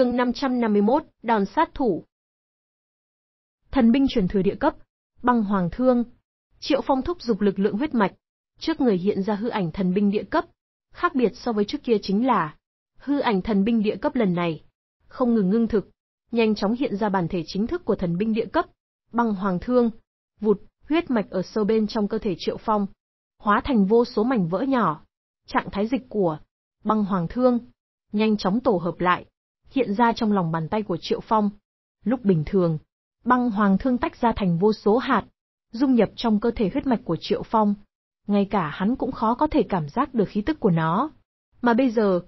chương 551, đòn sát thủ. Thần binh truyền thừa địa cấp, băng hoàng thương. Triệu Phong thúc dục lực lượng huyết mạch, trước người hiện ra hư ảnh thần binh địa cấp. Khác biệt so với trước kia chính là, hư ảnh thần binh địa cấp lần này, không ngừng ngưng thực, nhanh chóng hiện ra bản thể chính thức của thần binh địa cấp, băng hoàng thương, vụt, huyết mạch ở sâu bên trong cơ thể Triệu Phong, hóa thành vô số mảnh vỡ nhỏ. Trạng thái dịch của băng hoàng thương, nhanh chóng tổ hợp lại, hiện ra trong lòng bàn tay của Triệu Phong. Lúc bình thường, băng hoàng thương tách ra thành vô số hạt, dung nhập trong cơ thể huyết mạch của Triệu Phong. Ngay cả hắn cũng khó có thể cảm giác được khí tức của nó. Mà bây giờ,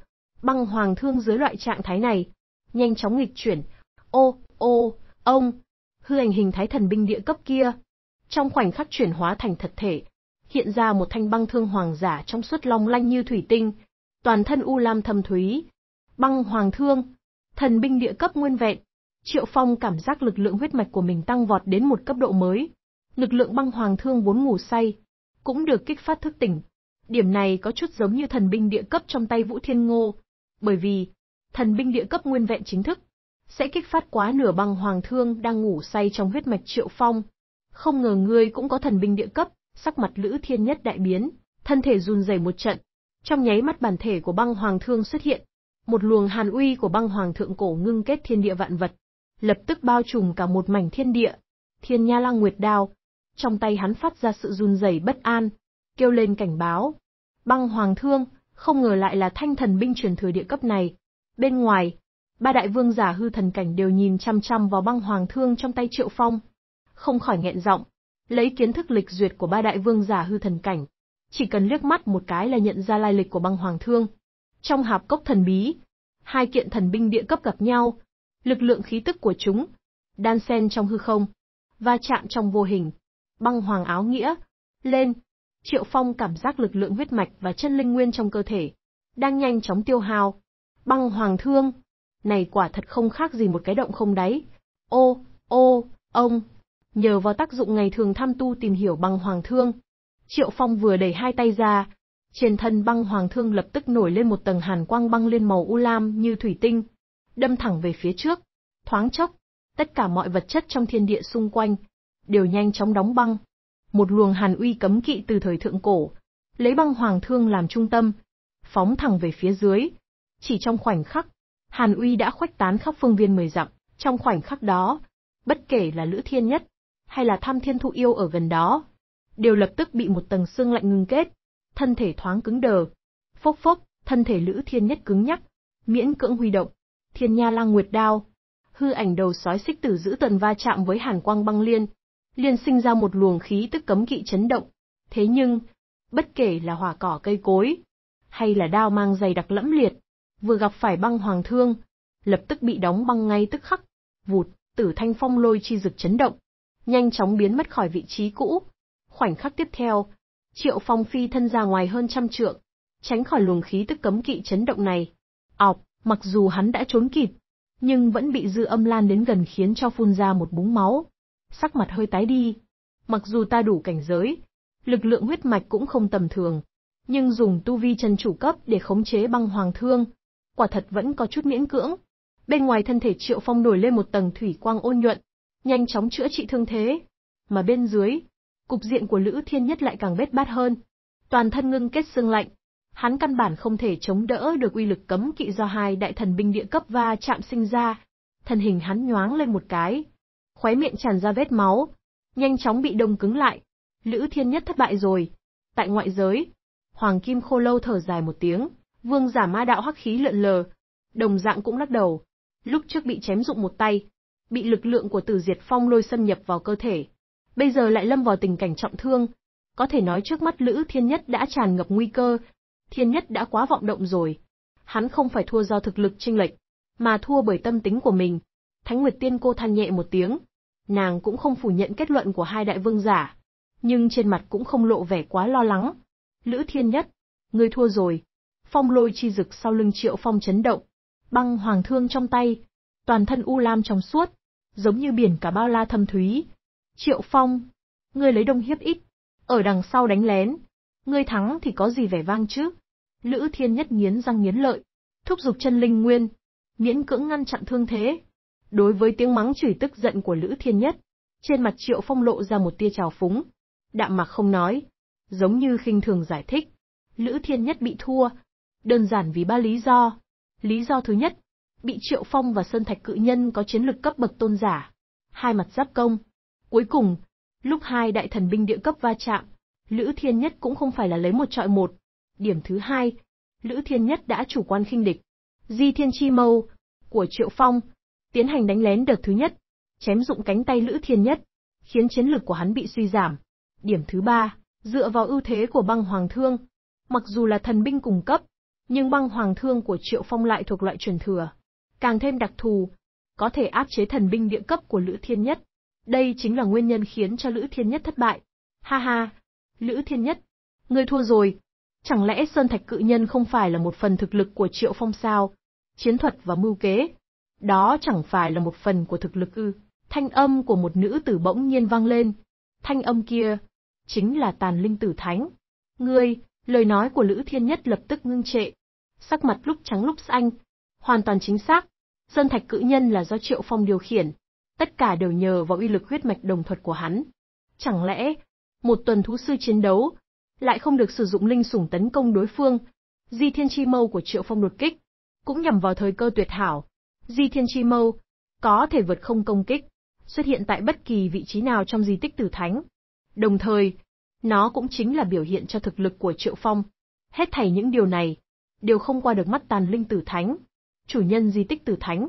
băng hoàng thương dưới loại trạng thái này, nhanh chóng nghịch chuyển, ô, ô, ông, hư ảnh hình thái thần binh địa cấp kia. Trong khoảnh khắc chuyển hóa thành thật thể, hiện ra một thanh băng thương hoàng giả trong suốt long lanh như thủy tinh, toàn thân u lam thâm thúy. Băng hoàng thương, Thần binh địa cấp nguyên vẹn. Triệu Phong cảm giác lực lượng huyết mạch của mình tăng vọt đến một cấp độ mới. Lực lượng băng hoàng thương vốn ngủ say, cũng được kích phát thức tỉnh. Điểm này có chút giống như thần binh địa cấp trong tay Vũ Thiên Ngô, bởi vì thần binh địa cấp nguyên vẹn chính thức sẽ kích phát quá nửa băng hoàng thương đang ngủ say trong huyết mạch Triệu Phong. Không ngờ ngươi cũng có thần binh địa cấp, sắc mặt Lữ Thiên Nhất đại biến, thân thể run rẩy một trận. Trong nháy mắt bản thể của băng hoàng thương xuất hiện, một luồng hàn uy của băng hoàng thượng cổ ngưng kết thiên địa vạn vật, lập tức bao trùm cả một mảnh thiên địa. Thiên Nha Lang Nguyệt đao, trong tay hắn phát ra sự run rẩy bất an, kêu lên cảnh báo. Băng Hoàng Thương, không ngờ lại là thanh thần binh truyền thừa địa cấp này. Bên ngoài, ba đại vương giả hư thần cảnh đều nhìn chăm chăm vào băng hoàng thương trong tay Triệu Phong. Không khỏi nghẹn giọng, lấy kiến thức lịch duyệt của ba đại vương giả hư thần cảnh, chỉ cần liếc mắt một cái là nhận ra lai lịch của băng hoàng thương. Trong hạp cốc thần bí, hai kiện thần binh địa cấp gặp nhau, lực lượng khí tức của chúng đan xen trong hư không, va chạm trong vô hình. Băng hoàng áo nghĩa, lên. Triệu Phong cảm giác lực lượng huyết mạch và chân linh nguyên trong cơ thể đang nhanh chóng tiêu hao. Băng hoàng thương, này quả thật không khác gì một cái động không đáy. Ô, ô, ông, nhờ vào tác dụng ngày thường tham tu tìm hiểu băng hoàng thương. Triệu Phong vừa đẩy hai tay ra, trên thân băng hoàng thương lập tức nổi lên một tầng hàn quang băng liên màu u lam như thủy tinh, đâm thẳng về phía trước. Thoáng chốc, tất cả mọi vật chất trong thiên địa xung quanh đều nhanh chóng đóng băng. Một luồng hàn uy cấm kỵ từ thời thượng cổ, lấy băng hoàng thương làm trung tâm, phóng thẳng về phía dưới. Chỉ trong khoảnh khắc, hàn uy đã khoách tán khắp phương viên mười dặm, trong khoảnh khắc đó, bất kể là Lữ Thiên Nhất hay là Tham Thiên Thụ Yêu ở gần đó, đều lập tức bị một tầng xương lạnh ngưng kết, thân thể thoáng cứng đờ. Phốc phốc, thân thể Lữ Thiên Nhất cứng nhắc, miễn cưỡng huy động. Thiên Nha Lang Nguyệt đao. Hư ảnh đầu sói xích tử giữ tần va chạm với hàn quang băng liên, liên sinh ra một luồng khí tức cấm kỵ chấn động. Thế nhưng, bất kể là hỏa cỏ cây cối, hay là đao mang dày đặc lẫm liệt, vừa gặp phải băng hoàng thương, lập tức bị đóng băng ngay tức khắc. Vụt, tử thanh phong lôi chi dực chấn động, nhanh chóng biến mất khỏi vị trí cũ. Khoảnh khắc tiếp theo, Triệu Phong phi thân ra ngoài hơn trăm trượng, tránh khỏi luồng khí tức cấm kỵ chấn động này. Ọc, mặc dù hắn đã trốn kịp, nhưng vẫn bị dư âm lan đến gần khiến cho phun ra một búng máu. Sắc mặt hơi tái đi. Mặc dù ta đủ cảnh giới, lực lượng huyết mạch cũng không tầm thường, nhưng dùng tu vi chân chủ cấp để khống chế băng hoàng thương, quả thật vẫn có chút miễn cưỡng. Bên ngoài thân thể Triệu Phong nổi lên một tầng thủy quang ôn nhuận, nhanh chóng chữa trị thương thế, mà bên dưới, cục diện của Lữ Thiên Nhất lại càng bết bát hơn. Toàn thân ngưng kết xương lạnh, hắn căn bản không thể chống đỡ được uy lực cấm kỵ do hai đại thần binh địa cấp va chạm sinh ra. Thân hình hắn nhoáng lên một cái, khóe miệng tràn ra vết máu, nhanh chóng bị đông cứng lại. Lữ Thiên Nhất thất bại rồi. Tại ngoại giới, Hoàng Kim Khô Lâu thở dài một tiếng, vương giả ma đạo hắc khí lượn lờ, đồng dạng cũng lắc đầu. Lúc trước bị chém dụng một tay, bị lực lượng của Tử Diệt Phong lôi xâm nhập vào cơ thể, bây giờ lại lâm vào tình cảnh trọng thương. Có thể nói trước mắt Lữ Thiên Nhất đã tràn ngập nguy cơ, Thiên Nhất đã quá vọng động rồi. Hắn không phải thua do thực lực chênh lệch, mà thua bởi tâm tính của mình. Thánh Nguyệt Tiên cô than nhẹ một tiếng, nàng cũng không phủ nhận kết luận của hai đại vương giả, nhưng trên mặt cũng không lộ vẻ quá lo lắng. Lữ Thiên Nhất, ngươi thua rồi. Phong lôi chi rực sau lưng Triệu Phong chấn động, băng hoàng thương trong tay, toàn thân u lam trong suốt, giống như biển cả bao la thâm thúy, Triệu Phong, ngươi lấy đông hiếp ít, ở đằng sau đánh lén, ngươi thắng thì có gì vẻ vang chứ? Lữ Thiên Nhất nghiến răng nghiến lợi, thúc giục chân linh nguyên, miễn cưỡng ngăn chặn thương thế. Đối với tiếng mắng chửi tức giận của Lữ Thiên Nhất, trên mặt Triệu Phong lộ ra một tia trào phúng. Đạm mặc không nói, giống như khinh thường giải thích. Lữ Thiên Nhất bị thua, đơn giản vì ba lý do. Lý do thứ nhất, bị Triệu Phong và Sơn Thạch Cự Nhân có chiến lực cấp bậc tôn giả. Hai mặt giáp công, Cuối cùng, lúc hai đại thần binh địa cấp va chạm, Lữ Thiên Nhất cũng không phải là lấy một trọi một. Điểm thứ hai, Lữ Thiên Nhất đã chủ quan khinh địch. Di Thiên Chi Mâu của Triệu Phong tiến hành đánh lén đợt thứ nhất, chém dụng cánh tay Lữ Thiên Nhất, khiến chiến lực của hắn bị suy giảm. Điểm thứ ba, dựa vào ưu thế của băng hoàng thương, mặc dù là thần binh cùng cấp, nhưng băng hoàng thương của Triệu Phong lại thuộc loại truyền thừa, càng thêm đặc thù, có thể áp chế thần binh địa cấp của Lữ Thiên Nhất. Đây chính là nguyên nhân khiến cho Lữ Thiên Nhất thất bại. Ha ha, Lữ Thiên Nhất, ngươi thua rồi. Chẳng lẽ Sơn Thạch Cự Nhân không phải là một phần thực lực của Triệu Phong sao? Chiến thuật và mưu kế. Đó chẳng phải là một phần của thực lực ư. Thanh âm của một nữ tử bỗng nhiên vang lên. Thanh âm kia, chính là tàn linh tử thánh. Ngươi, lời nói của Lữ Thiên Nhất lập tức ngưng trệ. Sắc mặt lúc trắng lúc xanh. Hoàn toàn chính xác, Sơn Thạch Cự Nhân là do Triệu Phong điều khiển, tất cả đều nhờ vào uy lực huyết mạch đồng thuật của hắn. Chẳng lẽ, một tuần thú sư chiến đấu, lại không được sử dụng linh sủng tấn công đối phương, di thiên chi mâu của triệu phong đột kích, cũng nhằm vào thời cơ tuyệt hảo, di thiên chi mâu, có thể vượt không công kích, xuất hiện tại bất kỳ vị trí nào trong di tích tử thánh. Đồng thời, nó cũng chính là biểu hiện cho thực lực của triệu phong. Hết thảy những điều này, đều không qua được mắt tàn linh tử thánh, chủ nhân di tích tử thánh.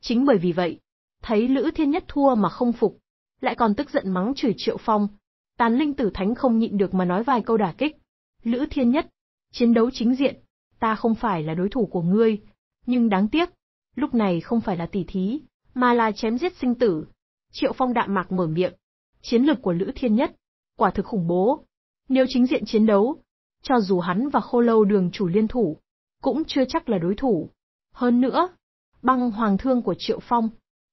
Chính bởi vì vậy, thấy Lữ Thiên Nhất thua mà không phục, lại còn tức giận mắng chửi Triệu Phong. Tán linh tử thánh không nhịn được mà nói vài câu đả kích. Lữ Thiên Nhất, chiến đấu chính diện, ta không phải là đối thủ của ngươi, nhưng đáng tiếc, lúc này không phải là tỉ thí, mà là chém giết sinh tử. Triệu Phong đạm mạc mở miệng, chiến lực của Lữ Thiên Nhất, quả thực khủng bố. Nếu chính diện chiến đấu, cho dù hắn và khô lâu đường chủ liên thủ, cũng chưa chắc là đối thủ. Hơn nữa, băng hoàng thương của Triệu Phong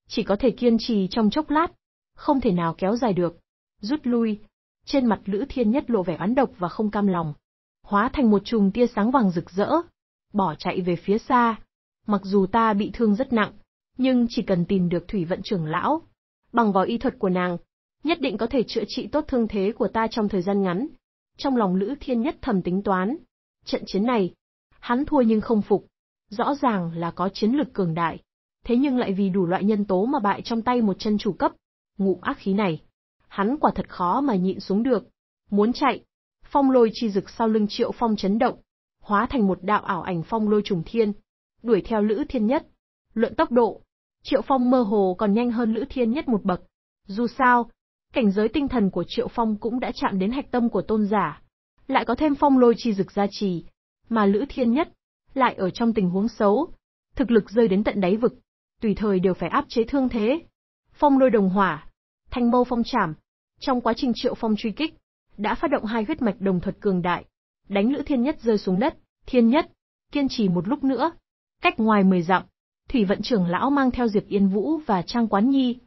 chỉ có thể kiên trì trong chốc lát, không thể nào kéo dài được. Rút lui, trên mặt Lữ Thiên Nhất lộ vẻ oán độc và không cam lòng, hóa thành một chùm tia sáng vàng rực rỡ, bỏ chạy về phía xa. Mặc dù ta bị thương rất nặng, nhưng chỉ cần tìm được thủy vận trưởng lão, bằng vào y thuật của nàng, nhất định có thể chữa trị tốt thương thế của ta trong thời gian ngắn. Trong lòng Lữ Thiên Nhất thầm tính toán, trận chiến này, hắn thua nhưng không phục, rõ ràng là có chiến lực cường đại thế nhưng lại vì đủ loại nhân tố mà bại trong tay một chân chủ cấp. Ngụm ác khí này, hắn quả thật khó mà nhịn xuống được. Muốn chạy, phong lôi chi rực sau lưng triệu phong chấn động, hóa thành một đạo ảo ảnh phong lôi trùng thiên, đuổi theo Lữ Thiên Nhất. Luận tốc độ, Triệu Phong mơ hồ còn nhanh hơn Lữ Thiên Nhất một bậc. Dù sao, cảnh giới tinh thần của Triệu Phong cũng đã chạm đến hạch tâm của tôn giả, lại có thêm phong lôi chi rực gia trì, mà Lữ Thiên Nhất lại ở trong tình huống xấu, thực lực rơi đến tận đáy vực tùy thời đều phải áp chế thương thế. Phong lôi đồng hỏa, thanh mâu phong trảm. Trong quá trình triệu phong truy kích, đã phát động hai huyết mạch đồng thuật cường đại, đánh Lữ Thiên Nhất rơi xuống đất, Thiên Nhất, kiên trì một lúc nữa. Cách ngoài mười dặm, Thủy vận trưởng lão mang theo Diệp Yên Vũ và Trang Quán Nhi,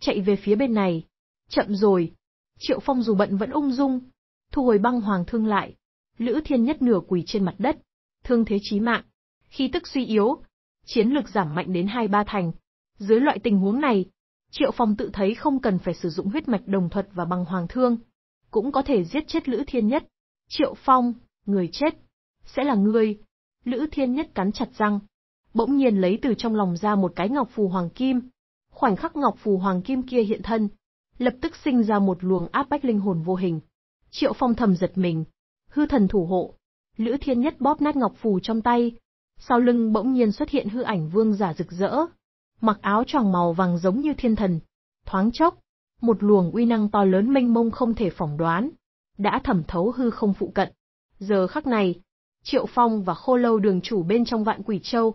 chạy về phía bên này. Chậm rồi. Triệu Phong dù bận vẫn ung dung, thu hồi băng hoàng thương lại. Lữ Thiên Nhất nửa quỳ trên mặt đất, thương thế chí mạng, khi tức suy yếu, chiến lực giảm mạnh đến 2-3 thành. Dưới loại tình huống này, Triệu Phong tự thấy không cần phải sử dụng huyết mạch đồng thuật và bằng hoàng thương, cũng có thể giết chết Lữ Thiên Nhất. Triệu Phong, người chết, sẽ là ngươi. Lữ Thiên Nhất cắn chặt răng, bỗng nhiên lấy từ trong lòng ra một cái ngọc phù hoàng kim. Khoảnh khắc ngọc phù hoàng kim kia hiện thân, lập tức sinh ra một luồng áp bách linh hồn vô hình. Triệu Phong thầm giật mình, hư thần thủ hộ. Lữ Thiên Nhất bóp nát ngọc phù trong tay, sau lưng bỗng nhiên xuất hiện hư ảnh vương giả rực rỡ, mặc áo choàng màu vàng giống như thiên thần. Thoáng chốc, một luồng uy năng to lớn mênh mông không thể phỏng đoán, đã thẩm thấu hư không phụ cận. Giờ khắc này, Triệu Phong và Khô Lâu đường chủ bên trong vạn quỷ châu,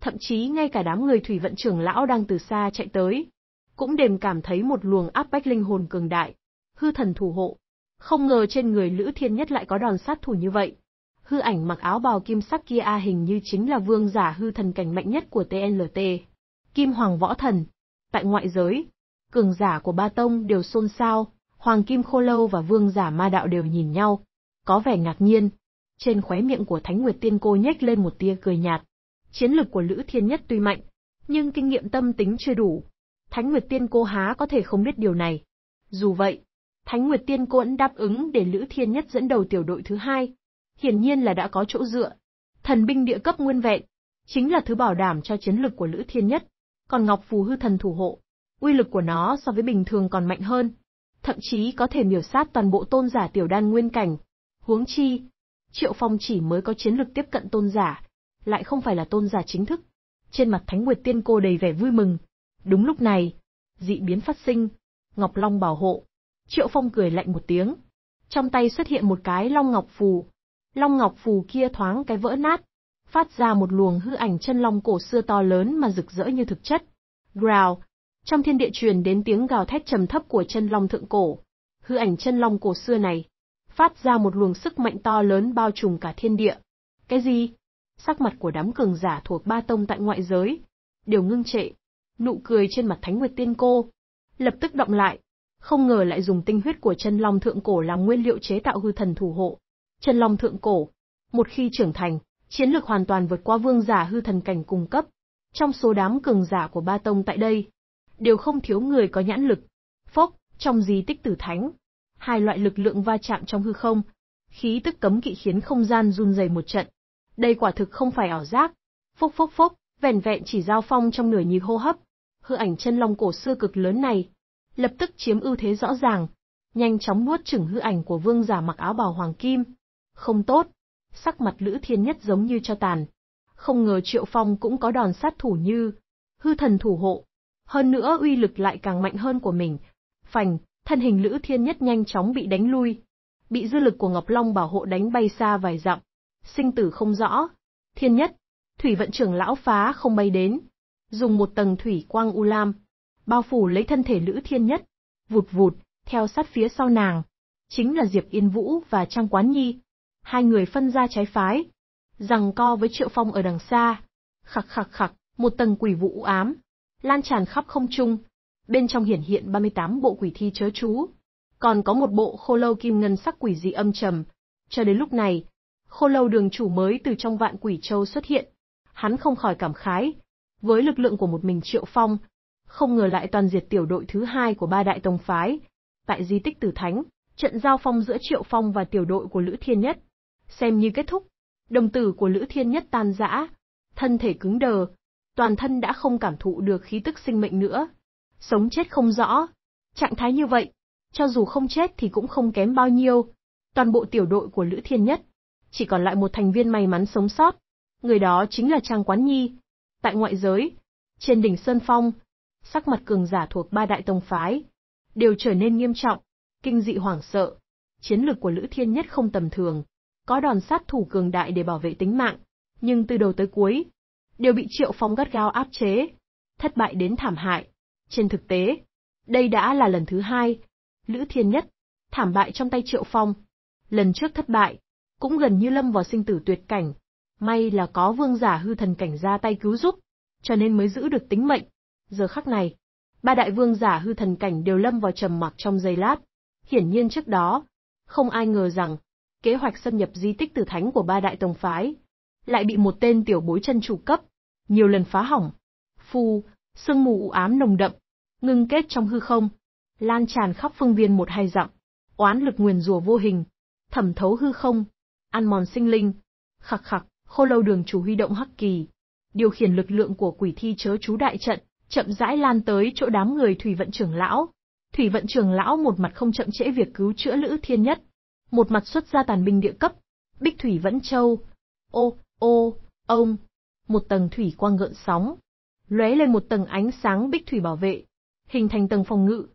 thậm chí ngay cả đám người thủy vận trưởng lão đang từ xa chạy tới, cũng đềm cảm thấy một luồng áp bách linh hồn cường đại, hư thần thủ hộ. Không ngờ trên người Lữ Thiên Nhất lại có đòn sát thủ như vậy hư ảnh mặc áo bào kim sắc kia a hình như chính là vương giả hư thần cảnh mạnh nhất của TNLT. Kim Hoàng Võ Thần. Tại ngoại giới, cường giả của ba tông đều xôn xao, Hoàng Kim Khô Lâu và vương giả ma đạo đều nhìn nhau, có vẻ ngạc nhiên. Trên khóe miệng của Thánh Nguyệt Tiên Cô nhếch lên một tia cười nhạt. Chiến lực của Lữ Thiên Nhất tuy mạnh, nhưng kinh nghiệm tâm tính chưa đủ. Thánh Nguyệt Tiên Cô há có thể không biết điều này. Dù vậy, Thánh Nguyệt Tiên Cô vẫn đáp ứng để Lữ Thiên Nhất dẫn đầu tiểu đội thứ hai, hiển nhiên là đã có chỗ dựa. Thần binh địa cấp nguyên vẹn, chính là thứ bảo đảm cho chiến lực của Lữ Thiên nhất, còn Ngọc Phù hư thần thủ hộ, uy lực của nó so với bình thường còn mạnh hơn, thậm chí có thể miểu sát toàn bộ tôn giả tiểu đan nguyên cảnh. Huống chi, Triệu Phong chỉ mới có chiến lực tiếp cận tôn giả, lại không phải là tôn giả chính thức. Trên mặt Thánh Nguyệt Tiên Cô đầy vẻ vui mừng. Đúng lúc này, dị biến phát sinh, Ngọc Long bảo hộ. Triệu Phong cười lạnh một tiếng. Trong tay xuất hiện một cái Long Ngọc Phù, Long Ngọc Phù kia thoáng cái vỡ nát, phát ra một luồng hư ảnh chân long cổ xưa to lớn mà rực rỡ như thực chất. Growl. Trong thiên địa truyền đến tiếng gào thét trầm thấp của chân long thượng cổ. Hư ảnh chân long cổ xưa này phát ra một luồng sức mạnh to lớn bao trùm cả thiên địa. Cái gì? Sắc mặt của đám cường giả thuộc ba tông tại ngoại giới đều ngưng trệ, nụ cười trên mặt Thánh Nguyệt Tiên cô lập tức động lại, không ngờ lại dùng tinh huyết của chân long thượng cổ làm nguyên liệu chế tạo hư thần thủ hộ chân long thượng cổ. Một khi trưởng thành, chiến lược hoàn toàn vượt qua vương giả hư thần cảnh cung cấp. Trong số đám cường giả của ba tông tại đây, đều không thiếu người có nhãn lực. Phốc, trong di tích tử thánh, hai loại lực lượng va chạm trong hư không, khí tức cấm kỵ khiến không gian run rẩy một trận. Đây quả thực không phải ảo giác. Phốc phốc phốc, vẻn vẹn chỉ giao phong trong nửa nhịp hô hấp, hư ảnh chân long cổ xưa cực lớn này, lập tức chiếm ưu thế rõ ràng, nhanh chóng nuốt chửng hư ảnh của vương giả mặc áo bào hoàng kim, không tốt. Sắc mặt Lữ Thiên Nhất giống như cho tàn. Không ngờ Triệu Phong cũng có đòn sát thủ như hư thần thủ hộ. Hơn nữa uy lực lại càng mạnh hơn của mình. Phành, thân hình Lữ Thiên Nhất nhanh chóng bị đánh lui. Bị dư lực của Ngọc Long bảo hộ đánh bay xa vài dặm. Sinh tử không rõ. Thiên Nhất, thủy vận trưởng lão phá không bay đến. Dùng một tầng thủy quang u lam. Bao phủ lấy thân thể Lữ Thiên Nhất. Vụt vụt, theo sát phía sau nàng. Chính là Diệp Yên Vũ và Trang Quán Nhi hai người phân ra trái phái, rằng co với Triệu Phong ở đằng xa. Khặc khặc khặc, một tầng quỷ vụ ám, lan tràn khắp không trung, bên trong hiển hiện 38 bộ quỷ thi chớ chú, còn có một bộ khô lâu kim ngân sắc quỷ dị âm trầm. Cho đến lúc này, khô lâu đường chủ mới từ trong vạn quỷ châu xuất hiện. Hắn không khỏi cảm khái, với lực lượng của một mình Triệu Phong, không ngờ lại toàn diệt tiểu đội thứ hai của ba đại tông phái. Tại di tích tử thánh, trận giao phong giữa Triệu Phong và tiểu đội của Lữ Thiên Nhất xem như kết thúc. Đồng tử của Lữ Thiên Nhất tan rã, thân thể cứng đờ, toàn thân đã không cảm thụ được khí tức sinh mệnh nữa. Sống chết không rõ. Trạng thái như vậy, cho dù không chết thì cũng không kém bao nhiêu. Toàn bộ tiểu đội của Lữ Thiên Nhất, chỉ còn lại một thành viên may mắn sống sót. Người đó chính là Trang Quán Nhi. Tại ngoại giới, trên đỉnh Sơn Phong, sắc mặt cường giả thuộc ba đại tông phái, đều trở nên nghiêm trọng, kinh dị hoảng sợ. Chiến lược của Lữ Thiên Nhất không tầm thường, có đòn sát thủ cường đại để bảo vệ tính mạng, nhưng từ đầu tới cuối, đều bị Triệu Phong gắt gao áp chế, thất bại đến thảm hại. Trên thực tế, đây đã là lần thứ hai, Lữ Thiên Nhất, thảm bại trong tay Triệu Phong. Lần trước thất bại, cũng gần như lâm vào sinh tử tuyệt cảnh. May là có vương giả hư thần cảnh ra tay cứu giúp, cho nên mới giữ được tính mệnh. Giờ khắc này, ba đại vương giả hư thần cảnh đều lâm vào trầm mặc trong giây lát. Hiển nhiên trước đó, không ai ngờ rằng, kế hoạch xâm nhập di tích tử thánh của ba đại tông phái, lại bị một tên tiểu bối chân chủ cấp, nhiều lần phá hỏng. Phù, sương mù u ám nồng đậm, ngưng kết trong hư không, lan tràn khắp phương viên một hai dặm, oán lực nguyền rùa vô hình, thẩm thấu hư không, ăn mòn sinh linh. Khặc khặc, khô lâu đường chủ huy động hắc kỳ, điều khiển lực lượng của quỷ thi chớ chú đại trận, chậm rãi lan tới chỗ đám người thủy vận trưởng lão. Thủy vận trưởng lão một mặt không chậm trễ việc cứu chữa Lữ Thiên Nhất, một mặt xuất ra tàn binh địa cấp, bích thủy vẫn châu. Ô, ô, ông, một tầng thủy quang gợn sóng, lóe lên một tầng ánh sáng bích thủy bảo vệ, hình thành tầng phòng ngự,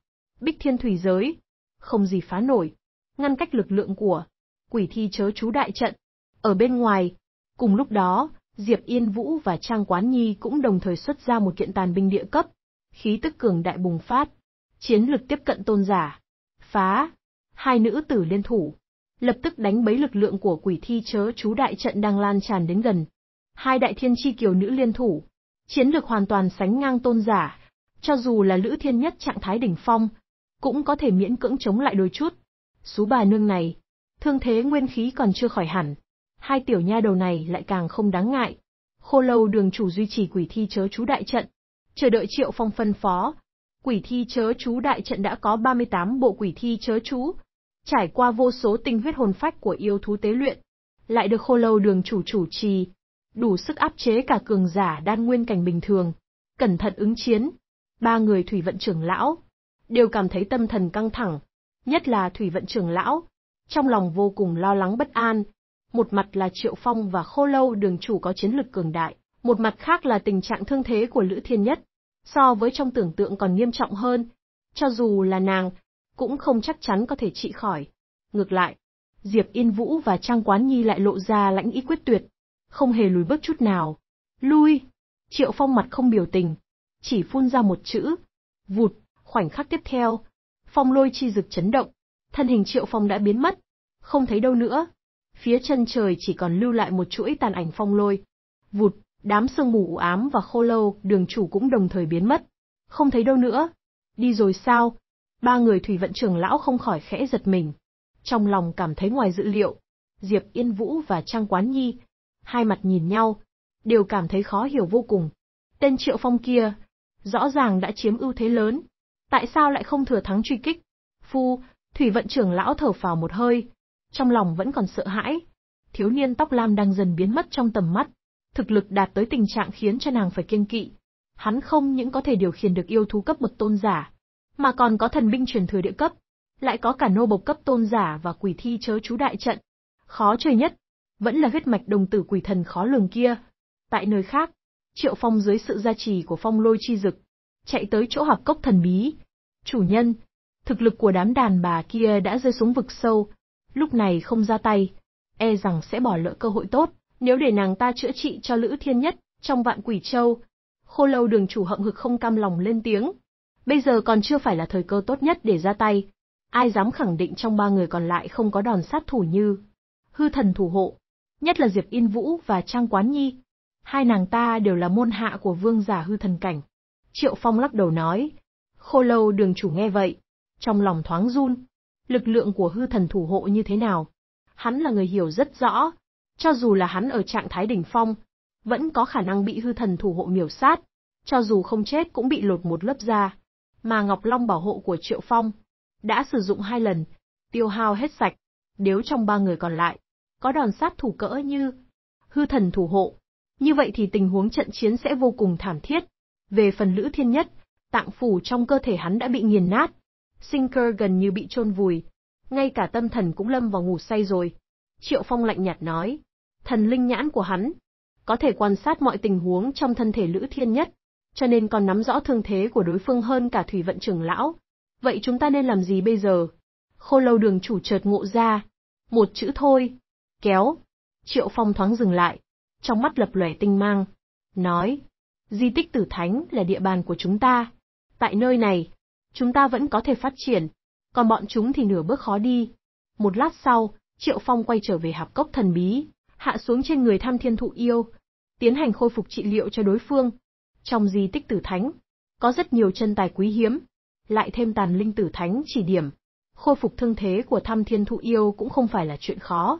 bích thiên thủy giới, không gì phá nổi, ngăn cách lực lượng của quỷ thi chớ chú đại trận. Ở bên ngoài, cùng lúc đó, Diệp Yên Vũ và Trang Quán Nhi cũng đồng thời xuất ra một kiện tàn binh địa cấp, khí tức cường đại bùng phát, chiến lực tiếp cận tôn giả, phá, hai nữ tử liên thủ, lập tức đánh bấy lực lượng của quỷ thi chớ chú đại trận đang lan tràn đến gần. Hai đại thiên chi kiều nữ liên thủ, chiến lược hoàn toàn sánh ngang tôn giả, cho dù là lữ thiên nhất trạng thái đỉnh phong, cũng có thể miễn cưỡng chống lại đôi chút. Sú bà nương này, thương thế nguyên khí còn chưa khỏi hẳn, hai tiểu nha đầu này lại càng không đáng ngại. Khô lâu đường chủ duy trì quỷ thi chớ chú đại trận, chờ đợi triệu phong phân phó. Quỷ thi chớ chú đại trận đã có 38 bộ quỷ thi chớ chú, trải qua vô số tinh huyết hồn phách của yêu thú tế luyện, lại được khô lâu đường chủ chủ trì, đủ sức áp chế cả cường giả đan nguyên cảnh bình thường. Cẩn thận ứng chiến, ba người thủy vận trưởng lão, đều cảm thấy tâm thần căng thẳng, nhất là thủy vận trưởng lão, trong lòng vô cùng lo lắng bất an. Một mặt là Triệu Phong và Khô Lâu đường chủ có chiến lực cường đại, một mặt khác là tình trạng thương thế của Lữ Thiên Nhất, so với trong tưởng tượng còn nghiêm trọng hơn. Cho dù là nàng, cũng không chắc chắn có thể trị khỏi. Ngược lại, Diệp Yên Vũ và Trang Quán Nhi lại lộ ra lãnh ý quyết tuyệt, không hề lùi bước chút nào. Lui! Triệu Phong mặt không biểu tình, chỉ phun ra một chữ. Vụt, khoảnh khắc tiếp theo, phong lôi chi dực chấn động, thân hình Triệu Phong đã biến mất, không thấy đâu nữa. Phía chân trời chỉ còn lưu lại một chuỗi tàn ảnh phong lôi. Vụt, đám sương mù u ám và khô lâu, đường chủ cũng đồng thời biến mất. Không thấy đâu nữa. Đi rồi sao? Ba người thủy vận trưởng lão không khỏi khẽ giật mình. Trong lòng cảm thấy ngoài dự liệu, Diệp Yên Vũ và Trang Quán Nhi, hai mặt nhìn nhau, đều cảm thấy khó hiểu vô cùng. Tên Triệu Phong kia, rõ ràng đã chiếm ưu thế lớn, tại sao lại không thừa thắng truy kích? Phu, thủy vận trưởng lão thở phào một hơi, trong lòng vẫn còn sợ hãi. Thiếu niên tóc lam đang dần biến mất trong tầm mắt, thực lực đạt tới tình trạng khiến cho nàng phải kiêng kỵ. Hắn không những có thể điều khiển được yêu thú cấp bậc tôn giả, mà còn có thần binh truyền thừa địa cấp, lại có cả nô bộc cấp tôn giả và quỷ thi chớ chú đại trận. Khó chơi nhất, vẫn là huyết mạch đồng tử quỷ thần khó lường kia. Tại nơi khác, Triệu Phong dưới sự gia trì của phong lôi chi dực, chạy tới chỗ hạp cốc thần bí. Chủ nhân, thực lực của đám đàn bà kia đã rơi xuống vực sâu, lúc này không ra tay, e rằng sẽ bỏ lỡ cơ hội tốt, nếu để nàng ta chữa trị cho Lữ Thiên Nhất, trong vạn quỷ châu. Khô lâu đường chủ hậm hực không cam lòng lên tiếng, Bây giờ còn chưa phải là thời cơ tốt nhất để ra tay. Ai dám khẳng định trong ba người còn lại không có đòn sát thủ như hư thần thủ hộ, nhất là Diệp Yên Vũ và Trang Quán Nhi. Hai nàng ta đều là môn hạ của vương giả hư thần cảnh. Triệu Phong lắc đầu nói, khô lâu đường chủ nghe vậy, trong lòng thoáng run, lực lượng của hư thần thủ hộ như thế nào? Hắn là người hiểu rất rõ, cho dù là hắn ở trạng thái đỉnh phong, vẫn có khả năng bị hư thần thủ hộ miểu sát, cho dù không chết cũng bị lột một lớp da mà Ngọc Long bảo hộ của Triệu Phong. Đã sử dụng hai lần, tiêu hao hết sạch, nếu trong ba người còn lại, có đòn sát thủ cỡ như hư thần thủ hộ. Như vậy thì tình huống trận chiến sẽ vô cùng thảm thiết. Về phần Lữ Thiên Nhất, tạng phủ trong cơ thể hắn đã bị nghiền nát. sinh cơ gần như bị chôn vùi. Ngay cả tâm thần cũng lâm vào ngủ say rồi. Triệu Phong lạnh nhạt nói. Thần linh nhãn của hắn. Có thể quan sát mọi tình huống trong thân thể Lữ Thiên Nhất cho nên còn nắm rõ thương thế của đối phương hơn cả thủy vận trưởng lão. Vậy chúng ta nên làm gì bây giờ? Khô lâu đường chủ chợt ngộ ra. Một chữ thôi. Kéo. Triệu Phong thoáng dừng lại. Trong mắt lập lòe tinh mang. Nói. Di tích tử thánh là địa bàn của chúng ta. Tại nơi này, chúng ta vẫn có thể phát triển. Còn bọn chúng thì nửa bước khó đi. Một lát sau, Triệu Phong quay trở về hạp cốc thần bí, hạ xuống trên người tham thiên thụ yêu, tiến hành khôi phục trị liệu cho đối phương, trong di tích tử thánh, có rất nhiều chân tài quý hiếm, lại thêm tàn linh tử thánh chỉ điểm, khôi phục thương thế của thăm thiên thụ yêu cũng không phải là chuyện khó.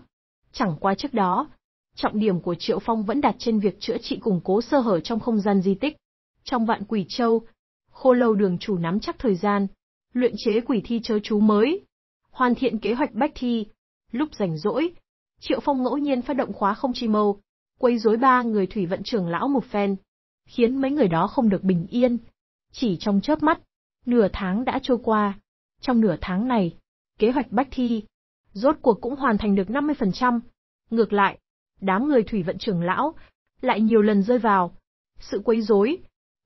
Chẳng qua trước đó, trọng điểm của Triệu Phong vẫn đặt trên việc chữa trị củng cố sơ hở trong không gian di tích. Trong vạn quỷ châu, khô lâu đường chủ nắm chắc thời gian, luyện chế quỷ thi chớ chú mới, hoàn thiện kế hoạch bách thi. Lúc rảnh rỗi, Triệu Phong ngẫu nhiên phát động khóa không chi mâu, quấy rối ba người thủy vận trưởng lão một phen, khiến mấy người đó không được bình yên. Chỉ trong chớp mắt, nửa tháng đã trôi qua. Trong nửa tháng này, kế hoạch Bách Thi, rốt cuộc cũng hoàn thành được 50%. Ngược lại, đám người thủy vận trưởng lão, lại nhiều lần rơi vào. Sự quấy rối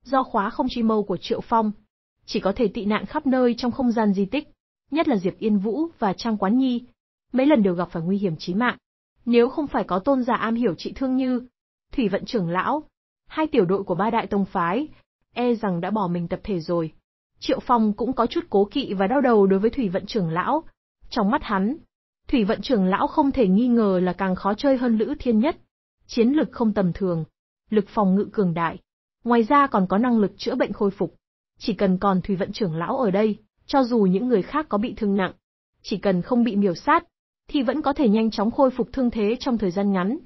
do khóa không chi mâu của Triệu Phong, chỉ có thể tị nạn khắp nơi trong không gian di tích, nhất là Diệp Yên Vũ và Trang Quán Nhi, mấy lần đều gặp phải nguy hiểm chí mạng. Nếu không phải có tôn giả am hiểu trị thương như, thủy vận trưởng lão, hai tiểu đội của ba đại tông phái, e rằng đã bỏ mình tập thể rồi. Triệu Phong cũng có chút cố kỵ và đau đầu đối với Thủy Vận trưởng lão. Trong mắt hắn, Thủy Vận trưởng lão không thể nghi ngờ là càng khó chơi hơn Lữ Thiên nhất. Chiến lực không tầm thường, lực phòng ngự cường đại, ngoài ra còn có năng lực chữa bệnh khôi phục. Chỉ cần còn Thủy Vận trưởng lão ở đây, cho dù những người khác có bị thương nặng, chỉ cần không bị miểu sát, thì vẫn có thể nhanh chóng khôi phục thương thế trong thời gian ngắn.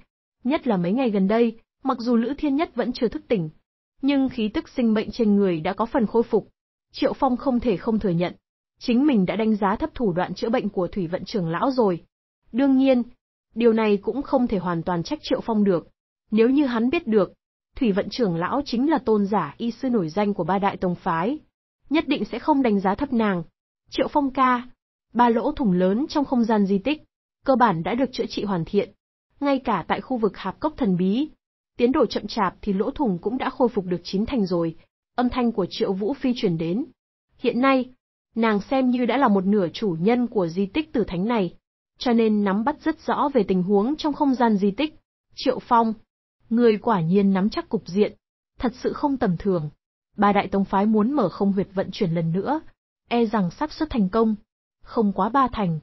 Nhất là mấy ngày gần đây, Mặc dù Lữ Thiên Nhất vẫn chưa thức tỉnh, nhưng khí tức sinh mệnh trên người đã có phần khôi phục. Triệu Phong không thể không thừa nhận, chính mình đã đánh giá thấp thủ đoạn chữa bệnh của Thủy Vận trưởng lão rồi. Đương nhiên, điều này cũng không thể hoàn toàn trách Triệu Phong được. Nếu như hắn biết được, Thủy Vận trưởng lão chính là tôn giả y sư nổi danh của ba đại tông phái, nhất định sẽ không đánh giá thấp nàng. Triệu Phong ca, ba lỗ thủng lớn trong không gian di tích, cơ bản đã được chữa trị hoàn thiện. Ngay cả tại khu vực hạp cốc thần bí, tiến độ chậm chạp thì lỗ thủng cũng đã khôi phục được chín thành rồi, âm thanh của Triệu Vũ Phi chuyển đến. Hiện nay, nàng xem như đã là một nửa chủ nhân của di tích tử thánh này, cho nên nắm bắt rất rõ về tình huống trong không gian di tích. Triệu Phong, người quả nhiên nắm chắc cục diện, thật sự không tầm thường. Ba đại tông phái muốn mở không huyệt vận chuyển lần nữa, e rằng sắp xuất thành công, không quá ba thành.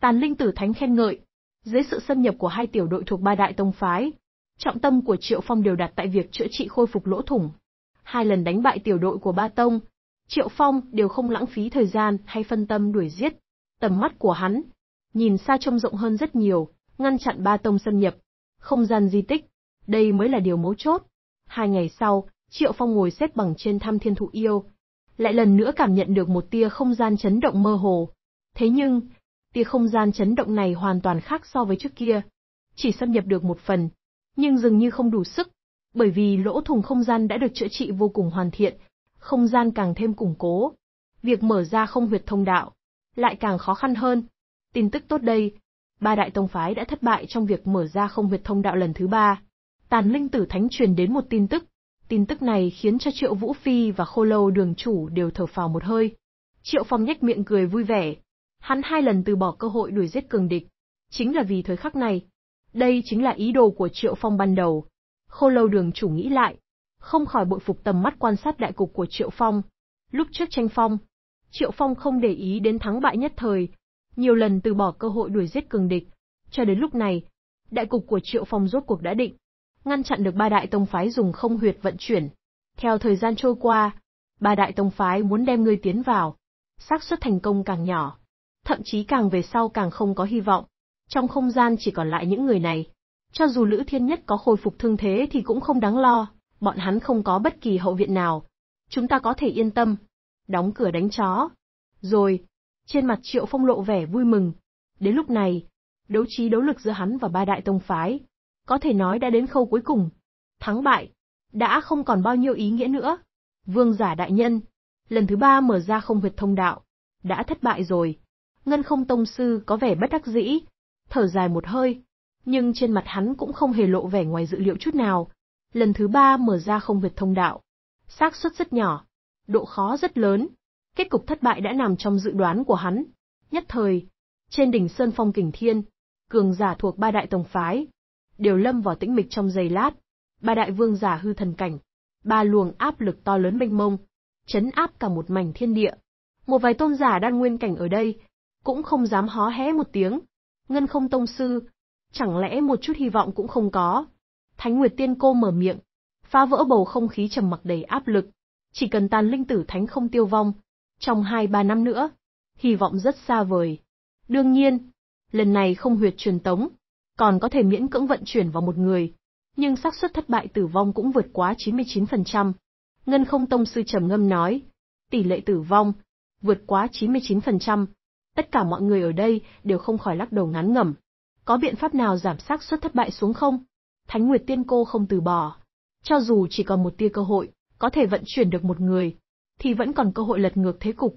Tàn linh tử thánh khen ngợi, dưới sự xâm nhập của hai tiểu đội thuộc ba đại tông phái, Trọng tâm của Triệu Phong đều đặt tại việc chữa trị khôi phục lỗ thủng. Hai lần đánh bại tiểu đội của Ba Tông, Triệu Phong đều không lãng phí thời gian hay phân tâm đuổi giết. Tầm mắt của hắn, nhìn xa trông rộng hơn rất nhiều, ngăn chặn Ba Tông xâm nhập. Không gian di tích, đây mới là điều mấu chốt. Hai ngày sau, Triệu Phong ngồi xếp bằng trên thăm thiên thụ yêu. Lại lần nữa cảm nhận được một tia không gian chấn động mơ hồ. Thế nhưng, tia không gian chấn động này hoàn toàn khác so với trước kia. Chỉ xâm nhập được một phần, nhưng dường như không đủ sức, bởi vì lỗ thủng không gian đã được chữa trị vô cùng hoàn thiện, không gian càng thêm củng cố. Việc mở ra không huyệt thông đạo, lại càng khó khăn hơn. Tin tức tốt đây, ba đại tông phái đã thất bại trong việc mở ra không huyệt thông đạo lần thứ ba. Tàn linh tử thánh truyền đến một tin tức. Tin tức này khiến cho Triệu Vũ Phi và Khô Lâu đường chủ đều thở phào một hơi. Triệu Phong nhếch miệng cười vui vẻ. Hắn hai lần từ bỏ cơ hội đuổi giết cường địch. Chính là vì thời khắc này, đây chính là ý đồ của Triệu Phong ban đầu. Khô lâu đường chủ nghĩ lại, không khỏi bội phục tầm mắt quan sát đại cục của Triệu Phong. Lúc trước tranh phong, Triệu Phong không để ý đến thắng bại nhất thời, nhiều lần từ bỏ cơ hội đuổi giết cường địch. Cho đến lúc này, đại cục của Triệu Phong rốt cuộc đã định, ngăn chặn được ba đại tông phái dùng không huyệt vận chuyển. Theo thời gian trôi qua, ba đại tông phái muốn đem ngươi tiến vào, xác suất thành công càng nhỏ, thậm chí càng về sau càng không có hy vọng trong không gian chỉ còn lại những người này. Cho dù Lữ Thiên Nhất có khôi phục thương thế thì cũng không đáng lo, bọn hắn không có bất kỳ hậu viện nào. Chúng ta có thể yên tâm. Đóng cửa đánh chó. Rồi, trên mặt Triệu Phong lộ vẻ vui mừng. Đến lúc này, đấu trí đấu lực giữa hắn và ba đại tông phái, có thể nói đã đến khâu cuối cùng. Thắng bại, đã không còn bao nhiêu ý nghĩa nữa. Vương giả đại nhân, lần thứ ba mở ra không huyệt thông đạo, đã thất bại rồi. Ngân không tông sư có vẻ bất đắc dĩ, thở dài một hơi, nhưng trên mặt hắn cũng không hề lộ vẻ ngoài dự liệu chút nào. Lần thứ ba mở ra không huyệt thông đạo. xác suất rất nhỏ, độ khó rất lớn, kết cục thất bại đã nằm trong dự đoán của hắn. Nhất thời, trên đỉnh Sơn Phong Kình Thiên, cường giả thuộc ba đại tổng phái, đều lâm vào tĩnh mịch trong giây lát, ba đại vương giả hư thần cảnh, ba luồng áp lực to lớn mênh mông, chấn áp cả một mảnh thiên địa. Một vài tôn giả đang nguyên cảnh ở đây, cũng không dám hó hé một tiếng, Ngân không tông sư, chẳng lẽ một chút hy vọng cũng không có? Thánh Nguyệt Tiên cô mở miệng, phá vỡ bầu không khí trầm mặc đầy áp lực. Chỉ cần tàn linh tử thánh không tiêu vong, trong hai ba năm nữa, hy vọng rất xa vời. Đương nhiên, lần này không huyệt truyền tống, còn có thể miễn cưỡng vận chuyển vào một người, nhưng xác suất thất bại tử vong cũng vượt quá 99%. Ngân không tông sư trầm ngâm nói, tỷ lệ tử vong, vượt quá 99%, tất cả mọi người ở đây đều không khỏi lắc đầu ngán ngẩm. Có biện pháp nào giảm xác suất thất bại xuống không? Thánh Nguyệt Tiên Cô không từ bỏ. Cho dù chỉ còn một tia cơ hội, có thể vận chuyển được một người, thì vẫn còn cơ hội lật ngược thế cục.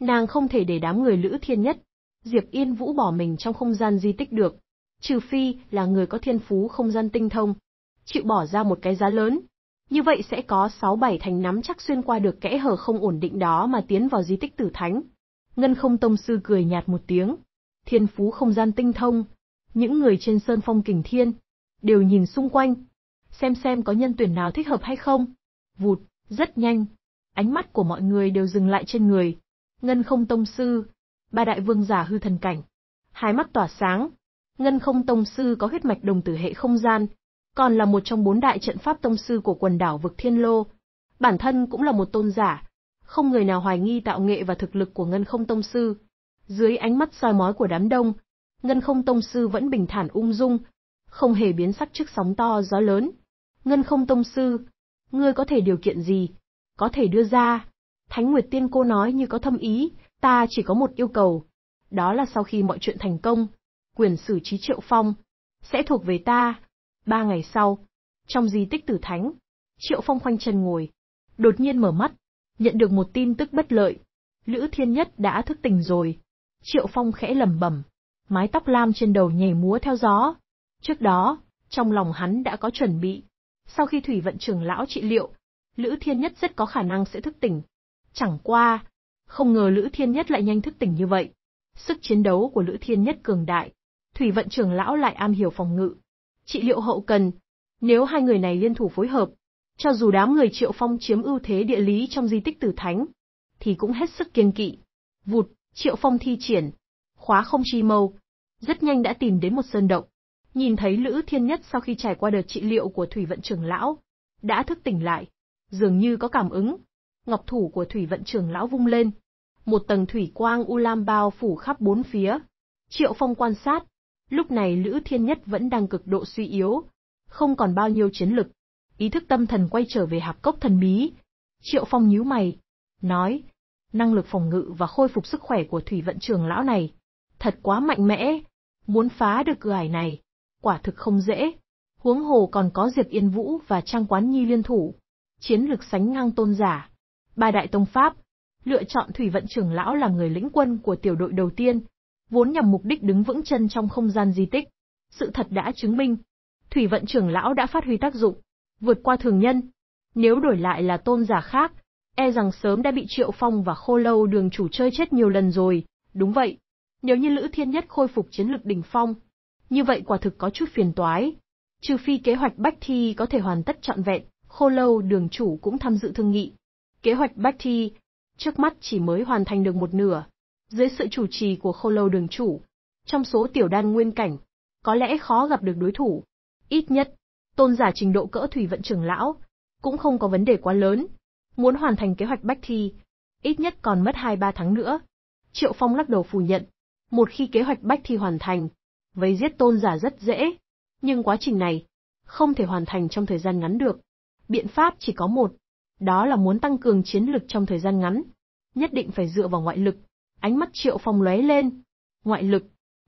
Nàng không thể để đám người Lữ Thiên Nhất, Diệp Yên Vũ bỏ mình trong không gian di tích được, trừ phi là người có thiên phú không gian tinh thông, chịu bỏ ra một cái giá lớn. Như vậy sẽ có 6-7 thành nắm chắc xuyên qua được kẽ hở không ổn định đó mà tiến vào di tích tử thánh. Ngân không tông sư cười nhạt một tiếng. Thiên phú không gian tinh thông. Những người trên sơn phong kình thiên, đều nhìn xung quanh. Xem xem có nhân tuyển nào thích hợp hay không. Vụt, rất nhanh. Ánh mắt của mọi người đều dừng lại trên người. Ngân không tông sư, ba đại vương giả hư thần cảnh. Hai mắt tỏa sáng. Ngân không tông sư có huyết mạch đồng tử hệ không gian, còn là một trong bốn đại trận pháp tông sư của quần đảo vực Thiên Lô. Bản thân cũng là một tôn giả, không người nào hoài nghi tạo nghệ và thực lực của Ngân Không Tông Sư. Dưới ánh mắt soi mói của đám đông, Ngân Không Tông Sư vẫn bình thản ung dung, không hề biến sắc trước sóng to gió lớn. Ngân Không Tông Sư, ngươi có thể điều kiện gì? Có thể đưa ra. Thánh Nguyệt Tiên cô nói như có thâm ý, ta chỉ có một yêu cầu. Đó là sau khi mọi chuyện thành công, quyền xử trí triệu phong, sẽ thuộc về ta. Ba ngày sau, trong di tích tử thánh, triệu phong khoanh chân ngồi, đột nhiên mở mắt, nhận được một tin tức bất lợi. Lữ Thiên Nhất đã thức tỉnh rồi. Triệu Phong khẽ lẩm bẩm, mái tóc lam trên đầu nhảy múa theo gió. Trước đó, trong lòng hắn đã có chuẩn bị. Sau khi thủy vận Trường lão trị liệu, Lữ Thiên Nhất rất có khả năng sẽ thức tỉnh. Chẳng qua, không ngờ Lữ Thiên Nhất lại nhanh thức tỉnh như vậy. Sức chiến đấu của Lữ Thiên Nhất cường đại, thủy vận Trường lão lại am hiểu phòng ngự, trị liệu hậu cần. Nếu hai người này liên thủ phối hợp, cho dù đám người Triệu Phong chiếm ưu thế địa lý trong di tích tử thánh, thì cũng hết sức kiên kỵ. Vụt, Triệu Phong thi triển, khóa không chi mâu, rất nhanh đã tìm đến một sơn động. Nhìn thấy Lữ Thiên Nhất sau khi trải qua đợt trị liệu của Thủy Vận trưởng lão, đã thức tỉnh lại, dường như có cảm ứng. Ngọc thủ của Thủy Vận trưởng lão vung lên, một tầng thủy quang u lam bao phủ khắp bốn phía. Triệu Phong quan sát, lúc này Lữ Thiên Nhất vẫn đang cực độ suy yếu, không còn bao nhiêu chiến lực ý thức tâm thần quay trở về hạp cốc thần bí. Triệu Phong nhíu mày, nói, năng lực phòng ngự và khôi phục sức khỏe của thủy vận trường lão này, thật quá mạnh mẽ, muốn phá được cửa ải này, quả thực không dễ. Huống hồ còn có Diệp Yên Vũ và Trang Quán Nhi liên thủ, chiến lực sánh ngang tôn giả. Ba đại tông pháp, lựa chọn thủy vận Trường lão là người lĩnh quân của tiểu đội đầu tiên, vốn nhằm mục đích đứng vững chân trong không gian di tích. Sự thật đã chứng minh, thủy vận trưởng lão đã phát huy tác dụng, vượt qua thường nhân. Nếu đổi lại là tôn giả khác, e rằng sớm đã bị Triệu Phong và Khô Lâu đường chủ chơi chết nhiều lần rồi, đúng vậy. Nếu như Lữ Thiên Nhất khôi phục chiến lực đỉnh phong, như vậy quả thực có chút phiền toái. Trừ phi kế hoạch Bách Thi có thể hoàn tất trọn vẹn, Khô Lâu đường chủ cũng tham dự thương nghị. Kế hoạch Bách Thi, trước mắt chỉ mới hoàn thành được một nửa. Dưới sự chủ trì của Khô Lâu đường chủ, trong số tiểu đan nguyên cảnh, có lẽ khó gặp được đối thủ. Ít nhất, tôn giả trình độ cỡ thủy vận trưởng lão, cũng không có vấn đề quá lớn. Muốn hoàn thành kế hoạch bách thi, ít nhất còn mất 2-3 tháng nữa. Triệu Phong lắc đầu phủ nhận, một khi kế hoạch bách thi hoàn thành, vấy giết tôn giả rất dễ, nhưng quá trình này không thể hoàn thành trong thời gian ngắn được. Biện pháp chỉ có một, đó là muốn tăng cường chiến lực trong thời gian ngắn, nhất định phải dựa vào ngoại lực. Ánh mắt Triệu Phong lóe lên. Ngoại lực,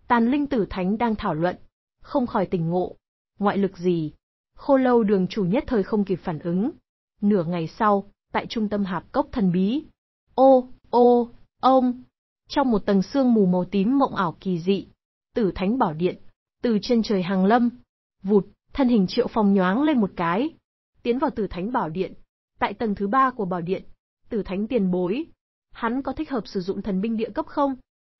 Tàn Linh Tử Thánh đang thảo luận, không khỏi tỉnh ngộ. Ngoại lực gì? Khô lâu đường chủ nhất thời không kịp phản ứng. Nửa ngày sau, tại trung tâm hạp cốc thần bí. Ô, ô, ông! Trong một tầng sương mù màu tím mộng ảo kỳ dị, tử thánh bảo điện, từ trên trời hàng lâm. Vụt, thân hình triệu phong nhoáng lên một cái. Tiến vào tử thánh bảo điện. Tại tầng thứ ba của bảo điện, tử thánh tiền bối. Hắn có thích hợp sử dụng thần binh địa cấp không?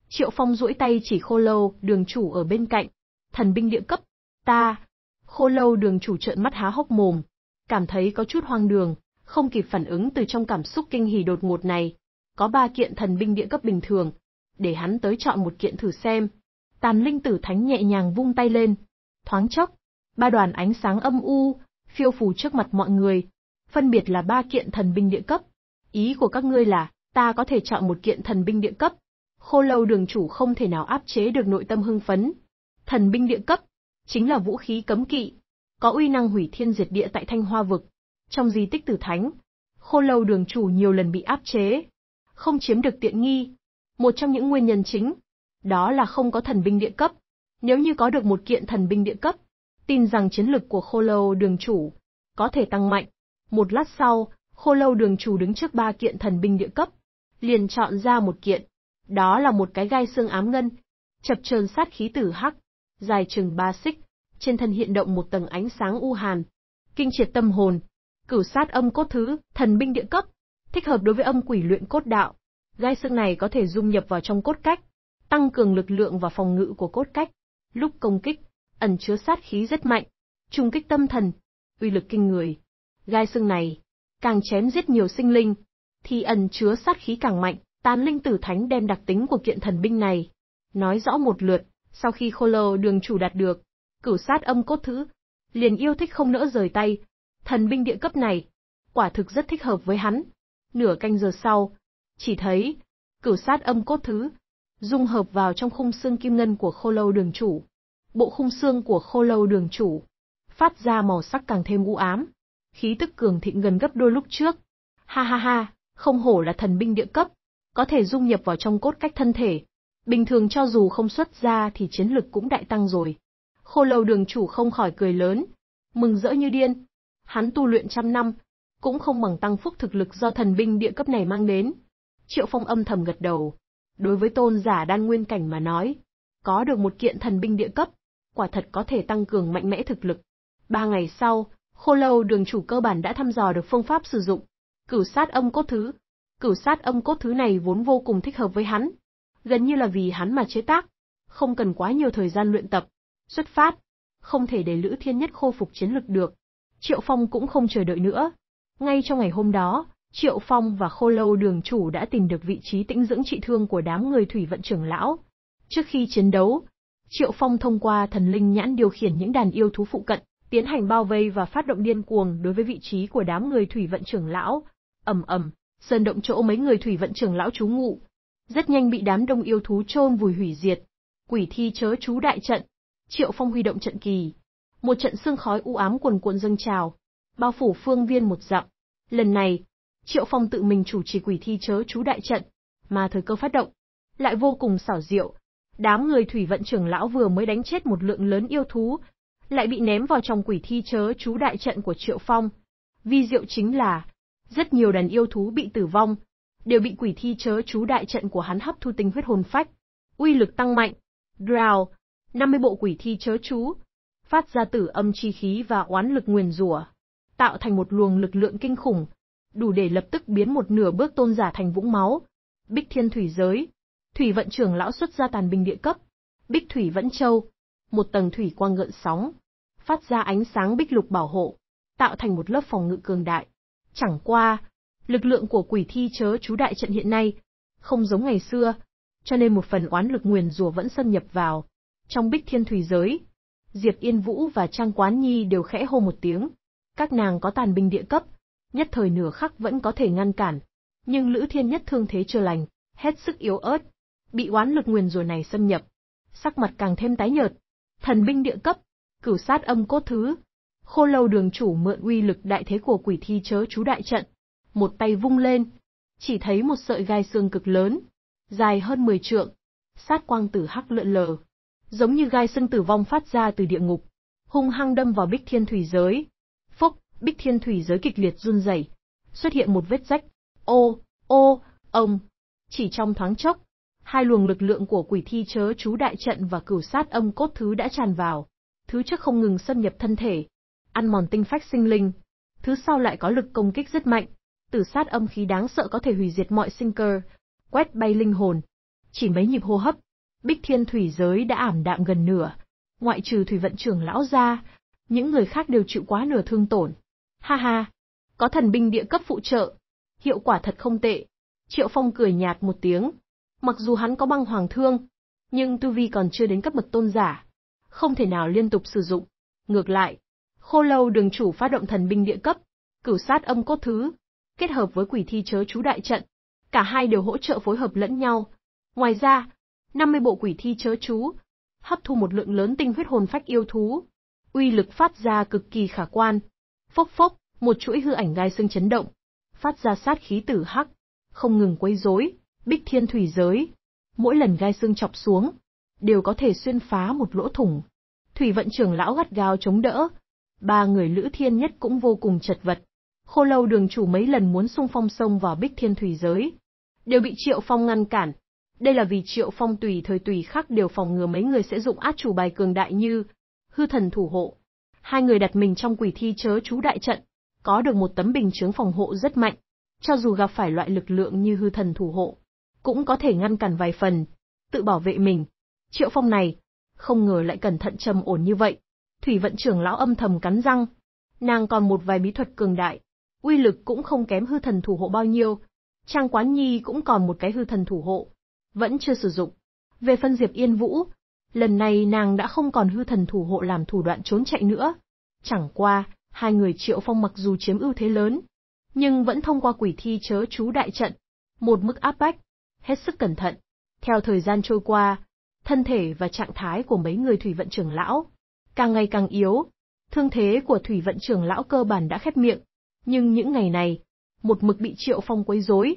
Triệu Phong duỗi tay chỉ khô lâu, đường chủ ở bên cạnh. Thần binh địa cấp, ta, Khô lâu đường chủ trợn mắt há hốc mồm, cảm thấy có chút hoang đường, không kịp phản ứng từ trong cảm xúc kinh hỉ đột ngột này. Có ba kiện thần binh địa cấp bình thường, để hắn tới chọn một kiện thử xem. Tàn linh tử thánh nhẹ nhàng vung tay lên, thoáng chốc, ba đoàn ánh sáng âm u phiêu phù trước mặt mọi người, phân biệt là ba kiện thần binh địa cấp. Ý của các ngươi là, ta có thể chọn một kiện thần binh địa cấp. Khô lâu đường chủ không thể nào áp chế được nội tâm hưng phấn. Thần binh địa cấp, chính là vũ khí cấm kỵ, có uy năng hủy thiên diệt địa tại Thanh Hoa vực. Trong di tích tử thánh, Khô Lâu đường chủ nhiều lần bị áp chế, không chiếm được tiện nghi. Một trong những nguyên nhân chính, đó là không có thần binh địa cấp. Nếu như có được một kiện thần binh địa cấp, tin rằng chiến lực của Khô Lâu đường chủ có thể tăng mạnh. Một lát sau, Khô Lâu đường chủ đứng trước ba kiện thần binh địa cấp, liền chọn ra một kiện. Đó là một cái gai xương ám ngân, chập chờn sát khí tử hắc dài chừng ba xích, trên thân hiện động một tầng ánh sáng u hàn. Kinh triệt tâm hồn, cửu sát âm cốt thứ, thần binh địa cấp, thích hợp đối với âm quỷ luyện cốt đạo. Gai xương này có thể dung nhập vào trong cốt cách, tăng cường lực lượng và phòng ngự của cốt cách. Lúc công kích, ẩn chứa sát khí rất mạnh, trung kích tâm thần, uy lực kinh người. Gai xương này, càng chém giết nhiều sinh linh, thì ẩn chứa sát khí càng mạnh, tán linh tử thánh đem đặc tính của kiện thần binh này. Nói rõ một lượt, sau khi khô lâu đường chủ đạt được, cửu sát âm cốt Thứ liền yêu thích không nỡ rời tay. Thần binh địa cấp này, quả thực rất thích hợp với hắn. Nửa canh giờ sau, chỉ thấy, cửu sát âm cốt thứ, dung hợp vào trong khung xương kim ngân của khô lâu đường chủ. Bộ khung xương của khô lâu đường chủ, phát ra màu sắc càng thêm u ám. Khí tức cường thịnh gần gấp đôi lúc trước. Ha ha ha, không hổ là thần binh địa cấp, có thể dung nhập vào trong cốt cách thân thể, Bình thường cho dù không xuất ra thì chiến lực cũng đại tăng rồi. Khô lâu đường chủ không khỏi cười lớn, mừng rỡ như điên. Hắn tu luyện trăm năm, cũng không bằng tăng phúc thực lực do thần binh địa cấp này mang đến. Triệu Phong âm thầm gật đầu. Đối với tôn giả đan nguyên cảnh mà nói, có được một kiện thần binh địa cấp, quả thật có thể tăng cường mạnh mẽ thực lực. Ba ngày sau, khô lâu đường chủ cơ bản đã thăm dò được phương pháp sử dụng. Cửu sát âm cốt thứ. Cửu sát âm cốt thứ này vốn vô cùng thích hợp với hắn, gần như là vì hắn mà chế tác. Không cần quá nhiều thời gian luyện tập. Xuất phát, không thể để Lữ Thiên Nhất khôi phục chiến lực được. Triệu Phong cũng không chờ đợi nữa. Ngay trong ngày hôm đó, Triệu Phong và Khô Lâu Đường Chủ đã tìm được vị trí tĩnh dưỡng trị thương của đám người thủy vận trưởng lão. Trước khi chiến đấu, Triệu Phong thông qua thần linh nhãn điều khiển những đàn yêu thú phụ cận, tiến hành bao vây và phát động điên cuồng đối với vị trí của đám người thủy vận trưởng lão. Ầm ầm, sơn động chỗ mấy người thủy vận trưởng lão trú ngụ, rất nhanh bị đám đông yêu thú chôn vùi hủy diệt. Quỷ thi chớ chú đại trận, Triệu Phong huy động trận kỳ, một trận xương khói u ám cuồn cuộn dâng trào, bao phủ phương viên một dặm. Lần này, Triệu Phong tự mình chủ trì quỷ thi chớ chú đại trận, mà thời cơ phát động lại vô cùng xảo diệu. Đám người thủy vận trưởng lão vừa mới đánh chết một lượng lớn yêu thú, lại bị ném vào trong quỷ thi chớ chú đại trận của Triệu Phong. Vi diệu chính là, rất nhiều đàn yêu thú bị tử vong, đều bị quỷ thi chớ chú đại trận của hắn hấp thu tinh huyết hồn phách. Uy lực tăng mạnh. Drow, 50 bộ quỷ thi chớ chú, phát ra tử âm chi khí và oán lực nguyền rủa, tạo thành một luồng lực lượng kinh khủng, đủ để lập tức biến một nửa bước tôn giả thành vũng máu. Bích Thiên Thủy Giới, Thủy Vận trưởng lão xuất ra tàn binh địa cấp, Bích Thủy Vẫn Châu, một tầng thủy quang gợn sóng, phát ra ánh sáng bích lục bảo hộ, tạo thành một lớp phòng ngự cường đại. Chẳng qua, Lực lượng của quỷ thi chớ chú đại trận hiện nay, không giống ngày xưa, cho nên một phần oán lực nguyền rủa vẫn xâm nhập vào. Trong bích thiên thủy giới, Diệp Yên Vũ và Trang Quán Nhi đều khẽ hô một tiếng. Các nàng có tàn binh địa cấp, nhất thời nửa khắc vẫn có thể ngăn cản. Nhưng Lữ Thiên Nhất thương thế chưa lành, hết sức yếu ớt, bị oán lực nguyền rủa này xâm nhập. Sắc mặt càng thêm tái nhợt. Thần binh địa cấp, cửu sát âm cốt thứ. Khô lâu đường chủ mượn uy lực đại thế của quỷ thi chớ chú đại trận, một tay vung lên, chỉ thấy một sợi gai xương cực lớn, dài hơn 10 trượng, sát quang tử hắc lượn lờ, giống như gai xương tử vong phát ra từ địa ngục, hung hăng đâm vào Bích Thiên Thủy Giới. Phốc, Bích Thiên Thủy Giới kịch liệt run rẩy, xuất hiện một vết rách. Ô, ô, ông. Chỉ trong thoáng chốc, hai luồng lực lượng của quỷ thi chớ chú đại trận và cửu sát âm cốt thứ đã tràn vào, thứ trước không ngừng xâm nhập thân thể, ăn mòn tinh phách sinh linh, thứ sau lại có lực công kích rất mạnh, tử sát âm khí đáng sợ có thể hủy diệt mọi sinh cơ, quét bay linh hồn. Chỉ mấy nhịp hô hấp, Bích Thiên Thủy giới đã ảm đạm gần nửa, ngoại trừ Thủy vận trưởng lão ra, những người khác đều chịu quá nửa thương tổn. Ha ha, có thần binh địa cấp phụ trợ, hiệu quả thật không tệ. Triệu Phong cười nhạt một tiếng, mặc dù hắn có băng hoàng thương, nhưng tu vi còn chưa đến cấp bậc tôn giả, không thể nào liên tục sử dụng. Ngược lại, Khô Lâu Đường chủ phát động thần binh địa cấp, cửu sát âm cốt thứ, kết hợp với quỷ thi chớ chú đại trận. Cả hai đều hỗ trợ phối hợp lẫn nhau. Ngoài ra, 50 bộ quỷ thi chớ chú, hấp thu một lượng lớn tinh huyết hồn phách yêu thú. Uy lực phát ra cực kỳ khả quan. Phốc phốc, một chuỗi hư ảnh gai xương chấn động, phát ra sát khí tử hắc, không ngừng quấy rối, bích thiên thủy giới. Mỗi lần gai xương chọc xuống, đều có thể xuyên phá một lỗ thủng. Thủy vận trưởng lão gắt gao chống đỡ. Ba người Lữ Thiên Nhất cũng vô cùng chật vật khô lâu đường chủ mấy lần muốn xung phong sông vào bích thiên thủy giới, đều bị Triệu Phong ngăn cản. Đây là vì Triệu Phong tùy thời tùy khác đều phòng ngừa mấy người sẽ dụng át chủ bài cường đại như hư thần thủ hộ. Hai người đặt mình trong quỷ thi chớ chú đại trận, có được một tấm bình chướng phòng hộ rất mạnh, cho dù gặp phải loại lực lượng như hư thần thủ hộ, cũng có thể ngăn cản vài phần, tự bảo vệ mình. Triệu Phong này, không ngờ lại cẩn thận trầm ổn như vậy. Thủy vận trưởng lão âm thầm cắn răng, nàng còn một vài bí thuật cường đại, uy lực cũng không kém hư thần thủ hộ bao nhiêu. Trang Quán Nhi cũng còn một cái hư thần thủ hộ, vẫn chưa sử dụng. Về phân Diệp Yên Vũ, lần này nàng đã không còn hư thần thủ hộ làm thủ đoạn trốn chạy nữa. Chẳng qua, hai người Triệu Phong mặc dù chiếm ưu thế lớn, nhưng vẫn thông qua quỷ thi chớ chú đại trận, một mức áp bách, hết sức cẩn thận. Theo thời gian trôi qua, thân thể và trạng thái của mấy người thủy vận trưởng lão càng ngày càng yếu, thương thế của thủy vận trưởng lão cơ bản đã khép miệng, nhưng những ngày này, một mực bị Triệu Phong quấy rối,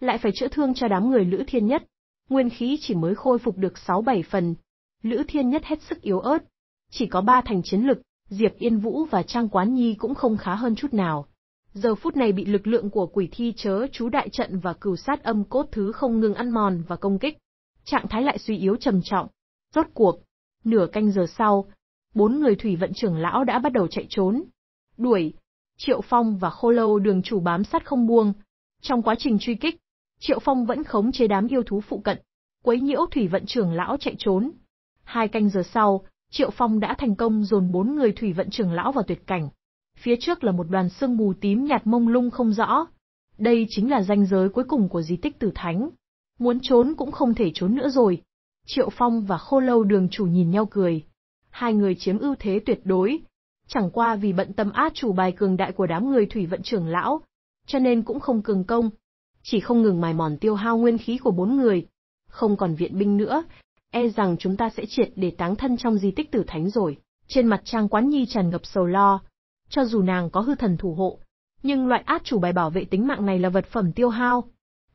lại phải chữa thương cho đám người Lữ Thiên Nhất, nguyên khí chỉ mới khôi phục được 6-7 phần. Lữ Thiên Nhất hết sức yếu ớt, chỉ có ba thành chiến lực, Diệp Yên Vũ và Trang Quán Nhi cũng không khá hơn chút nào. Giờ phút này bị lực lượng của quỷ thi chớ chú đại trận và cửu sát âm cốt thứ không ngừng ăn mòn và công kích. Trạng thái lại suy yếu trầm trọng. Rốt cuộc, nửa canh giờ sau, bốn người thủy vận trưởng lão đã bắt đầu chạy trốn. Đuổi, Triệu Phong và Khô Lâu đường chủ bám sát không buông. Trong quá trình truy kích, Triệu Phong vẫn khống chế đám yêu thú phụ cận, quấy nhiễu thủy vận trưởng lão chạy trốn. Hai canh giờ sau, Triệu Phong đã thành công dồn bốn người thủy vận trưởng lão vào tuyệt cảnh. Phía trước là một đoàn sương mù tím nhạt mông lung không rõ. Đây chính là ranh giới cuối cùng của di tích tử thánh. Muốn trốn cũng không thể trốn nữa rồi. Triệu Phong và Khô Lâu đường chủ nhìn nhau cười. Hai người chiếm ưu thế tuyệt đối, chẳng qua vì bận tâm át chủ bài cường đại của đám người thủy vận trưởng lão, cho nên cũng không cường công. Chỉ không ngừng mài mòn tiêu hao nguyên khí của bốn người. Không còn viện binh nữa, e rằng chúng ta sẽ triệt để táng thân trong di tích tử thánh rồi. Trên mặt trang quán nhi tràn ngập sầu lo. Cho dù nàng có hư thần thủ hộ, nhưng loại át chủ bài bảo vệ tính mạng này là vật phẩm tiêu hao.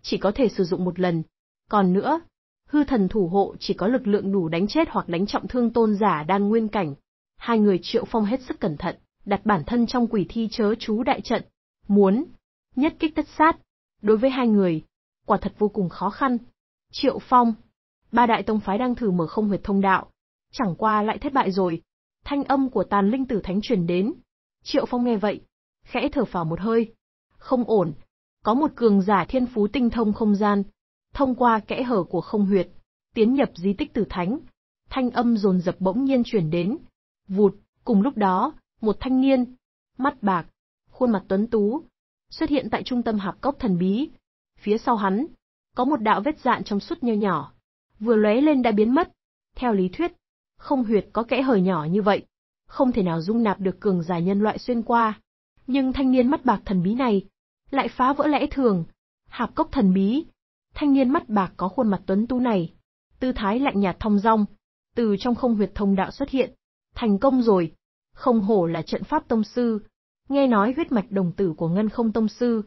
Chỉ có thể sử dụng một lần. Còn nữa, hư thần thủ hộ chỉ có lực lượng đủ đánh chết hoặc đánh trọng thương tôn giả đan nguyên cảnh. Hai người Triệu Phong hết sức cẩn thận, đặt bản thân trong quỷ thi chớ chú đại trận, muốn nhất kích tất sát. Đối với hai người, quả thật vô cùng khó khăn. Triệu Phong, ba đại tông phái đang thử mở không huyệt thông đạo, chẳng qua lại thất bại rồi. Thanh âm của Tàn Linh Tử Thánh truyền đến. Triệu Phong nghe vậy, khẽ thở vào một hơi. Không ổn, có một cường giả thiên phú tinh thông không gian, thông qua kẽ hở của không huyệt, tiến nhập di tích tử thánh. Thanh âm dồn dập bỗng nhiên truyền đến, Vụt, cùng lúc đó, một thanh niên, mắt bạc, khuôn mặt tuấn tú, xuất hiện tại trung tâm hạp cốc thần bí. Phía sau hắn, có một đạo vết dạn trong suốt nho nhỏ, vừa lóe lên đã biến mất. Theo lý thuyết, không huyệt có kẽ hở nhỏ như vậy, không thể nào dung nạp được cường giả nhân loại xuyên qua. Nhưng thanh niên mắt bạc thần bí này lại phá vỡ lẽ thường, hạp cốc thần bí, thanh niên mắt bạc có khuôn mặt tuấn tú này, tư thái lạnh nhạt thong dong, từ trong không huyệt thông đạo xuất hiện, thành công rồi. Không hổ là trận pháp tông sư, nghe nói huyết mạch đồng tử của ngân không tông sư,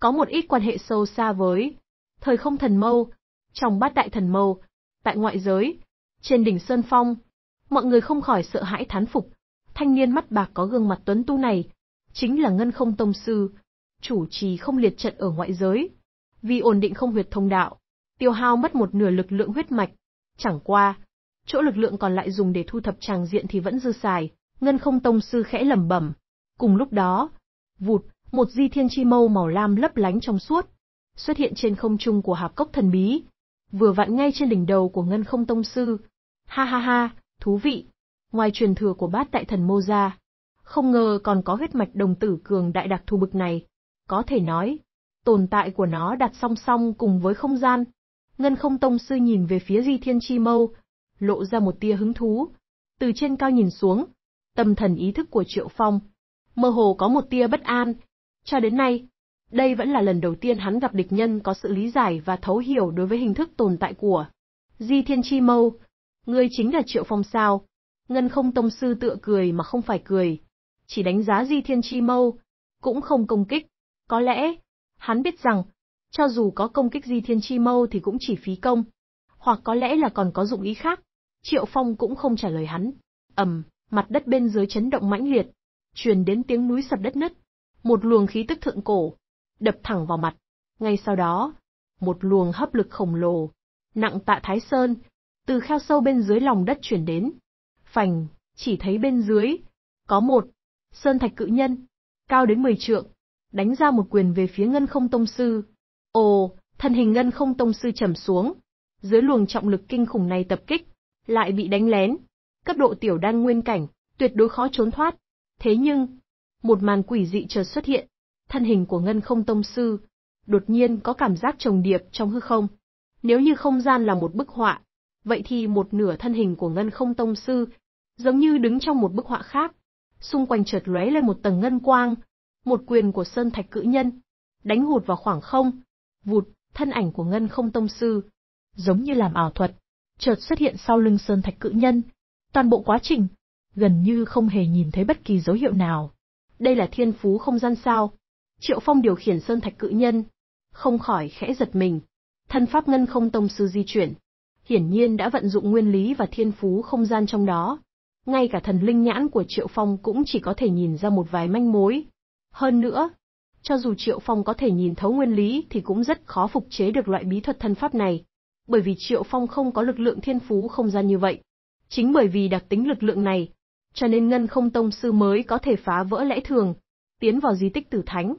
có một ít quan hệ sâu xa với thời không thần mâu, trong bát đại thần mâu, tại ngoại giới, trên đỉnh Sơn Phong, mọi người không khỏi sợ hãi thán phục, thanh niên mắt bạc có gương mặt tuấn tu này, chính là ngân không tông sư, chủ trì không liệt trận ở ngoại giới. Vì ổn định không huyệt thông đạo, tiêu hao mất một nửa lực lượng huyết mạch, chẳng qua, chỗ lực lượng còn lại dùng để thu thập tràng diện thì vẫn dư xài, ngân không tông sư khẽ lẩm bẩm. Cùng lúc đó, vụt, một di thiên chi mâu màu lam lấp lánh trong suốt, xuất hiện trên không trung của hạp cốc thần bí, vừa vặn ngay trên đỉnh đầu của ngân không tông sư. Ha ha ha, thú vị, ngoài truyền thừa của bát tại thần mô ra, không ngờ còn có huyết mạch đồng tử cường đại đặc thù bực này. Có thể nói, tồn tại của nó đặt song song cùng với không gian. Ngân không tông sư nhìn về phía di thiên chi mâu, lộ ra một tia hứng thú. Từ trên cao nhìn xuống, tâm thần ý thức của Triệu Phong, mơ hồ có một tia bất an. Cho đến nay, đây vẫn là lần đầu tiên hắn gặp địch nhân có sự lý giải và thấu hiểu đối với hình thức tồn tại của Di Thiên Chi Mâu. Ngươi chính là Triệu Phong sao? Ngân không tông sư tựa cười mà không phải cười. Chỉ đánh giá Di Thiên Chi Mâu, cũng không công kích. Có lẽ, hắn biết rằng, cho dù có công kích Di Thiên Chi Mâu thì cũng chỉ phí công. Hoặc có lẽ là còn có dụng ý khác. Triệu Phong cũng không trả lời hắn. ầm, mặt đất bên dưới chấn động mãnh liệt, truyền đến tiếng núi sập đất nứt, một luồng khí tức thượng cổ đập thẳng vào mặt. Ngay sau đó, một luồng hấp lực khổng lồ, nặng tạ Thái Sơn, từ kheo sâu bên dưới lòng đất truyền đến. Phành, chỉ thấy bên dưới, có một, sơn thạch cự nhân, cao đến 10 trượng, đánh ra một quyền về phía ngân không tông sư. Ồ, thân hình ngân không tông sư trầm xuống. Dưới luồng trọng lực kinh khủng này tập kích, lại bị đánh lén. Cấp độ tiểu đan nguyên cảnh, tuyệt đối khó trốn thoát. Thế nhưng, một màn quỷ dị chợt xuất hiện, thân hình của Ngân Không Tông sư đột nhiên có cảm giác trồng điệp trong hư không. Nếu như không gian là một bức họa, vậy thì một nửa thân hình của Ngân Không Tông sư giống như đứng trong một bức họa khác, xung quanh chợt lóe lên một tầng ngân quang, một quyền của Sơn Thạch cự nhân đánh hụt vào khoảng không, vụt, thân ảnh của Ngân Không Tông sư giống như làm ảo thuật, chợt xuất hiện sau lưng sơn thạch cự nhân. Toàn bộ quá trình, gần như không hề nhìn thấy bất kỳ dấu hiệu nào. Đây là thiên phú không gian sao? Triệu Phong điều khiển sơn thạch cự nhân, không khỏi khẽ giật mình. Thân pháp ngân không tông sư di chuyển, hiển nhiên đã vận dụng nguyên lý và thiên phú không gian trong đó. Ngay cả thần linh nhãn của Triệu Phong cũng chỉ có thể nhìn ra một vài manh mối. Hơn nữa, cho dù Triệu Phong có thể nhìn thấu nguyên lý thì cũng rất khó phục chế được loại bí thuật thân pháp này bởi vì Triệu Phong không có lực lượng thiên phú không gian như vậy. Chính bởi vì đặc tính lực lượng này, cho nên Ngân Không Tông sư mới có thể phá vỡ lẽ thường, tiến vào di tích tử thánh.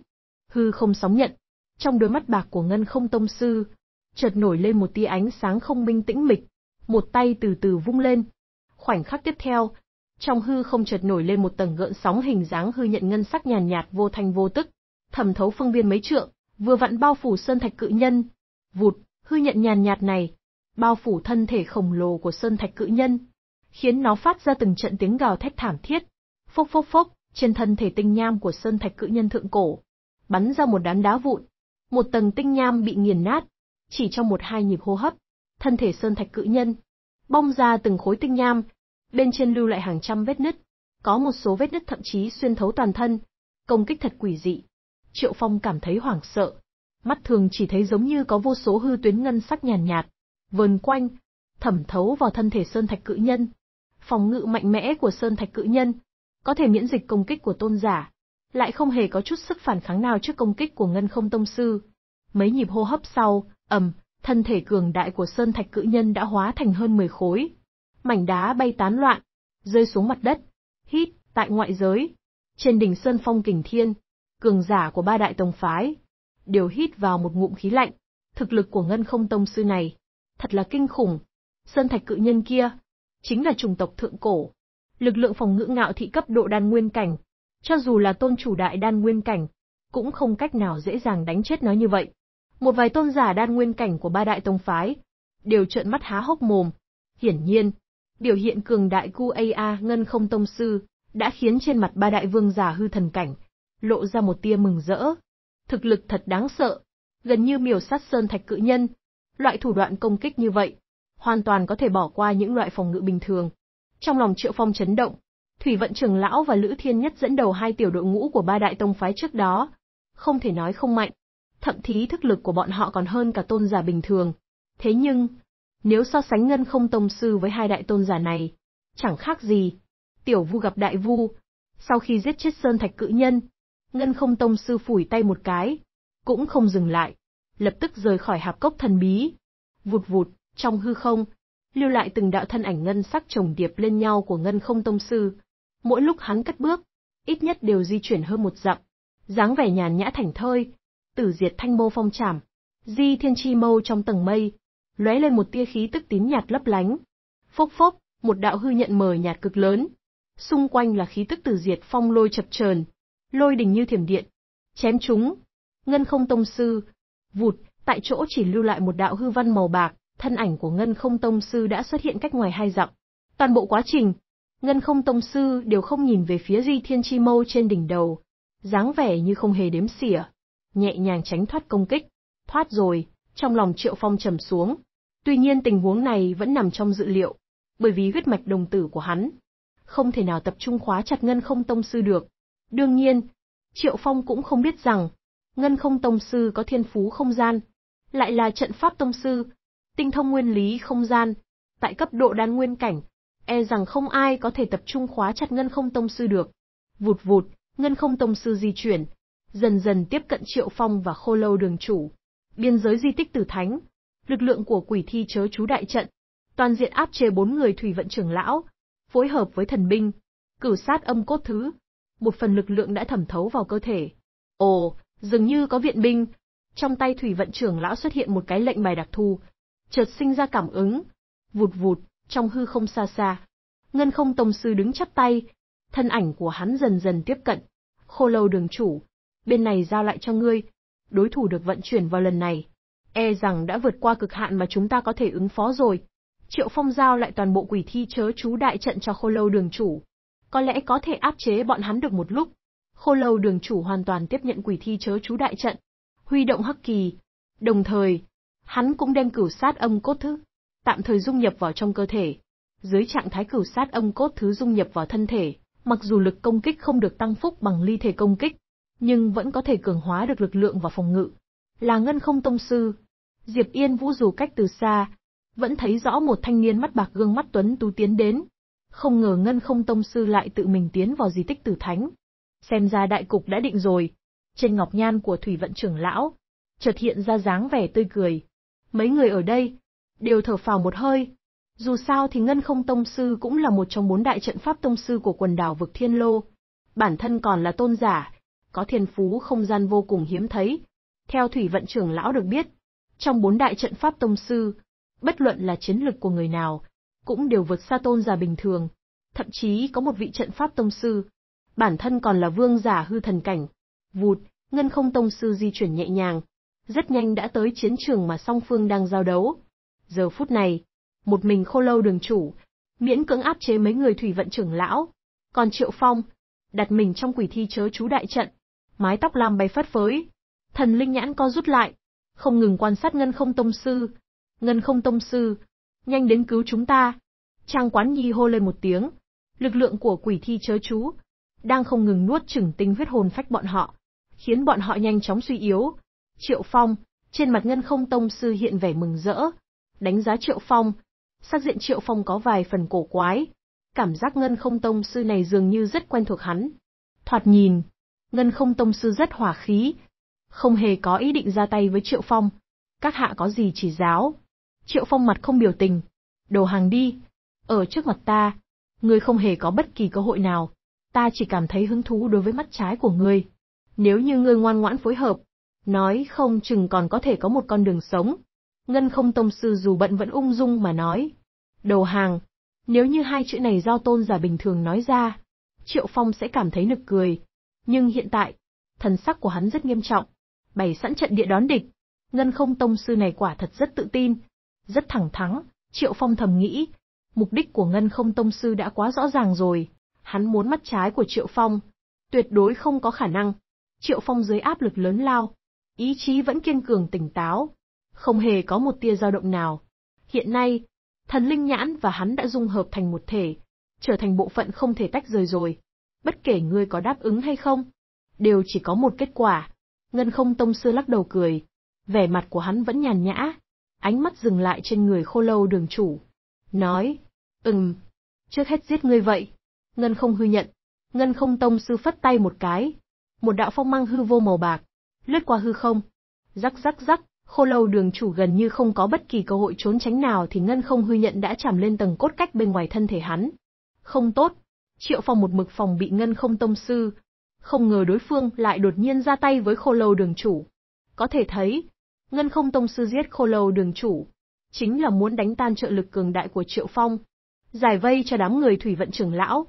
Hư không sóng nhận, trong đôi mắt bạc của Ngân Không Tông sư, chợt nổi lên một tia ánh sáng không minh tĩnh mịch, một tay từ từ vung lên. Khoảnh khắc tiếp theo, trong hư không chợt nổi lên một tầng gợn sóng hình dáng hư nhận ngân sắc nhàn nhạt, nhạt vô thanh vô tức, thẩm thấu phương viên mấy trượng, vừa vặn bao phủ sơn thạch cự nhân. Vụt, hư nhận nhàn nhạt này, bao phủ thân thể khổng lồ của sơn thạch cự nhân, khiến nó phát ra từng trận tiếng gào thét thảm thiết. Phốc phốc phốc, trên thân thể tinh nham của sơn thạch cự nhân thượng cổ, bắn ra một đám đá vụn, một tầng tinh nham bị nghiền nát, chỉ trong một hai nhịp hô hấp, thân thể sơn thạch cự nhân bong ra từng khối tinh nham, bên trên lưu lại hàng trăm vết nứt, có một số vết nứt thậm chí xuyên thấu toàn thân, công kích thật quỷ dị. Triệu Phong cảm thấy hoảng sợ, Mắt thường chỉ thấy giống như có vô số hư tuyến ngân sắc nhàn nhạt, nhạt, vờn quanh, thẩm thấu vào thân thể sơn thạch cự nhân. Phòng ngự mạnh mẽ của sơn thạch cự nhân, có thể miễn dịch công kích của tôn giả, lại không hề có chút sức phản kháng nào trước công kích của ngân không tông sư. Mấy nhịp hô hấp sau, ầm, thân thể cường đại của sơn thạch cự nhân đã hóa thành hơn 10 khối. Mảnh đá bay tán loạn, rơi xuống mặt đất. Hít, tại ngoại giới, trên đỉnh sơn phong kình thiên, cường giả của ba đại tông phái, đều hít vào một ngụm khí lạnh. Thực lực của ngân không tông sư này, thật là kinh khủng. Sơn thạch cự nhân kia, chính là chủng tộc thượng cổ. Lực lượng phòng ngự ngạo thị cấp độ đan nguyên cảnh, cho dù là tôn chủ đại đan nguyên cảnh, cũng không cách nào dễ dàng đánh chết nó như vậy. Một vài tôn giả đan nguyên cảnh của ba đại tông phái, đều trợn mắt há hốc mồm. Hiển nhiên, biểu hiện cường đại QAA ngân không tông sư, đã khiến trên mặt ba đại vương giả hư thần cảnh, lộ ra một tia mừng rỡ thực lực thật đáng sợ, gần như miểu sát sơn thạch cự nhân. Loại thủ đoạn công kích như vậy, hoàn toàn có thể bỏ qua những loại phòng ngự bình thường. Trong lòng Triệu Phong chấn động, Thủy Vận Trưởng Lão và Lữ Thiên Nhất dẫn đầu hai tiểu đội ngũ của ba đại tông phái trước đó. Không thể nói không mạnh, thậm chí thức lực của bọn họ còn hơn cả tôn giả bình thường. Thế nhưng, nếu so sánh ngân không tông sư với hai đại tôn giả này, chẳng khác gì. Tiểu vu gặp đại vu, sau khi giết chết sơn thạch cự nhân, Ngân không tông sư phủi tay một cái, cũng không dừng lại, lập tức rời khỏi hạp cốc thần bí. Vụt vụt, trong hư không, lưu lại từng đạo thân ảnh ngân sắc chồng điệp lên nhau của ngân không tông sư. Mỗi lúc hắn cất bước, ít nhất đều di chuyển hơn một dặm, dáng vẻ nhàn nhã thảnh thơi, tử diệt thanh mô phong trảm, di thiên chi mâu trong tầng mây, lóe lên một tia khí tức tím nhạt lấp lánh. Phốc phốc, một đạo hư nhận mờ nhạt cực lớn. Xung quanh là khí tức tử diệt phong lôi chập chờn, lôi đình như thiểm điện, chém chúng. Ngân không tông sư, vụt, tại chỗ chỉ lưu lại một đạo hư văn màu bạc, thân ảnh của Ngân không tông sư đã xuất hiện cách ngoài hai dặm. Toàn bộ quá trình, Ngân không tông sư đều không nhìn về phía di thiên chi mâu trên đỉnh đầu, dáng vẻ như không hề đếm xỉa, nhẹ nhàng tránh thoát công kích. Thoát rồi, trong lòng triệu phong trầm xuống. Tuy nhiên tình huống này vẫn nằm trong dự liệu, bởi vì huyết mạch đồng tử của hắn. Không thể nào tập trung khóa chặt ngân không tông sư được. Đương nhiên, Triệu Phong cũng không biết rằng, Ngân Không Tông Sư có thiên phú không gian, lại là trận pháp tông sư, tinh thông nguyên lý không gian, tại cấp độ đan nguyên cảnh, e rằng không ai có thể tập trung khóa chặt Ngân Không Tông Sư được. Vụt vụt, Ngân Không Tông Sư di chuyển, dần dần tiếp cận Triệu Phong và Khô Lâu Đường Chủ. Biên giới di tích tử thánh, lực lượng của quỷ thi chớ chú đại trận, toàn diện áp chế bốn người thủy vận trưởng lão, phối hợp với thần binh, cử sát âm cốt thứ, một phần lực lượng đã thẩm thấu vào cơ thể. Ồ, dường như có viện binh. Trong tay thủy vận trưởng lão xuất hiện một cái lệnh bài đặc thù, chợt sinh ra cảm ứng. Vụt vụt, trong hư không xa xa. Ngân không tông sư đứng chắp tay, thân ảnh của hắn dần dần tiếp cận. Khô lâu đường chủ, bên này giao lại cho ngươi. Đối thủ được vận chuyển vào lần này. E rằng đã vượt qua cực hạn mà chúng ta có thể ứng phó rồi. Triệu phong giao lại toàn bộ quỷ thi chớ chú đại trận cho khô lâu đường chủ có lẽ có thể áp chế bọn hắn được một lúc. Khô lâu đường chủ hoàn toàn tiếp nhận quỷ thi chớ chú đại trận, huy động hắc kỳ. Đồng thời, hắn cũng đem cửu sát âm cốt thứ, tạm thời dung nhập vào trong cơ thể. Dưới trạng thái cửu sát âm cốt thứ dung nhập vào thân thể, mặc dù lực công kích không được tăng phúc bằng ly thể công kích, nhưng vẫn có thể cường hóa được lực lượng và phòng ngự. Là ngân không tông sư. Diệp Yên Vũ dù cách từ xa, vẫn thấy rõ một thanh niên mắt bạc gương mắt tuấn tú tiến đến, không ngờ Ngân Không Tông sư lại tự mình tiến vào di tích tử thánh. Xem ra đại cục đã định rồi. Trên ngọc nhan của Thủy vận trưởng lão, chợt hiện ra dáng vẻ tươi cười. Mấy người ở đây đều thở phào một hơi. Dù sao thì Ngân Không Tông sư cũng là một trong bốn đại trận pháp tông sư của quần đảo vực Thiên Lô, bản thân còn là tôn giả, có thiên phú không gian vô cùng hiếm thấy. Theo Thủy vận trưởng lão được biết, trong bốn đại trận pháp tông sư, bất luận là chiến lực của người nào, cũng đều vượt xa tôn giả bình thường. Thậm chí có một vị trận pháp tông sư, bản thân còn là vương giả hư thần cảnh. Vụt, ngân không tông sư di chuyển nhẹ nhàng, rất nhanh đã tới chiến trường mà song phương đang giao đấu. Giờ phút này, một mình khô lâu đường chủ, miễn cưỡng áp chế mấy người thủy vận trưởng lão. Còn Triệu Phong, đặt mình trong quỷ thi chớ chú đại trận, mái tóc lam bay phất phới. Thần linh nhãn co rút lại, không ngừng quan sát ngân không tông sư. Ngân không tông sư, nhanh đến cứu chúng ta. Trang Quán Nhi hô lên một tiếng. Lực lượng của quỷ thi chớ chú, đang không ngừng nuốt chửng tinh huyết hồn phách bọn họ, khiến bọn họ nhanh chóng suy yếu. Triệu Phong, trên mặt Ngân Không Tông sư hiện vẻ mừng rỡ, đánh giá Triệu Phong, xác diện Triệu Phong có vài phần cổ quái, cảm giác Ngân Không Tông sư này dường như rất quen thuộc hắn. Thoạt nhìn, Ngân Không Tông sư rất hòa khí, không hề có ý định ra tay với Triệu Phong. Các hạ có gì chỉ giáo? Triệu Phong mặt không biểu tình. Đồ hàng đi. Ở trước mặt ta, ngươi không hề có bất kỳ cơ hội nào. Ta chỉ cảm thấy hứng thú đối với mắt trái của ngươi. Nếu như ngươi ngoan ngoãn phối hợp, nói không chừng còn có thể có một con đường sống. Ngân không tông sư dù bận vẫn ung dung mà nói. Đầu hàng. Nếu như hai chữ này do tôn giả bình thường nói ra, Triệu Phong sẽ cảm thấy nực cười. Nhưng hiện tại, thần sắc của hắn rất nghiêm trọng. Bày sẵn trận địa đón địch. Ngân không tông sư này quả thật rất tự tin, rất thẳng thắn, Triệu Phong thầm nghĩ, mục đích của Ngân Không Tông sư đã quá rõ ràng rồi, hắn muốn mắt trái của Triệu Phong, tuyệt đối không có khả năng. Triệu Phong dưới áp lực lớn lao, ý chí vẫn kiên cường tỉnh táo, không hề có một tia dao động nào. Hiện nay, thần linh nhãn và hắn đã dung hợp thành một thể, trở thành bộ phận không thể tách rời rồi. Bất kể ngươi có đáp ứng hay không, đều chỉ có một kết quả. Ngân không tông sư lắc đầu cười, vẻ mặt của hắn vẫn nhàn nhã, ánh mắt dừng lại trên người khô lâu đường chủ. Nói, ừm, trước hết giết ngươi vậy. Ngân không hư nhận. Ngân không tông sư phất tay một cái. Một đạo phong mang hư vô màu bạc, lướt qua hư không. Rắc rắc rắc, khô lâu đường chủ gần như không có bất kỳ cơ hội trốn tránh nào thì ngân không hư nhận đã chạm lên tầng cốt cách bên ngoài thân thể hắn. Không tốt. Triệu phòng một mực phòng bị ngân không tông sư. Không ngờ đối phương lại đột nhiên ra tay với khô lâu đường chủ. Có thể thấy, Ngân không tông sư giết khô lâu đường chủ, chính là muốn đánh tan trợ lực cường đại của Triệu Phong, giải vây cho đám người thủy vận trưởng lão.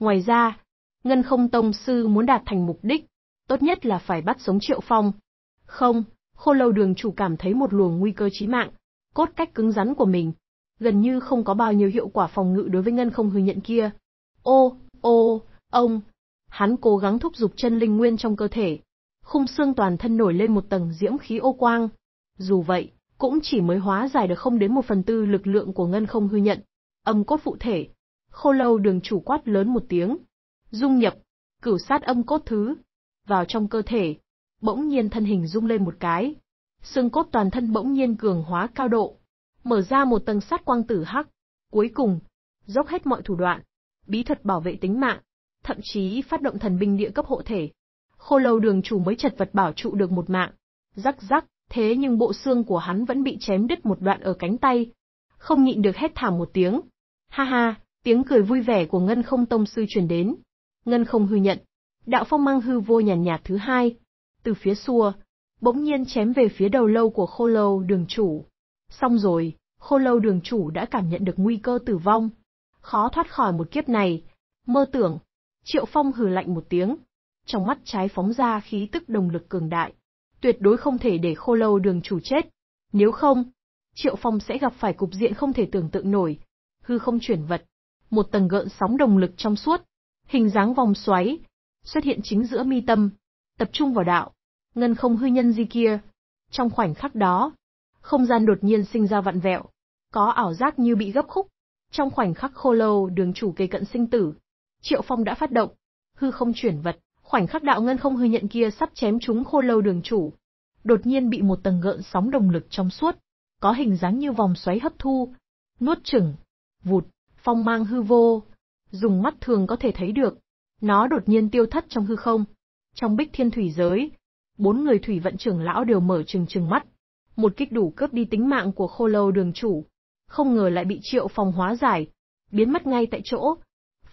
Ngoài ra, Ngân không tông sư muốn đạt thành mục đích, tốt nhất là phải bắt sống Triệu Phong. Không, khô lâu đường chủ cảm thấy một luồng nguy cơ chí mạng, cốt cách cứng rắn của mình, gần như không có bao nhiêu hiệu quả phòng ngự đối với Ngân không hư nhận kia. Ô, ô, ông, hắn cố gắng thúc giục chân linh nguyên trong cơ thể. Khung xương toàn thân nổi lên một tầng diễm khí ô quang, dù vậy, cũng chỉ mới hóa giải được không đến một phần tư lực lượng của ngân không hư nhận. Âm cốt phụ thể. Khô lâu đường chủ quát lớn một tiếng. Dung nhập, cửu sát âm cốt thứ. Vào trong cơ thể. Bỗng nhiên thân hình rung lên một cái. Xương cốt toàn thân bỗng nhiên cường hóa cao độ. Mở ra một tầng sát quang tử hắc. Cuối cùng, dốc hết mọi thủ đoạn. Bí thuật bảo vệ tính mạng. Thậm chí phát động thần binh địa cấp hộ thể. Khô lâu đường chủ mới chật vật bảo trụ được một mạng. Rắc rắc thế nhưng bộ xương của hắn vẫn bị chém đứt một đoạn ở cánh tay. Không nhịn được hét thảm một tiếng. Ha ha, tiếng cười vui vẻ của Ngân không tông sư truyền đến. Ngân không hư nhận. Đạo phong mang hư vô nhàn nhạt, thứ hai. Từ phía xua, bỗng nhiên chém về phía đầu lâu của khô lâu đường chủ. Xong rồi, khô lâu đường chủ đã cảm nhận được nguy cơ tử vong. Khó thoát khỏi một kiếp này. Mơ tưởng. Triệu Phong hừ lạnh một tiếng. Trong mắt trái phóng ra khí tức đồng lực cường đại tuyệt đối không thể để khô lâu đường chủ chết. Nếu không, Triệu Phong sẽ gặp phải cục diện không thể tưởng tượng nổi. Hư không chuyển vật, một tầng gợn sóng đồng lực trong suốt, hình dáng vòng xoáy, xuất hiện chính giữa mi tâm, tập trung vào đạo, ngân không hư nhân di kia. Trong khoảnh khắc đó, không gian đột nhiên sinh ra vặn vẹo, có ảo giác như bị gấp khúc. Trong khoảnh khắc khô lâu đường chủ kề cận sinh tử, Triệu Phong đã phát động, hư không chuyển vật, khoảnh khắc đạo ngân không hư nhận kia sắp chém trúng khô lâu đường chủ. Đột nhiên bị một tầng gợn sóng đồng lực trong suốt, có hình dáng như vòng xoáy hấp thu, nuốt chửng, vụt, phong mang hư vô, dùng mắt thường có thể thấy được, nó đột nhiên tiêu thất trong hư không. Trong bích thiên thủy giới, bốn người thủy vận trưởng lão đều mở trừng trừng mắt, một kích đủ cướp đi tính mạng của khô lâu đường chủ, không ngờ lại bị triệu phòng hóa giải, biến mất ngay tại chỗ.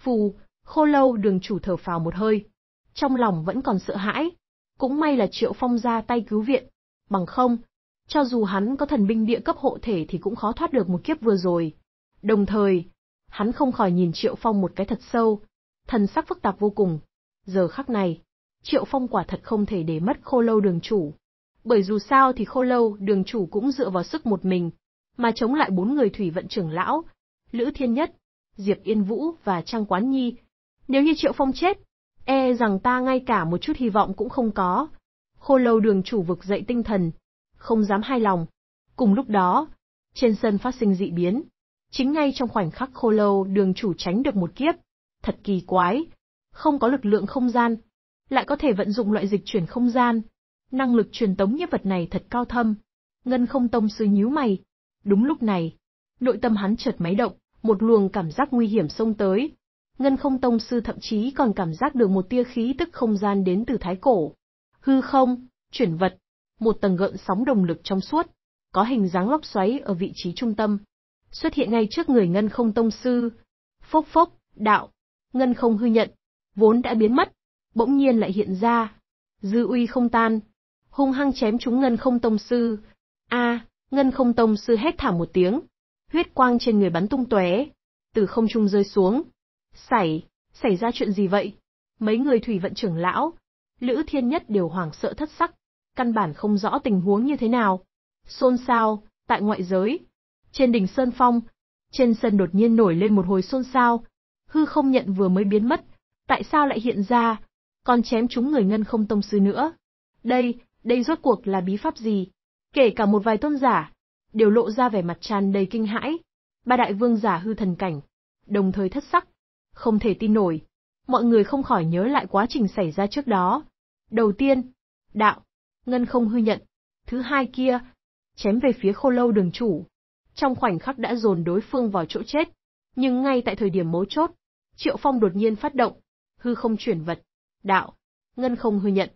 Phù, khô lâu đường chủ thở phào một hơi, trong lòng vẫn còn sợ hãi. Cũng may là Triệu Phong ra tay cứu viện, bằng không, cho dù hắn có thần binh địa cấp hộ thể thì cũng khó thoát được một kiếp vừa rồi. Đồng thời, hắn không khỏi nhìn Triệu Phong một cái thật sâu, thần sắc phức tạp vô cùng. Giờ khắc này, Triệu Phong quả thật không thể để mất khô lâu đường chủ. Bởi dù sao thì khô lâu đường chủ cũng dựa vào sức một mình, mà chống lại bốn người thủy vận trưởng lão, Lữ Thiên Nhất, Diệp Yên Vũ và Trang Quán Nhi. Nếu như Triệu Phong chết, E rằng ta ngay cả một chút hy vọng cũng không có. Khô lâu đường chủ vực dậy tinh thần. Không dám hai lòng. Cùng lúc đó, trên sân phát sinh dị biến. Chính ngay trong khoảnh khắc khô lâu đường chủ tránh được một kiếp. Thật kỳ quái. Không có lực lượng không gian. Lại có thể vận dụng loại dịch chuyển không gian. Năng lực truyền tống như vật này thật cao thâm. Ngân không tông sư nhíu mày. Đúng lúc này, nội tâm hắn chợt máy động, một luồng cảm giác nguy hiểm xông tới, Ngân không tông sư thậm chí còn cảm giác được một tia khí tức không gian đến từ thái cổ. Hư không, chuyển vật, một tầng gợn sóng đồng lực trong suốt, có hình dáng lốc xoáy ở vị trí trung tâm. Xuất hiện ngay trước người ngân không tông sư. Phốc phốc, đạo, ngân không hư nhận, vốn đã biến mất, bỗng nhiên lại hiện ra. Dư uy không tan, hung hăng chém trúng ngân không tông sư. A, ngân không tông sư hét thảm một tiếng, huyết quang trên người bắn tung tóe, từ không trung rơi xuống, Xảy, xảy ra chuyện gì vậy? Mấy người thủy vận trưởng lão, Lữ Thiên Nhất đều hoảng sợ thất sắc, căn bản không rõ tình huống như thế nào. Xôn xao, tại ngoại giới, trên đỉnh Sơn Phong, trên sân đột nhiên nổi lên một hồi xôn xao, hư không nhận vừa mới biến mất, tại sao lại hiện ra, còn chém chúng người ngân không tông sư nữa. Đây, đây rốt cuộc là bí pháp gì? Kể cả một vài tôn giả, đều lộ ra vẻ mặt tràn đầy kinh hãi. Ba đại vương giả hư thần cảnh, đồng thời thất sắc, không thể tin nổi. Mọi người không khỏi nhớ lại quá trình xảy ra trước đó. Đầu tiên, đạo, ngân không hư nhận. Thứ hai kia, chém về phía khô lâu đường chủ. Trong khoảnh khắc đã dồn đối phương vào chỗ chết. Nhưng ngay tại thời điểm mấu chốt, Triệu Phong đột nhiên phát động, hư không chuyển vật, đạo, ngân không hư nhận,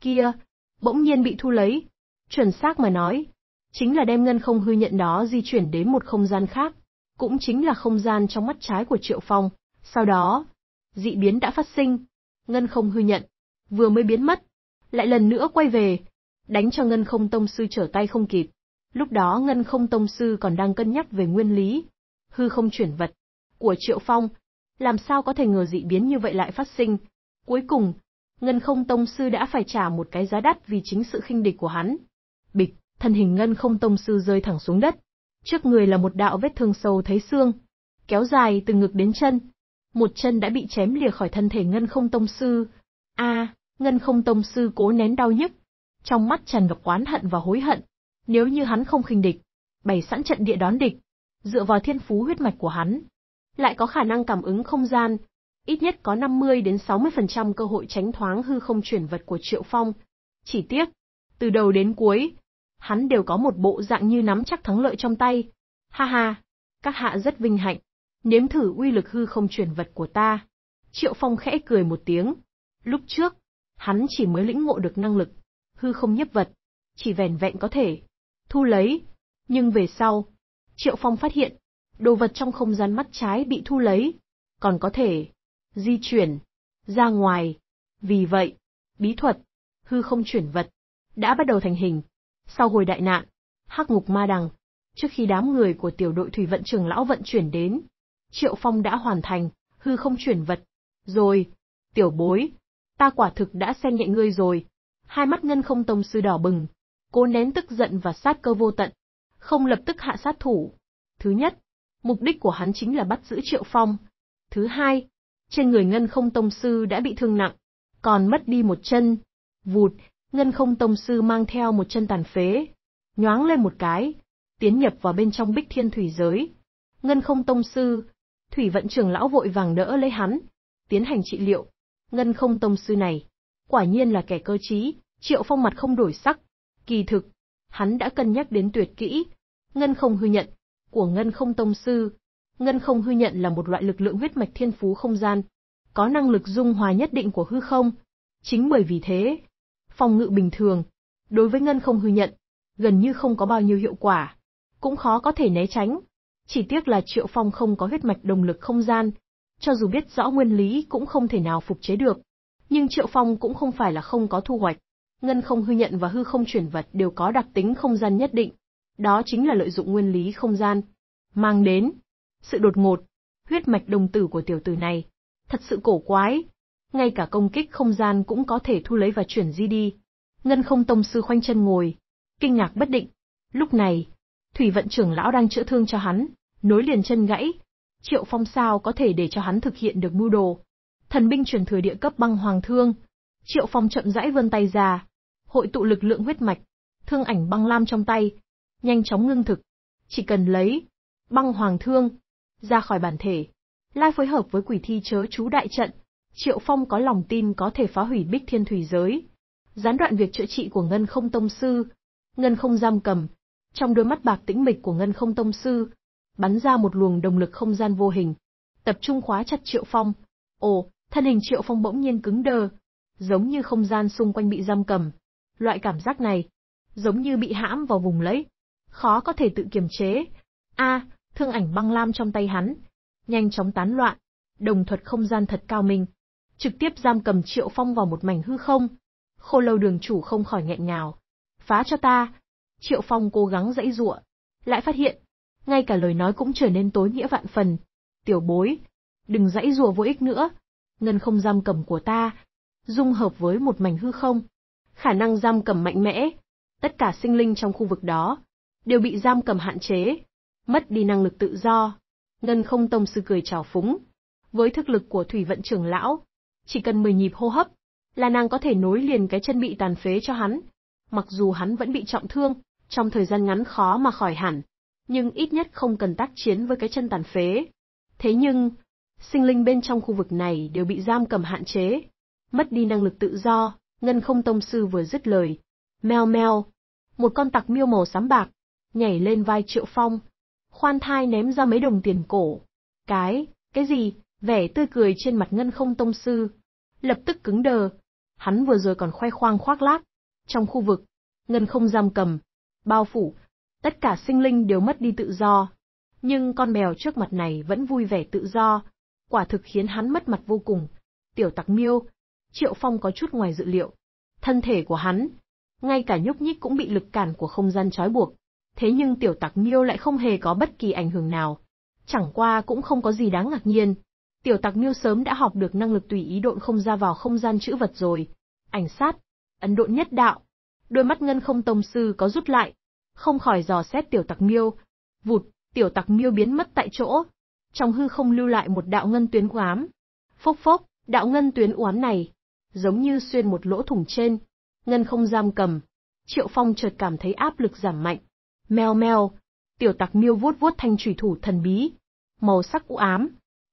kia, bỗng nhiên bị thu lấy. Chuẩn xác mà nói, chính là đem ngân không hư nhận đó di chuyển đến một không gian khác, cũng chính là không gian trong mắt trái của Triệu Phong. Sau đó, dị biến đã phát sinh, ngân không hư nhận, vừa mới biến mất, lại lần nữa quay về, đánh cho ngân không tông sư trở tay không kịp. Lúc đó ngân không tông sư còn đang cân nhắc về nguyên lý, hư không chuyển vật, của Triệu Phong, làm sao có thể ngờ dị biến như vậy lại phát sinh. Cuối cùng, ngân không tông sư đã phải trả một cái giá đắt vì chính sự khinh địch của hắn. Bịch, thân hình ngân không tông sư rơi thẳng xuống đất, trước người là một đạo vết thương sâu thấy xương, kéo dài từ ngực đến chân, một chân đã bị chém lìa khỏi thân thể ngân không tông sư. A, ngân không tông sư cố nén đau nhức, trong mắt tràn ngập oán hận và hối hận. Nếu như hắn không khinh địch, bày sẵn trận địa đón địch, dựa vào thiên phú huyết mạch của hắn, lại có khả năng cảm ứng không gian, ít nhất có 50 đến 60% cơ hội tránh thoáng hư không chuyển vật của Triệu Phong. Chỉ tiếc, từ đầu đến cuối, hắn đều có một bộ dạng như nắm chắc thắng lợi trong tay. Ha ha, các hạ rất vinh hạnh nếm thử uy lực hư không chuyển vật của ta. Triệu Phong khẽ cười một tiếng. Lúc trước, hắn chỉ mới lĩnh ngộ được năng lực, hư không nhấp vật, chỉ vẻn vẹn có thể thu lấy. Nhưng về sau, Triệu Phong phát hiện, đồ vật trong không gian mắt trái bị thu lấy, còn có thể di chuyển ra ngoài. Vì vậy, bí thuật, hư không chuyển vật, đã bắt đầu thành hình. Sau hồi đại nạn, hắc ngục ma đằng, trước khi đám người của tiểu đội thủy vận trường lão vận chuyển đến, Triệu Phong đã hoàn thành, hư không chuyển vật. Rồi, tiểu bối, ta quả thực đã xem nhẹ ngươi rồi. Hai mắt ngân không tông sư đỏ bừng, cố nén tức giận và sát cơ vô tận, không lập tức hạ sát thủ. Thứ nhất, mục đích của hắn chính là bắt giữ Triệu Phong. Thứ hai, trên người ngân không tông sư đã bị thương nặng, còn mất đi một chân. Vụt, ngân không tông sư mang theo một chân tàn phế, nhoáng lên một cái, tiến nhập vào bên trong bích thiên thủy giới. Ngân không tông sư, Thủy vận trưởng lão vội vàng đỡ lấy hắn, tiến hành trị liệu. Ngân không tông sư này, quả nhiên là kẻ cơ trí, triệu phong mặt không đổi sắc. Kỳ thực, hắn đã cân nhắc đến tuyệt kỹ. Ngân không hư nhận, của ngân không tông sư. Ngân không hư nhận là một loại lực lượng huyết mạch thiên phú không gian, có năng lực dung hòa nhất định của hư không. Chính bởi vì thế, phòng ngự bình thường, đối với ngân không hư nhận, gần như không có bao nhiêu hiệu quả, cũng khó có thể né tránh. Chỉ tiếc là Triệu Phong không có huyết mạch đồng lực không gian, cho dù biết rõ nguyên lý cũng không thể nào phục chế được. Nhưng Triệu Phong cũng không phải là không có thu hoạch. Ngân không hư nhận và hư không chuyển vật đều có đặc tính không gian nhất định. Đó chính là lợi dụng nguyên lý không gian. Mang đến sự đột ngột, huyết mạch đồng tử của tiểu tử này. Thật sự cổ quái. Ngay cả công kích không gian cũng có thể thu lấy và chuyển di đi. Ngân không tông sư khoanh chân ngồi. Kinh ngạc bất định. Lúc này, Thủy vận trưởng lão đang chữa thương cho hắn nối liền chân gãy. Triệu Phong sao có thể để cho hắn thực hiện được mưu đồ? Thần binh truyền thừa địa cấp băng hoàng thương. Triệu Phong chậm rãi vươn tay ra, hội tụ lực lượng huyết mạch, thương ảnh băng lam trong tay, nhanh chóng ngưng thực. Chỉ cần lấy băng hoàng thương ra khỏi bản thể, lai phối hợp với quỷ thi chớ chú đại trận, Triệu Phong có lòng tin có thể phá hủy Bích Thiên Thủy giới, gián đoạn việc chữa trị của Ngân Không Tông sư. Ngân Không giam cầm, trong đôi mắt bạc tĩnh mịch của Ngân Không Tông sư, bắn ra một luồng đồng lực không gian vô hình, tập trung khóa chặt Triệu Phong. Ồ, thân hình Triệu Phong bỗng nhiên cứng đờ, giống như không gian xung quanh bị giam cầm. Loại cảm giác này, giống như bị hãm vào vùng lẫy, khó có thể tự kiềm chế. A, thương ảnh băng lam trong tay hắn, nhanh chóng tán loạn, đồng thuật không gian thật cao minh, trực tiếp giam cầm Triệu Phong vào một mảnh hư không. Khô lâu đường chủ không khỏi nghẹn ngào. Phá cho ta. Triệu Phong cố gắng dãy giụa, lại phát hiện ngay cả lời nói cũng trở nên tối nghĩa vạn phần. Tiểu bối, đừng dãy rùa vô ích nữa. Ngân không giam cầm của ta, dung hợp với một mảnh hư không. Khả năng giam cầm mạnh mẽ, tất cả sinh linh trong khu vực đó, đều bị giam cầm hạn chế, mất đi năng lực tự do. Ngân không tông sư cười trào phúng. Với thực lực của thủy vận trưởng lão, chỉ cần 10 nhịp hô hấp, là nàng có thể nối liền cái chân bị tàn phế cho hắn. Mặc dù hắn vẫn bị trọng thương, trong thời gian ngắn khó mà khỏi hẳn, nhưng ít nhất không cần tác chiến với cái chân tàn phế. Thế nhưng, sinh linh bên trong khu vực này đều bị giam cầm hạn chế, mất đi năng lực tự do, ngân không tông sư vừa dứt lời. Meo meo, một con tặc miêu màu xám bạc, nhảy lên vai triệu phong, khoan thai ném ra mấy đồng tiền cổ. Cái, cái gì, vẻ tươi cười trên mặt ngân không tông sư, lập tức cứng đờ, hắn vừa rồi còn khoe khoang khoác lác. Trong khu vực, ngân không giam cầm, bao phủ, tất cả sinh linh đều mất đi tự do. Nhưng con mèo trước mặt này vẫn vui vẻ tự do, quả thực khiến hắn mất mặt vô cùng. Tiểu tặc miêu, Triệu Phong có chút ngoài dự liệu. Thân thể của hắn, ngay cả nhúc nhích cũng bị lực cản của không gian trói buộc. Thế nhưng tiểu tặc miêu lại không hề có bất kỳ ảnh hưởng nào. Chẳng qua cũng không có gì đáng ngạc nhiên. Tiểu tặc miêu sớm đã học được năng lực tùy ý độn không ra vào không gian chữ vật rồi. Ảnh sát, ấn độn nhất đạo. Đôi mắt ngân không tông sư có rút lại, không khỏi dò xét tiểu tặc miêu. Vụt, tiểu tặc miêu biến mất tại chỗ. Trong hư không lưu lại một đạo ngân tuyến uám. Phốc phốc, đạo ngân tuyến uám này, giống như xuyên một lỗ thủng trên. Ngân không giam cầm. Triệu Phong chợt cảm thấy áp lực giảm mạnh. Mèo mèo, tiểu tặc miêu vuốt vuốt thanh trùy thủ thần bí. Màu sắc u ám,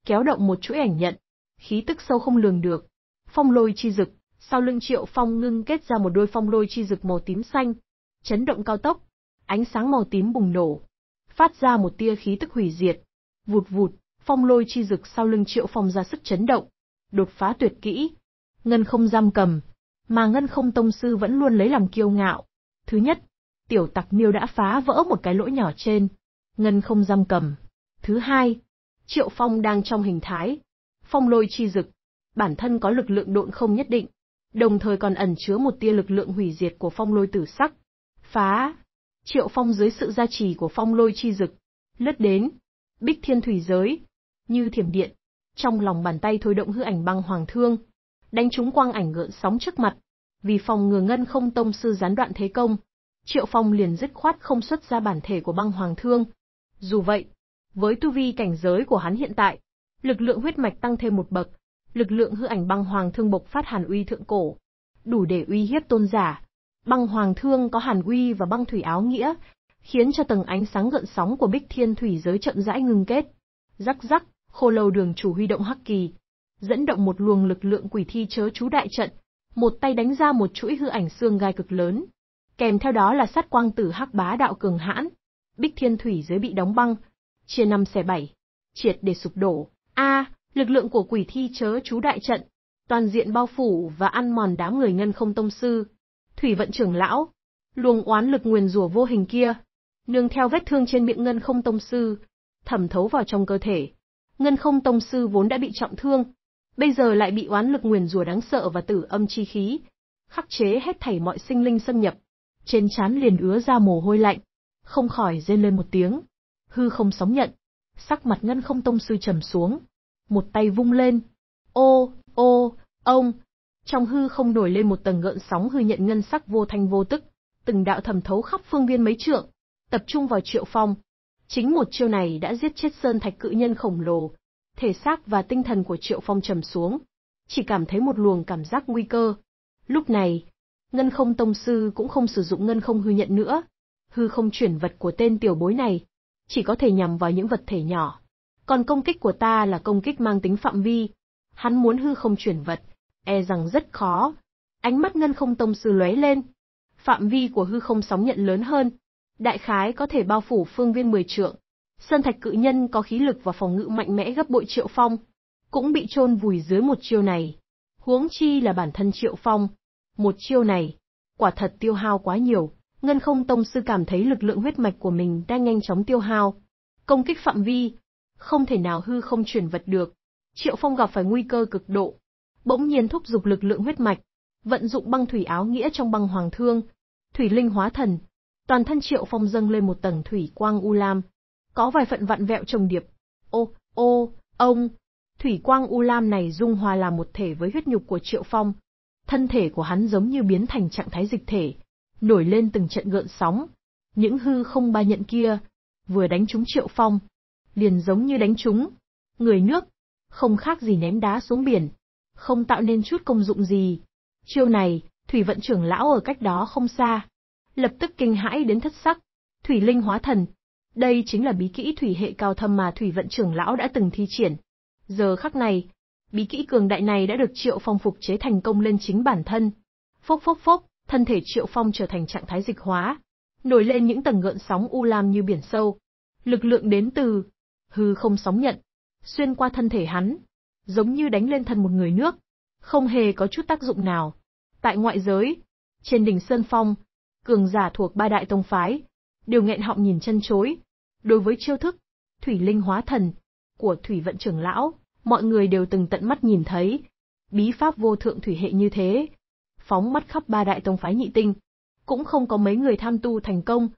kéo động một chuỗi ảnh nhận. Khí tức sâu không lường được. Phong lôi chi dực, sau lưng Triệu Phong ngưng kết ra một đôi phong lôi chi dực màu tím xanh. Chấn động cao tốc, Ánh sáng màu tím bùng nổ, phát ra một tia khí tức hủy diệt. Vụt vụt, phong lôi chi dực sau lưng Triệu Phong ra sức chấn động, đột phá tuyệt kỹ. Ngân không giam cầm, mà ngân không tông sư vẫn luôn lấy làm kiêu ngạo. Thứ nhất, tiểu tặc miêu đã phá vỡ một cái lỗ nhỏ trên, ngân không giam cầm. Thứ hai, Triệu Phong đang trong hình thái, phong lôi chi dực, bản thân có lực lượng độn không nhất định, đồng thời còn ẩn chứa một tia lực lượng hủy diệt của phong lôi tử sắc. Phá, Triệu Phong dưới sự gia trì của phong lôi chi dực, lướt đến, bích thiên thủy giới, như thiểm điện, trong lòng bàn tay thôi động hư ảnh băng hoàng thương, đánh trúng quang ảnh gợn sóng trước mặt, vì phòng ngừa ngân không tông sư gián đoạn thế công, Triệu Phong liền dứt khoát không xuất ra bản thể của băng hoàng thương. Dù vậy, với tu vi cảnh giới của hắn hiện tại, lực lượng huyết mạch tăng thêm một bậc, lực lượng hư ảnh băng hoàng thương bộc phát hàn uy thượng cổ, đủ để uy hiếp tôn giả. Băng Hoàng Thương có Hàn Uy và băng Thủy Áo Nghĩa, khiến cho tầng ánh sáng gợn sóng của Bích Thiên Thủy giới chậm rãi ngưng kết. Rắc rắc, khô lâu đường chủ huy động hắc kỳ, dẫn động một luồng lực lượng quỷ thi chớ chú đại trận, một tay đánh ra một chuỗi hư ảnh xương gai cực lớn. Kèm theo đó là sát quang tử hắc bá đạo cường hãn, Bích Thiên Thủy giới bị đóng băng, chia năm xẻ bảy, triệt để sụp đổ. A, lực lượng của quỷ thi chớ chú đại trận, toàn diện bao phủ và ăn mòn đám người ngân không tông sư thủy vận trưởng lão. Luồng oán lực nguyền rủa vô hình kia, nương theo vết thương trên miệng Ngân Không Tông sư, thẩm thấu vào trong cơ thể. Ngân Không Tông sư vốn đã bị trọng thương, bây giờ lại bị oán lực nguyền rủa đáng sợ và tử âm chi khí, khắc chế hết thảy mọi sinh linh xâm nhập. Trên chán liền ứa ra mồ hôi lạnh, không khỏi rên lên một tiếng. Hư không sóng nhận, sắc mặt Ngân Không Tông sư trầm xuống, một tay vung lên. Ô, ô, ông, trong hư không nổi lên một tầng gợn sóng hư nhận ngân sắc vô thanh vô tức, từng đạo thẩm thấu khắp phương viên mấy trượng, tập trung vào Triệu Phong. Chính một chiêu này đã giết chết sơn thạch cự nhân khổng lồ, thể xác và tinh thần của Triệu Phong trầm xuống, chỉ cảm thấy một luồng cảm giác nguy cơ. Lúc này, Ngân Không Tông sư cũng không sử dụng Ngân Không hư nhận nữa, hư không chuyển vật của tên tiểu bối này, chỉ có thể nhằm vào những vật thể nhỏ. Còn công kích của ta là công kích mang tính phạm vi. Hắn muốn hư không chuyển vật, e rằng rất khó. Ánh mắt ngân không tông sư lóe lên. Phạm vi của hư không sóng nhận lớn hơn, đại khái có thể bao phủ phương viên 10 trượng. Sơn thạch cự nhân có khí lực và phòng ngự mạnh mẽ gấp bội triệu phong, cũng bị chôn vùi dưới một chiêu này. Huống chi là bản thân triệu phong. Một chiêu này, quả thật tiêu hao quá nhiều, ngân không tông sư cảm thấy lực lượng huyết mạch của mình đang nhanh chóng tiêu hao. Công kích phạm vi, không thể nào hư không chuyển vật được. Triệu phong gặp phải nguy cơ cực độ, bỗng nhiên thúc giục lực lượng huyết mạch, vận dụng băng thủy áo nghĩa trong băng hoàng thương, thủy linh hóa thần, toàn thân Triệu Phong dâng lên một tầng thủy quang u lam, có vài phận vặn vẹo trồng điệp. Ô, ô, ông, thủy quang u lam này dung hòa làm một thể với huyết nhục của Triệu Phong. Thân thể của hắn giống như biến thành trạng thái dịch thể, nổi lên từng trận gợn sóng. Những hư không ba nhận kia, vừa đánh trúng Triệu Phong, liền giống như đánh trúng. Người nước, không khác gì ném đá xuống biển không tạo nên chút công dụng gì. Chiêu này, thủy vận trưởng lão ở cách đó không xa. Lập tức kinh hãi đến thất sắc. Thủy linh hóa thần. Đây chính là bí kỹ thủy hệ cao thâm mà thủy vận trưởng lão đã từng thi triển. Giờ khắc này, bí kỹ cường đại này đã được triệu phong phục chế thành công lên chính bản thân. Phốc phốc phốc, thân thể triệu phong trở thành trạng thái dịch hóa. Nổi lên những tầng gợn sóng u lam như biển sâu. Lực lượng đến từ hư không sóng nhận, xuyên qua thân thể hắn, giống như đánh lên thân một người nước, không hề có chút tác dụng nào. Tại ngoại giới, trên đỉnh Sơn Phong, cường giả thuộc ba đại tông phái, đều nghẹn họng nhìn chân chối. Đối với chiêu thức, thủy linh hóa thần, của thủy vận trưởng lão, mọi người đều từng tận mắt nhìn thấy. Bí pháp vô thượng thủy hệ như thế, phóng mắt khắp ba đại tông phái nhị tinh, cũng không có mấy người tham tu thành công.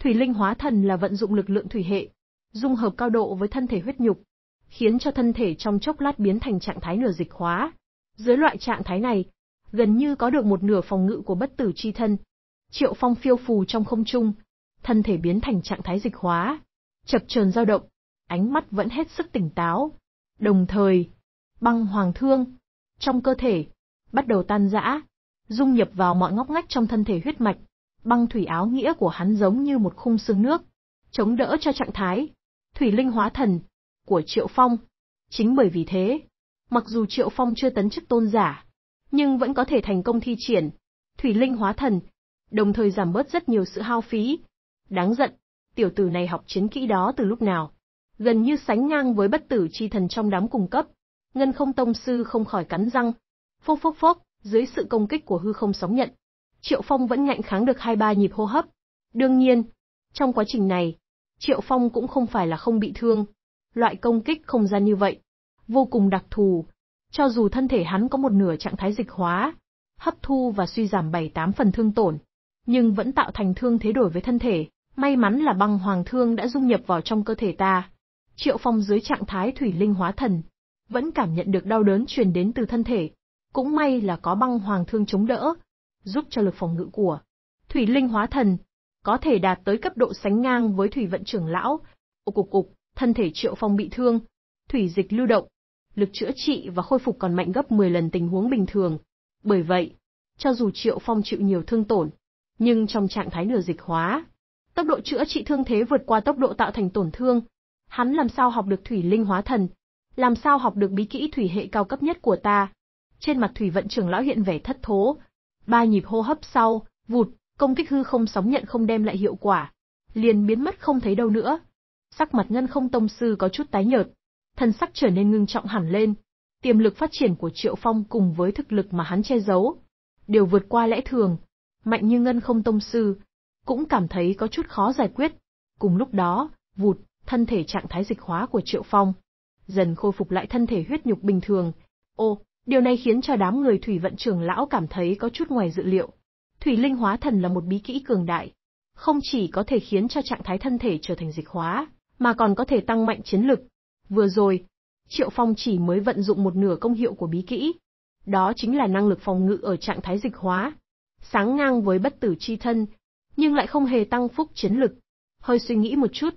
Thủy linh hóa thần là vận dụng lực lượng thủy hệ, dung hợp cao độ với thân thể huyết nhục, khiến cho thân thể trong chốc lát biến thành trạng thái nửa dịch hóa. Dưới loại trạng thái này, gần như có được một nửa phòng ngự của bất tử chi thân. Triệu Phong phiêu phù trong không trung, thân thể biến thành trạng thái dịch hóa, chập chờn dao động, ánh mắt vẫn hết sức tỉnh táo. Đồng thời, băng hoàng thương trong cơ thể bắt đầu tan rã, dung nhập vào mọi ngóc ngách trong thân thể huyết mạch. Băng thủy áo nghĩa của hắn giống như một khung xương nước, chống đỡ cho trạng thái thủy linh hóa thần của Triệu Phong. Chính bởi vì thế, mặc dù Triệu Phong chưa tấn chức tôn giả, nhưng vẫn có thể thành công thi triển, thủy linh hóa thần, đồng thời giảm bớt rất nhiều sự hao phí. Đáng giận, tiểu tử này học chiến kỹ đó từ lúc nào, gần như sánh ngang với bất tử chi thần trong đám cùng cấp. Ngân không tông sư không khỏi cắn răng. Phốc phốc phốc, dưới sự công kích của hư không sóng nhận, Triệu Phong vẫn ngạnh kháng được hai ba nhịp hô hấp. Đương nhiên, trong quá trình này, Triệu Phong cũng không phải là không bị thương, Loại công kích không gian như vậy, vô cùng đặc thù. Cho dù thân thể hắn có một nửa trạng thái dịch hóa, hấp thu và suy giảm 7-8 phần thương tổn, nhưng vẫn tạo thành thương thế đổi với thân thể. May mắn là băng hoàng thương đã dung nhập vào trong cơ thể ta. Triệu Phong dưới trạng thái thủy linh hóa thần, vẫn cảm nhận được đau đớn truyền đến từ thân thể. Cũng may là có băng hoàng thương chống đỡ, giúp cho lực phòng ngự của thủy linh hóa thần có thể đạt tới cấp độ sánh ngang với thủy vận trưởng lão. Ồ cục cục, thân thể Triệu Phong bị thương, thủy dịch lưu động, lực chữa trị và khôi phục còn mạnh gấp 10 lần tình huống bình thường. Bởi vậy, cho dù Triệu Phong chịu nhiều thương tổn, nhưng trong trạng thái nửa dịch hóa, tốc độ chữa trị thương thế vượt qua tốc độ tạo thành tổn thương. Hắn làm sao học được thủy linh hóa thần, làm sao học được bí kỹ thủy hệ cao cấp nhất của ta? Trên mặt thủy vận trưởng lão hiện vẻ thất thố, ba nhịp hô hấp sau, vụt, công kích hư không sóng nhận không đem lại hiệu quả, liền biến mất không thấy đâu nữa sắc mặt ngân không tông sư có chút tái nhợt, thân sắc trở nên ngưng trọng hẳn lên. Tiềm lực phát triển của Triệu Phong cùng với thực lực mà hắn che giấu, đều vượt qua lẽ thường. Mạnh như ngân không tông sư, cũng cảm thấy có chút khó giải quyết. Cùng lúc đó, vụt, thân thể trạng thái dịch hóa của Triệu Phong. Dần khôi phục lại thân thể huyết nhục bình thường. Ô, điều này khiến cho đám người thủy vận trưởng lão cảm thấy có chút ngoài dự liệu. Thủy linh hóa thần là một bí kỹ cường đại. Không chỉ có thể khiến cho trạng thái thân thể trở thành dịch hóa, mà còn có thể tăng mạnh chiến lực. Vừa rồi, Triệu Phong chỉ mới vận dụng một nửa công hiệu của bí kỹ. Đó chính là năng lực phòng ngự ở trạng thái dịch hóa. Sáng ngang với bất tử chi thân, nhưng lại không hề tăng phúc chiến lực. Hơi suy nghĩ một chút,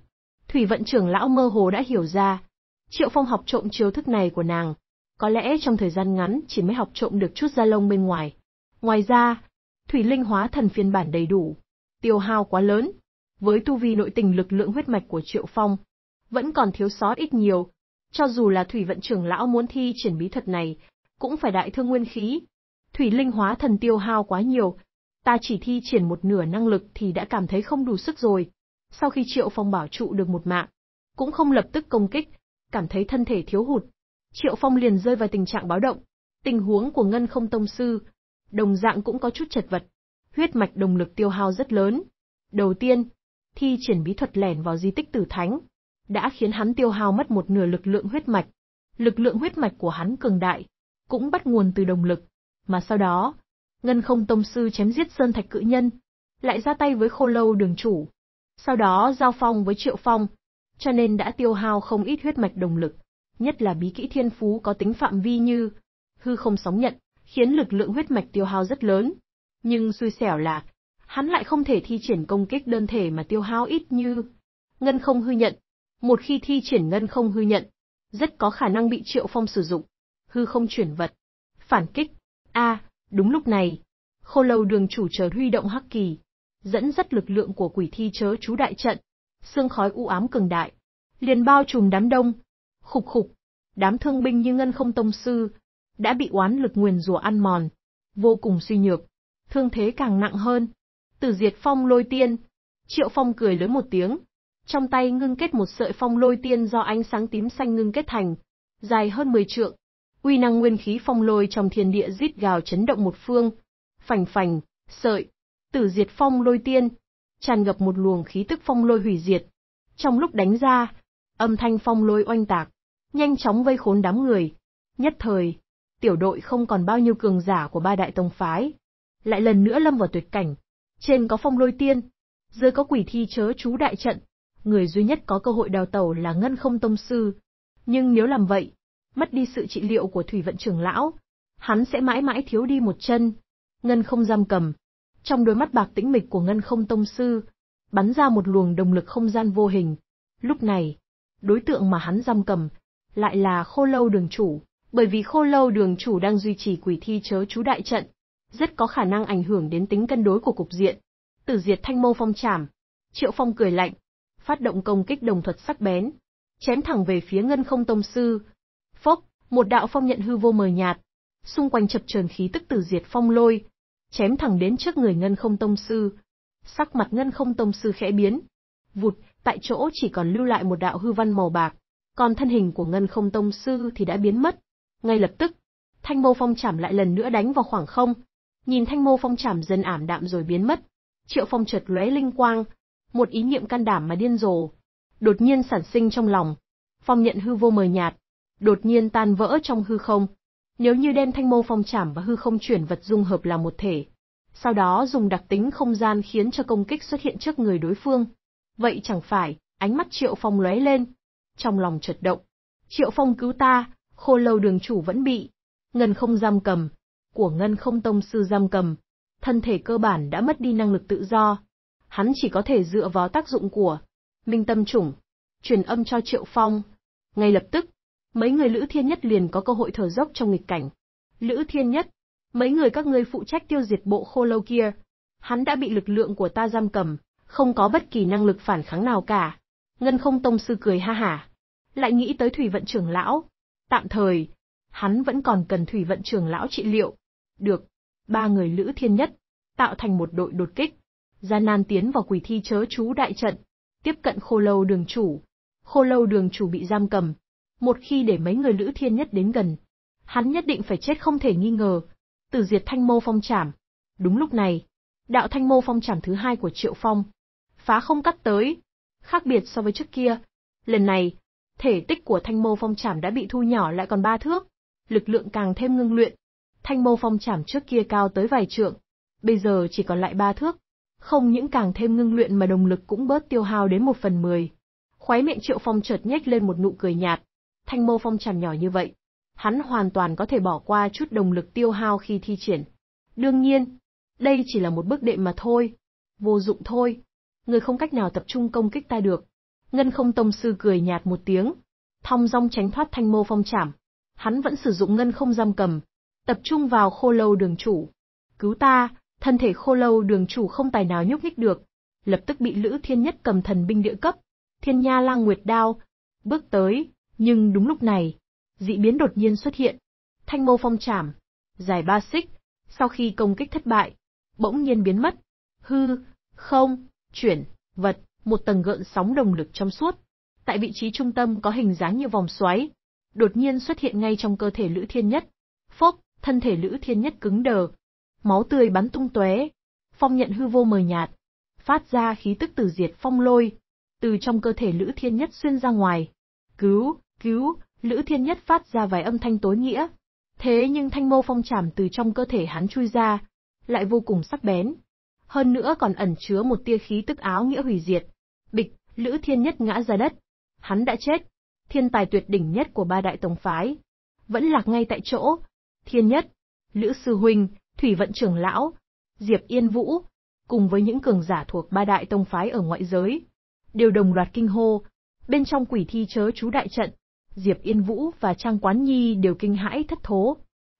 Thủy vận trưởng lão mơ hồ đã hiểu ra. Triệu Phong học trộm chiêu thức này của nàng. Có lẽ trong thời gian ngắn chỉ mới học trộm được chút da lông bên ngoài. Ngoài ra, Thủy Linh hóa thần phiên bản đầy đủ. Tiêu hao quá lớn, với tu vi nội tình lực lượng huyết mạch của Triệu Phong, vẫn còn thiếu sót ít nhiều. Cho dù là thủy vận trưởng lão muốn thi triển bí thuật này, cũng phải đại thương nguyên khí. Thủy linh hóa thần tiêu hao quá nhiều, ta chỉ thi triển một nửa năng lực thì đã cảm thấy không đủ sức rồi. Sau khi Triệu Phong bảo trụ được một mạng, cũng không lập tức công kích, cảm thấy thân thể thiếu hụt. Triệu Phong liền rơi vào tình trạng báo động, tình huống của Ngân không tông sư, đồng dạng cũng có chút chật vật. Huyết mạch đồng lực tiêu hao rất lớn. Đầu tiên, thi triển bí thuật lẻn vào di tích tử thánh, đã khiến hắn tiêu hao mất một nửa lực lượng huyết mạch. Lực lượng huyết mạch của hắn cường đại, cũng bắt nguồn từ đồng lực, mà sau đó, Ngân Không Tông sư chém giết Sơn Thạch cự nhân, lại ra tay với Khô Lâu đường chủ, sau đó giao phong với Triệu Phong, cho nên đã tiêu hao không ít huyết mạch đồng lực, nhất là bí kỹ thiên phú có tính phạm vi như hư không sóng nhận, khiến lực lượng huyết mạch tiêu hao rất lớn. Nhưng xui xẻo là, hắn lại không thể thi triển công kích đơn thể mà tiêu hao ít như ngân không hư nhận. Một khi thi triển ngân không hư nhận, rất có khả năng bị Triệu Phong sử dụng. Hư không chuyển vật. Phản kích. A, đúng lúc này, Khô Lâu Đường chủ chờ huy động hắc kỳ, dẫn dắt lực lượng của quỷ thi chớ chú đại trận, xương khói u ám cường đại, liền bao trùm đám đông. Khục khục, đám thương binh như ngân không tông sư đã bị oán lực nguyền rùa ăn mòn, vô cùng suy nhược, thương thế càng nặng hơn. Tử diệt phong lôi tiên. Triệu Phong cười lớn một tiếng. Trong tay ngưng kết một sợi phong lôi tiên do ánh sáng tím xanh ngưng kết thành, dài hơn 10 trượng. Uy năng nguyên khí phong lôi trong thiên địa rít gào chấn động một phương. Phành phành, sợi, tử diệt phong lôi tiên, tràn ngập một luồng khí tức phong lôi hủy diệt. Trong lúc đánh ra, âm thanh phong lôi oanh tạc, nhanh chóng vây khốn đám người. Nhất thời, tiểu đội không còn bao nhiêu cường giả của ba đại tông phái, lại lần nữa lâm vào tuyệt cảnh. Trên có phong lôi tiên, dưới có quỷ thi chớ chú đại trận, người duy nhất có cơ hội đào tẩu là Ngân Không Tông Sư. Nhưng nếu làm vậy, mất đi sự trị liệu của Thủy Vận trưởng lão, hắn sẽ mãi mãi thiếu đi một chân. Ngân Không giam cầm. Trong đôi mắt bạc tĩnh mịch của Ngân Không Tông Sư, bắn ra một luồng đồng lực không gian vô hình. Lúc này, đối tượng mà hắn giam cầm, lại là khô lâu đường chủ, bởi vì khô lâu đường chủ đang duy trì quỷ thi chớ chú đại trận, rất có khả năng ảnh hưởng đến tính cân đối của cục diện. Tử diệt thanh mâu phong trảm. Triệu Phong cười lạnh, phát động công kích đồng thuật sắc bén, chém thẳng về phía Ngân Không Tông sư. Phốc, một đạo phong nhận hư vô mờ nhạt, xung quanh chập chờn khí tức tử diệt phong lôi, chém thẳng đến trước người Ngân Không Tông sư. Sắc mặt Ngân Không Tông sư khẽ biến, vụt, tại chỗ chỉ còn lưu lại một đạo hư văn màu bạc, còn thân hình của Ngân Không Tông sư thì đã biến mất. Ngay lập tức, thanh mâu phong chảm lại lần nữa đánh vào khoảng không, nhìn thanh mô phong trảm dần ảm đạm rồi biến mất. Triệu Phong chợt lóe linh quang, một ý niệm can đảm mà điên rồ, đột nhiên sản sinh trong lòng. Phong nhận hư vô mờ nhạt, đột nhiên tan vỡ trong hư không. Nếu như đem thanh mô phong trảm và hư không chuyển vật dung hợp là một thể, sau đó dùng đặc tính không gian khiến cho công kích xuất hiện trước người đối phương. Vậy chẳng phải, ánh mắt Triệu Phong lóe lên, trong lòng chợt động. Triệu Phong cứu ta, khô lâu đường chủ vẫn bị, ngần không giam cầm, của ngân không tông sư giam cầm, thân thể cơ bản đã mất đi năng lực tự do. Hắn chỉ có thể dựa vào tác dụng của minh tâm chủng, truyền âm cho Triệu Phong. Ngay lập tức, mấy người Lữ Thiên Nhất liền có cơ hội thở dốc trong nghịch cảnh. Lữ Thiên Nhất, mấy người các ngươi phụ trách tiêu diệt bộ khô lâu kia, hắn đã bị lực lượng của ta giam cầm, không có bất kỳ năng lực phản kháng nào cả. Ngân không tông sư cười ha hả, lại nghĩ tới thủy vận trưởng lão. Tạm thời, hắn vẫn còn cần thủy vận trưởng lão trị liệu. Được, ba người Lữ Thiên Nhất, tạo thành một đội đột kích. ra Nan tiến vào quỷ thi chớ chú đại trận, tiếp cận khô lâu đường chủ. Khô lâu đường chủ bị giam cầm. Một khi để mấy người Lữ Thiên Nhất đến gần, hắn nhất định phải chết không thể nghi ngờ. tử diệt thanh mô phong trảm. Đúng lúc này, đạo thanh mô phong trảm thứ hai của Triệu Phong. Phá không cắt tới. Khác biệt so với trước kia. Lần này, thể tích của thanh mô phong trảm đã bị thu nhỏ lại còn ba thước lực lượng càng thêm ngưng luyện. Thanh mâu phong chảm trước kia cao tới vài trượng, bây giờ chỉ còn lại ba thước. Không những càng thêm ngưng luyện mà đồng lực cũng bớt tiêu hao đến một phần mười. Khóe miệng triệu phong chợt nhếch lên một nụ cười nhạt. Thanh mâu phong chảm nhỏ như vậy, hắn hoàn toàn có thể bỏ qua chút đồng lực tiêu hao khi thi triển. Đương nhiên, đây chỉ là một bước đệm mà thôi, vô dụng thôi. Người không cách nào tập trung công kích ta được. Ngân không tông sư cười nhạt một tiếng, thong dong tránh thoát thanh mô phong chảm, hắn vẫn sử dụng ngân không giam cầm, tập trung vào khô lâu đường chủ. Cứu ta, thân thể khô lâu đường chủ không tài nào nhúc nhích được, lập tức bị Lữ Thiên Nhất cầm thần binh địa cấp, Thiên Nha Lang Nguyệt đao bước tới, nhưng đúng lúc này, dị biến đột nhiên xuất hiện. Thanh mâu phong trảm, dài ba xích, sau khi công kích thất bại, bỗng nhiên biến mất. Hư, không, chuyển, vật, một tầng gợn sóng đồng lực trong suốt. Tại vị trí trung tâm có hình dáng như vòng xoáy, đột nhiên xuất hiện ngay trong cơ thể Lữ Thiên Nhất. Phốc, thân thể Lữ Thiên Nhất cứng đờ, máu tươi bắn tung tóe. Phong nhận hư vô mờ nhạt, phát ra khí tức tử diệt phong lôi, từ trong cơ thể Lữ Thiên Nhất xuyên ra ngoài. Cứu, cứu, Lữ Thiên Nhất phát ra vài âm thanh tối nghĩa. Thế nhưng thanh mâu phong trảm từ trong cơ thể hắn chui ra, lại vô cùng sắc bén. Hơn nữa còn ẩn chứa một tia khí tức áo nghĩa hủy diệt. Bịch, Lữ Thiên Nhất ngã ra đất. Hắn đã chết, thiên tài tuyệt đỉnh nhất của ba đại tổng phái. Vẫn lạc ngay tại chỗ, thiên nhất, Lữ Sư Huynh, Thủy Vận Trưởng Lão, Diệp Yên Vũ, cùng với những cường giả thuộc ba đại tông phái ở ngoại giới. Đều đồng loạt kinh hô, bên trong quỷ thi chớ chú đại trận, Diệp Yên Vũ và Trang Quán Nhi đều kinh hãi thất thố.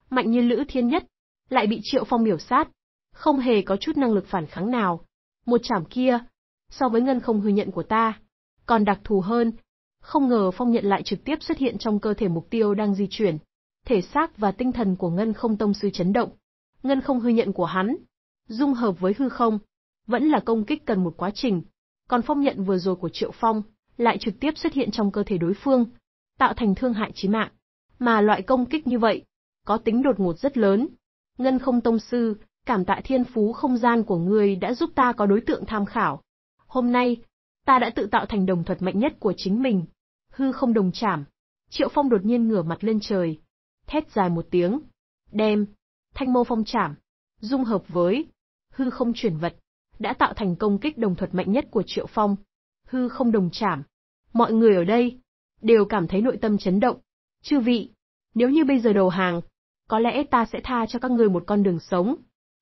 Mạnh như Lữ Thiên Nhất, lại bị Triệu Phong miểu sát, không hề có chút năng lực phản kháng nào. Một chảm kia, so với ngân không hư nhận của ta, còn đặc thù hơn, không ngờ phong nhận lại trực tiếp xuất hiện trong cơ thể mục tiêu đang di chuyển. Thể xác và tinh thần của ngân không tông sư chấn động. Ngân không hư nhận của hắn, dung hợp với hư không, vẫn là công kích cần một quá trình. Còn phong nhận vừa rồi của Triệu Phong, lại trực tiếp xuất hiện trong cơ thể đối phương, tạo thành thương hại chí mạng. Mà loại công kích như vậy, có tính đột ngột rất lớn. Ngân không tông sư, cảm tạ thiên phú không gian của người đã giúp ta có đối tượng tham khảo. Hôm nay, ta đã tự tạo thành đồng thuật mạnh nhất của chính mình. Hư không đồng chạm. Triệu Phong đột nhiên ngửa mặt lên trời. Thét dài một tiếng. Đem. Thanh mô phong chạm. Dung hợp với. Hư không chuyển vật. Đã tạo thành công kích đồng thuật mạnh nhất của Triệu Phong. Hư không đồng chạm. Mọi người ở đây. Đều cảm thấy nội tâm chấn động. Chư vị. Nếu như bây giờ đầu hàng. Có lẽ ta sẽ tha cho các người một con đường sống.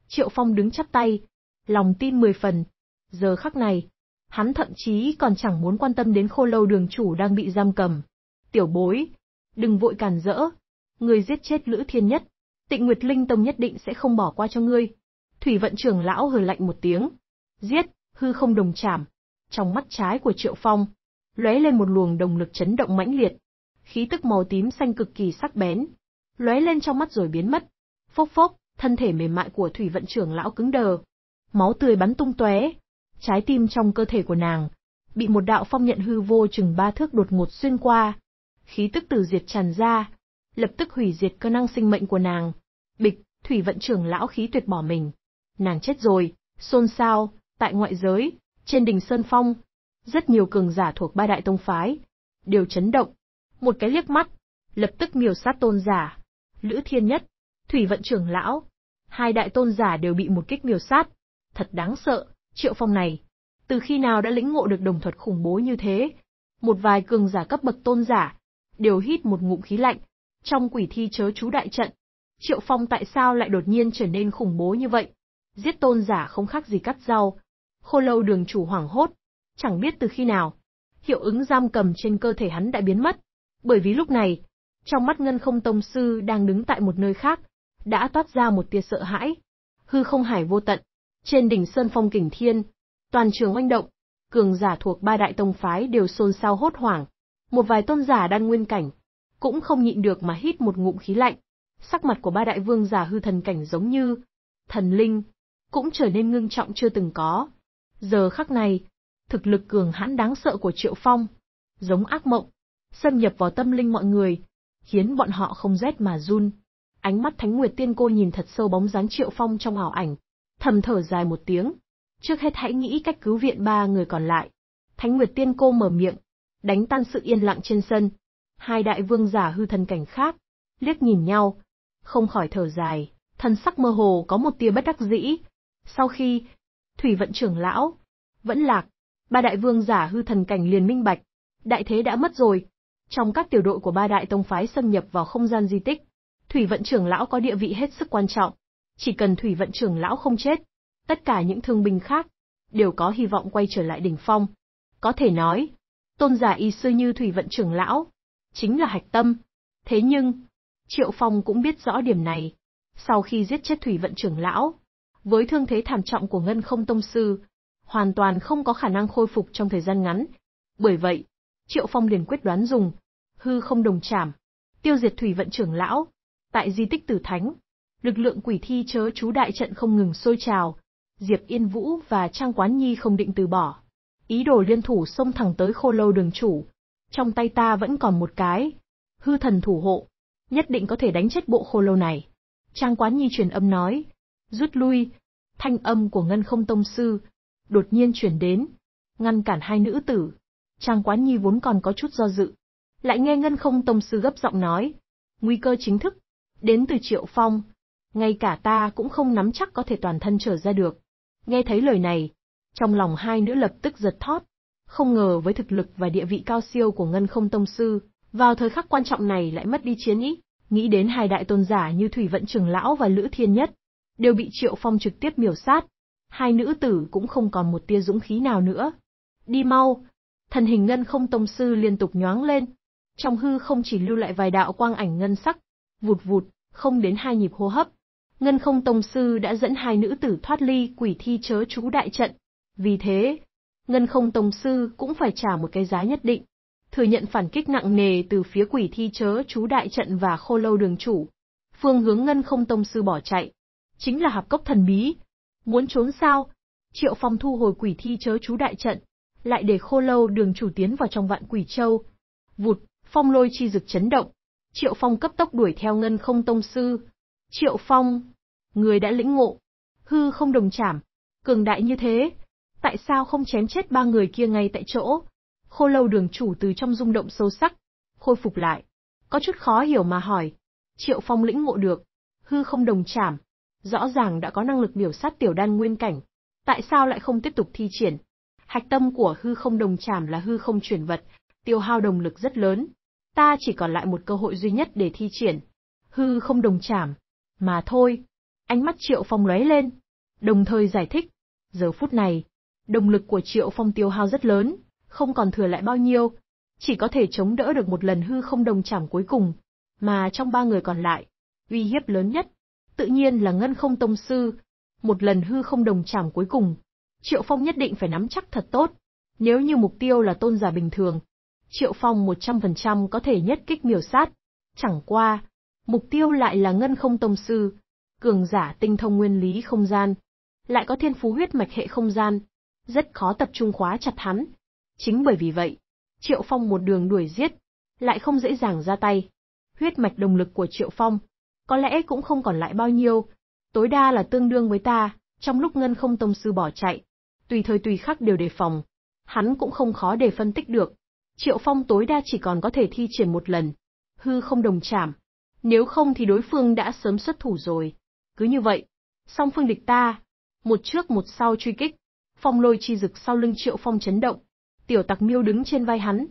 Triệu Phong đứng chắp tay. Lòng tin mười phần. Giờ khắc này, Hắn thậm chí còn chẳng muốn quan tâm đến khô lâu đường chủ đang bị giam cầm. Tiểu bối, đừng vội cản rỡ. người giết chết Lữ Thiên Nhất, tịnh Nguyệt Linh Tông nhất định sẽ không bỏ qua cho ngươi. Thủy vận trưởng lão hừ lạnh một tiếng. Giết, hư không đồng chạm. Trong mắt trái của Triệu Phong, lóe lên một luồng đồng lực chấn động mãnh liệt. Khí tức màu tím xanh cực kỳ sắc bén, lóe lên trong mắt rồi biến mất. Phốc phốc, thân thể mềm mại của thủy vận trưởng lão cứng đờ. Máu tươi bắn tung tóe, Trái tim trong cơ thể của nàng, bị một đạo phong nhận hư vô chừng ba thước đột ngột xuyên qua. Khí tức tử diệt tràn ra, lập tức hủy diệt cơ năng sinh mệnh của nàng. Bịch, thủy vận trưởng lão khí tuyệt bỏ mình. Nàng chết rồi, xôn xao, tại ngoại giới, trên đỉnh Sơn Phong. Rất nhiều cường giả thuộc ba đại tông phái. Đều chấn động. Một cái liếc mắt, lập tức miều sát tôn giả. Lữ Thiên Nhất, Thủy vận trưởng lão. Hai đại tôn giả đều bị một kích miều sát. Thật đáng sợ. Triệu Phong này, từ khi nào đã lĩnh ngộ được đồng thuật khủng bố như thế? Một vài cường giả cấp bậc tôn giả, đều hít một ngụm khí lạnh. Trong quỷ thi chớ chú đại trận, Triệu Phong tại sao lại đột nhiên trở nên khủng bố như vậy? Giết tôn giả không khác gì cắt rau. Khô lâu đường chủ hoảng hốt, chẳng biết từ khi nào. Hiệu ứng giam cầm trên cơ thể hắn đã biến mất, bởi vì lúc này, trong mắt ngân không tông sư đang đứng tại một nơi khác, đã toát ra một tia sợ hãi. Hư không hải vô tận, trên đỉnh Sơn Phong Kình Thiên, toàn trường oanh động, cường giả thuộc ba đại tông phái đều xôn xao hốt hoảng. Một vài tôn giả đan nguyên cảnh, cũng không nhịn được mà hít một ngụm khí lạnh. Sắc mặt của ba đại vương giả hư thần cảnh giống như thần linh, cũng trở nên ngưng trọng chưa từng có. Giờ khắc này, thực lực cường hãn đáng sợ của Triệu Phong, giống ác mộng, xâm nhập vào tâm linh mọi người, khiến bọn họ không rét mà run. Ánh mắt Thánh Nguyệt Tiên Cô nhìn thật sâu bóng dáng Triệu Phong trong ảo ảnh, thầm thở dài một tiếng. Trước hết hãy nghĩ cách cứu viện ba người còn lại. Thánh Nguyệt Tiên Cô mở miệng, đánh tan sự yên lặng trên sân. Hai đại vương giả hư thần cảnh khác, liếc nhìn nhau, không khỏi thở dài, thân sắc mơ hồ có một tia bất đắc dĩ. Sau khi, Thủy vận trưởng lão, vẫn lạc, ba đại vương giả hư thần cảnh liền minh bạch, đại thế đã mất rồi. Trong các tiểu đội của ba đại tông phái xâm nhập vào không gian di tích, Thủy vận trưởng lão có địa vị hết sức quan trọng, chỉ cần thủy vận trưởng lão không chết, tất cả những thương binh khác đều có hy vọng quay trở lại đỉnh phong. Có thể nói, tôn giả y sư như thủy vận trưởng lão, chính là hạch tâm. Thế nhưng, Triệu Phong cũng biết rõ điểm này. Sau khi giết chết thủy vận trưởng lão, với thương thế thảm trọng của Ngân Không Tông Sư, hoàn toàn không có khả năng khôi phục trong thời gian ngắn. Bởi vậy, Triệu Phong liền quyết đoán dùng, hư không đồng chảm, tiêu diệt thủy vận trưởng lão, tại di tích tử thánh, lực lượng quỷ thi chớ chú đại trận không ngừng sôi trào. Diệp Yên Vũ và Trang Quán Nhi không định từ bỏ. Ý đồ liên thủ xông thẳng tới khô lâu đường chủ. Trong tay ta vẫn còn một cái. Hư thần thủ hộ. Nhất định có thể đánh chết bộ khô lâu này. Trang Quán Nhi truyền âm nói. Rút lui. Thanh âm của Ngân không tông sư. Đột nhiên chuyển đến. Ngăn cản hai nữ tử. Trang Quán Nhi vốn còn có chút do dự. Lại nghe Ngân không tông sư gấp giọng nói. Nguy cơ chính thức. Đến từ Triệu Phong ngay cả ta cũng không nắm chắc có thể toàn thân trở ra được. Nghe thấy lời này, trong lòng hai nữ lập tức giật thót. Không ngờ với thực lực và địa vị cao siêu của Ngân Không Tông Sư, vào thời khắc quan trọng này lại mất đi chiến ý, nghĩ đến hai đại tôn giả như Thủy Vận Trưởng Lão và Lữ Thiên Nhất, đều bị Triệu Phong trực tiếp miểu sát. Hai nữ tử cũng không còn một tia dũng khí nào nữa. Đi mau! Thần hình Ngân Không Tông Sư liên tục nhoáng lên. Trong hư không chỉ lưu lại vài đạo quang ảnh ngân sắc, vụt vụt, không đến hai nhịp hô hấp, Ngân không tông sư đã dẫn hai nữ tử thoát ly quỷ thi chớ chú đại trận. Vì thế, ngân không tông sư cũng phải trả một cái giá nhất định. Thừa nhận phản kích nặng nề từ phía quỷ thi chớ chú đại trận và khô lâu đường chủ. Phương hướng ngân không tông sư bỏ chạy. Chính là hạp cốc thần bí. Muốn trốn sao? Triệu Phong thu hồi quỷ thi chớ chú đại trận. Lại để khô lâu đường chủ tiến vào trong vạn quỷ châu. Vụt, phong lôi chi dực chấn động. Triệu Phong cấp tốc đuổi theo ngân không tông sư, Triệu Phong, người đã lĩnh ngộ, hư không đồng chảm, cường đại như thế, tại sao không chém chết ba người kia ngay tại chỗ? Khô lâu đường chủ từ trong rung động sâu sắc, khôi phục lại, có chút khó hiểu mà hỏi. Triệu Phong lĩnh ngộ được, hư không đồng chảm, rõ ràng đã có năng lực biểu sát tiểu đan nguyên cảnh, tại sao lại không tiếp tục thi triển? Hạch tâm của hư không đồng chảm là hư không chuyển vật, tiêu hao đồng lực rất lớn. Ta chỉ còn lại một cơ hội duy nhất để thi triển. Hư không đồng chảm, mà thôi. Ánh mắt Triệu Phong lóe lên, đồng thời giải thích. Giờ phút này, động lực của Triệu Phong tiêu hao rất lớn, không còn thừa lại bao nhiêu, chỉ có thể chống đỡ được một lần hư không đồng chạm cuối cùng, mà trong ba người còn lại, uy hiếp lớn nhất, tự nhiên là Ngân Không Tông Sư. Một lần hư không đồng chạm cuối cùng, Triệu Phong nhất định phải nắm chắc thật tốt, nếu như mục tiêu là tôn giả bình thường. Triệu Phong 100% có thể nhất kích miểu sát, chẳng qua, Mục tiêu lại là ngân không tông sư, cường giả tinh thông nguyên lý không gian, lại có thiên phú huyết mạch hệ không gian, rất khó tập trung khóa chặt hắn. Chính bởi vì vậy, Triệu Phong một đường đuổi giết, lại không dễ dàng ra tay. Huyết mạch đồng lực của Triệu Phong, có lẽ cũng không còn lại bao nhiêu, tối đa là tương đương với ta, trong lúc ngân không tông sư bỏ chạy, tùy thời tùy khắc đều đề phòng, hắn cũng không khó để phân tích được. Triệu Phong tối đa chỉ còn có thể thi triển một lần, hư không đồng chạm, nếu không thì đối phương đã sớm xuất thủ rồi. Cứ như vậy, song phương địch ta, một trước một sau truy kích, phong lôi chi rực sau lưng triệu phong chấn động, tiểu tặc miêu đứng trên vai hắn,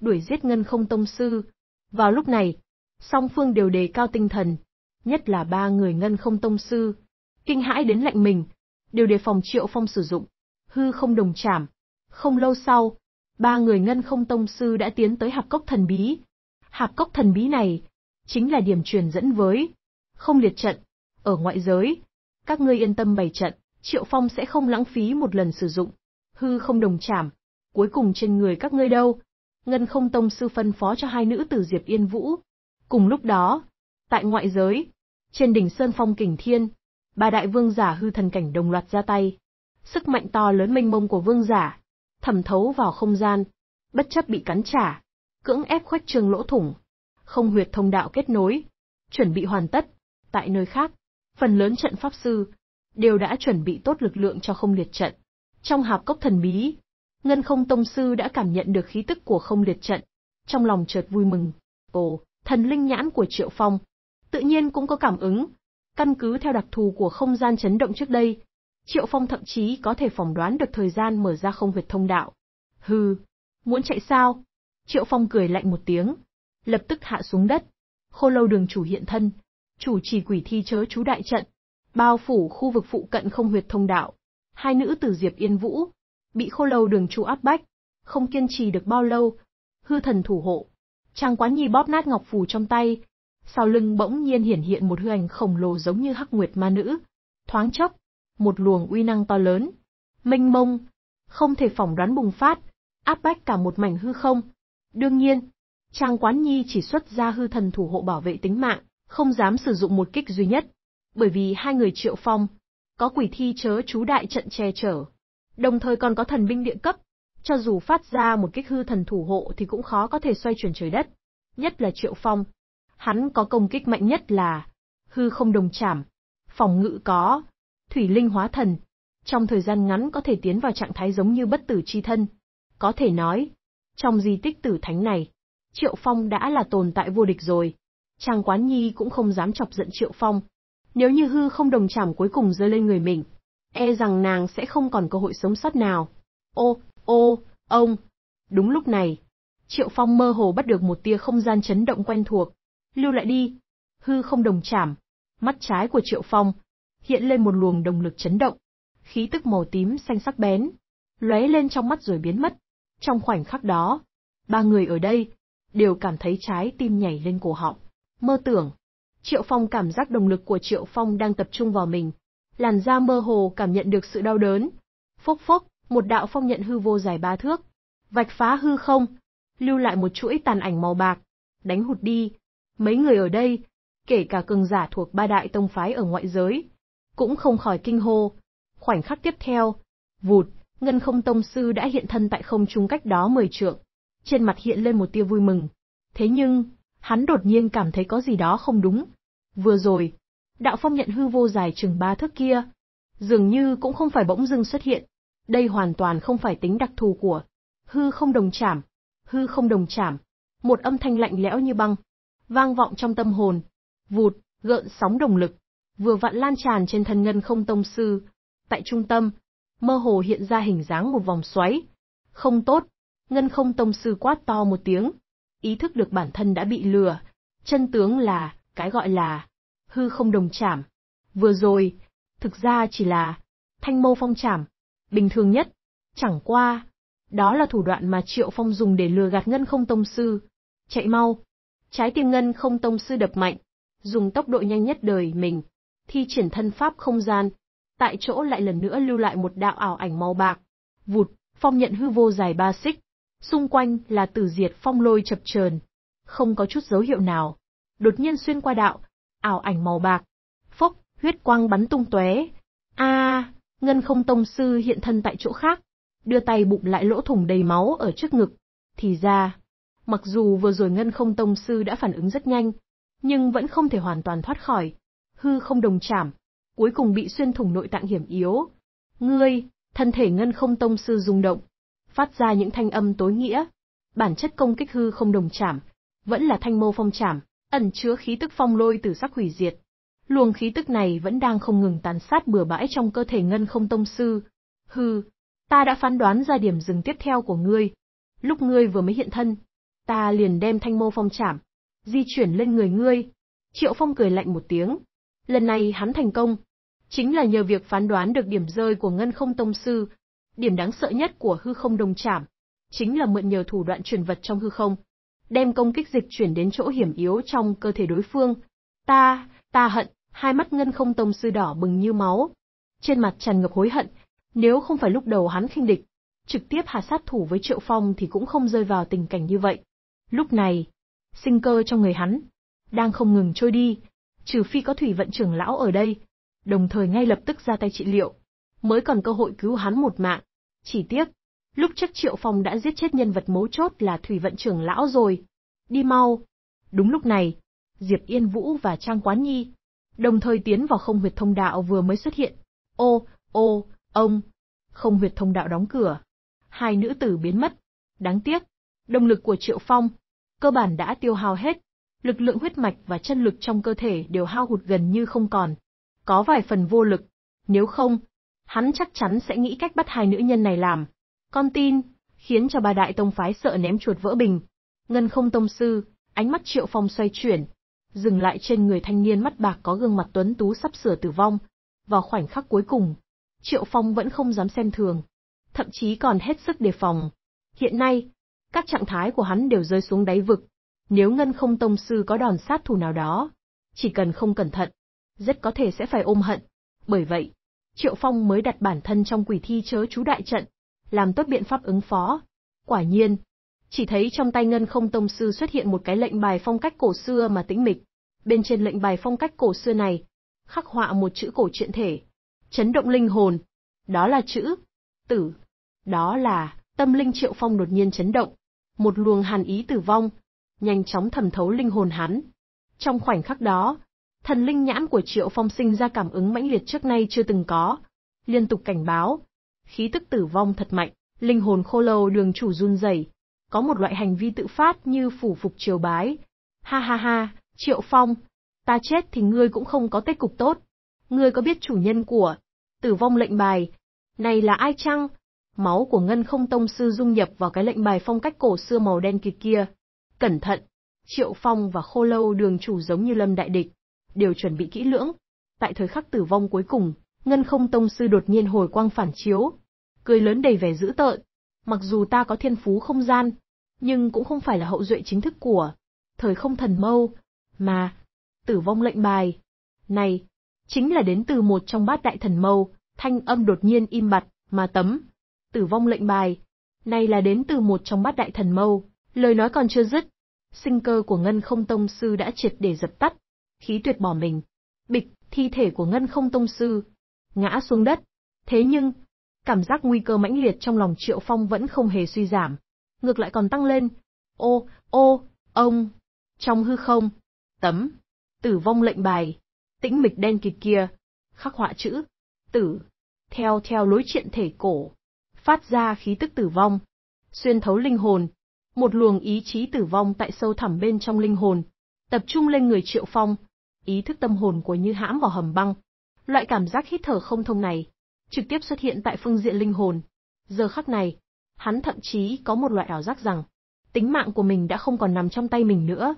đuổi giết ngân không tông sư. Vào lúc này, song phương đều đề cao tinh thần, nhất là ba người ngân không tông sư, kinh hãi đến lạnh mình, đều đề phòng triệu phong sử dụng, hư không đồng chảm. Không lâu sau, ba người ngân không tông sư đã tiến tới hạp cốc thần bí. Hạp cốc thần bí này, chính là điểm truyền dẫn với. Không liệt trận, ở ngoại giới, các ngươi yên tâm bày trận, Triệu Phong sẽ không lãng phí một lần sử dụng. Hư không đồng chạm cuối cùng trên người các ngươi đâu? Ngân không tông sư phân phó cho hai nữ tử Diệp Yên Vũ. Cùng lúc đó, tại ngoại giới, trên đỉnh Sơn Phong Kình Thiên, ba đại vương giả hư thần cảnh đồng loạt ra tay. Sức mạnh to lớn mênh mông của vương giả, thẩm thấu vào không gian, bất chấp bị cắn trả, cưỡng ép khoách trường lỗ thủng, không huyệt thông đạo kết nối. Chuẩn bị hoàn tất. Tại nơi khác, phần lớn trận pháp sư đều đã chuẩn bị tốt lực lượng cho không liệt trận. Trong hạp cốc thần bí, Ngân Không Tông sư đã cảm nhận được khí tức của không liệt trận, trong lòng chợt vui mừng. Ồ, thần linh nhãn của Triệu Phong, tự nhiên cũng có cảm ứng. Căn cứ theo đặc thù của không gian chấn động trước đây, Triệu Phong thậm chí có thể phỏng đoán được thời gian mở ra không huyệt thông đạo. Hừ, muốn chạy sao? Triệu Phong cười lạnh một tiếng, lập tức hạ xuống đất. Khô lâu đường chủ hiện thân, chủ trì quỷ thi chớ chú đại trận, bao phủ khu vực phụ cận không huyệt thông đạo. Hai nữ tử Diệp Yên Vũ, bị khô lâu đường chủ áp bách, không kiên trì được bao lâu, hư thần thủ hộ. Trang quán nhi bóp nát ngọc phù trong tay, sau lưng bỗng nhiên hiển hiện một hư ảnh khổng lồ giống như hắc nguyệt ma nữ. Thoáng chốc, một luồng uy năng to lớn, mênh mông, không thể phỏng đoán bùng phát, áp bách cả một mảnh hư không. Đương nhiên, Trang Quán Nhi chỉ xuất ra hư thần thủ hộ bảo vệ tính mạng, không dám sử dụng một kích duy nhất, bởi vì hai người Triệu Phong có quỷ thi chớ chú đại trận che chở, đồng thời còn có thần binh địa cấp, cho dù phát ra một kích hư thần thủ hộ thì cũng khó có thể xoay chuyển trời đất, nhất là Triệu Phong. Hắn có công kích mạnh nhất là hư không đồng chảm, phòng ngự có, thủy linh hóa thần, trong thời gian ngắn có thể tiến vào trạng thái giống như bất tử chi thân. Có thể nói, trong di tích tử thánh này, Triệu Phong đã là tồn tại vô địch rồi. Trang Quán Nhi cũng không dám chọc giận Triệu Phong. Nếu như hư không đồng chảm cuối cùng rơi lên người mình, e rằng nàng sẽ không còn cơ hội sống sót nào. Ô, ô, ông. Đúng lúc này, Triệu Phong mơ hồ bắt được một tia không gian chấn động quen thuộc. Lưu lại đi. Hư không đồng chảm. Mắt trái của Triệu Phong hiện lên một luồng đồng lực chấn động, khí tức màu tím xanh sắc bén, lóe lên trong mắt rồi biến mất. Trong khoảnh khắc đó, ba người ở đây đều cảm thấy trái tim nhảy lên cổ họng. Mơ tưởng. Triệu Phong cảm giác động lực của Triệu Phong đang tập trung vào mình. Làn da mơ hồ cảm nhận được sự đau đớn. Phốc phốc, một đạo phong nhận hư vô dài ba thước. Vạch phá hư không, lưu lại một chuỗi tàn ảnh màu bạc. Đánh hụt đi. Mấy người ở đây, kể cả cường giả thuộc ba đại tông phái ở ngoại giới, cũng không khỏi kinh hô. Khoảnh khắc tiếp theo, vụt, Ngân Không Tông sư đã hiện thân tại không trung cách đó mười trượng trên mặt hiện lên một tia vui mừng. Thế nhưng, hắn đột nhiên cảm thấy có gì đó không đúng. Vừa rồi, đạo phong nhận hư vô dài chừng ba thước kia, dường như cũng không phải bỗng dưng xuất hiện. Đây hoàn toàn không phải tính đặc thù của hư không đồng chảm, hư không đồng chảm. Một âm thanh lạnh lẽo như băng, vang vọng trong tâm hồn, vụt, gợn sóng đồng lực, vừa vặn lan tràn trên thân ngân không tông sư. Tại trung tâm, mơ hồ hiện ra hình dáng một vòng xoáy. Không tốt, Ngân không tông sư quát to một tiếng. Ý thức được bản thân đã bị lừa. Chân tướng là, cái gọi là, hư không đồng chảm. Vừa rồi, thực ra chỉ là, thanh mâu phong chảm, bình thường nhất. Chẳng qua, đó là thủ đoạn mà Triệu Phong dùng để lừa gạt Ngân không tông sư. Chạy mau. Trái tim Ngân không tông sư đập mạnh, dùng tốc độ nhanh nhất đời mình, thi triển thân pháp không gian, tại chỗ lại lần nữa lưu lại một đạo ảo ảnh màu bạc. Vụt, phong nhận hư vô dài ba xích, Xung quanh là tử diệt phong lôi chập chờn, không có chút dấu hiệu nào. Đột nhiên xuyên qua đạo, ảo ảnh màu bạc, phốc, huyết quang bắn tung tóe. A, Ngân Không tông sư hiện thân tại chỗ khác, đưa tay bụng lại lỗ thủng đầy máu ở trước ngực. Thì ra, mặc dù vừa rồi Ngân Không tông sư đã phản ứng rất nhanh, nhưng vẫn không thể hoàn toàn thoát khỏi hư không đồng chạm, cuối cùng bị xuyên thủng nội tạng hiểm yếu. Ngươi, thân thể Ngân Không tông sư rung động, phát ra những thanh âm tối nghĩa. Bản chất công kích hư không đồng chạm, vẫn là thanh mô phong chạm, ẩn chứa khí tức phong lôi từ sắc hủy diệt. Luồng khí tức này vẫn đang không ngừng tàn sát bừa bãi trong cơ thể ngân không tông sư. Hư, ta đã phán đoán ra điểm dừng tiếp theo của ngươi. Lúc ngươi vừa mới hiện thân, ta liền đem thanh mô phong chạm di chuyển lên người ngươi. Triệu Phong cười lạnh một tiếng. Lần này hắn thành công. Chính là nhờ việc phán đoán được điểm rơi của ngân không tông sư, Điểm đáng sợ nhất của hư không đồng chạm chính là mượn nhờ thủ đoạn truyền vật trong hư không, đem công kích dịch chuyển đến chỗ hiểm yếu trong cơ thể đối phương. Ta, ta hận, hai mắt ngân không tông sư đỏ bừng như máu. Trên mặt tràn ngập hối hận, nếu không phải lúc đầu hắn khinh địch, trực tiếp hạ sát thủ với Triệu Phong thì cũng không rơi vào tình cảnh như vậy. Lúc này, sinh cơ trong người hắn đang không ngừng trôi đi, trừ phi có thủy vận trưởng lão ở đây, đồng thời ngay lập tức ra tay trị liệu, mới còn cơ hội cứu hắn một mạng. Chỉ tiếc, lúc trước Triệu Phong đã giết chết nhân vật mấu chốt là thủy vận trưởng lão rồi. Đi mau. Đúng lúc này, Diệp Yên Vũ và Trang Quán Nhi đồng thời tiến vào không huyệt thông đạo vừa mới xuất hiện. Ô, ô, ông. Không huyệt thông đạo đóng cửa. Hai nữ tử biến mất. Đáng tiếc, động lực của Triệu Phong cơ bản đã tiêu hao hết, lực lượng huyết mạch và chân lực trong cơ thể đều hao hụt gần như không còn. Có vài phần vô lực, nếu không, hắn chắc chắn sẽ nghĩ cách bắt hai nữ nhân này làm. Con tin, khiến cho ba đại tông phái sợ ném chuột vỡ bình. Ngân không tông sư, ánh mắt triệu phong xoay chuyển, dừng lại trên người thanh niên mắt bạc có gương mặt tuấn tú sắp sửa tử vong. Vào khoảnh khắc cuối cùng, triệu phong vẫn không dám xem thường, thậm chí còn hết sức đề phòng. Hiện nay, các trạng thái của hắn đều rơi xuống đáy vực. Nếu ngân không tông sư có đòn sát thủ nào đó, chỉ cần không cẩn thận, rất có thể sẽ phải ôm hận. Bởi vậy, Triệu Phong mới đặt bản thân trong quỷ thi chớ chú đại trận, làm tốt biện pháp ứng phó. Quả nhiên, chỉ thấy trong tay Ngân Không Tông sư xuất hiện một cái lệnh bài phong cách cổ xưa mà tĩnh mịch. Bên trên lệnh bài phong cách cổ xưa này, khắc họa một chữ cổ truyện thể, chấn động linh hồn. Đó là chữ tử. Đó là tâm linh Triệu Phong đột nhiên chấn động, một luồng hàn ý tử vong nhanh chóng thẩm thấu linh hồn hắn. Trong khoảnh khắc đó, Thần linh nhãn của Triệu Phong sinh ra cảm ứng mãnh liệt trước nay chưa từng có, liên tục cảnh báo. Khí tức tử vong thật mạnh, linh hồn khô lâu đường chủ run rẩy, có một loại hành vi tự phát như phủ phục triều bái. Ha ha ha, Triệu Phong, ta chết thì ngươi cũng không có kết cục tốt. Ngươi có biết chủ nhân của tử vong lệnh bài, này là ai chăng? Máu của Ngân không tông sư dung nhập vào cái lệnh bài phong cách cổ xưa màu đen kịt kia. Cẩn thận, Triệu Phong và Khô Lâu đường chủ giống như lâm đại địch đều chuẩn bị kỹ lưỡng. Tại thời khắc tử vong cuối cùng, Ngân Không Tông sư đột nhiên hồi quang phản chiếu, cười lớn đầy vẻ dữ tợn. Mặc dù ta có thiên phú không gian, nhưng cũng không phải là hậu duệ chính thức của thời không thần mâu, mà tử vong lệnh bài này chính là đến từ một trong bát đại thần mâu. Thanh âm đột nhiên im bặt, mà tấm tử vong lệnh bài này là đến từ một trong bát đại thần mâu. Lời nói còn chưa dứt, sinh cơ của Ngân Không Tông sư đã triệt để dập tắt, khí tuyệt bỏ mình. Bịch, thi thể của Ngân Không Tông Sư. Ngã xuống đất. Thế nhưng, cảm giác nguy cơ mãnh liệt trong lòng Triệu Phong vẫn không hề suy giảm. Ngược lại còn tăng lên. Ô, ô, ông. Trong hư không. Tấm. Tử vong lệnh bài. Tĩnh mịch đen kịt kia. Khắc họa chữ. Tử. Theo theo lối chuyện thể cổ. Phát ra khí tức tử vong. Xuyên thấu linh hồn, một luồng ý chí tử vong tại sâu thẳm bên trong linh hồn, tập trung lên người Triệu Phong, ý thức tâm hồn của Như hãm vào hầm băng. Loại cảm giác hít thở không thông này trực tiếp xuất hiện tại phương diện linh hồn. Giờ khắc này, hắn thậm chí có một loại ảo giác rằng tính mạng của mình đã không còn nằm trong tay mình nữa.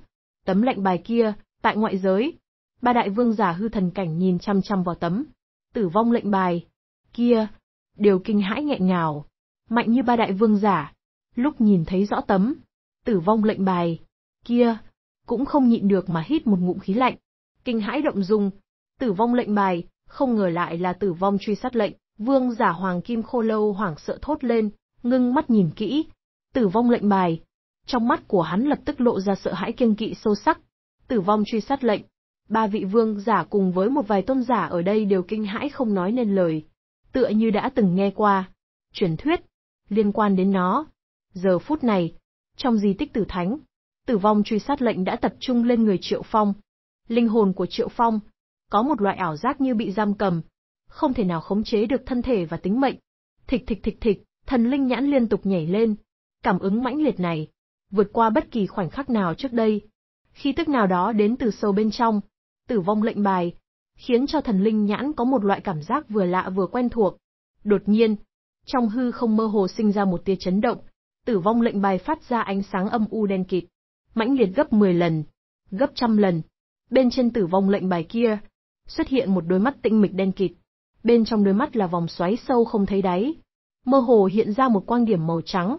Tấm lệnh bài kia, tại ngoại giới, ba đại vương giả hư thần cảnh nhìn chăm chăm vào tấm tử vong lệnh bài kia, đều kinh hãi nghẹn ngào, mạnh như ba đại vương giả, lúc nhìn thấy rõ tấm tử vong lệnh bài kia, cũng không nhịn được mà hít một ngụm khí lạnh kinh hãi động dung. Tử vong lệnh bài, không ngờ lại là tử vong truy sát lệnh, vương giả hoàng kim khô lâu hoảng sợ thốt lên, ngưng mắt nhìn kỹ. Tử vong lệnh bài. Trong mắt của hắn lập tức lộ ra sợ hãi kiêng kỵ sâu sắc. Tử vong truy sát lệnh. Ba vị vương giả cùng với một vài tôn giả ở đây đều kinh hãi không nói nên lời. Tựa như đã từng nghe qua. Truyền thuyết. Liên quan đến nó. Giờ phút này. Trong di tích tử thánh. Tử vong truy sát lệnh đã tập trung lên người triệu phong, Linh hồn của Triệu Phong có một loại ảo giác như bị giam cầm, không thể nào khống chế được thân thể và tính mệnh. Thịch thịch thịch thịch, thần linh nhãn liên tục nhảy lên. Cảm ứng mãnh liệt này vượt qua bất kỳ khoảnh khắc nào trước đây. Khi tức nào đó đến từ sâu bên trong, tử vong lệnh bài, khiến cho thần linh nhãn có một loại cảm giác vừa lạ vừa quen thuộc. Đột nhiên, trong hư không mơ hồ sinh ra một tia chấn động, tử vong lệnh bài phát ra ánh sáng âm u đen kịt, mãnh liệt gấp 10 lần, gấp trăm lần, Bên trên tử vong lệnh bài kia, xuất hiện một đôi mắt tĩnh mịch đen kịt. Bên trong đôi mắt là vòng xoáy sâu không thấy đáy. Mơ hồ hiện ra một quang điểm màu trắng,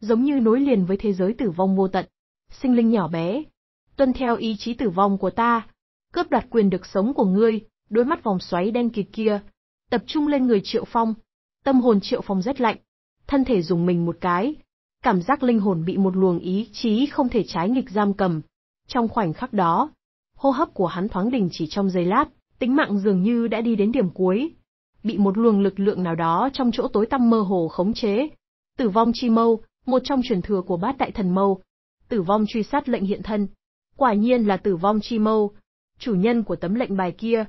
giống như nối liền với thế giới tử vong vô tận. Sinh linh nhỏ bé, tuân theo ý chí tử vong của ta, cướp đoạt quyền được sống của ngươi, đôi mắt vòng xoáy đen kịt kia, tập trung lên người Triệu Phong. Tâm hồn Triệu Phong rất lạnh, thân thể dùng mình một cái, cảm giác linh hồn bị một luồng ý chí không thể trái nghịch giam cầm. Trong khoảnh khắc đó, hô hấp của hắn thoáng đình chỉ trong giây lát, tính mạng dường như đã đi đến điểm cuối. Bị một luồng lực lượng nào đó trong chỗ tối tăm mơ hồ khống chế. Tử vong chi mâu, một trong truyền thừa của bát đại thần mâu. Tử vong truy sát lệnh hiện thân. Quả nhiên là tử vong chi mâu. Chủ nhân của tấm lệnh bài kia,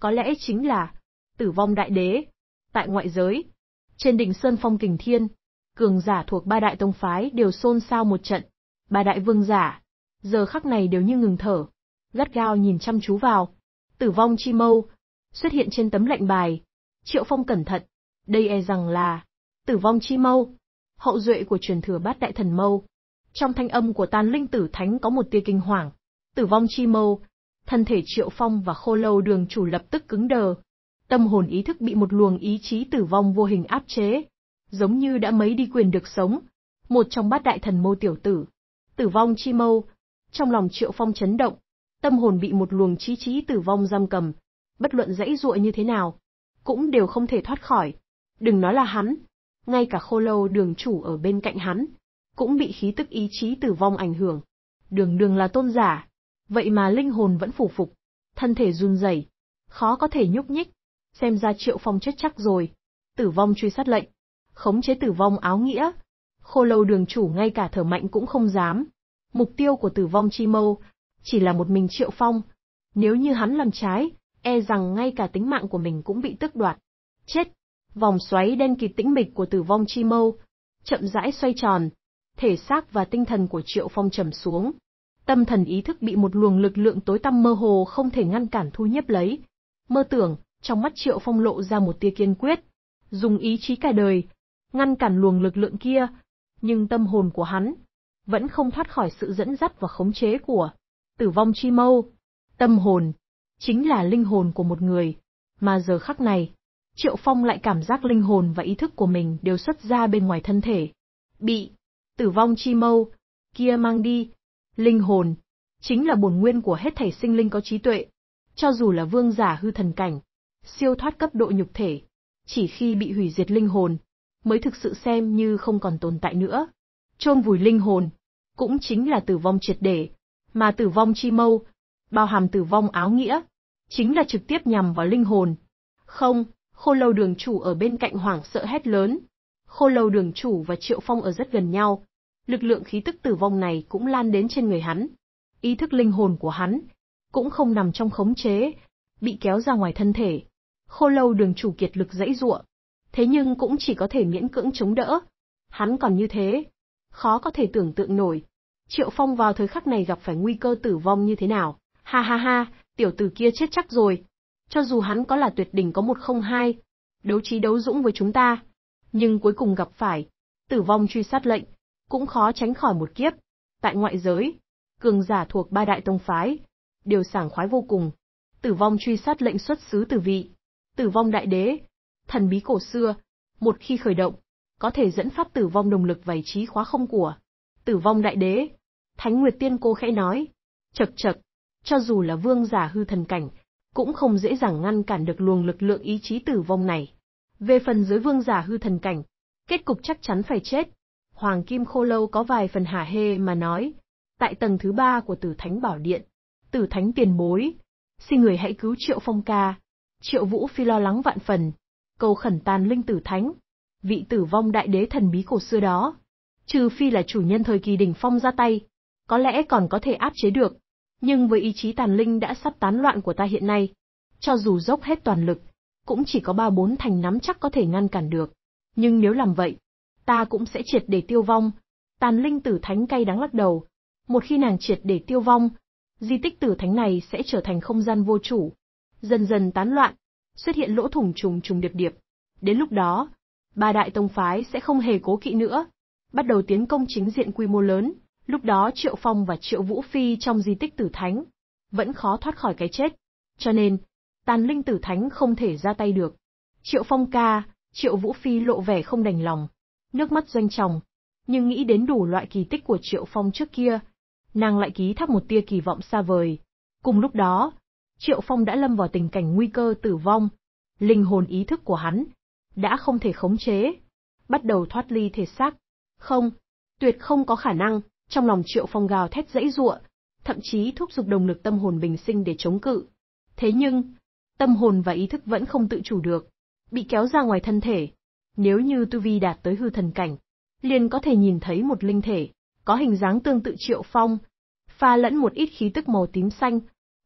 có lẽ chính là tử vong đại đế. Tại ngoại giới, trên đỉnh Sơn Phong Kình Thiên, cường giả thuộc ba đại tông phái đều xôn xao một trận. Ba đại vương giả, giờ khắc này đều như ngừng thở, gắt gao nhìn chăm chú vào. Tử vong chi mâu, xuất hiện trên tấm lệnh bài. Triệu Phong cẩn thận, đây e rằng là tử vong chi mâu, hậu duệ của truyền thừa bát đại thần mâu. Trong thanh âm của tàn linh tử thánh có một tia kinh hoàng. Tử vong chi mâu, thân thể Triệu Phong và khô lâu đường chủ lập tức cứng đờ. Tâm hồn ý thức bị một luồng ý chí tử vong vô hình áp chế, giống như đã mấy đi quyền được sống. Một trong bát đại thần mâu tiểu tử, tử vong chi mâu, trong lòng Triệu Phong chấn động, tâm hồn bị một luồng trí chí tử vong giam cầm, bất luận dãy dụa như thế nào, cũng đều không thể thoát khỏi. Đừng nói là hắn, ngay cả khô lâu đường chủ ở bên cạnh hắn, cũng bị khí tức ý chí tử vong ảnh hưởng. Đường đường là tôn giả, vậy mà linh hồn vẫn phủ phục, thân thể run rẩy, khó có thể nhúc nhích, xem ra triệu phong chết chắc rồi. Tử vong truy sát lệnh, khống chế tử vong áo nghĩa, khô lâu đường chủ ngay cả thở mạnh cũng không dám. Mục tiêu của tử vong chi mâu chỉ là một mình Triệu Phong. Nếu như hắn làm trái, e rằng ngay cả tính mạng của mình cũng bị tước đoạt. Chết! Vòng xoáy đen kỳ tĩnh mịch của tử vong chi mâu. Chậm rãi xoay tròn. Thể xác và tinh thần của Triệu Phong trầm xuống. Tâm thần ý thức bị một luồng lực lượng tối tăm mơ hồ không thể ngăn cản thu nhếp lấy. Mơ tưởng, trong mắt Triệu Phong lộ ra một tia kiên quyết. Dùng ý chí cả đời, ngăn cản luồng lực lượng kia. Nhưng tâm hồn của hắn, vẫn không thoát khỏi sự dẫn dắt và khống chế của Tử vong chi mâu, tâm hồn, chính là linh hồn của một người, mà giờ khắc này, Triệu Phong lại cảm giác linh hồn và ý thức của mình đều xuất ra bên ngoài thân thể. Bị, tử vong chi mâu, kia mang đi, linh hồn, chính là bổn nguyên của hết thảy sinh linh có trí tuệ. Cho dù là vương giả hư thần cảnh, siêu thoát cấp độ nhục thể, chỉ khi bị hủy diệt linh hồn, mới thực sự xem như không còn tồn tại nữa. trôn vùi linh hồn, cũng chính là tử vong triệt để, mà tử vong chi mâu, bao hàm tử vong áo nghĩa, chính là trực tiếp nhằm vào linh hồn. Không, khô lâu đường chủ ở bên cạnh hoảng sợ hét lớn. Khô lâu đường chủ và triệu phong ở rất gần nhau. Lực lượng khí tức tử vong này cũng lan đến trên người hắn. Ý thức linh hồn của hắn cũng không nằm trong khống chế, bị kéo ra ngoài thân thể. Khô lâu đường chủ kiệt lực dãy ruộng, thế nhưng cũng chỉ có thể miễn cưỡng chống đỡ. Hắn còn như thế, khó có thể tưởng tượng nổi, Triệu Phong vào thời khắc này gặp phải nguy cơ tử vong như thế nào? Ha ha ha, tiểu tử kia chết chắc rồi. Cho dù hắn có là tuyệt đỉnh có một không hai, đấu trí đấu dũng với chúng ta, nhưng cuối cùng gặp phải tử vong truy sát lệnh, cũng khó tránh khỏi một kiếp. Tại ngoại giới, cường giả thuộc ba đại tông phái, đều sảng khoái vô cùng. Tử vong truy sát lệnh xuất xứ từ vị, tử vong đại đế, thần bí cổ xưa, một khi khởi động, có thể dẫn phát tử vong đồng lực vảy trí khóa không của. Tử vong đại đế, Thánh Nguyệt Tiên cô khẽ nói. Chật chật, cho dù là vương giả hư thần cảnh, cũng không dễ dàng ngăn cản được luồng lực lượng ý chí tử vong này. Về phần dưới vương giả hư thần cảnh, kết cục chắc chắn phải chết. Hoàng Kim Khô Lâu có vài phần hả hê mà nói. Tại tầng thứ ba của tử thánh bảo điện, tử thánh tiền bối, xin người hãy cứu triệu phong ca. Triệu Vũ Phi lo lắng vạn phần, cầu khẩn tàn linh tử thánh, vị tử vong đại đế thần bí cổ xưa đó. Trừ phi là chủ nhân thời kỳ đỉnh phong ra tay, có lẽ còn có thể áp chế được. Nhưng với ý chí tàn linh đã sắp tán loạn của ta hiện nay, cho dù dốc hết toàn lực, cũng chỉ có ba bốn thành nắm chắc có thể ngăn cản được. Nhưng nếu làm vậy, ta cũng sẽ triệt để tiêu vong. Tàn linh tử thánh cay đắng lắc đầu. Một khi nàng triệt để tiêu vong, di tích tử thánh này sẽ trở thành không gian vô chủ. Dần dần tán loạn, xuất hiện lỗ thủng trùng trùng điệp điệp. Đến lúc đó, ba đại tông phái sẽ không hề cố kỵ nữa, bắt đầu tiến công chính diện quy mô lớn. Lúc đó Triệu Phong và Triệu Vũ Phi trong di tích tử thánh, vẫn khó thoát khỏi cái chết. Cho nên, tàn linh tử thánh không thể ra tay được. Triệu Phong ca, Triệu Vũ Phi lộ vẻ không đành lòng, nước mắt doanh tròng. Nhưng nghĩ đến đủ loại kỳ tích của Triệu Phong trước kia, nàng lại ký thắp một tia kỳ vọng xa vời. Cùng lúc đó, Triệu Phong đã lâm vào tình cảnh nguy cơ tử vong. Linh hồn ý thức của hắn đã không thể khống chế, bắt đầu thoát ly thể xác. Không, tuyệt không có khả năng. Trong lòng Triệu Phong gào thét dãy giụa, thậm chí thúc giục đồng lực tâm hồn bình sinh để chống cự. Thế nhưng, tâm hồn và ý thức vẫn không tự chủ được, bị kéo ra ngoài thân thể. Nếu như tu vi đạt tới hư thần cảnh, liền có thể nhìn thấy một linh thể, có hình dáng tương tự Triệu Phong, pha lẫn một ít khí tức màu tím xanh,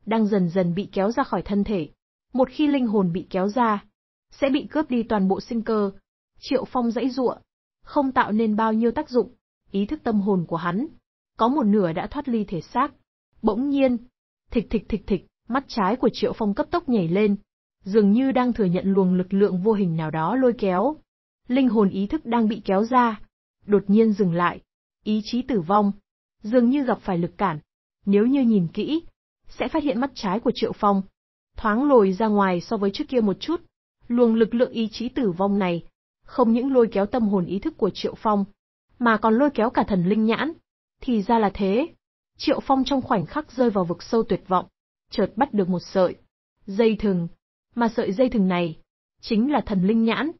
đang dần dần bị kéo ra khỏi thân thể. Một khi linh hồn bị kéo ra, sẽ bị cướp đi toàn bộ sinh cơ. Triệu Phong dãy giụa, không tạo nên bao nhiêu tác dụng, ý thức tâm hồn của hắn. Có một nửa đã thoát ly thể xác. Bỗng nhiên, thịch thịch thịch thịch, mắt trái của Triệu Phong cấp tốc nhảy lên, dường như đang thừa nhận luồng lực lượng vô hình nào đó lôi kéo. Linh hồn ý thức đang bị kéo ra, đột nhiên dừng lại, ý chí tử vong, dường như gặp phải lực cản. Nếu như nhìn kỹ, sẽ phát hiện mắt trái của Triệu Phong thoáng lồi ra ngoài so với trước kia một chút. Luồng lực lượng ý chí tử vong này không những lôi kéo tâm hồn ý thức của Triệu Phong, mà còn lôi kéo cả thần linh nhãn. Thì ra là thế. Triệu Phong trong khoảnh khắc rơi vào vực sâu tuyệt vọng, chợt bắt được một sợi dây thừng, mà sợi dây thừng này chính là thần linh nhãn.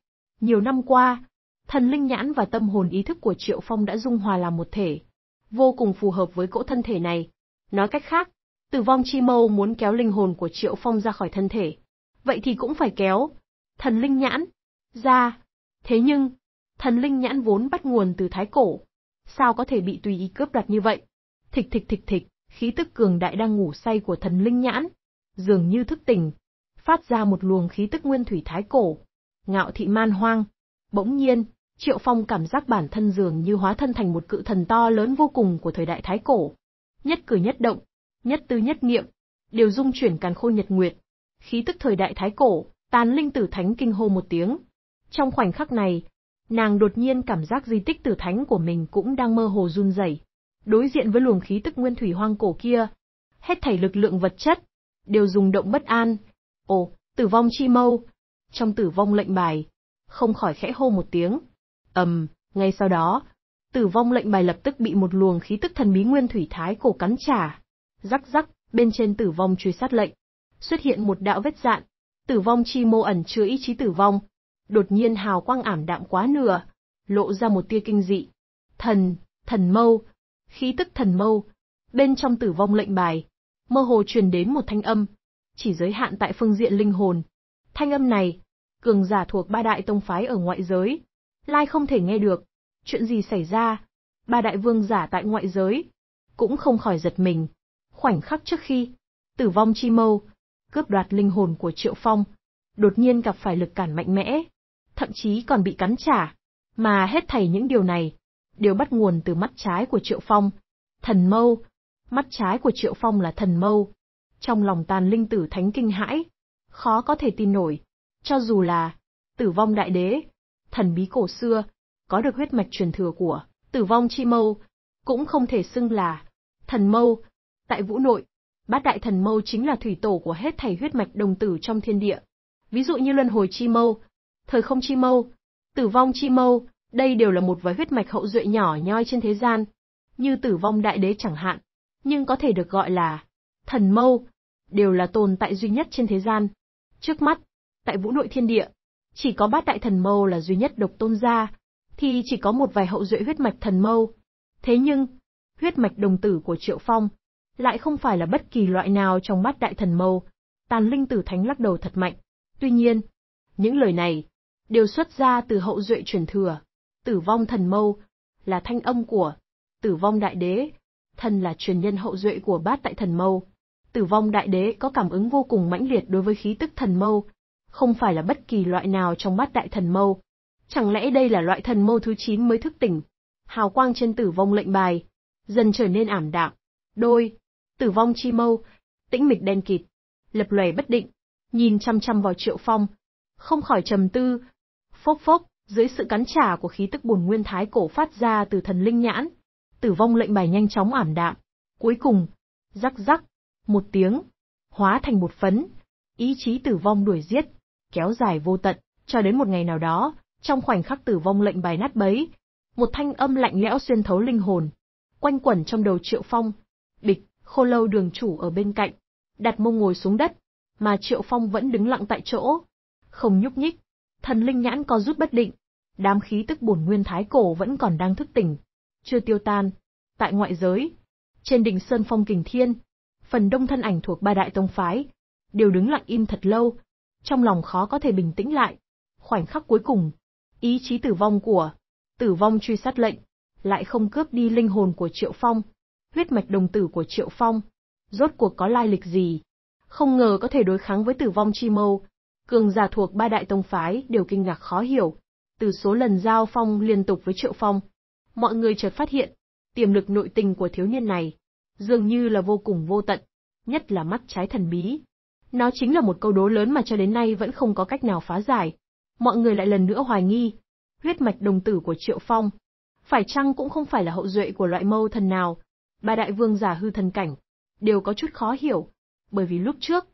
Nhiều năm qua, thần linh nhãn và tâm hồn ý thức của Triệu Phong đã dung hòa làm một thể, vô cùng phù hợp với cỗ thân thể này. Nói cách khác, Tử vong chi mâu muốn kéo linh hồn của Triệu Phong ra khỏi thân thể, vậy thì cũng phải kéo thần linh nhãn ra. Thế nhưng, Thần linh nhãn vốn bắt nguồn từ thái cổ, sao có thể bị tùy ý cướp đoạt như vậy? Thịch thịch thịch thịch, khí tức cường đại đang ngủ say của thần linh nhãn, dường như thức tỉnh, phát ra một luồng khí tức nguyên thủy thái cổ. Ngạo thị man hoang. Bỗng nhiên, Triệu Phong cảm giác bản thân dường như hóa thân thành một cự thần to lớn vô cùng của thời đại thái cổ. Nhất cử nhất động, nhất tư nhất niệm, đều dung chuyển càn khôn nhật nguyệt. Khí tức thời đại thái cổ, tàn linh tử thánh kinh hô một tiếng. Trong khoảnh khắc này, Nàng đột nhiên cảm giác di tích tử thánh của mình cũng đang mơ hồ run rẩy. Đối diện với luồng khí tức nguyên thủy hoang cổ kia, hết thảy lực lượng vật chất đều rung động bất an. Ồ, tử vong chi mâu. Trong tử vong lệnh bài, không khỏi khẽ hô một tiếng. Ầm, ngay sau đó, tử vong lệnh bài lập tức bị một luồng khí tức thần bí nguyên thủy thái cổ cắn trả. Rắc rắc, bên trên tử vong truy sát lệnh, xuất hiện một đạo vết dạn. Tử vong chi mô ẩn chứa ý chí tử vong, Đột nhiên hào quang ảm đạm quá nửa, lộ ra một tia kinh dị. Thần, thần mâu, khí tức thần mâu. Bên trong tử vong lệnh bài, mơ hồ truyền đến một thanh âm, chỉ giới hạn tại phương diện linh hồn. Thanh âm này, cường giả thuộc ba đại tông phái ở ngoại giới, lai không thể nghe được. Chuyện gì xảy ra? Ba đại vương giả tại ngoại giới, cũng không khỏi giật mình. Khoảnh khắc trước khi, tử vong chi mâu, cướp đoạt linh hồn của Triệu Phong, đột nhiên gặp phải lực cản mạnh mẽ, thậm chí còn bị cắn trả. Mà hết thảy những điều này, đều bắt nguồn từ mắt trái của Triệu Phong. Thần mâu. Mắt trái của Triệu Phong là thần mâu. Trong lòng tàn linh tử thánh kinh hãi. Khó có thể tin nổi. Cho dù là tử vong đại đế, thần bí cổ xưa, có được huyết mạch truyền thừa của tử vong chi mâu, cũng không thể xưng là thần mâu. Tại vũ nội, bát đại thần mâu chính là thủy tổ của hết thảy huyết mạch đồng tử trong thiên địa. Ví dụ như luân hồi chi mâu, thời không chi mâu, tử vong chi mâu, đây đều là một vài huyết mạch hậu duệ nhỏ nhoi trên thế gian, như tử vong đại đế chẳng hạn, nhưng có thể được gọi là thần mâu, đều là tồn tại duy nhất trên thế gian. Trước mắt, tại vũ nội thiên địa, chỉ có bát đại thần mâu là duy nhất độc tôn gia, thì chỉ có một vài hậu duệ huyết mạch thần mâu. Thế nhưng, huyết mạch đồng tử của Triệu Phong lại không phải là bất kỳ loại nào trong bát đại thần mâu. Tàn linh tử thánh lắc đầu thật mạnh. Tuy nhiên, những lời này đều xuất ra từ hậu duệ truyền thừa. Tử vong thần mâu, là thanh âm của tử vong đại đế, thần là truyền nhân hậu duệ của bát tại thần mâu. Tử vong đại đế có cảm ứng vô cùng mãnh liệt đối với khí tức thần mâu, không phải là bất kỳ loại nào trong bát đại thần mâu. Chẳng lẽ đây là loại thần mâu thứ 9 mới thức tỉnh? Hào quang trên tử vong lệnh bài, dần trở nên ảm đạm. Đôi, tử vong chi mâu, tĩnh mịch đen kịt, lập lòe bất định, nhìn chăm chăm vào triệu phong. Không khỏi trầm tư, Phốc phốc, dưới sự cắn trả của khí tức bổn nguyên thái cổ phát ra từ thần linh nhãn, tử vong lệnh bài nhanh chóng ảm đạm. Cuối cùng, rắc rắc, một tiếng, hóa thành một phấn, ý chí tử vong đuổi giết, kéo dài vô tận, cho đến một ngày nào đó, trong khoảnh khắc tử vong lệnh bài nát bấy, một thanh âm lạnh lẽo xuyên thấu linh hồn, quanh quẩn trong đầu Triệu Phong. Địch, khô lâu đường chủ ở bên cạnh, đặt mông ngồi xuống đất, mà Triệu Phong vẫn đứng lặng tại chỗ, không nhúc nhích thần linh nhãn co rút bất định. Đám khí tức bổn nguyên thái cổ vẫn còn đang thức tỉnh, chưa tiêu tan. Tại ngoại giới, trên đỉnh Sơn Phong Kình Thiên, phần đông thân ảnh thuộc ba đại tông phái, đều đứng lặng im thật lâu, trong lòng khó có thể bình tĩnh lại. Khoảnh khắc cuối cùng, ý chí tử vong của tử vong truy sát lệnh, lại không cướp đi linh hồn của Triệu Phong, huyết mạch đồng tử của Triệu Phong, rốt cuộc có lai lịch gì. Không ngờ có thể đối kháng với tử vong chi mâu, cường giả thuộc ba đại tông phái đều kinh ngạc khó hiểu. Từ số lần giao phong liên tục với Triệu Phong, mọi người chợt phát hiện, tiềm lực nội tình của thiếu niên này, dường như là vô cùng vô tận, nhất là mắt trái thần bí. Nó chính là một câu đố lớn mà cho đến nay vẫn không có cách nào phá giải. Mọi người lại lần nữa hoài nghi, huyết mạch đồng tử của Triệu Phong, phải chăng cũng không phải là hậu duệ của loại mâu thần nào, ba đại vương giả hư thần cảnh, đều có chút khó hiểu, bởi vì lúc trước,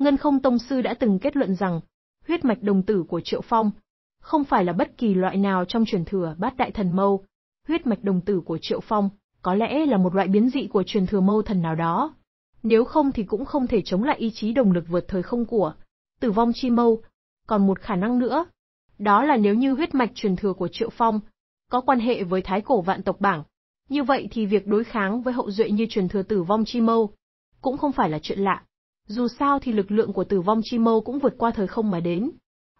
Ngân không tông sư đã từng kết luận rằng, huyết mạch đồng tử của Triệu Phong, không phải là bất kỳ loại nào trong truyền thừa bát đại thần mâu. Huyết mạch đồng tử của Triệu Phong, có lẽ là một loại biến dị của truyền thừa mâu thần nào đó. Nếu không thì cũng không thể chống lại ý chí đồng lực vượt thời không của tử vong chi mâu. Còn một khả năng nữa, đó là nếu như huyết mạch truyền thừa của Triệu Phong có quan hệ với thái cổ vạn tộc bảng, như vậy thì việc đối kháng với hậu duệ như truyền thừa tử vong chi mâu cũng không phải là chuyện lạ. Dù sao thì lực lượng của tử vong chi mâu cũng vượt qua thời không mà đến.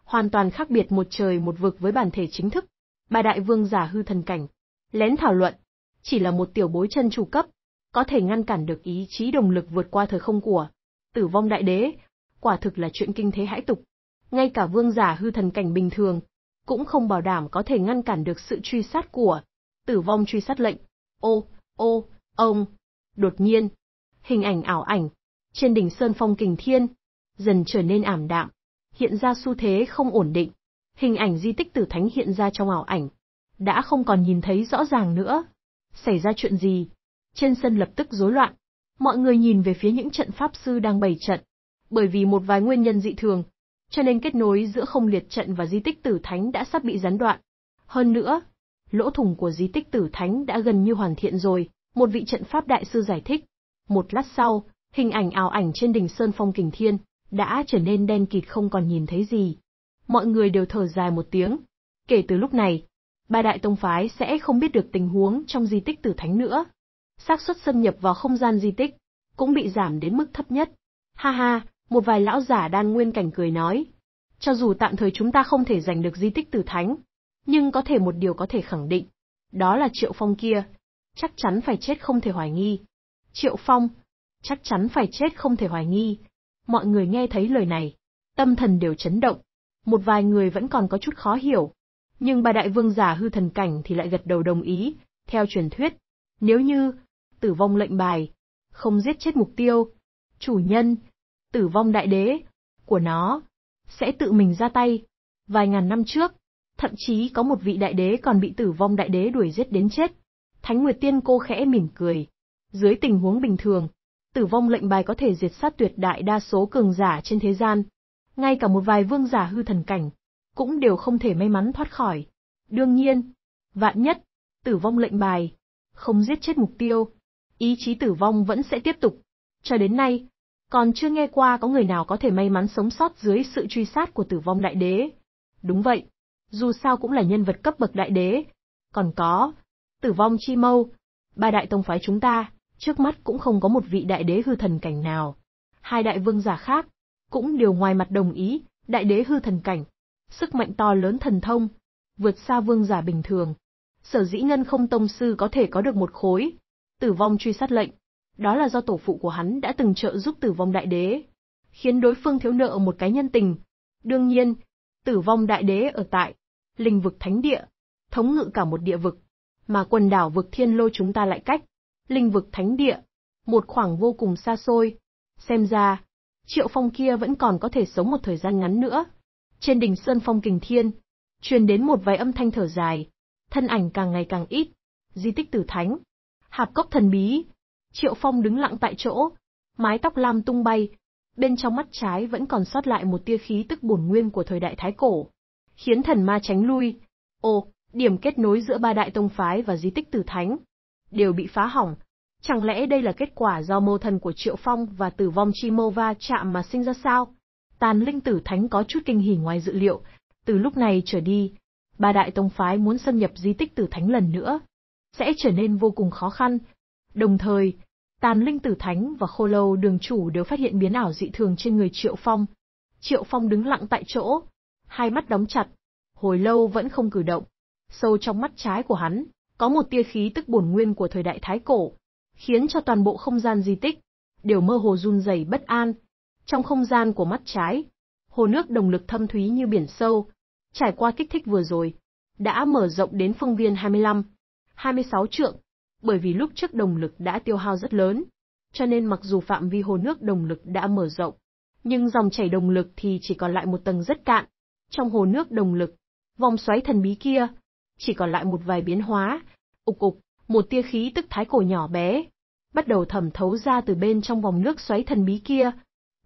Hoàn toàn khác biệt một trời một vực với bản thể chính thức. Bà đại vương giả hư thần cảnh. Lén thảo luận. Chỉ là một tiểu bối chân chủ cấp. Có thể ngăn cản được ý chí đồng lực vượt qua thời không của. Tử vong đại đế. Quả thực là chuyện kinh thế hãi tục. Ngay cả vương giả hư thần cảnh bình thường. Cũng không bảo đảm có thể ngăn cản được sự truy sát của. Tử vong truy sát lệnh. Ô, ô, ông. Đột nhiên. Hình ảnh ảo ảnh trên đỉnh Sơn Phong Kình Thiên, dần trở nên ảm đạm, hiện ra xu thế không ổn định. Hình ảnh di tích tử thánh hiện ra trong ảo ảnh, đã không còn nhìn thấy rõ ràng nữa. Xảy ra chuyện gì? Trên sân lập tức rối loạn. Mọi người nhìn về phía những trận pháp sư đang bày trận. Bởi vì một vài nguyên nhân dị thường, cho nên kết nối giữa không liệt trận và di tích tử thánh đã sắp bị gián đoạn. Hơn nữa, lỗ thủng của di tích tử thánh đã gần như hoàn thiện rồi, một vị trận pháp đại sư giải thích. Một lát sau, Hình ảnh ảo ảnh trên đỉnh Sơn Phong Kình Thiên, đã trở nên đen kịt không còn nhìn thấy gì. Mọi người đều thở dài một tiếng. Kể từ lúc này, ba đại tông phái sẽ không biết được tình huống trong di tích tử thánh nữa. xác suất xâm nhập vào không gian di tích, cũng bị giảm đến mức thấp nhất. Ha ha, một vài lão giả đan nguyên cảnh cười nói. Cho dù tạm thời chúng ta không thể giành được di tích tử thánh, nhưng có thể một điều có thể khẳng định, đó là Triệu Phong kia, chắc chắn phải chết không thể hoài nghi. Triệu Phong, chắc chắn phải chết không thể hoài nghi. Mọi người nghe thấy lời này, tâm thần đều chấn động, một vài người vẫn còn có chút khó hiểu. Nhưng bà đại vương giả hư thần cảnh thì lại gật đầu đồng ý, theo truyền thuyết, nếu như, tử vong lệnh bài, không giết chết mục tiêu, chủ nhân, tử vong đại đế, của nó, sẽ tự mình ra tay. Vài ngàn năm trước, thậm chí có một vị đại đế còn bị tử vong đại đế đuổi giết đến chết. Thánh Nguyệt Tiên cô khẽ mỉm cười. Dưới tình huống bình thường, Tử vong lệnh bài có thể diệt sát tuyệt đại đa số cường giả trên thế gian, ngay cả một vài vương giả hư thần cảnh, cũng đều không thể may mắn thoát khỏi. Đương nhiên, vạn nhất, tử vong lệnh bài, không giết chết mục tiêu, ý chí tử vong vẫn sẽ tiếp tục. Cho đến nay, còn chưa nghe qua có người nào có thể may mắn sống sót dưới sự truy sát của tử vong đại đế. Đúng vậy, dù sao cũng là nhân vật cấp bậc đại đế. Còn có, tử vong chi mâu, ba đại tông phái chúng ta, trước mắt cũng không có một vị đại đế hư thần cảnh nào. Hai đại vương giả khác, cũng đều ngoài mặt đồng ý, đại đế hư thần cảnh, sức mạnh to lớn thần thông, vượt xa vương giả bình thường. Sở dĩ ngân không tông sư có thể có được một khối, tử vong truy sát lệnh, đó là do tổ phụ của hắn đã từng trợ giúp tử vong đại đế, khiến đối phương thiếu nợ một cái nhân tình. Đương nhiên, tử vong đại đế ở tại, linh vực thánh địa, thống ngự cả một địa vực, mà quần đảo vực thiên lô chúng ta lại cách, linh vực thánh địa, một khoảng vô cùng xa xôi. Xem ra, Triệu Phong kia vẫn còn có thể sống một thời gian ngắn nữa. Trên đỉnh Sơn Phong Kình Thiên, truyền đến một vài âm thanh thở dài, thân ảnh càng ngày càng ít, di tích tử thánh, hạp cốc thần bí. Triệu Phong đứng lặng tại chỗ, mái tóc lam tung bay, bên trong mắt trái vẫn còn sót lại một tia khí tức bổn nguyên của thời đại thái cổ, khiến thần ma tránh lui. Ồ, điểm kết nối giữa ba đại tông phái và di tích tử thánh, đều bị phá hỏng. Chẳng lẽ đây là kết quả do mô thần của Triệu Phong và tử vong chi Chimova chạm mà sinh ra sao? Tàn linh tử thánh có chút kinh hỉ ngoài dự liệu, từ lúc này trở đi, ba đại tông phái muốn xâm nhập di tích tử thánh lần nữa, sẽ trở nên vô cùng khó khăn. Đồng thời, tàn linh tử thánh và khô lâu đường chủ đều phát hiện biến ảo dị thường trên người Triệu Phong. Triệu Phong đứng lặng tại chỗ, hai mắt đóng chặt, hồi lâu vẫn không cử động. Sâu trong mắt trái của hắn, có một tia khí tức bổn nguyên của thời đại thái cổ, khiến cho toàn bộ không gian di tích đều mơ hồ run rẩy bất an. Trong không gian của mắt trái, hồ nước đồng lực thâm thúy như biển sâu, trải qua kích thích vừa rồi, đã mở rộng đến phương viên 25, 26 trượng, bởi vì lúc trước đồng lực đã tiêu hao rất lớn, cho nên mặc dù phạm vi hồ nước đồng lực đã mở rộng, nhưng dòng chảy đồng lực thì chỉ còn lại một tầng rất cạn. Trong hồ nước đồng lực, vòng xoáy thần bí kia chỉ còn lại một vài biến hóa. Ục ục, một tia khí tức thái cổ nhỏ bé, bắt đầu thẩm thấu ra từ bên trong vòng nước xoáy thần bí kia.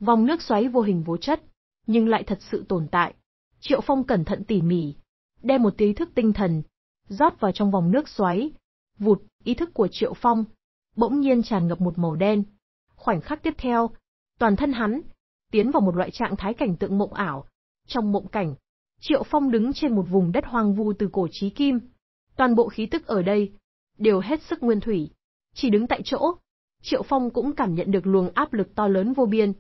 Vòng nước xoáy vô hình vô chất, nhưng lại thật sự tồn tại. Triệu Phong cẩn thận tỉ mỉ, đem một tí thức tinh thần, rót vào trong vòng nước xoáy. Vụt, ý thức của Triệu Phong, bỗng nhiên tràn ngập một màu đen. Khoảnh khắc tiếp theo, toàn thân hắn, tiến vào một loại trạng thái cảnh tượng mộng ảo. Trong mộng cảnh, Triệu Phong đứng trên một vùng đất hoang vu từ cổ chí kim. Toàn bộ khí tức ở đây, đều hết sức nguyên thủy. Chỉ đứng tại chỗ, Triệu Phong cũng cảm nhận được luồng áp lực to lớn vô biên.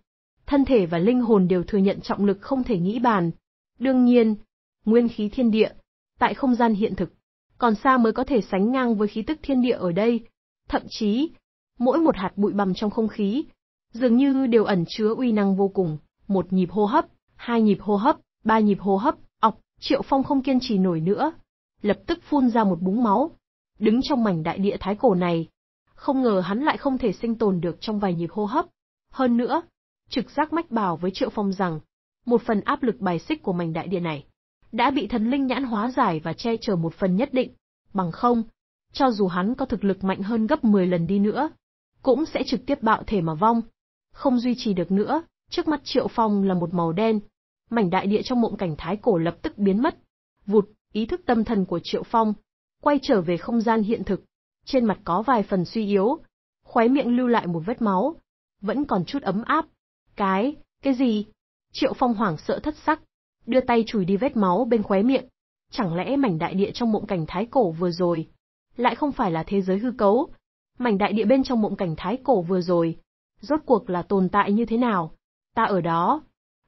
Thân thể và linh hồn đều thừa nhận trọng lực không thể nghĩ bàn. Đương nhiên, nguyên khí thiên địa, tại không gian hiện thực, còn xa mới có thể sánh ngang với khí tức thiên địa ở đây. Thậm chí, mỗi một hạt bụi bằm trong không khí, dường như đều ẩn chứa uy năng vô cùng, một nhịp hô hấp, hai nhịp hô hấp, ba nhịp hô hấp, Triệu Phong không kiên trì nổi nữa, lập tức phun ra một búng máu. Đứng trong mảnh đại địa thái cổ này, không ngờ hắn lại không thể sinh tồn được trong vài nhịp hô hấp. Hơn nữa, trực giác mách bảo với Triệu Phong rằng, một phần áp lực bài xích của mảnh đại địa này đã bị thần linh nhãn hóa giải và che chở một phần nhất định, bằng không, cho dù hắn có thực lực mạnh hơn gấp 10 lần đi nữa, cũng sẽ trực tiếp bạo thể mà vong. Không duy trì được nữa, trước mắt Triệu Phong là một màu đen, mảnh đại địa trong mộng cảnh thái cổ lập tức biến mất. Vụt, ý thức tâm thần của Triệu Phong, quay trở về không gian hiện thực, trên mặt có vài phần suy yếu, khóe miệng lưu lại một vết máu, vẫn còn chút ấm áp. Cái, cái gì? Triệu Phong hoảng sợ thất sắc, đưa tay chùi đi vết máu bên khóe miệng. Chẳng lẽ mảnh đại địa trong mộng cảnh thái cổ vừa rồi, lại không phải là thế giới hư cấu? Mảnh đại địa bên trong mộng cảnh thái cổ vừa rồi, rốt cuộc là tồn tại như thế nào? Ta ở đó,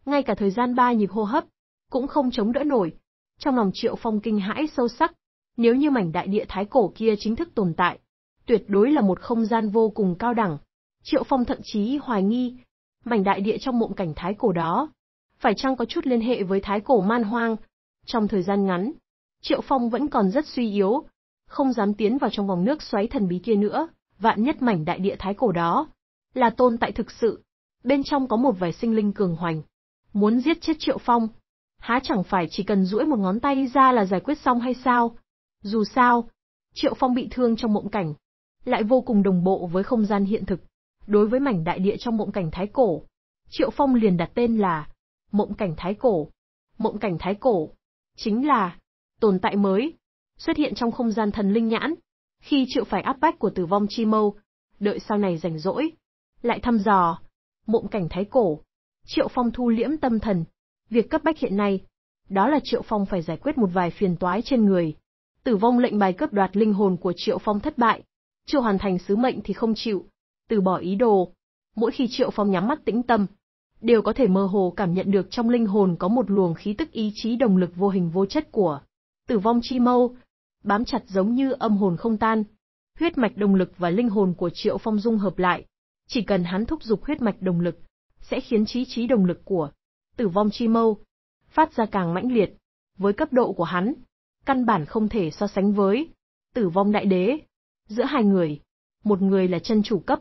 ngay cả thời gian ba nhịp hô hấp, cũng không chống đỡ nổi. Trong lòng Triệu Phong kinh hãi sâu sắc, nếu như mảnh đại địa thái cổ kia chính thức tồn tại, tuyệt đối là một không gian vô cùng cao đẳng. Triệu Phong thậm chí hoài nghi, mảnh đại địa trong mộng cảnh thái cổ đó, phải chăng có chút liên hệ với thái cổ man hoang? Trong thời gian ngắn, Triệu Phong vẫn còn rất suy yếu, không dám tiến vào trong vòng nước xoáy thần bí kia nữa, vạn nhất mảnh đại địa thái cổ đó, là tồn tại thực sự, bên trong có một vài sinh linh cường hoành, muốn giết chết Triệu Phong. Há chẳng phải chỉ cần duỗi một ngón tay ra là giải quyết xong hay sao? Dù sao, Triệu Phong bị thương trong mộng cảnh, lại vô cùng đồng bộ với không gian hiện thực. Đối với mảnh đại địa trong mộng cảnh thái cổ, Triệu Phong liền đặt tên là Mộng cảnh thái cổ. Mộng cảnh thái cổ chính là tồn tại mới xuất hiện trong không gian thần linh nhãn. Khi chịu phải áp bách của Tử vong Chi Mâu, đợi sau này rảnh rỗi, lại thăm dò mộng cảnh thái cổ, Triệu Phong thu liễm tâm thần. Việc cấp bách hiện nay, đó là Triệu Phong phải giải quyết một vài phiền toái trên người. Tử vong lệnh bài cấp đoạt linh hồn của Triệu Phong thất bại, chưa hoàn thành sứ mệnh thì không chịu, từ bỏ ý đồ. Mỗi khi Triệu Phong nhắm mắt tĩnh tâm, đều có thể mơ hồ cảm nhận được trong linh hồn có một luồng khí tức ý chí đồng lực vô hình vô chất của tử vong chi mâu, bám chặt giống như âm hồn không tan. Huyết mạch đồng lực và linh hồn của Triệu Phong dung hợp lại, chỉ cần hắn thúc giục huyết mạch đồng lực, sẽ khiến chí trí đồng lực của tử vong chi mâu phát ra càng mãnh liệt. Với cấp độ của hắn, căn bản không thể so sánh với tử vong đại đế. Giữa hai người, một người là chân chủ cấp,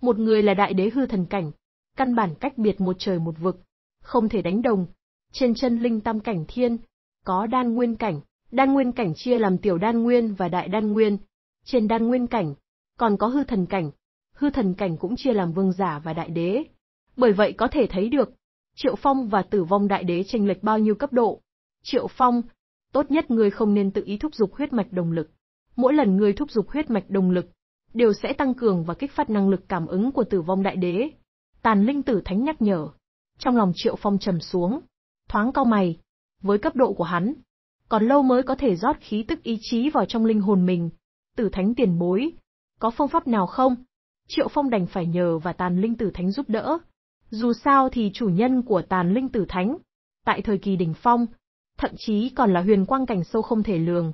một người là đại đế hư thần cảnh, căn bản cách biệt một trời một vực, không thể đánh đồng. Trên chân linh tam cảnh thiên, có đan nguyên cảnh, đan nguyên cảnh chia làm tiểu đan nguyên và đại đan nguyên. Trên đan nguyên cảnh, còn có hư thần cảnh, hư thần cảnh cũng chia làm vương giả và đại đế. Bởi vậy có thể thấy được, Triệu Phong và Tử Vong Đại Đế tranh lệch bao nhiêu cấp độ. Triệu Phong, tốt nhất ngươi không nên tự ý thúc giục huyết mạch đồng lực. Mỗi lần ngươi thúc giục huyết mạch đồng lực, đều sẽ tăng cường và kích phát năng lực cảm ứng của Tử Vong Đại Đế. Tàn Linh Tử Thánh nhắc nhở. Trong lòng Triệu Phong trầm xuống, thoáng cao mày, với cấp độ của hắn, còn lâu mới có thể rót khí tức ý chí vào trong linh hồn mình. Tử Thánh tiền bối, có phương pháp nào không? Triệu Phong đành phải nhờ và Tàn Linh Tử Thánh giúp đỡ. Dù sao thì chủ nhân của tàn linh tử thánh, tại thời kỳ đỉnh phong, thậm chí còn là huyền quang cảnh sâu không thể lường.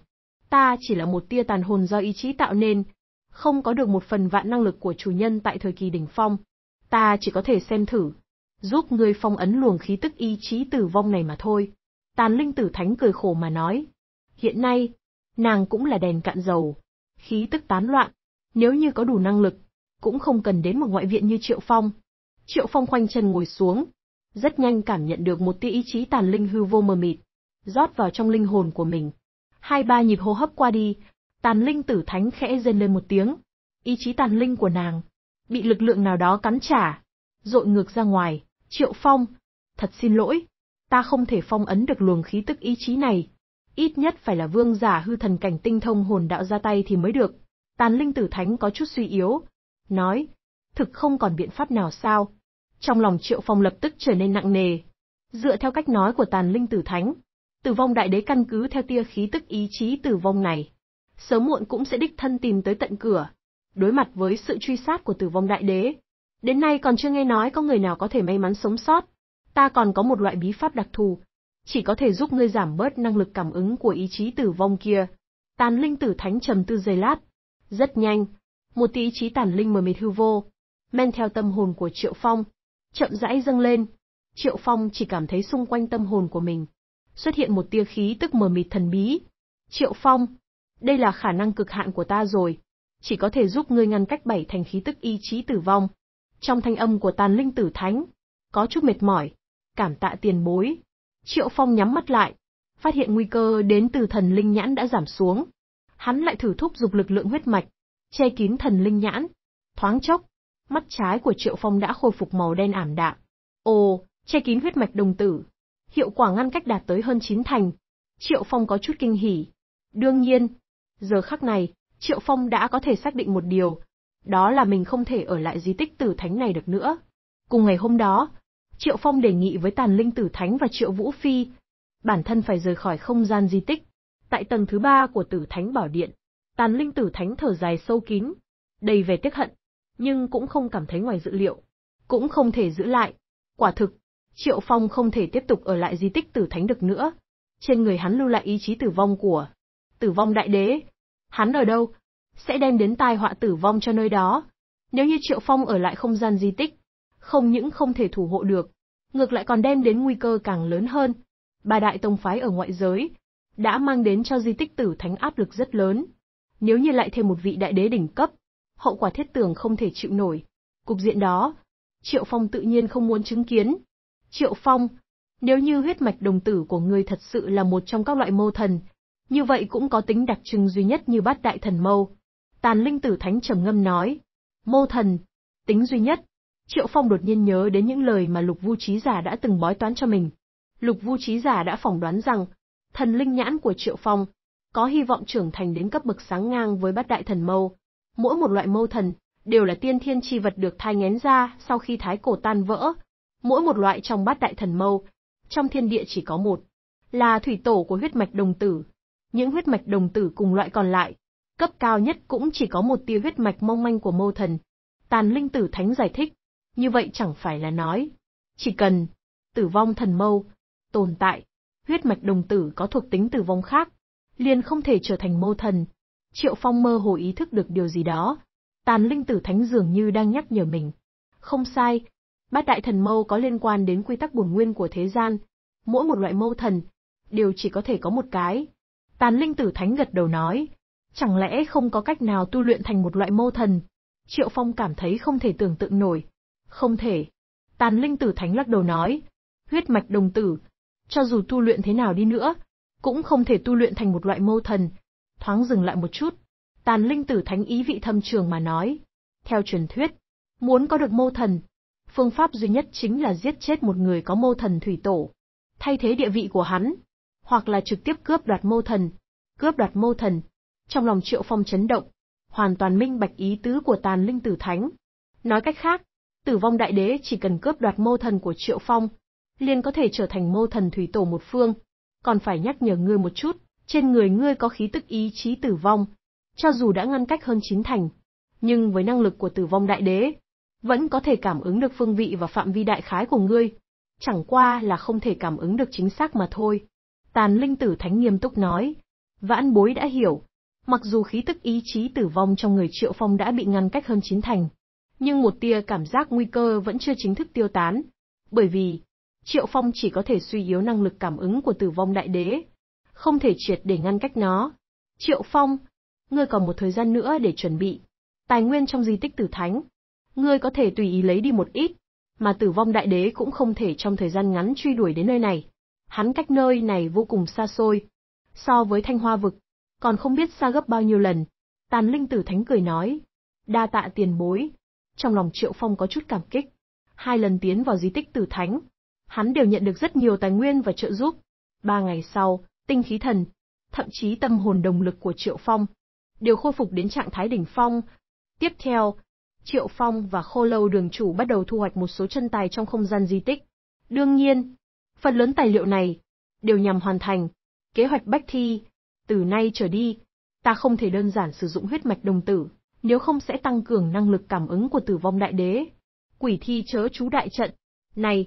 Ta chỉ là một tia tàn hồn do ý chí tạo nên, không có được một phần vạn năng lực của chủ nhân tại thời kỳ đỉnh phong. Ta chỉ có thể xem thử, giúp người phong ấn luồng khí tức ý chí tử vong này mà thôi. Tàn linh tử thánh cười khổ mà nói. Hiện nay, nàng cũng là đèn cạn dầu, khí tức tán loạn, nếu như có đủ năng lực, cũng không cần đến một ngoại viện như Triệu Phong, Triệu Phong khoanh chân ngồi xuống, rất nhanh cảm nhận được một tia ý chí tàn linh hư vô mờ mịt, rót vào trong linh hồn của mình. Hai ba nhịp hô hấp qua đi, tàn linh tử thánh khẽ rên lên một tiếng. Ý chí tàn linh của nàng, bị lực lượng nào đó cắn trả, rội ngược ra ngoài, Triệu Phong, thật xin lỗi, ta không thể phong ấn được luồng khí tức ý chí này. Ít nhất phải là vương giả hư thần cảnh tinh thông hồn đạo ra tay thì mới được. Tàn linh tử thánh có chút suy yếu. Nói, thực không còn biện pháp nào sao? Trong lòng Triệu Phong lập tức trở nên nặng nề. Dựa theo cách nói của tàn linh tử thánh, tử vong đại đế căn cứ theo tia khí tức ý chí tử vong này, sớm muộn cũng sẽ đích thân tìm tới tận cửa. Đối mặt với sự truy sát của tử vong đại đế, đến nay còn chưa nghe nói có người nào có thể may mắn sống sót. Ta còn có một loại bí pháp đặc thù, chỉ có thể giúp ngươi giảm bớt năng lực cảm ứng của ý chí tử vong kia. Tàn linh tử thánh trầm tư giây lát. Rất nhanh, một tí ý chí tàn linh mờ mịt hư vô, men theo tâm hồn của Triệu Phong, chậm rãi dâng lên. Triệu Phong chỉ cảm thấy xung quanh tâm hồn của mình xuất hiện một tia khí tức mờ mịt thần bí. Triệu Phong, đây là khả năng cực hạn của ta rồi, chỉ có thể giúp ngươi ngăn cách bảy thành khí tức ý chí tử vong. Trong thanh âm của Tàn Linh Tử Thánh, có chút mệt mỏi, cảm tạ tiền bối. Triệu Phong nhắm mắt lại, phát hiện nguy cơ đến từ thần linh nhãn đã giảm xuống. Hắn lại thử thúc dục lực lượng huyết mạch, che kín thần linh nhãn. Thoáng chốc, mắt trái của Triệu Phong đã khôi phục màu đen ảm đạm. Ồ, che kín huyết mạch đồng tử. Hiệu quả ngăn cách đạt tới hơn chín thành. Triệu Phong có chút kinh hỉ. Đương nhiên, giờ khắc này, Triệu Phong đã có thể xác định một điều, đó là mình không thể ở lại di tích tử thánh này được nữa. Cùng ngày hôm đó, Triệu Phong đề nghị với Tàn Linh Tử Thánh và Triệu Vũ Phi, bản thân phải rời khỏi không gian di tích. Tại tầng thứ ba của Tử Thánh Bảo Điện, Tàn Linh Tử Thánh thở dài sâu kín, đầy vẻ tiếc hận nhưng cũng không cảm thấy ngoài dự liệu. Cũng không thể giữ lại. Quả thực, Triệu Phong không thể tiếp tục ở lại di tích tử thánh được nữa. Trên người hắn lưu lại ý chí tử vong của tử vong đại đế. Hắn ở đâu? Sẽ đem đến tai họa tử vong cho nơi đó. Nếu như Triệu Phong ở lại không gian di tích, không những không thể thủ hộ được, ngược lại còn đem đến nguy cơ càng lớn hơn. Ba đại tông phái ở ngoại giới đã mang đến cho di tích tử thánh áp lực rất lớn. Nếu như lại thêm một vị đại đế đỉnh cấp, hậu quả thiết tưởng không thể chịu nổi. Cục diện đó, Triệu Phong tự nhiên không muốn chứng kiến. Triệu Phong, nếu như huyết mạch đồng tử của người thật sự là một trong các loại mâu thần, như vậy cũng có tính đặc trưng duy nhất như bát đại thần mâu. Tàn linh tử thánh trầm ngâm nói, mâu thần, tính duy nhất. Triệu Phong đột nhiên nhớ đến những lời mà Lục Vu Trí Giả đã từng bói toán cho mình. Lục Vu Trí Giả đã phỏng đoán rằng, thần linh nhãn của Triệu Phong có hy vọng trưởng thành đến cấp bậc sáng ngang với bát đại thần mâu, mỗi một loại mâu thần đều là tiên thiên chi vật được thai ngén ra sau khi thái cổ tan vỡ. Mỗi một loại trong bát đại thần mâu, trong thiên địa chỉ có một, là thủy tổ của huyết mạch đồng tử. Những huyết mạch đồng tử cùng loại còn lại, cấp cao nhất cũng chỉ có một tia huyết mạch mong manh của mâu thần. Tàn linh tử thánh giải thích, như vậy chẳng phải là nói, chỉ cần tử vong thần mâu tồn tại, huyết mạch đồng tử có thuộc tính tử vong khác, liền không thể trở thành mâu thần, Triệu Phong mơ hồ ý thức được điều gì đó. Tàn linh tử thánh dường như đang nhắc nhở mình. Không sai, bát đại thần mâu có liên quan đến quy tắc bổn nguyên của thế gian. Mỗi một loại mâu thần, đều chỉ có thể có một cái. Tàn linh tử thánh gật đầu nói. Chẳng lẽ không có cách nào tu luyện thành một loại mâu thần? Triệu Phong cảm thấy không thể tưởng tượng nổi. Không thể. Tàn linh tử thánh lắc đầu nói. Huyết mạch đồng tử, cho dù tu luyện thế nào đi nữa, cũng không thể tu luyện thành một loại mâu thần, thoáng dừng lại một chút. Tàn linh tử thánh ý vị thâm trường mà nói. Theo truyền thuyết, muốn có được mô thần, phương pháp duy nhất chính là giết chết một người có mô thần thủy tổ, thay thế địa vị của hắn, hoặc là trực tiếp cướp đoạt mô thần. Cướp đoạt mô thần, trong lòng triệu phong chấn động, hoàn toàn minh bạch ý tứ của tàn linh tử thánh. Nói cách khác, tử vong đại đế chỉ cần cướp đoạt mô thần của triệu phong, liền có thể trở thành mô thần thủy tổ một phương. Còn phải nhắc nhở ngươi một chút, trên người ngươi có khí tức ý chí tử vong, cho dù đã ngăn cách hơn chín thành, nhưng với năng lực của tử vong đại đế, vẫn có thể cảm ứng được phương vị và phạm vi đại khái của ngươi, chẳng qua là không thể cảm ứng được chính xác mà thôi. Tàn linh tử thánh nghiêm túc nói, vãn bối đã hiểu, mặc dù khí tức ý chí tử vong trong người triệu phong đã bị ngăn cách hơn chín thành, nhưng một tia cảm giác nguy cơ vẫn chưa chính thức tiêu tán, bởi vì triệu phong chỉ có thể suy yếu năng lực cảm ứng của tử vong đại đế, không thể triệt để ngăn cách nó. Triệu Phong, ngươi còn một thời gian nữa để chuẩn bị. Tài nguyên trong di tích tử thánh, ngươi có thể tùy ý lấy đi một ít, mà tử vong đại đế cũng không thể trong thời gian ngắn truy đuổi đến nơi này. Hắn cách nơi này vô cùng xa xôi. So với thanh hoa vực, còn không biết xa gấp bao nhiêu lần. Tàn linh tử thánh cười nói. Đa tạ tiền bối. Trong lòng Triệu Phong có chút cảm kích. Hai lần tiến vào di tích tử thánh. Hắn đều nhận được rất nhiều tài nguyên và trợ giúp. Ba ngày sau, tinh khí thần, thậm chí tâm hồn đồng lực của Triệu Phong, đều khôi phục đến trạng thái đỉnh phong. Tiếp theo, Triệu Phong và Khô Lâu Đường chủ bắt đầu thu hoạch một số chân tài trong không gian di tích. Đương nhiên, phần lớn tài liệu này đều nhằm hoàn thành kế hoạch Bách Thi, từ nay trở đi, ta không thể đơn giản sử dụng huyết mạch đồng tử, nếu không sẽ tăng cường năng lực cảm ứng của Tử Vong Đại Đế. Quỷ thi chớ chú đại trận này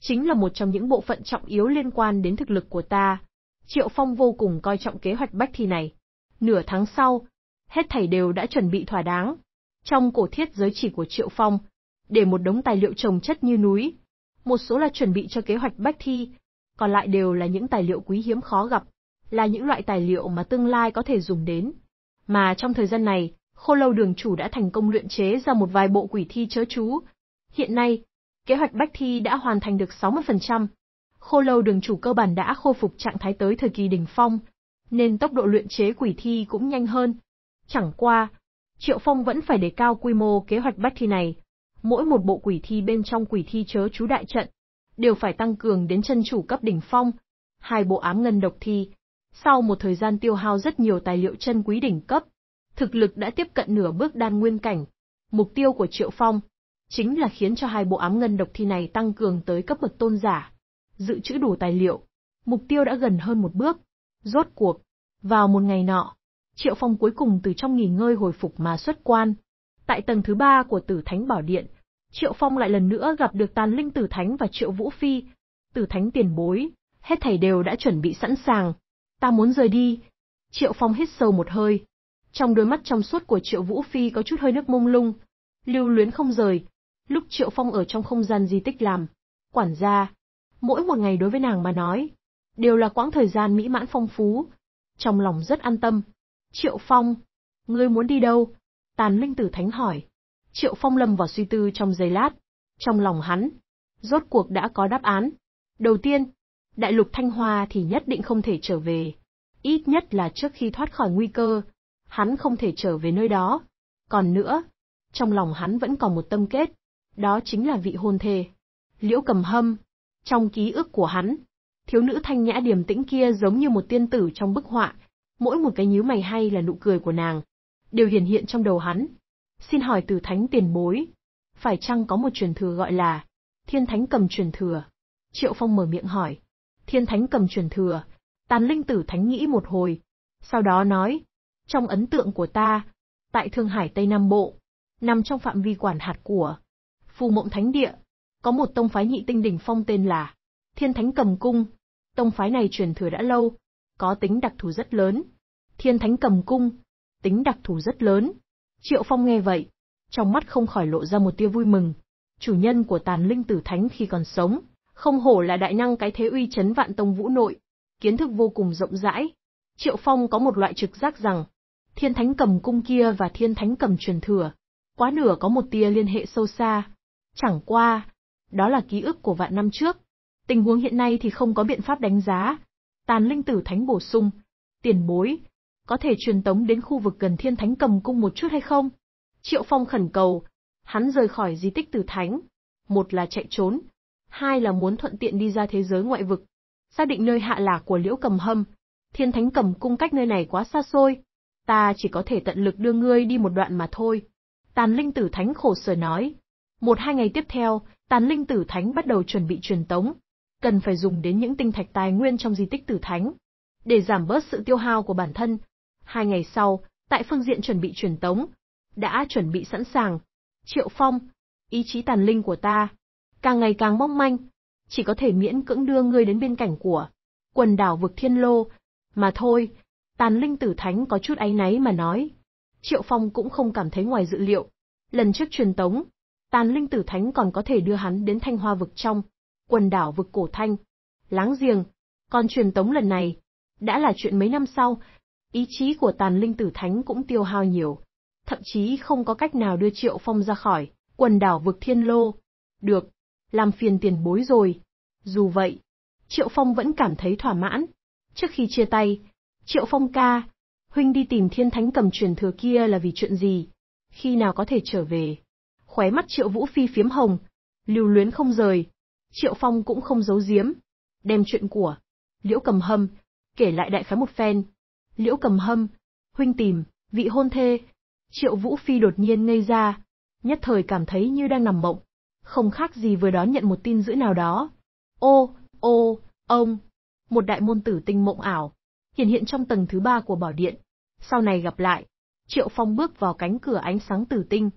chính là một trong những bộ phận trọng yếu liên quan đến thực lực của ta. Triệu Phong vô cùng coi trọng kế hoạch bách thi này. Nửa tháng sau, hết thảy đều đã chuẩn bị thỏa đáng. Trong cổ thiết giới chỉ của Triệu Phong, để một đống tài liệu trồng chất như núi. Một số là chuẩn bị cho kế hoạch bách thi, còn lại đều là những tài liệu quý hiếm khó gặp, là những loại tài liệu mà tương lai có thể dùng đến. Mà trong thời gian này, khô lâu đường chủ đã thành công luyện chế ra một vài bộ quỷ thi chớ chú. Hiện nay, kế hoạch bách thi đã hoàn thành được 60%, khô lâu đường chủ cơ bản đã khôi phục trạng thái tới thời kỳ đỉnh phong, nên tốc độ luyện chế quỷ thi cũng nhanh hơn. Chẳng qua, Triệu Phong vẫn phải đề cao quy mô kế hoạch bắt thi này. Mỗi một bộ quỷ thi bên trong quỷ thi chớ chú đại trận, đều phải tăng cường đến chân chủ cấp đỉnh phong. Hai bộ ám ngân độc thi, sau một thời gian tiêu hao rất nhiều tài liệu chân quý đỉnh cấp, thực lực đã tiếp cận nửa bước đan nguyên cảnh. Mục tiêu của Triệu Phong chính là khiến cho hai bộ ám ngân độc thi này tăng cường tới cấp bậc tôn giả dự trữ đủ tài liệu. Mục tiêu đã gần hơn một bước. Rốt cuộc, vào một ngày nọ, Triệu Phong cuối cùng từ trong nghỉ ngơi hồi phục mà xuất quan. Tại tầng thứ ba của Tử Thánh Bảo Điện, Triệu Phong lại lần nữa gặp được Tàn Linh Tử Thánh và Triệu Vũ Phi. Tử Thánh tiền bối, hết thảy đều đã chuẩn bị sẵn sàng. Ta muốn rời đi. Triệu Phong hít sâu một hơi. Trong đôi mắt trong suốt của Triệu Vũ Phi có chút hơi nước mông lung. Lưu luyến không rời. Lúc Triệu Phong ở trong không gian di tích làm, quản gia, mỗi một ngày đối với nàng mà nói, đều là quãng thời gian mỹ mãn phong phú. Trong lòng rất an tâm. Triệu Phong, ngươi muốn đi đâu? Tàn linh tử thánh hỏi. Triệu Phong lầm vào suy tư trong giây lát. Trong lòng hắn, rốt cuộc đã có đáp án. Đầu tiên, đại lục Thanh Hoa thì nhất định không thể trở về. Ít nhất là trước khi thoát khỏi nguy cơ, hắn không thể trở về nơi đó. Còn nữa, trong lòng hắn vẫn còn một tâm kết, đó chính là vị hôn thê. Liễu cầm hâm, trong ký ức của hắn, thiếu nữ thanh nhã điềm tĩnh kia giống như một tiên tử trong bức họa, mỗi một cái nhíu mày hay là nụ cười của nàng, đều hiển hiện trong đầu hắn. Xin hỏi từ thánh tiền bối, phải chăng có một truyền thừa gọi là Thiên Thánh cầm truyền thừa? Triệu Phong mở miệng hỏi. Thiên Thánh cầm truyền thừa, tàn linh tử thánh nghĩ một hồi, sau đó nói, trong ấn tượng của ta, tại Thương Hải Tây Nam Bộ, nằm trong phạm vi quản hạt của Phù Mộng Thánh Địa, có một tông phái nhị tinh đỉnh phong tên là Thiên Thánh Cầm Cung. Tông phái này truyền thừa đã lâu, có tính đặc thù rất lớn. Thiên Thánh Cầm Cung, tính đặc thù rất lớn. Triệu Phong nghe vậy, trong mắt không khỏi lộ ra một tia vui mừng. Chủ nhân của Tàn Linh Tử Thánh khi còn sống, không hổ là đại năng cái thế uy chấn vạn tông vũ nội, kiến thức vô cùng rộng rãi. Triệu Phong có một loại trực giác rằng, Thiên Thánh Cầm Cung kia và Thiên Thánh Cầm truyền thừa, quá nửa có một tia liên hệ sâu xa. Chẳng qua, đó là ký ức của vạn năm trước. Tình huống hiện nay thì không có biện pháp đánh giá. Tàn linh tử thánh bổ sung, tiền bối, có thể truyền tống đến khu vực gần thiên thánh cầm cung một chút hay không? Triệu Phong khẩn cầu, hắn rời khỏi di tích tử thánh, một là chạy trốn, hai là muốn thuận tiện đi ra thế giới ngoại vực, xác định nơi hạ lạc của liễu cầm hâm. Thiên thánh cầm cung cách nơi này quá xa xôi, ta chỉ có thể tận lực đưa ngươi đi một đoạn mà thôi. Tàn linh tử thánh khổ sở nói, một hai ngày tiếp theo, Tàn linh tử thánh bắt đầu chuẩn bị truyền tống, cần phải dùng đến những tinh thạch tài nguyên trong di tích tử thánh. Để giảm bớt sự tiêu hao của bản thân, hai ngày sau, tại phương diện chuẩn bị truyền tống, đã chuẩn bị sẵn sàng. Triệu Phong, ý chí tàn linh của ta, càng ngày càng mong manh, chỉ có thể miễn cưỡng đưa ngươi đến bên cạnh của quần đảo vực thiên lô, mà thôi, tàn linh tử thánh có chút áy náy mà nói. Triệu Phong cũng không cảm thấy ngoài dự liệu. Lần trước truyền tống, Tàn linh tử thánh còn có thể đưa hắn đến thanh hoa vực trong, quần đảo vực cổ thanh, láng giềng. Còn truyền tống lần này, đã là chuyện mấy năm sau, ý chí của tàn linh tử thánh cũng tiêu hao nhiều. Thậm chí không có cách nào đưa Triệu Phong ra khỏi, quần đảo vực thiên lô. Được, làm phiền tiền bối rồi. Dù vậy, Triệu Phong vẫn cảm thấy thỏa mãn. Trước khi chia tay, Triệu Phong ca, huynh đi tìm thiên thánh cầm truyền thừa kia là vì chuyện gì? Khi nào có thể trở về? khóe mắt Triệu Vũ Phi phiếm hồng, lưu luyến không rời. Triệu Phong cũng không giấu giếm, đem chuyện của Liễu Cầm Hâm kể lại đại khái một phen. Liễu Cầm Hâm, huynh tìm, vị hôn thê. Triệu Vũ Phi đột nhiên ngây ra, nhất thời cảm thấy như đang nằm mộng, không khác gì vừa đón nhận một tin dữ nào đó. Ô, ô, ông, một đại môn tử tinh mộng ảo, hiện hiện trong tầng thứ ba của bảo điện. Sau này gặp lại, Triệu Phong bước vào cánh cửa ánh sáng tử tinh,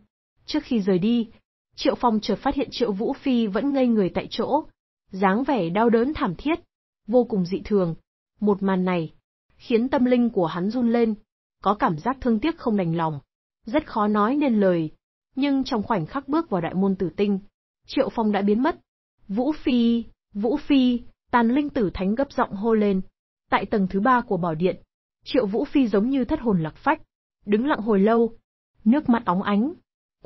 Trước khi rời đi, Triệu Phong chợt phát hiện Triệu Vũ Phi vẫn ngây người tại chỗ, dáng vẻ đau đớn thảm thiết, vô cùng dị thường. Một màn này, khiến tâm linh của hắn run lên, có cảm giác thương tiếc không đành lòng, rất khó nói nên lời. Nhưng trong khoảnh khắc bước vào đại môn tử tinh, Triệu Phong đã biến mất. Vũ Phi, Vũ Phi, tàn linh tử thánh gấp giọng hô lên. Tại tầng thứ ba của bảo điện, Triệu Vũ Phi giống như thất hồn lạc phách, đứng lặng hồi lâu, nước mắt óng ánh,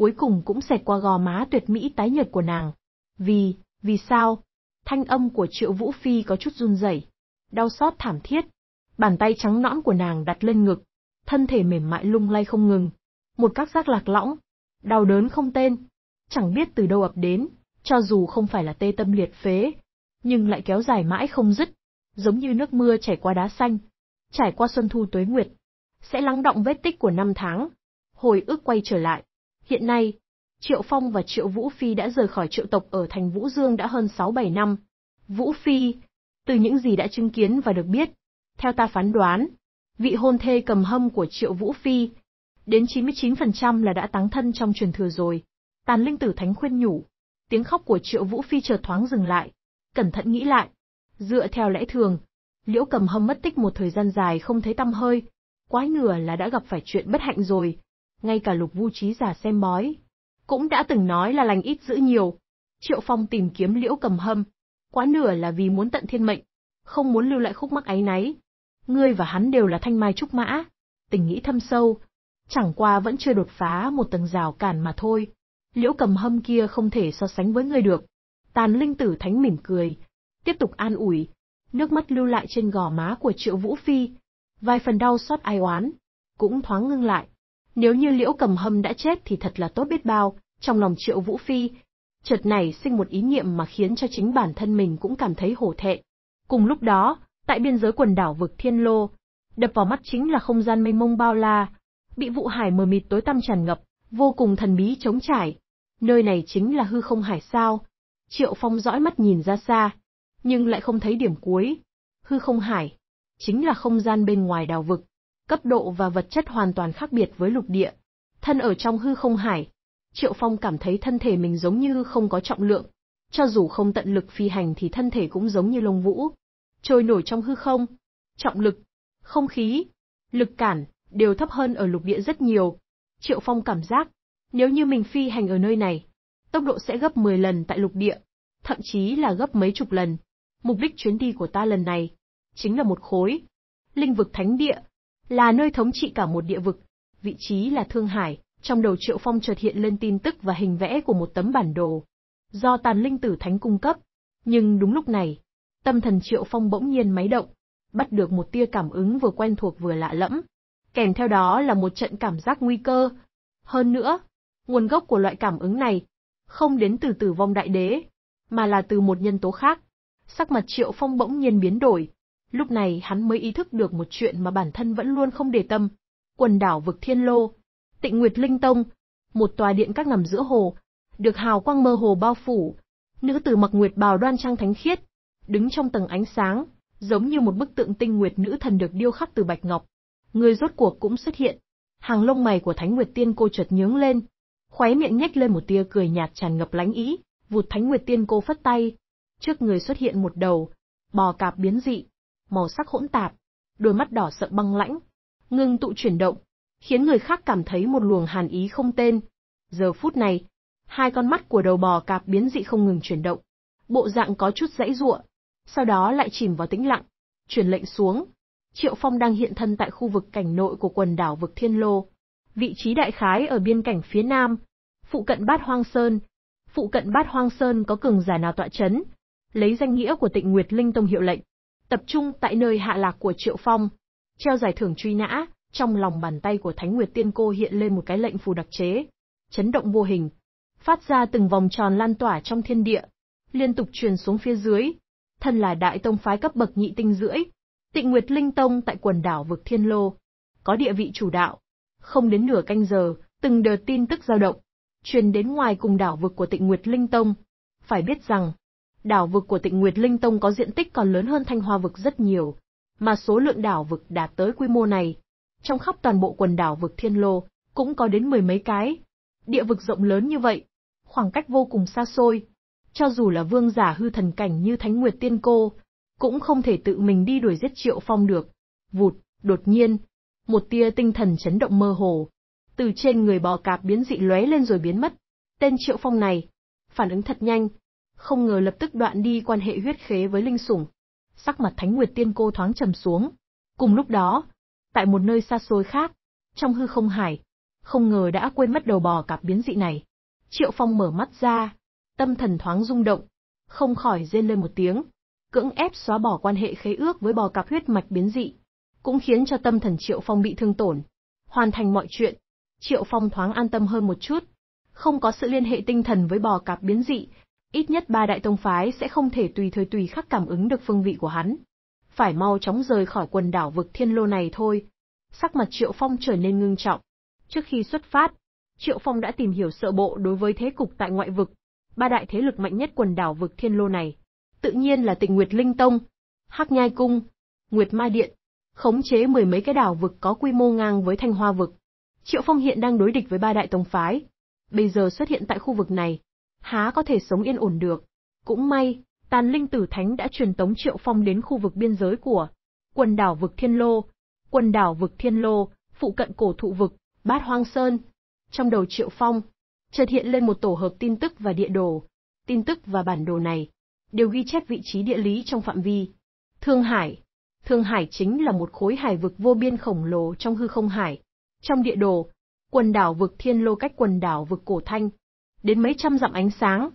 cuối cùng cũng xẹt qua gò má tuyệt mỹ tái nhợt của nàng. Vì, vì sao? Thanh âm của Triệu Vũ Phi có chút run rẩy, đau xót thảm thiết. Bàn tay trắng nõn của nàng đặt lên ngực, thân thể mềm mại lung lay không ngừng, một các giác lạc lõng, đau đớn không tên, chẳng biết từ đâu ập đến, cho dù không phải là tê tâm liệt phế, nhưng lại kéo dài mãi không dứt, giống như nước mưa chảy qua đá xanh, trải qua xuân thu tuế nguyệt, sẽ lắng động vết tích của năm tháng. Hồi ức quay trở lại, Hiện nay, Triệu Phong và Triệu Vũ Phi đã rời khỏi triệu tộc ở thành Vũ Dương đã hơn 6-7 năm. Vũ Phi, từ những gì đã chứng kiến và được biết, theo ta phán đoán, vị hôn thê cầm hâm của Triệu Vũ Phi, đến 99% là đã táng thân trong truyền thừa rồi. Tàn linh tử thánh khuyên nhủ, tiếng khóc của Triệu Vũ Phi chợt thoáng dừng lại, cẩn thận nghĩ lại. Dựa theo lẽ thường, liễu cầm hâm mất tích một thời gian dài không thấy tâm hơi, quá ngửa là đã gặp phải chuyện bất hạnh rồi, ngay cả lục vu trí giả xem bói. Cũng đã từng nói là lành ít giữ nhiều. Triệu Phong tìm kiếm liễu cầm hâm. Quá nửa là vì muốn tận thiên mệnh, không muốn lưu lại khúc mắc ấy náy. Ngươi và hắn đều là thanh mai trúc mã, tình nghĩ thâm sâu, chẳng qua vẫn chưa đột phá một tầng rào cản mà thôi. Liễu cầm hâm kia không thể so sánh với ngươi được. Tàn linh tử thánh mỉm cười, tiếp tục an ủi, nước mắt lưu lại trên gò má của triệu vũ phi, vài phần đau xót ai oán, cũng thoáng ngưng lại. Nếu như Liễu Cầm Hâm đã chết thì thật là tốt biết bao, trong lòng Triệu Vũ Phi, chợt này sinh một ý niệm mà khiến cho chính bản thân mình cũng cảm thấy hổ thẹn. Cùng lúc đó, tại biên giới quần đảo vực Thiên Lô, đập vào mắt chính là không gian mênh mông bao la, bị vụ hải mờ mịt tối tăm tràn ngập, vô cùng thần bí trống trải. Nơi này chính là hư không hải sao? Triệu Phong dõi mắt nhìn ra xa, nhưng lại không thấy điểm cuối. Hư không hải chính là không gian bên ngoài đảo vực cấp độ và vật chất hoàn toàn khác biệt với lục địa. Thân ở trong hư không hải, Triệu Phong cảm thấy thân thể mình giống như không có trọng lượng, cho dù không tận lực phi hành thì thân thể cũng giống như lông vũ, trôi nổi trong hư không. Trọng lực, không khí, lực cản đều thấp hơn ở lục địa rất nhiều. Triệu Phong cảm giác, nếu như mình phi hành ở nơi này, tốc độ sẽ gấp 10 lần tại lục địa, thậm chí là gấp mấy chục lần. Mục đích chuyến đi của ta lần này chính là một khối linh vực thánh địa, là nơi thống trị cả một địa vực, vị trí là Thương Hải, trong đầu Triệu Phong chợt hiện lên tin tức và hình vẽ của một tấm bản đồ, do tàn linh tử thánh cung cấp. Nhưng đúng lúc này, tâm thần Triệu Phong bỗng nhiên máy động, bắt được một tia cảm ứng vừa quen thuộc vừa lạ lẫm, kèm theo đó là một trận cảm giác nguy cơ. Hơn nữa, nguồn gốc của loại cảm ứng này không đến từ tử vong đại đế, mà là từ một nhân tố khác. Sắc mặt Triệu Phong bỗng nhiên biến đổi, Lúc này hắn mới ý thức được một chuyện mà bản thân vẫn luôn không để tâm. Quần đảo vực Thiên Lô, Tịnh Nguyệt Linh Tông, một tòa điện các nằm giữa hồ, được hào quang mơ hồ bao phủ. Nữ tử mặc nguyệt bào đoan trang thánh khiết, đứng trong tầng ánh sáng, giống như một bức tượng tinh nguyệt nữ thần được điêu khắc từ bạch ngọc. Người rốt cuộc cũng xuất hiện. Hàng lông mày của Thánh Nguyệt Tiên cô chợt nhướng lên, khóe miệng nhếch lên một tia cười nhạt tràn ngập lãnh ý, vụt Thánh Nguyệt Tiên cô phất tay, trước người xuất hiện một đầu bò cạp biến dị, màu sắc hỗn tạp, đôi mắt đỏ sợ băng lãnh, ngưng tụ chuyển động, khiến người khác cảm thấy một luồng hàn ý không tên. Giờ phút này, hai con mắt của đầu bò cạp biến dị không ngừng chuyển động, bộ dạng có chút dãy giụa, sau đó lại chìm vào tĩnh lặng, truyền lệnh xuống. Triệu Phong đang hiện thân tại khu vực cảnh nội của quần đảo vực Thiên Lô, vị trí đại khái ở biên cảnh phía nam, phụ cận Bát Hoang Sơn. Phụ cận Bát Hoang Sơn có cường giả nào tọa chấn, lấy danh nghĩa của Tịnh Nguyệt Linh Tông hiệu lệnh, tập trung tại nơi hạ lạc của Triệu Phong. Treo giải thưởng truy nã, trong lòng bàn tay của Thánh Nguyệt Tiên Cô hiện lên một cái lệnh phù đặc chế, chấn động vô hình, phát ra từng vòng tròn lan tỏa trong thiên địa, liên tục truyền xuống phía dưới. Thân là đại tông phái cấp bậc nhị tinh rưỡi, Tịnh Nguyệt Linh Tông tại quần đảo vực Thiên Lô, có địa vị chủ đạo. Không đến nửa canh giờ, từng đợt tin tức dao động, truyền đến ngoài cùng đảo vực của Tịnh Nguyệt Linh Tông. Phải biết rằng, Đảo vực của Tịnh Nguyệt Linh Tông có diện tích còn lớn hơn Thanh Hoa vực rất nhiều, mà số lượng đảo vực đạt tới quy mô này, trong khắp toàn bộ quần đảo vực Thiên Lô, cũng có đến mười mấy cái. Địa vực rộng lớn như vậy, khoảng cách vô cùng xa xôi, cho dù là vương giả hư thần cảnh như Thánh Nguyệt Tiên Cô, cũng không thể tự mình đi đuổi giết Triệu Phong được. Vụt, đột nhiên, một tia tinh thần chấn động mơ hồ, từ trên người bò cạp biến dị lóe lên rồi biến mất. Tên Triệu Phong này, phản ứng thật nhanh, không ngờ lập tức đoạn đi quan hệ huyết khế với linh sủng. Sắc mặt Thánh Nguyệt Tiên Cô thoáng trầm xuống. Cùng lúc đó, tại một nơi xa xôi khác, trong hư không hải, không ngờ đã quên mất đầu bò cạp biến dị này. Triệu Phong mở mắt ra, tâm thần thoáng rung động, không khỏi rên lên một tiếng, cưỡng ép xóa bỏ quan hệ khế ước với bò cạp huyết mạch biến dị, cũng khiến cho tâm thần Triệu Phong bị thương tổn. Hoàn thành mọi chuyện, Triệu Phong thoáng an tâm hơn một chút, không có sự liên hệ tinh thần với bò cạp biến dị, Ít nhất ba đại tông phái sẽ không thể tùy thời tùy khắc cảm ứng được phương vị của hắn. Phải mau chóng rời khỏi quần đảo vực thiên lô này thôi. Sắc mặt Triệu Phong trở nên ngưng trọng. Trước khi xuất phát, Triệu Phong đã tìm hiểu sợ bộ đối với thế cục tại ngoại vực. Ba đại thế lực mạnh nhất quần đảo vực thiên lô này. Tự nhiên là tịnh Nguyệt Linh Tông, Hắc Nhai Cung, Nguyệt ma Điện, khống chế mười mấy cái đảo vực có quy mô ngang với Thanh Hoa vực. Triệu Phong hiện đang đối địch với ba đại tông phái. Bây giờ xuất hiện tại khu vực này, há có thể sống yên ổn được. Cũng may, tàn linh tử thánh đã truyền tống triệu phong đến khu vực biên giới của quần đảo vực Thiên Lô, quần đảo vực Thiên Lô, phụ cận cổ thụ vực, bát hoang sơn. Trong đầu triệu phong, chợt hiện lên một tổ hợp tin tức và địa đồ. Tin tức và bản đồ này đều ghi chép vị trí địa lý trong phạm vi. Thương Hải Thương Hải chính là một khối hải vực vô biên khổng lồ trong hư không hải. Trong địa đồ, quần đảo vực Thiên Lô cách quần đảo vực Cổ Thanh đến mấy trăm dặm ánh sáng.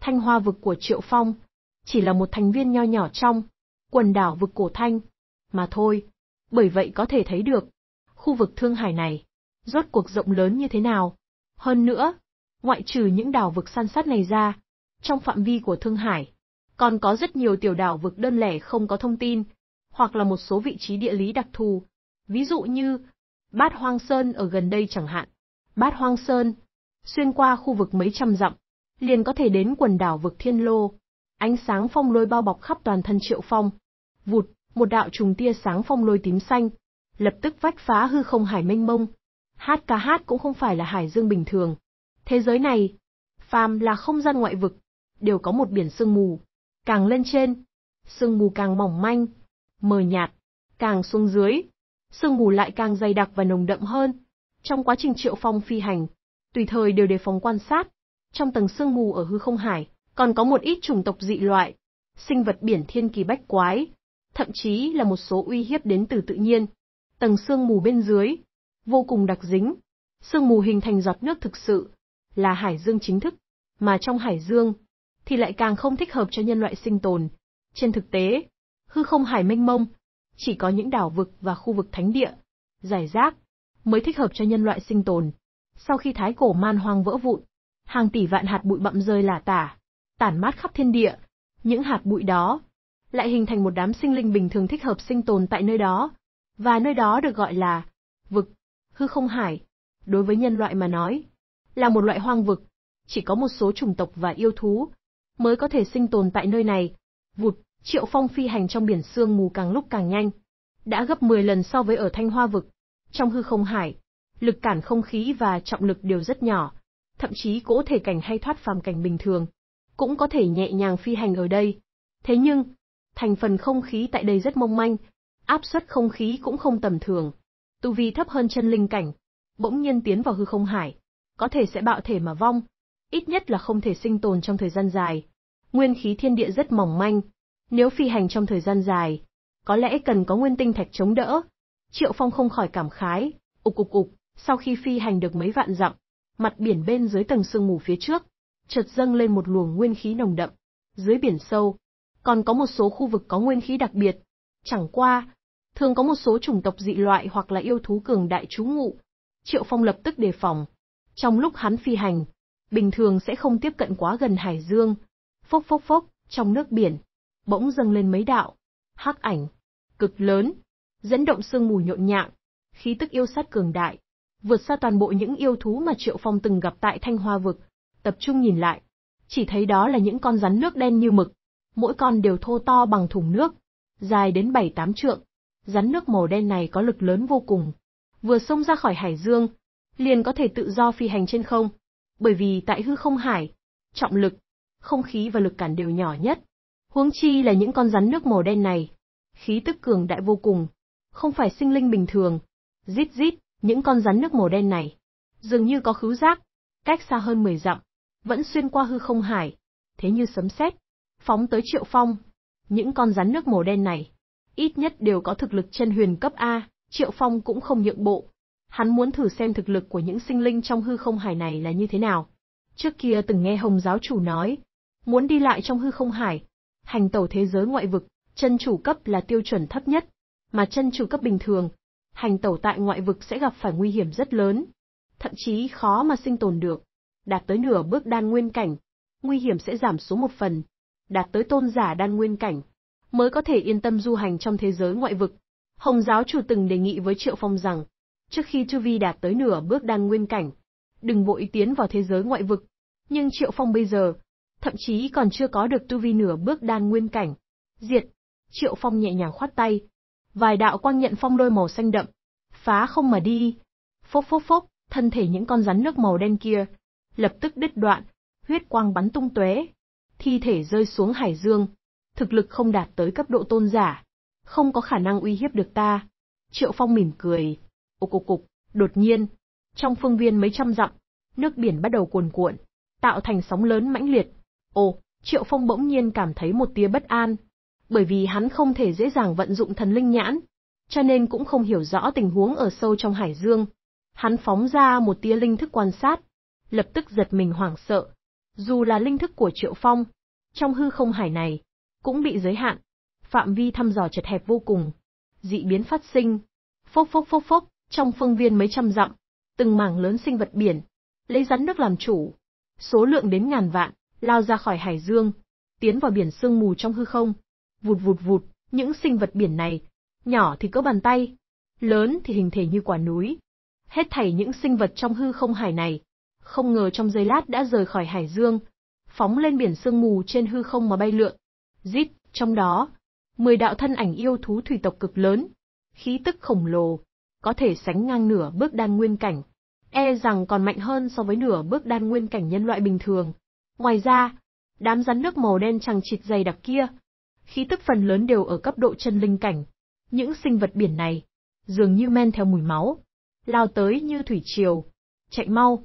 Thanh hoa vực của Triệu Phong, chỉ là một thành viên nho nhỏ trong, quần đảo vực cổ thanh, mà thôi. Bởi vậy có thể thấy được, khu vực Thương Hải này, rốt cuộc rộng lớn như thế nào. Hơn nữa, ngoại trừ những đảo vực san sát này ra, trong phạm vi của Thương Hải, còn có rất nhiều tiểu đảo vực đơn lẻ không có thông tin, hoặc là một số vị trí địa lý đặc thù, ví dụ như Bát Hoang Sơn ở gần đây chẳng hạn. Bát Hoang Sơn xuyên qua khu vực mấy trăm dặm, liền có thể đến quần đảo vực Thiên Lô. Ánh sáng phong lôi bao bọc khắp toàn thân Triệu Phong. Vụt, một đạo trùng tia sáng phong lôi tím xanh, lập tức vách phá hư không hải mênh mông. Hát ca hát cũng không phải là hải dương bình thường. Thế giới này, phàm là không gian ngoại vực, đều có một biển sương mù. Càng lên trên, sương mù càng mỏng manh, mờ nhạt, càng xuống dưới, sương mù lại càng dày đặc và nồng đậm hơn. Trong quá trình Triệu Phong phi hành, tùy thời đều đề phòng quan sát. Trong tầng sương mù ở hư không hải, còn có một ít chủng tộc dị loại, sinh vật biển thiên kỳ bách quái, thậm chí là một số uy hiếp đến từ tự nhiên. Tầng sương mù bên dưới, vô cùng đặc dính, sương mù hình thành giọt nước thực sự, là hải dương chính thức, mà trong hải dương, thì lại càng không thích hợp cho nhân loại sinh tồn. Trên thực tế, hư không hải mênh mông, chỉ có những đảo vực và khu vực thánh địa, giải rác, mới thích hợp cho nhân loại sinh tồn. Sau khi thái cổ man hoang vỡ vụn, hàng tỷ vạn hạt bụi bậm rơi lả tả, tản mát khắp thiên địa. Những hạt bụi đó lại hình thành một đám sinh linh bình thường thích hợp sinh tồn tại nơi đó, và nơi đó được gọi là vực, hư không hải. Đối với nhân loại mà nói, là một loại hoang vực, chỉ có một số chủng tộc và yêu thú mới có thể sinh tồn tại nơi này. Vụt, Triệu Phong phi hành trong biển sương mù càng lúc càng nhanh, đã gấp 10 lần so với ở Thanh Hoa vực. Trong hư không hải, lực cản không khí và trọng lực đều rất nhỏ, thậm chí cỗ thể cảnh hay thoát phàm cảnh bình thường, cũng có thể nhẹ nhàng phi hành ở đây. Thế nhưng, thành phần không khí tại đây rất mong manh, áp suất không khí cũng không tầm thường. Tu vi thấp hơn chân linh cảnh, bỗng nhiên tiến vào hư không hải, có thể sẽ bạo thể mà vong, ít nhất là không thể sinh tồn trong thời gian dài. Nguyên khí thiên địa rất mỏng manh, nếu phi hành trong thời gian dài, có lẽ cần có nguyên tinh thạch chống đỡ. Triệu Phong không khỏi cảm khái, ục ục ục, sau khi phi hành được mấy vạn dặm, mặt biển bên dưới tầng sương mù phía trước, chợt dâng lên một luồng nguyên khí nồng đậm. Dưới biển sâu, còn có một số khu vực có nguyên khí đặc biệt. Chẳng qua, thường có một số chủng tộc dị loại hoặc là yêu thú cường đại trú ngụ. Triệu Phong lập tức đề phòng. Trong lúc hắn phi hành, bình thường sẽ không tiếp cận quá gần hải dương. Phốc phốc phốc, trong nước biển, bỗng dâng lên mấy đạo. Hắc ảnh, cực lớn, dẫn động sương mù nhộn nhạo, khí tức yêu sát cường đại vượt xa toàn bộ những yêu thú mà Triệu Phong từng gặp tại Thanh Hoa vực. Tập trung nhìn lại, chỉ thấy đó là những con rắn nước đen như mực, mỗi con đều thô to bằng thùng nước, dài đến bảy tám trượng. Rắn nước màu đen này có lực lớn vô cùng, vừa xông ra khỏi hải dương, liền có thể tự do phi hành trên không, bởi vì tại hư không hải, trọng lực, không khí và lực cản đều nhỏ nhất. Huống chi là những con rắn nước màu đen này, khí tức cường đại vô cùng, không phải sinh linh bình thường. Rít rít, những con rắn nước màu đen này, dường như có khứu giác, cách xa hơn 10 dặm, vẫn xuyên qua hư không hải, thế như sấm sét, phóng tới Triệu Phong. Những con rắn nước màu đen này, ít nhất đều có thực lực chân huyền cấp A, Triệu Phong cũng không nhượng bộ. Hắn muốn thử xem thực lực của những sinh linh trong hư không hải này là như thế nào. Trước kia từng nghe Hồng giáo chủ nói, muốn đi lại trong hư không hải, hành tẩu thế giới ngoại vực, chân chủ cấp là tiêu chuẩn thấp nhất, mà chân chủ cấp bình thường, hành tẩu tại ngoại vực sẽ gặp phải nguy hiểm rất lớn, thậm chí khó mà sinh tồn được. Đạt tới nửa bước đan nguyên cảnh, nguy hiểm sẽ giảm xuống một phần. Đạt tới tôn giả đan nguyên cảnh, mới có thể yên tâm du hành trong thế giới ngoại vực. Hồng giáo chủ từng đề nghị với Triệu Phong rằng, trước khi Chu Vi đạt tới nửa bước đan nguyên cảnh, đừng vội tiến vào thế giới ngoại vực. Nhưng Triệu Phong bây giờ, thậm chí còn chưa có được tu vi nửa bước đan nguyên cảnh. Diệt! Triệu Phong nhẹ nhàng khoát tay, Vài đạo quang nhận phong đôi màu xanh đậm, phá không mà đi. Phốc phốc phốc, thân thể những con rắn nước màu đen kia lập tức đứt đoạn, huyết quang bắn tung tóe, thi thể rơi xuống hải dương. Thực lực không đạt tới cấp độ tôn giả, không có khả năng uy hiếp được ta. Triệu Phong mỉm cười, ục cục cục đột nhiên, trong phương viên mấy trăm dặm, nước biển bắt đầu cuồn cuộn, tạo thành sóng lớn mãnh liệt. Ồ, Triệu Phong bỗng nhiên cảm thấy một tia bất an, bởi vì hắn không thể dễ dàng vận dụng thần linh nhãn, cho nên cũng không hiểu rõ tình huống ở sâu trong hải dương. Hắn phóng ra một tia linh thức quan sát, lập tức giật mình hoảng sợ. Dù là linh thức của Triệu Phong, trong hư không hải này, cũng bị giới hạn, phạm vi thăm dò chật hẹp vô cùng. Dị biến phát sinh, phốc phốc phốc phốc, trong phương viên mấy trăm dặm, từng mảng lớn sinh vật biển, lấy rắn nước làm chủ, số lượng đến ngàn vạn, lao ra khỏi hải dương, tiến vào biển sương mù trong hư không. Vụt vụt vụt, những sinh vật biển này, nhỏ thì cỡ bàn tay, lớn thì hình thể như quả núi. Hết thảy những sinh vật trong hư không hải này, không ngờ trong giây lát đã rời khỏi hải dương, phóng lên biển sương mù trên hư không mà bay lượn. Rít, trong đó, mười đạo thân ảnh yêu thú thủy tộc cực lớn, khí tức khổng lồ, có thể sánh ngang nửa bước đan nguyên cảnh, e rằng còn mạnh hơn so với nửa bước đan nguyên cảnh nhân loại bình thường. Ngoài ra, đám rắn nước màu đen chằng chịt dày đặc kia, khí tức phần lớn đều ở cấp độ chân linh cảnh. Những sinh vật biển này, dường như men theo mùi máu, lao tới như thủy triều. Chạy mau!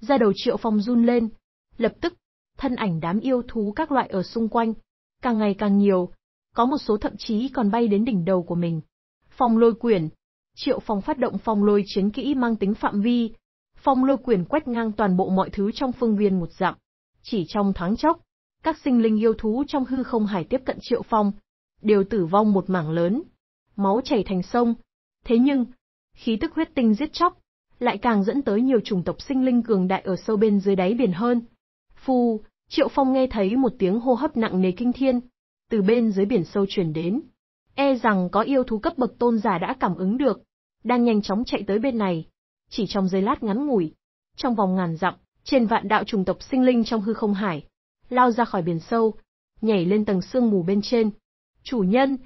Ra đầu triệu phong run lên. Lập tức, thân ảnh đám yêu thú các loại ở xung quanh, càng ngày càng nhiều, có một số thậm chí còn bay đến đỉnh đầu của mình. Phong lôi quyển, triệu phong phát động phong lôi chiến kỹ mang tính phạm vi, phong lôi quyển quét ngang toàn bộ mọi thứ trong phương viên một dặm. Chỉ trong thoáng chốc, các sinh linh yêu thú trong hư không hải tiếp cận Triệu Phong, đều tử vong một mảng lớn, máu chảy thành sông. Thế nhưng, khí tức huyết tinh giết chóc, lại càng dẫn tới nhiều chủng tộc sinh linh cường đại ở sâu bên dưới đáy biển hơn. Phù, Triệu Phong nghe thấy một tiếng hô hấp nặng nề kinh thiên, từ bên dưới biển sâu truyền đến. E rằng có yêu thú cấp bậc tôn giả đã cảm ứng được, đang nhanh chóng chạy tới bên này. Chỉ trong giây lát ngắn ngủi, trong vòng ngàn dặm, trên vạn đạo chủng tộc sinh linh trong hư không hải, lao ra khỏi biển sâu, nhảy lên tầng sương mù bên trên. Chủ nhân,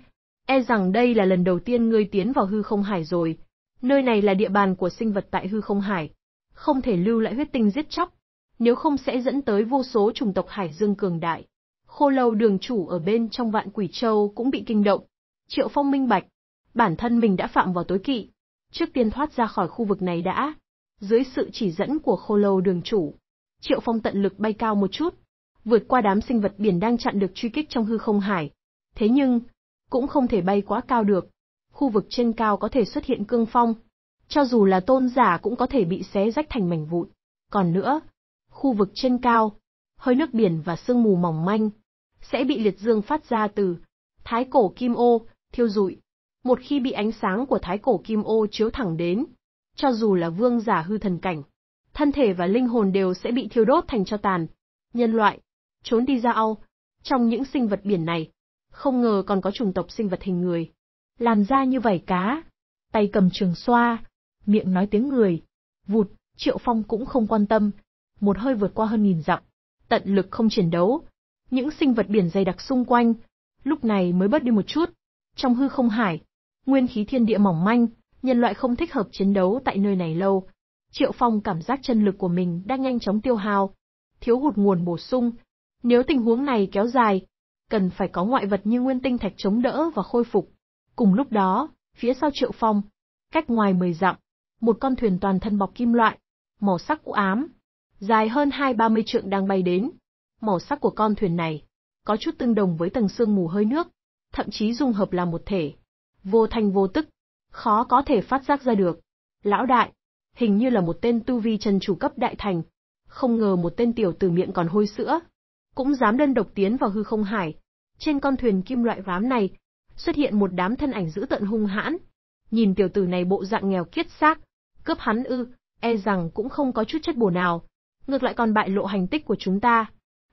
e rằng đây là lần đầu tiên ngươi tiến vào hư không hải rồi. Nơi này là địa bàn của sinh vật tại hư không hải. Không thể lưu lại huyết tinh giết chóc, nếu không sẽ dẫn tới vô số chủng tộc hải dương cường đại. Khô lâu đường chủ ở bên trong vạn quỷ châu cũng bị kinh động. Triệu Phong minh bạch, bản thân mình đã phạm vào tối kỵ. Trước tiên thoát ra khỏi khu vực này đã. Dưới sự chỉ dẫn của khô lâu đường chủ, Triệu Phong tận lực bay cao một chút, vượt qua đám sinh vật biển đang chặn được truy kích trong hư không hải. Thế nhưng, cũng không thể bay quá cao được. Khu vực trên cao có thể xuất hiện cương phong. Cho dù là tôn giả cũng có thể bị xé rách thành mảnh vụn. Còn nữa, khu vực trên cao, hơi nước biển và sương mù mỏng manh, sẽ bị liệt dương phát ra từ thái cổ kim ô, thiêu rụi. Một khi bị ánh sáng của thái cổ kim ô chiếu thẳng đến, cho dù là vương giả hư thần cảnh, thân thể và linh hồn đều sẽ bị thiêu đốt thành cho tàn. Nhân loại, trốn đi ra ao. Trong những sinh vật biển này, không ngờ còn có chủng tộc sinh vật hình người. Làm ra như vảy cá, tay cầm trường xoa, miệng nói tiếng người. Vụt, Triệu Phong cũng không quan tâm, một hơi vượt qua hơn nghìn dặm, tận lực không chiến đấu. Những sinh vật biển dày đặc xung quanh, lúc này mới bớt đi một chút. Trong hư không hải, nguyên khí thiên địa mỏng manh, nhân loại không thích hợp chiến đấu tại nơi này lâu. Triệu Phong cảm giác chân lực của mình đang nhanh chóng tiêu hao, thiếu hụt nguồn bổ sung, nếu tình huống này kéo dài, cần phải có ngoại vật như nguyên tinh thạch chống đỡ và khôi phục. Cùng lúc đó, phía sau Triệu Phong, cách ngoài mười dặm, một con thuyền toàn thân bọc kim loại, màu sắc u ám, dài hơn hai ba mươi trượng đang bay đến. Màu sắc của con thuyền này có chút tương đồng với tầng sương mù hơi nước, thậm chí dung hợp là một thể, vô thanh vô tức, khó có thể phát giác ra được. Lão đại, hình như là một tên tu vi chân chủ cấp đại thành, không ngờ một tên tiểu tử miệng còn hôi sữa, cũng dám đơn độc tiến vào hư không hải. Trên con thuyền kim loại rám này, xuất hiện một đám thân ảnh dữ tận hung hãn. Nhìn tiểu tử này bộ dạng nghèo kiết xác, cướp hắn ư, e rằng cũng không có chút chất bổ nào. Ngược lại còn bại lộ hành tích của chúng ta.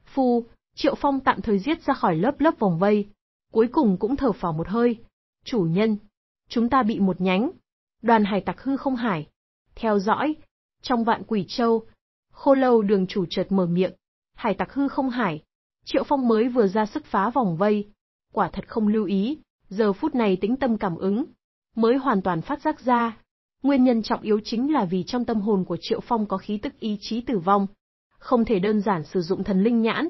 Phu, Triệu Phong tạm thời giết ra khỏi lớp lớp vòng vây. Cuối cùng cũng thở phào một hơi. Chủ nhân, chúng ta bị một nhánh. Đoàn hải tặc hư không hải. Theo dõi, trong vạn quỷ châu, khô lâu đường chủ chợt mở miệng, hải tặc hư không hải. Triệu Phong mới vừa ra sức phá vòng vây. Quả thật không lưu ý, giờ phút này tĩnh tâm cảm ứng. Mới hoàn toàn phát giác ra. Nguyên nhân trọng yếu chính là vì trong tâm hồn của Triệu Phong có khí tức ý chí tử vong. Không thể đơn giản sử dụng thần linh nhãn.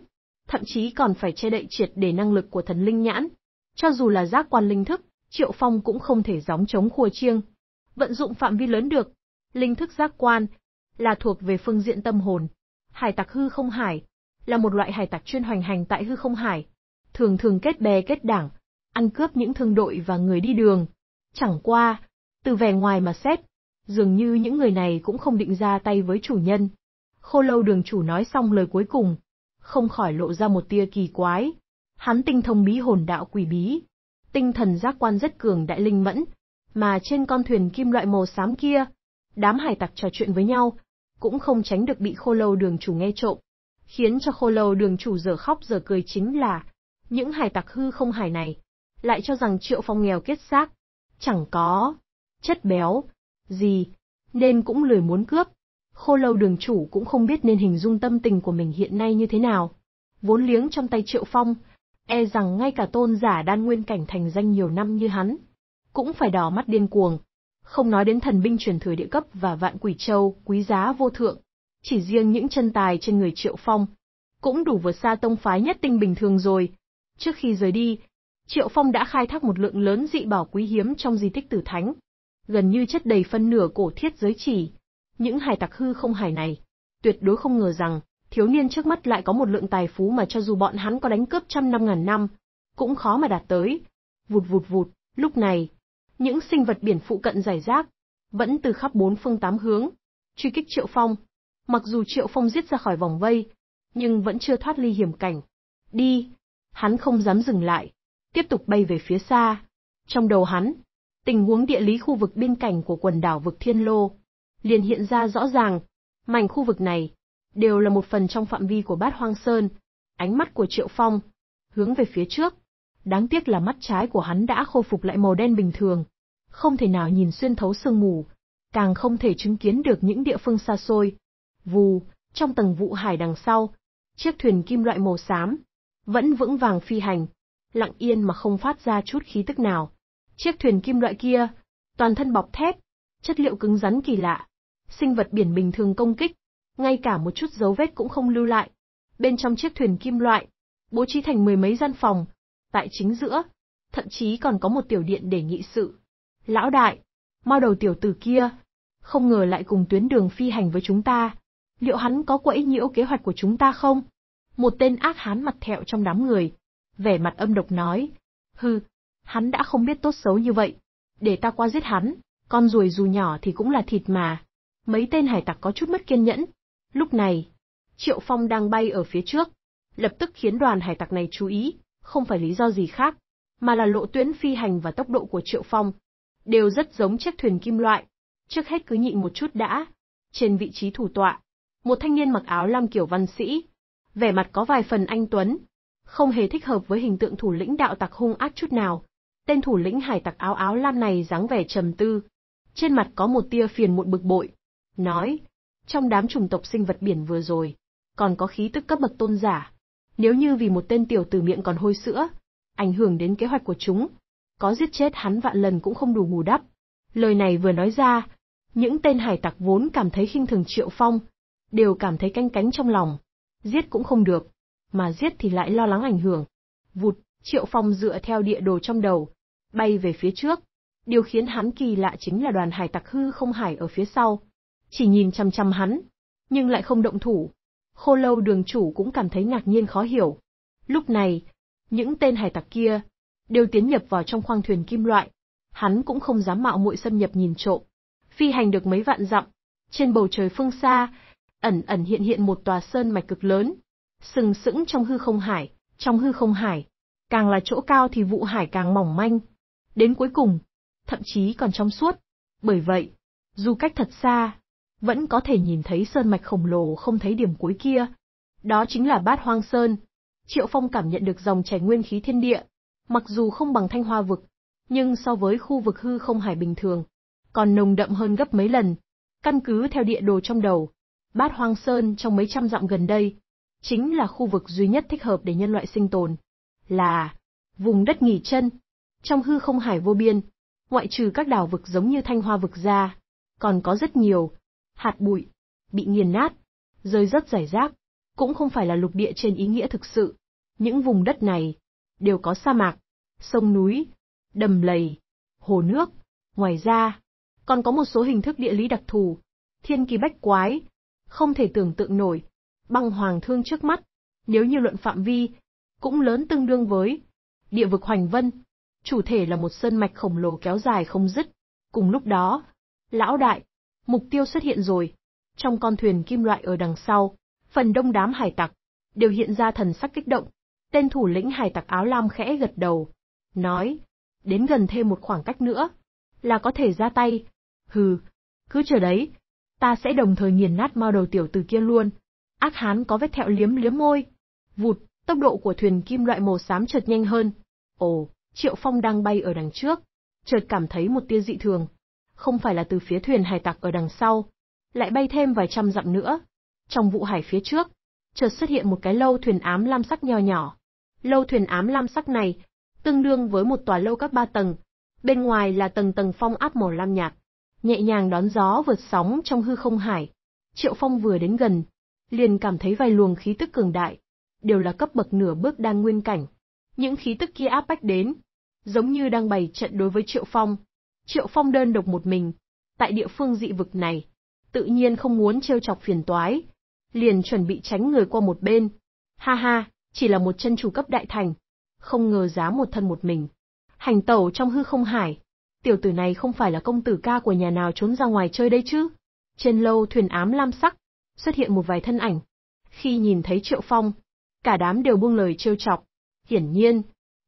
Thậm chí còn phải che đậy triệt để năng lực của thần linh nhãn. Cho dù là giác quan linh thức, Triệu Phong cũng không thể gióng chống khua chiêng. Vận dụng phạm vi lớn được. Linh thức giác quan, là thuộc về phương diện tâm hồn. Hải tặc hư không hải, là một loại hải tặc chuyên hoành hành tại hư không hải, thường thường kết bè kết đảng, ăn cướp những thương đội và người đi đường. Chẳng qua, từ vẻ ngoài mà xét, dường như những người này cũng không định ra tay với chủ nhân. Khô lâu đường chủ nói xong lời cuối cùng, không khỏi lộ ra một tia kỳ quái. Hắn tinh thông bí hồn đạo quỷ bí, tinh thần giác quan rất cường đại linh mẫn, mà trên con thuyền kim loại màu xám kia, đám hải tặc trò chuyện với nhau, cũng không tránh được bị khô lâu đường chủ nghe trộm khiến cho khô lâu đường chủ giờ khóc giờ cười chính là những hải tặc hư không hải này, lại cho rằng Triệu Phong nghèo kết xác, chẳng có chất béo gì, nên cũng lười muốn cướp. Khô lâu đường chủ cũng không biết nên hình dung tâm tình của mình hiện nay như thế nào. Vốn liếng trong tay Triệu Phong, e rằng ngay cả tôn giả đan nguyên cảnh thành danh nhiều năm như hắn, cũng phải đỏ mắt điên cuồng. Không nói đến thần binh truyền thừa địa cấp và vạn quỷ châu, quý giá vô thượng, chỉ riêng những chân tài trên người Triệu Phong, cũng đủ vượt xa tông phái nhất tinh bình thường rồi. Trước khi rời đi, Triệu Phong đã khai thác một lượng lớn dị bảo quý hiếm trong di tích tử thánh, gần như chất đầy phân nửa cổ thiết giới chỉ. Những hải tặc hư không hải này, tuyệt đối không ngờ rằng, thiếu niên trước mắt lại có một lượng tài phú mà cho dù bọn hắn có đánh cướp trăm năm ngàn năm, cũng khó mà đạt tới. Vụt vụt vụt, lúc này, những sinh vật biển phụ cận giải rác, vẫn từ khắp bốn phương tám hướng, truy kích Triệu Phong. Mặc dù Triệu Phong giết ra khỏi vòng vây, nhưng vẫn chưa thoát ly hiểm cảnh. Đi! Hắn không dám dừng lại, tiếp tục bay về phía xa. Trong đầu hắn, tình huống địa lý khu vực biên cảnh của quần đảo vực Thiên Lô liền hiện ra rõ ràng, mảnh khu vực này đều là một phần trong phạm vi của Bát Hoang Sơn. Ánh mắt của Triệu Phong hướng về phía trước, đáng tiếc là mắt trái của hắn đã khôi phục lại màu đen bình thường, không thể nào nhìn xuyên thấu sương mù, càng không thể chứng kiến được những địa phương xa xôi. Vù, trong tầng vụ hải đằng sau, chiếc thuyền kim loại màu xám, vẫn vững vàng phi hành, lặng yên mà không phát ra chút khí tức nào. Chiếc thuyền kim loại kia, toàn thân bọc thép, chất liệu cứng rắn kỳ lạ, sinh vật biển bình thường công kích, ngay cả một chút dấu vết cũng không lưu lại. Bên trong chiếc thuyền kim loại, bố trí thành mười mấy gian phòng, tại chính giữa, thậm chí còn có một tiểu điện để nghị sự. Lão đại, mau đầu tiểu tử kia, không ngờ lại cùng tuyến đường phi hành với chúng ta, Liệu hắn có quẫy nhiễu kế hoạch của chúng ta không? Một tên ác hán mặt thẹo trong đám người. Vẻ mặt âm độc nói. Hừ, hắn đã không biết tốt xấu như vậy. Để ta qua giết hắn, con ruồi dù nhỏ thì cũng là thịt mà. Mấy tên hải tặc có chút mất kiên nhẫn. Lúc này, Triệu Phong đang bay ở phía trước. Lập tức khiến đoàn hải tặc này chú ý, không phải lý do gì khác, mà là lộ tuyến phi hành và tốc độ của Triệu Phong. Đều rất giống chiếc thuyền kim loại. Trước hết cứ nhịn một chút đã. Trên vị trí thủ tọa, một thanh niên mặc áo lam kiểu văn sĩ, vẻ mặt có vài phần anh tuấn, không hề thích hợp với hình tượng thủ lĩnh đạo tặc hung ác chút nào. Tên thủ lĩnh hải tặc áo áo lam này dáng vẻ trầm tư, trên mặt có một tia phiền muộn bực bội, nói: "Trong đám chủng tộc sinh vật biển vừa rồi, còn có khí tức cấp bậc tôn giả, nếu như vì một tên tiểu tử miệng còn hôi sữa, ảnh hưởng đến kế hoạch của chúng, có giết chết hắn vạn lần cũng không đủ bù đắp." Lời này vừa nói ra, những tên hải tặc vốn cảm thấy khinh thường Triệu Phong, đều cảm thấy canh cánh trong lòng. Giết cũng không được, mà giết thì lại lo lắng ảnh hưởng. Vụt, Triệu Phong dựa theo địa đồ trong đầu, bay về phía trước. Điều khiến hắn kỳ lạ chính là đoàn hải tặc hư không hải ở phía sau. Chỉ nhìn chăm chăm hắn, nhưng lại không động thủ. Khô lâu đường chủ cũng cảm thấy ngạc nhiên khó hiểu. Lúc này, những tên hải tặc kia đều tiến nhập vào trong khoang thuyền kim loại. Hắn cũng không dám mạo muội xâm nhập nhìn trộm. Phi hành được mấy vạn dặm, trên bầu trời phương xa, ẩn ẩn hiện hiện một tòa sơn mạch cực lớn, sừng sững trong hư không hải, trong hư không hải, càng là chỗ cao thì vụ hải càng mỏng manh, đến cuối cùng, thậm chí còn trong suốt. Bởi vậy, dù cách thật xa, vẫn có thể nhìn thấy sơn mạch khổng lồ không thấy điểm cuối kia. Đó chính là Bát Hoang Sơn. Triệu Phong cảm nhận được dòng chảy nguyên khí thiên địa, mặc dù không bằng Thanh Hoa vực, nhưng so với khu vực hư không hải bình thường, còn nồng đậm hơn gấp mấy lần. Căn cứ theo địa đồ trong đầu, Bát Hoang Sơn trong mấy trăm dặm gần đây, chính là khu vực duy nhất thích hợp để nhân loại sinh tồn, là vùng đất nghỉ chân, trong hư không hải vô biên, ngoại trừ các đảo vực giống như Thanh Hoa vực ra, còn có rất nhiều hạt bụi bị nghiền nát, rơi rất rải rác, cũng không phải là lục địa trên ý nghĩa thực sự. Những vùng đất này đều có sa mạc, sông núi, đầm lầy, hồ nước, ngoài ra còn có một số hình thức địa lý đặc thù, thiên kỳ bách quái, không thể tưởng tượng nổi. Băng hoàng thương trước mắt, nếu như luận phạm vi, cũng lớn tương đương với địa vực Hoành Vân. Chủ thể là một sơn mạch khổng lồ kéo dài không dứt. Cùng lúc đó, lão đại, mục tiêu xuất hiện rồi. Trong con thuyền kim loại ở đằng sau, phần đông đám hải tặc, đều hiện ra thần sắc kích động. Tên thủ lĩnh hải tặc áo lam khẽ gật đầu, nói, đến gần thêm một khoảng cách nữa, là có thể ra tay. Hừ, cứ chờ đấy, ta sẽ đồng thời nghiền nát mao đầu tiểu tử kia luôn. Ác hán có vết thẹo liếm liếm môi. Vụt, tốc độ của thuyền kim loại màu xám chợt nhanh hơn. Ồ, Triệu Phong đang bay ở đằng trước, chợt cảm thấy một tia dị thường. Không phải là từ phía thuyền hải tặc ở đằng sau, lại bay thêm vài trăm dặm nữa. Trong vụ hải phía trước, chợt xuất hiện một cái lâu thuyền ám lam sắc nhỏ nhỏ. Lâu thuyền ám lam sắc này, tương đương với một tòa lâu các ba tầng. Bên ngoài là tầng tầng phong áp màu lam nhạt nhẹ nhàng đón gió vượt sóng trong hư không hải. Triệu Phong vừa đến gần, liền cảm thấy vài luồng khí tức cường đại, đều là cấp bậc nửa bước đang nguyên cảnh. Những khí tức kia áp bách đến, giống như đang bày trận đối với Triệu Phong. Triệu Phong đơn độc một mình, tại địa phương dị vực này, tự nhiên không muốn trêu chọc phiền toái, liền chuẩn bị tránh người qua một bên. Ha ha, chỉ là một chân chủ cấp đại thành, không ngờ dám một thân một mình. Hành tẩu trong hư không hải, tiểu tử này không phải là công tử ca của nhà nào trốn ra ngoài chơi đây chứ? Trên lâu thuyền ám lam sắc, xuất hiện một vài thân ảnh. Khi nhìn thấy Triệu Phong, cả đám đều buông lời trêu chọc. Hiển nhiên,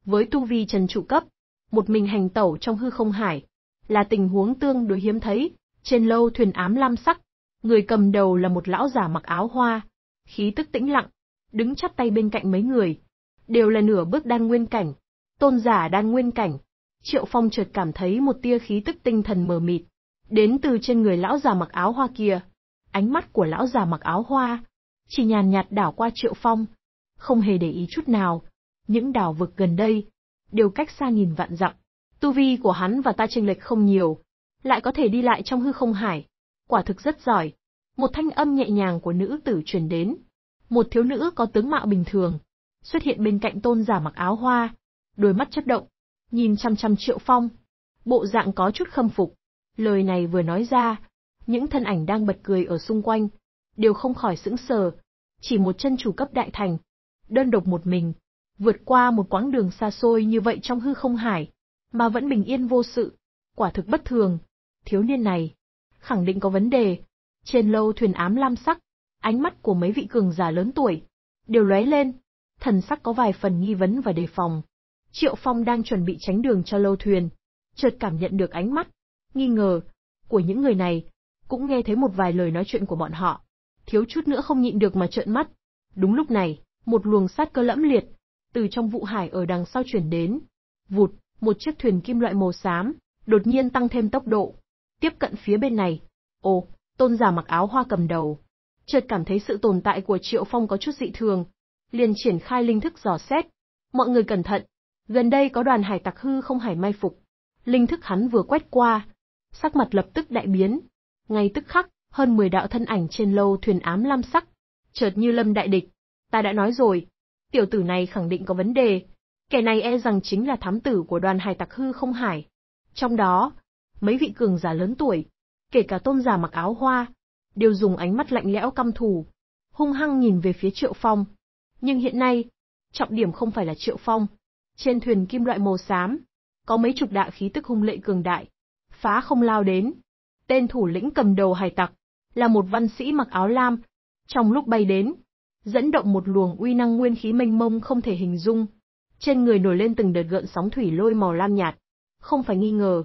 với tu vi trần trụ cấp, một mình hành tẩu trong hư không hải, là tình huống tương đối hiếm thấy, trên lâu thuyền ám lam sắc, người cầm đầu là một lão giả mặc áo hoa, khí tức tĩnh lặng, đứng chắp tay bên cạnh mấy người, đều là nửa bước đan nguyên cảnh, tôn giả đan nguyên cảnh, Triệu Phong chợt cảm thấy một tia khí tức tinh thần mờ mịt, đến từ trên người lão già mặc áo hoa kia. Ánh mắt của lão già mặc áo hoa chỉ nhàn nhạt đảo qua Triệu Phong, không hề để ý chút nào. Những đảo vực gần đây đều cách xa nghìn vạn dặm, tu vi của hắn và ta chênh lệch không nhiều, lại có thể đi lại trong hư không hải, quả thực rất giỏi. Một thanh âm nhẹ nhàng của nữ tử truyền đến, một thiếu nữ có tướng mạo bình thường, xuất hiện bên cạnh tôn giả mặc áo hoa, đôi mắt chất động, nhìn chăm chăm Triệu Phong. Bộ dạng có chút khâm phục. Lời này vừa nói ra, những thân ảnh đang bật cười ở xung quanh, đều không khỏi sững sờ. Chỉ một chân chủ cấp đại thành, đơn độc một mình, vượt qua một quãng đường xa xôi như vậy trong hư không hải, mà vẫn bình yên vô sự, quả thực bất thường. Thiếu niên này, khẳng định có vấn đề. Trên lâu thuyền ám lam sắc, ánh mắt của mấy vị cường giả lớn tuổi, đều lóe lên, thần sắc có vài phần nghi vấn và đề phòng. Triệu Phong đang chuẩn bị tránh đường cho lâu thuyền, chợt cảm nhận được ánh mắt, nghi ngờ, của những người này, cũng nghe thấy một vài lời nói chuyện của bọn họ. Thiếu chút nữa không nhịn được mà trợn mắt. Đúng lúc này, một luồng sát cơ lẫm liệt, từ trong vụ hải ở đằng sau chuyển đến. Vụt, một chiếc thuyền kim loại màu xám, đột nhiên tăng thêm tốc độ. Tiếp cận phía bên này. Ồ, tôn giả mặc áo hoa cầm đầu. Chợt cảm thấy sự tồn tại của Triệu Phong có chút dị thường. Liền triển khai linh thức dò xét. Mọi người cẩn thận, Gần đây có đoàn hải tặc hư không hải mai phục. Linh thức hắn vừa quét qua, sắc mặt lập tức đại biến. Ngay tức khắc, hơn 10 đạo thân ảnh trên lâu thuyền ám lam sắc, chợt như lâm đại địch. Ta đã nói rồi, tiểu tử này khẳng định có vấn đề. Kẻ này e rằng chính là thám tử của đoàn hải tặc hư không hải. Trong đó, mấy vị cường giả lớn tuổi, kể cả tôn giả mặc áo hoa, đều dùng ánh mắt lạnh lẽo căm thù, hung hăng nhìn về phía Triệu Phong. Nhưng hiện nay, trọng điểm không phải là Triệu Phong, trên thuyền kim loại màu xám, có mấy chục đạo khí tức hung lệ cường đại, phá không lao đến. Tên thủ lĩnh cầm đầu hải tặc, là một văn sĩ mặc áo lam, trong lúc bay đến, dẫn động một luồng uy năng nguyên khí mênh mông không thể hình dung. Trên người nổi lên từng đợt gợn sóng thủy lôi màu lam nhạt. Không phải nghi ngờ,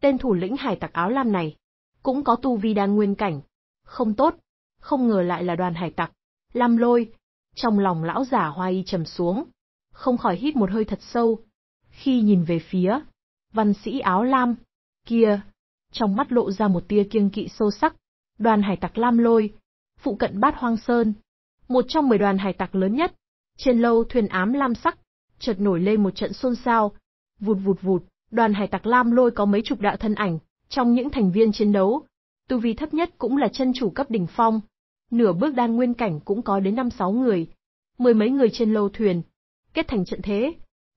tên thủ lĩnh hải tặc áo lam này, cũng có tu vi đan nguyên cảnh. Không tốt, không ngờ lại là đoàn hải tặc. Lam lôi, trong lòng lão giả hoa y trầm xuống không khỏi hít một hơi thật sâu. Khi nhìn về phía, văn sĩ áo lam, kia, trong mắt lộ ra một tia kiêng kỵ sâu sắc, đoàn hải tặc lam lôi, phụ cận bát hoang sơn, một trong mười đoàn hải tặc lớn nhất, trên lâu thuyền ám lam sắc, chợt nổi lên một trận xôn xao, vụt vụt vụt, đoàn hải tặc lam lôi có mấy chục đạo thân ảnh, trong những thành viên chiến đấu, tu vi thấp nhất cũng là chân chủ cấp đỉnh phong, nửa bước đan nguyên cảnh cũng có đến năm sáu người, mười mấy người trên lâu thuyền, kết thành trận thế.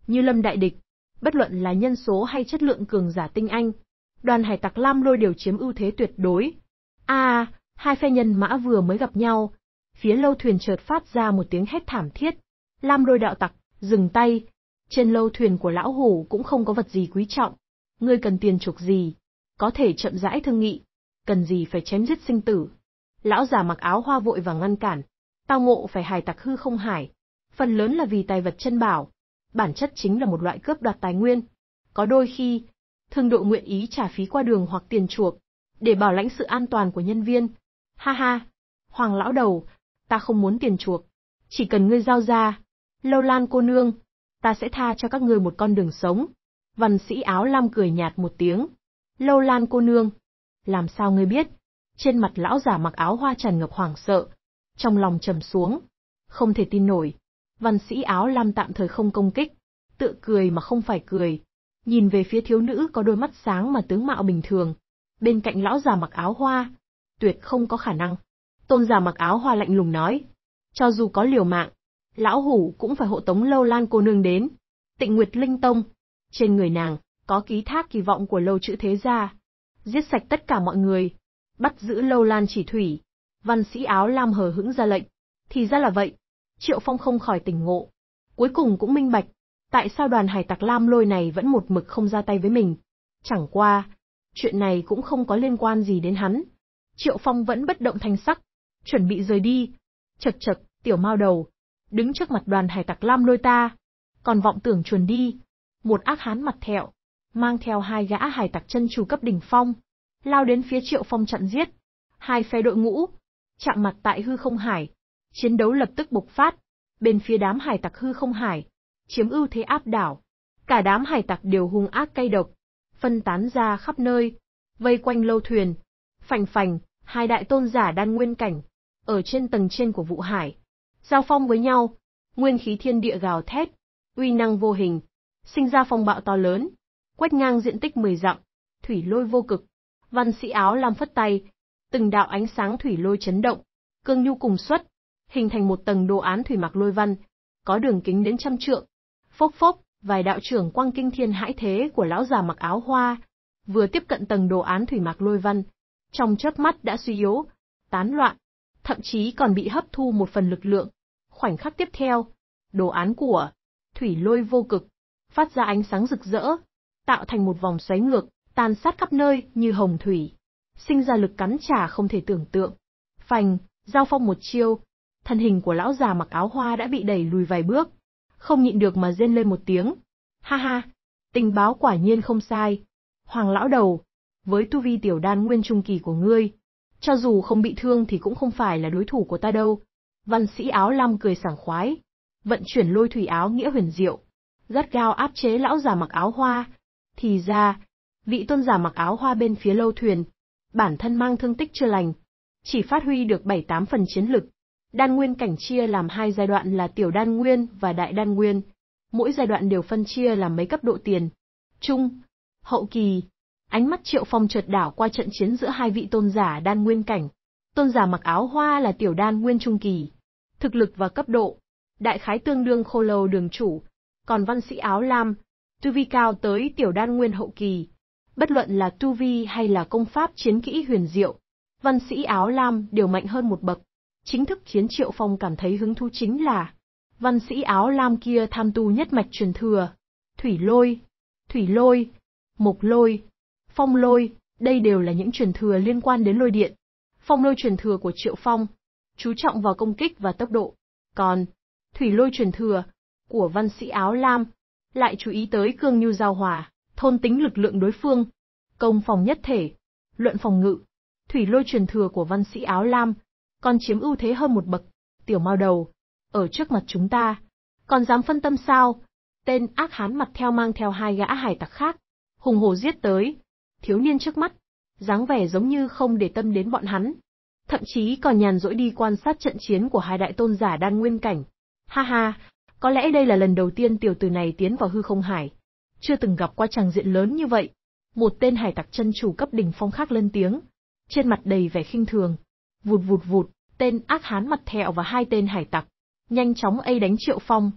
Như lâm đại địch, bất luận là nhân số hay chất lượng cường giả tinh anh, đoàn hải tặc Lam Lôi đều chiếm ưu thế tuyệt đối. A, hai phe nhân mã vừa mới gặp nhau, phía lâu thuyền chợt phát ra một tiếng hét thảm thiết. Lam Lôi đạo tặc, dừng tay, trên lâu thuyền của lão hủ cũng không có vật gì quý trọng, ngươi cần tiền chuộc gì, có thể chậm rãi thương nghị, cần gì phải chém giết sinh tử. Lão già mặc áo hoa vội và ngăn cản, tao ngộ phải hải tặc hư không hải, phần lớn là vì tài vật chân bảo. Bản chất chính là một loại cướp đoạt tài nguyên. Có đôi khi, thương độ nguyện ý trả phí qua đường hoặc tiền chuộc, để bảo lãnh sự an toàn của nhân viên. Ha ha, hoàng lão đầu, ta không muốn tiền chuộc, chỉ cần ngươi giao ra. Lâu lan cô nương, ta sẽ tha cho các ngươi một con đường sống. Văn sĩ áo lam cười nhạt một tiếng. Lâu lan cô nương, làm sao ngươi biết? Trên mặt lão giả mặc áo hoa tràn ngập hoảng sợ, trong lòng trầm xuống. Không thể tin nổi, văn sĩ áo lam tạm thời không công kích, tự cười mà không phải cười. Nhìn về phía thiếu nữ có đôi mắt sáng mà tướng mạo bình thường, bên cạnh lão già mặc áo hoa, tuyệt không có khả năng. Tôn giả mặc áo hoa lạnh lùng nói, cho dù có liều mạng, lão hủ cũng phải hộ tống lâu lan cô nương đến. Tịnh Nguyệt Linh Tông, trên người nàng, có ký thác kỳ vọng của lâu chữ thế gia. Giết sạch tất cả mọi người, bắt giữ lâu lan chỉ thủy. Văn sĩ áo lam hờ hững ra lệnh. Thì ra là vậy, Triệu Phong không khỏi tỉnh ngộ. Cuối cùng cũng minh bạch, tại sao đoàn hải tặc Lam Lôi này vẫn một mực không ra tay với mình. Chẳng qua, chuyện này cũng không có liên quan gì đến hắn. Triệu Phong vẫn bất động thanh sắc, chuẩn bị rời đi. Chật chật, tiểu mao đầu, đứng trước mặt đoàn hải tặc Lam Lôi ta, còn vọng tưởng chuồn đi. Một ác hán mặt thẹo, mang theo hai gã hải tặc chân chủ cấp đỉnh phong, lao đến phía Triệu Phong chặn giết. Hai phe đội ngũ, chạm mặt tại hư không hải, Chiến đấu lập tức bộc phát, bên phía đám hải tặc hư không hải, chiếm ưu thế áp đảo. Cả đám hải tặc đều hung ác cay độc, phân tán ra khắp nơi, vây quanh lâu thuyền. Phành phành, hai đại tôn giả đan nguyên cảnh, ở trên tầng trên của vụ hải. Giao phong với nhau, nguyên khí thiên địa gào thét, uy năng vô hình, sinh ra phong bạo to lớn, quét ngang diện tích mười dặm, thủy lôi vô cực. Văn sĩ áo làm phất tay, từng đạo ánh sáng thủy lôi chấn động, cương nhu cùng xuất, hình thành một tầng đồ án thủy mặc lôi văn, có đường kính đến trăm trượng. Phốc phốc, vài đạo trưởng quang kinh thiên hãi thế của lão già mặc áo hoa, vừa tiếp cận tầng đồ án thủy mặc lôi văn, trong chớp mắt đã suy yếu, tán loạn, thậm chí còn bị hấp thu một phần lực lượng. Khoảnh khắc tiếp theo, đồ án của thủy lôi vô cực phát ra ánh sáng rực rỡ, tạo thành một vòng xoáy ngược, tan sát khắp nơi như hồng thủy, sinh ra lực cắn trả không thể tưởng tượng. Phành, giao phong một chiêu, thân hình của lão già mặc áo hoa đã bị đẩy lùi vài bước, không nhịn được mà rên lên một tiếng. Ha ha, tình báo quả nhiên không sai. Hoàng lão đầu, với tu vi tiểu đan nguyên trung kỳ của ngươi, cho dù không bị thương thì cũng không phải là đối thủ của ta đâu. Văn sĩ áo lam cười sảng khoái, vận chuyển lôi thủy áo nghĩa huyền diệu, rất cao áp chế lão già mặc áo hoa. Thì ra, vị tôn giả mặc áo hoa bên phía lâu thuyền, bản thân mang thương tích chưa lành, chỉ phát huy được bảy tám phần chiến lực, Đan nguyên cảnh chia làm hai giai đoạn là tiểu đan nguyên và đại đan nguyên. Mỗi giai đoạn đều phân chia làm mấy cấp độ tiền. Trung, hậu kỳ. Ánh mắt Triệu Phong trượt đảo qua trận chiến giữa hai vị tôn giả đan nguyên cảnh. Tôn giả mặc áo hoa là tiểu đan nguyên trung kỳ. Thực lực và cấp độ. Đại khái tương đương khô lâu đường chủ. Còn văn sĩ áo lam, tu vi cao tới tiểu đan nguyên hậu kỳ. Bất luận là tu vi hay là công pháp chiến kỹ huyền diệu, văn sĩ áo lam đều mạnh hơn một bậc. Chính thức khiến Triệu Phong cảm thấy hứng thú chính là văn sĩ áo lam kia tham tu nhất mạch truyền thừa. Thủy lôi, thủy lôi, mộc lôi, phong lôi, đây đều là những truyền thừa liên quan đến lôi điện. Phong lôi truyền thừa của Triệu Phong, chú trọng vào công kích và tốc độ. Còn, thủy lôi truyền thừa, của văn sĩ áo lam, lại chú ý tới cương như giao hòa, thôn tính lực lượng đối phương, công phòng nhất thể, luận phòng ngự. Thủy lôi truyền thừa của văn sĩ áo lam, con chiếm ưu thế hơn một bậc. Tiểu mao đầu, ở trước mặt chúng ta, còn dám phân tâm sao? Tên ác hán mặt theo mang theo hai gã hải tặc khác, hùng hổ giết tới. Thiếu niên trước mắt, dáng vẻ giống như không để tâm đến bọn hắn, thậm chí còn nhàn rỗi đi quan sát trận chiến của hai đại tôn giả đang nguyên cảnh. Ha ha, có lẽ đây là lần đầu tiên tiểu tử này tiến vào hư không hải, chưa từng gặp qua tràng diện lớn như vậy. Một tên hải tặc chân chủ cấp đỉnh phong khác lên tiếng, trên mặt đầy vẻ khinh thường, Vụt vụt vụt, tên ác hán mặt thẹo và hai tên hải tặc. Nhanh chóng ấy đánh Triệu Phong.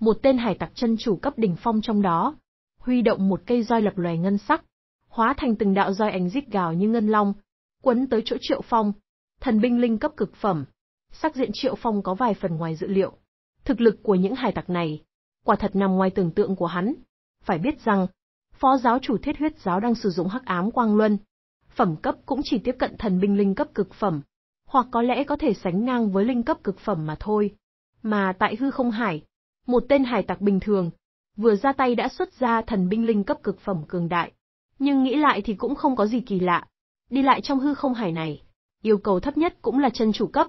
Một tên hải tặc chân chủ cấp đỉnh phong trong đó. Huy động một cây roi lập lòe ngân sắc. Hóa thành từng đạo roi ánh rít gào như ngân long. Quấn tới chỗ Triệu Phong. Thần binh linh cấp cực phẩm. Sắc diện Triệu Phong có vài phần ngoài dự liệu. Thực lực của những hải tặc này, quả thật nằm ngoài tưởng tượng của hắn. Phải biết rằng, phó giáo chủ thiết huyết giáo đang sử dụng hắc ám quang luân. Phẩm cấp cũng chỉ tiếp cận thần binh linh cấp cực phẩm, hoặc có lẽ có thể sánh ngang với linh cấp cực phẩm mà thôi. Mà tại hư không hải, một tên hải tặc bình thường, vừa ra tay đã xuất ra thần binh linh cấp cực phẩm cường đại. Nhưng nghĩ lại thì cũng không có gì kỳ lạ. Đi lại trong hư không hải này, yêu cầu thấp nhất cũng là chân chủ cấp.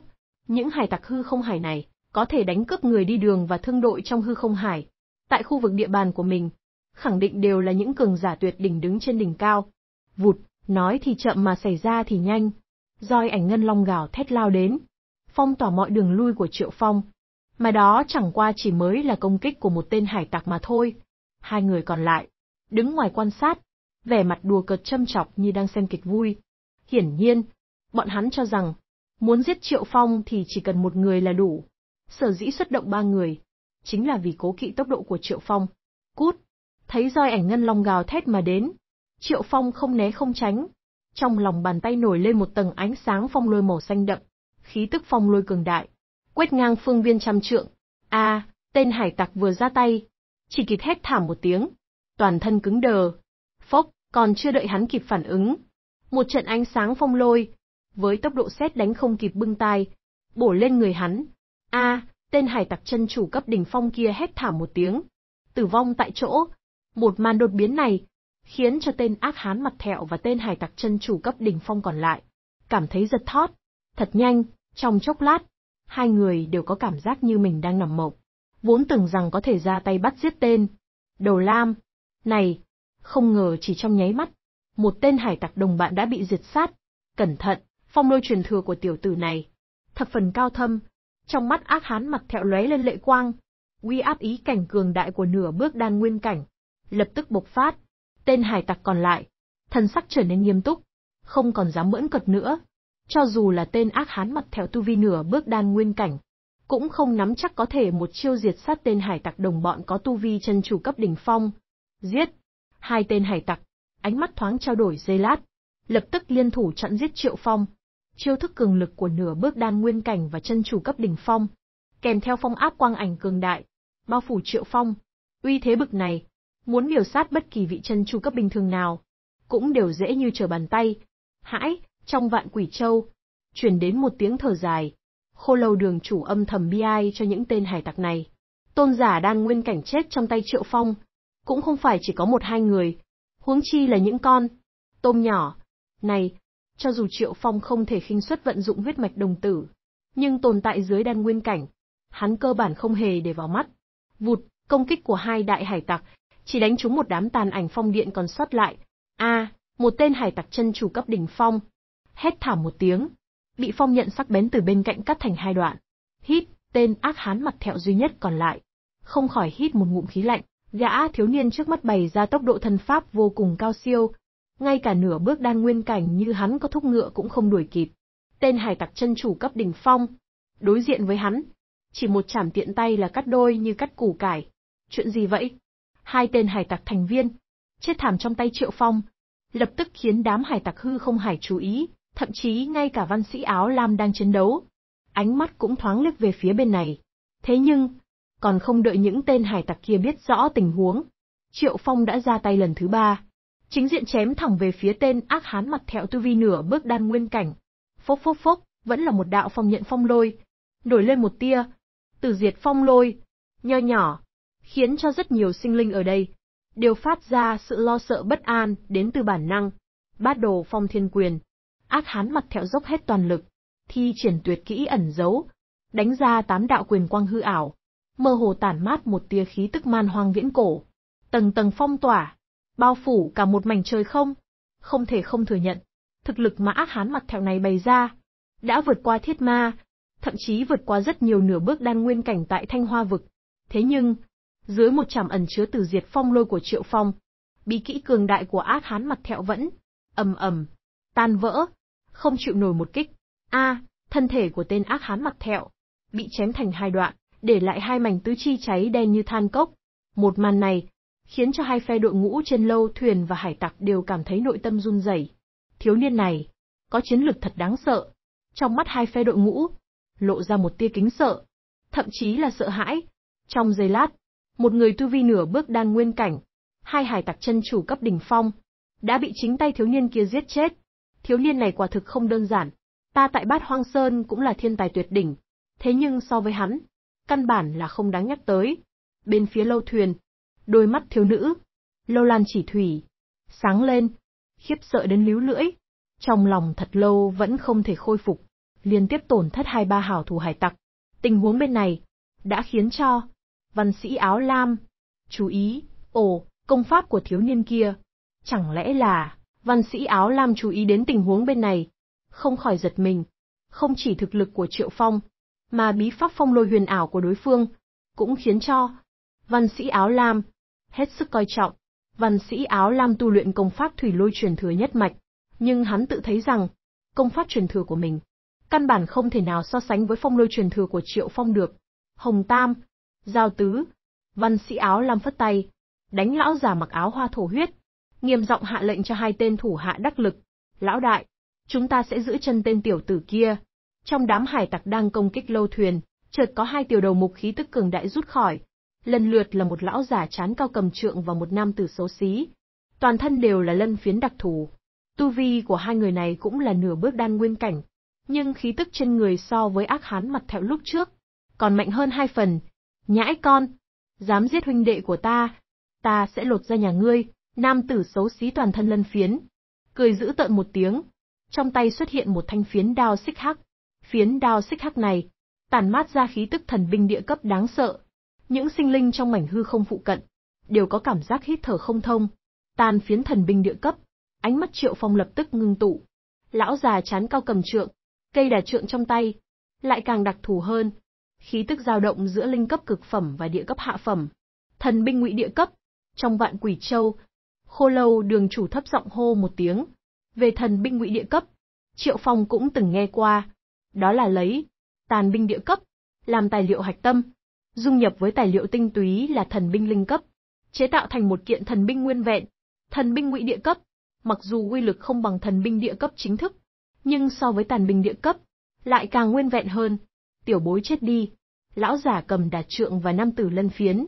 Những hải tặc hư không hải này, có thể đánh cướp người đi đường và thương đội trong hư không hải. Tại khu vực địa bàn của mình, khẳng định đều là những cường giả tuyệt đỉnh đứng trên đỉnh cao. Vụt, nói thì chậm mà xảy ra thì nhanh roi ảnh ngân long gào thét lao đến, phong tỏa mọi đường lui của Triệu Phong. Mà đó chẳng qua chỉ mới là công kích của một tên hải tặc mà thôi. Hai người còn lại, đứng ngoài quan sát, vẻ mặt đùa cợt châm chọc như đang xem kịch vui. Hiển nhiên, bọn hắn cho rằng, muốn giết Triệu Phong thì chỉ cần một người là đủ. Sở dĩ xuất động ba người, chính là vì cố kỵ tốc độ của Triệu Phong. Cút! Thấy roi ảnh ngân long gào thét mà đến. Triệu Phong không né không tránh, trong lòng bàn tay nổi lên một tầng ánh sáng phong lôi màu xanh đậm, khí tức phong lôi cường đại, quét ngang phương viên trăm trượng. A, tên hải tặc vừa ra tay, chỉ kịp hét thảm một tiếng, toàn thân cứng đờ. Phốc, còn chưa đợi hắn kịp phản ứng, một trận ánh sáng phong lôi, với tốc độ xét đánh không kịp bưng tai, bổ lên người hắn. A, tên hải tặc chân chủ cấp đỉnh phong kia hét thảm một tiếng, tử vong tại chỗ. Một màn đột biến này, khiến cho tên ác hán mặt thẹo và tên hải tặc chân chủ cấp đỉnh phong còn lại, cảm thấy giật thót. Thật nhanh, trong chốc lát, hai người đều có cảm giác như mình đang nằm mộng. Vốn tưởng rằng có thể ra tay bắt giết tên. Đầu lam. Này, không ngờ chỉ trong nháy mắt, một tên hải tặc đồng bạn đã bị diệt sát. Cẩn thận, phong lôi truyền thừa của tiểu tử này. Thập phần cao thâm, trong mắt ác hán mặt thẹo lóe lên lệ quang. Uy áp ý cảnh cường đại của nửa bước đan nguyên cảnh, lập tức bộc phát. Tên hải tặc còn lại, thần sắc trở nên nghiêm túc, không còn dám mỡn cật nữa. Cho dù là tên ác hán mặt theo tu vi nửa bước đan nguyên cảnh, cũng không nắm chắc có thể một chiêu diệt sát tên hải tặc đồng bọn có tu vi chân chủ cấp đỉnh phong. Giết! Hai tên hải tặc, ánh mắt thoáng trao đổi dây lát, lập tức liên thủ chặn giết Triệu Phong. Chiêu thức cường lực của nửa bước đan nguyên cảnh và chân chủ cấp đỉnh phong, kèm theo phong áp quang ảnh cường đại, bao phủ Triệu Phong. Uy thế bực này, Muốn miểu sát bất kỳ vị chân chu cấp bình thường nào, cũng đều dễ như trở bàn tay. Hãi, trong vạn quỷ châu, chuyển đến một tiếng thở dài. Khô lâu đường chủ âm thầm bi ai cho những tên hải tặc này. Tôn giả đan nguyên cảnh chết trong tay triệu phong. Cũng không phải chỉ có một hai người, huống chi là những con. Tôm nhỏ. Này, cho dù triệu phong không thể khinh suất vận dụng huyết mạch đồng tử, nhưng tồn tại dưới đan nguyên cảnh, hắn cơ bản không hề để vào mắt. Vụt, công kích của hai đại hải tặc chỉ đánh trúng một đám tàn ảnh phong điện còn sót lại. A, một tên hải tặc chân chủ cấp đỉnh phong. Hét thảm một tiếng, bị phong nhận sắc bén từ bên cạnh cắt thành hai đoạn. Hít, tên ác hán mặt thẹo duy nhất còn lại. Không khỏi hít một ngụm khí lạnh, gã thiếu niên trước mắt bày ra tốc độ thân pháp vô cùng cao siêu. Ngay cả nửa bước đan nguyên cảnh như hắn có thúc ngựa cũng không đuổi kịp. Tên hải tặc chân chủ cấp đỉnh phong. Đối diện với hắn, chỉ một chảm tiện tay là cắt đôi như cắt củ cải. Chuyện gì vậy? hai tên hải tặc thành viên, chết thảm trong tay Triệu Phong, lập tức khiến đám hải tặc hư không hải chú ý, thậm chí ngay cả văn sĩ áo lam đang chiến đấu. Ánh mắt cũng thoáng lướt về phía bên này. Thế nhưng, còn không đợi những tên hải tặc kia biết rõ tình huống. Triệu Phong đã ra tay lần thứ ba. Chính diện chém thẳng về phía tên ác hán mặt thẹo tu vi nửa bước đan nguyên cảnh. Phốc phốc phốc, vẫn là một đạo phong nhận phong lôi. Nổi lên một tia. Từ diệt phong lôi. Nho nhỏ, khiến cho rất nhiều sinh linh ở đây đều phát ra sự lo sợ bất an đến từ bản năng. Bát đồ phong thiên quyền, ác hán mặt thẹo dốc hết toàn lực, thi triển tuyệt kỹ ẩn giấu, đánh ra tám đạo quyền quang hư ảo, mơ hồ tản mát một tia khí tức man hoang viễn cổ, tầng tầng phong tỏa, bao phủ cả một mảnh trời không. Không thể không thừa nhận, thực lực mà ác hán mặt thẹo này bày ra, đã vượt qua thiết ma, thậm chí vượt qua rất nhiều nửa bước đan nguyên cảnh tại Thanh Hoa Vực. Thế nhưng, dưới một chảm ẩn chứa từ diệt phong lôi của Triệu Phong, bí kỹ cường đại của ác hán mặt thẹo vẫn, ầm ầm, tan vỡ, không chịu nổi một kích. A, thân thể của tên ác hán mặt thẹo, bị chém thành hai đoạn, để lại hai mảnh tứ chi cháy đen như than cốc. Một màn này, khiến cho hai phe đội ngũ trên lâu thuyền và hải tặc đều cảm thấy nội tâm run rẩy. Thiếu niên này, có chiến lược thật đáng sợ. Trong mắt hai phe đội ngũ, lộ ra một tia kính sợ, thậm chí là sợ hãi. Trong giây lát, một người tu vi nửa bước đan nguyên cảnh, hai hải tặc chân chủ cấp đỉnh phong, đã bị chính tay thiếu niên kia giết chết. Thiếu niên này quả thực không đơn giản, ta tại Bát Hoang Sơn cũng là thiên tài tuyệt đỉnh, thế nhưng so với hắn, căn bản là không đáng nhắc tới. Bên phía lâu thuyền, đôi mắt thiếu nữ, lâu lan chỉ thủy, sáng lên, khiếp sợ đến líu lưỡi, trong lòng thật lâu vẫn không thể khôi phục, liên tiếp tổn thất hai ba hảo thủ hải tặc. Tình huống bên này, đã khiến cho, văn sĩ áo lam. Chú ý, ồ, công pháp của thiếu niên kia. Chẳng lẽ là, văn sĩ áo lam chú ý đến tình huống bên này. Không khỏi giật mình. Không chỉ thực lực của Triệu Phong, mà bí pháp phong lôi huyền ảo của đối phương, cũng khiến cho văn sĩ áo lam hết sức coi trọng. Văn sĩ áo lam tu luyện công pháp thủy lôi truyền thừa nhất mạch, nhưng hắn tự thấy rằng, công pháp truyền thừa của mình, căn bản không thể nào so sánh với phong lôi truyền thừa của Triệu Phong được. Hồng Tam, Giao tứ. Văn sĩ áo lam phất tay, đánh lão già mặc áo hoa thổ huyết, nghiêm giọng hạ lệnh cho hai tên thủ hạ đắc lực. Lão đại, chúng ta sẽ giữ chân tên tiểu tử kia. Trong đám hải tặc đang công kích lâu thuyền, chợt có hai tiểu đầu mục khí tức cường đại rút khỏi. Lần lượt là một lão già chán cao cầm trượng và một nam tử xấu xí. Toàn thân đều là lân phiến đặc thù. Tu vi của hai người này cũng là nửa bước đan nguyên cảnh. Nhưng khí tức trên người so với ác hán mặt thẹo lúc trước, còn mạnh hơn hai phần, Nhãi con, dám giết huynh đệ của ta, ta sẽ lột ra nhà ngươi, nam tử xấu xí toàn thân lân phiến. Cười giữ tợn một tiếng, trong tay xuất hiện một thanh phiến đao xích hắc. Phiến đao xích hắc này, tản mát ra khí tức thần binh địa cấp đáng sợ. Những sinh linh trong mảnh hư không phụ cận, đều có cảm giác hít thở không thông. Tàn phiến thần binh địa cấp, ánh mắt triệu phong lập tức ngưng tụ. Lão già chán cao cầm trượng, cây đà trượng trong tay, lại càng đặc thù hơn, khí tức dao động giữa linh cấp cực phẩm và địa cấp hạ phẩm. Thần binh ngụy địa cấp, trong vạn quỷ châu, khô lâu đường chủ thấp giọng hô một tiếng. Về thần binh ngụy địa cấp, Triệu Phong cũng từng nghe qua, đó là lấy tàn binh địa cấp làm tài liệu hạch tâm, dung nhập với tài liệu tinh túy là thần binh linh cấp, chế tạo thành một kiện thần binh nguyên vẹn, thần binh ngụy địa cấp, mặc dù quy lực không bằng thần binh địa cấp chính thức, nhưng so với tàn binh địa cấp lại càng nguyên vẹn hơn tiểu bối chết đi. Lão giả cầm đạt trượng và nam tử lân phiến,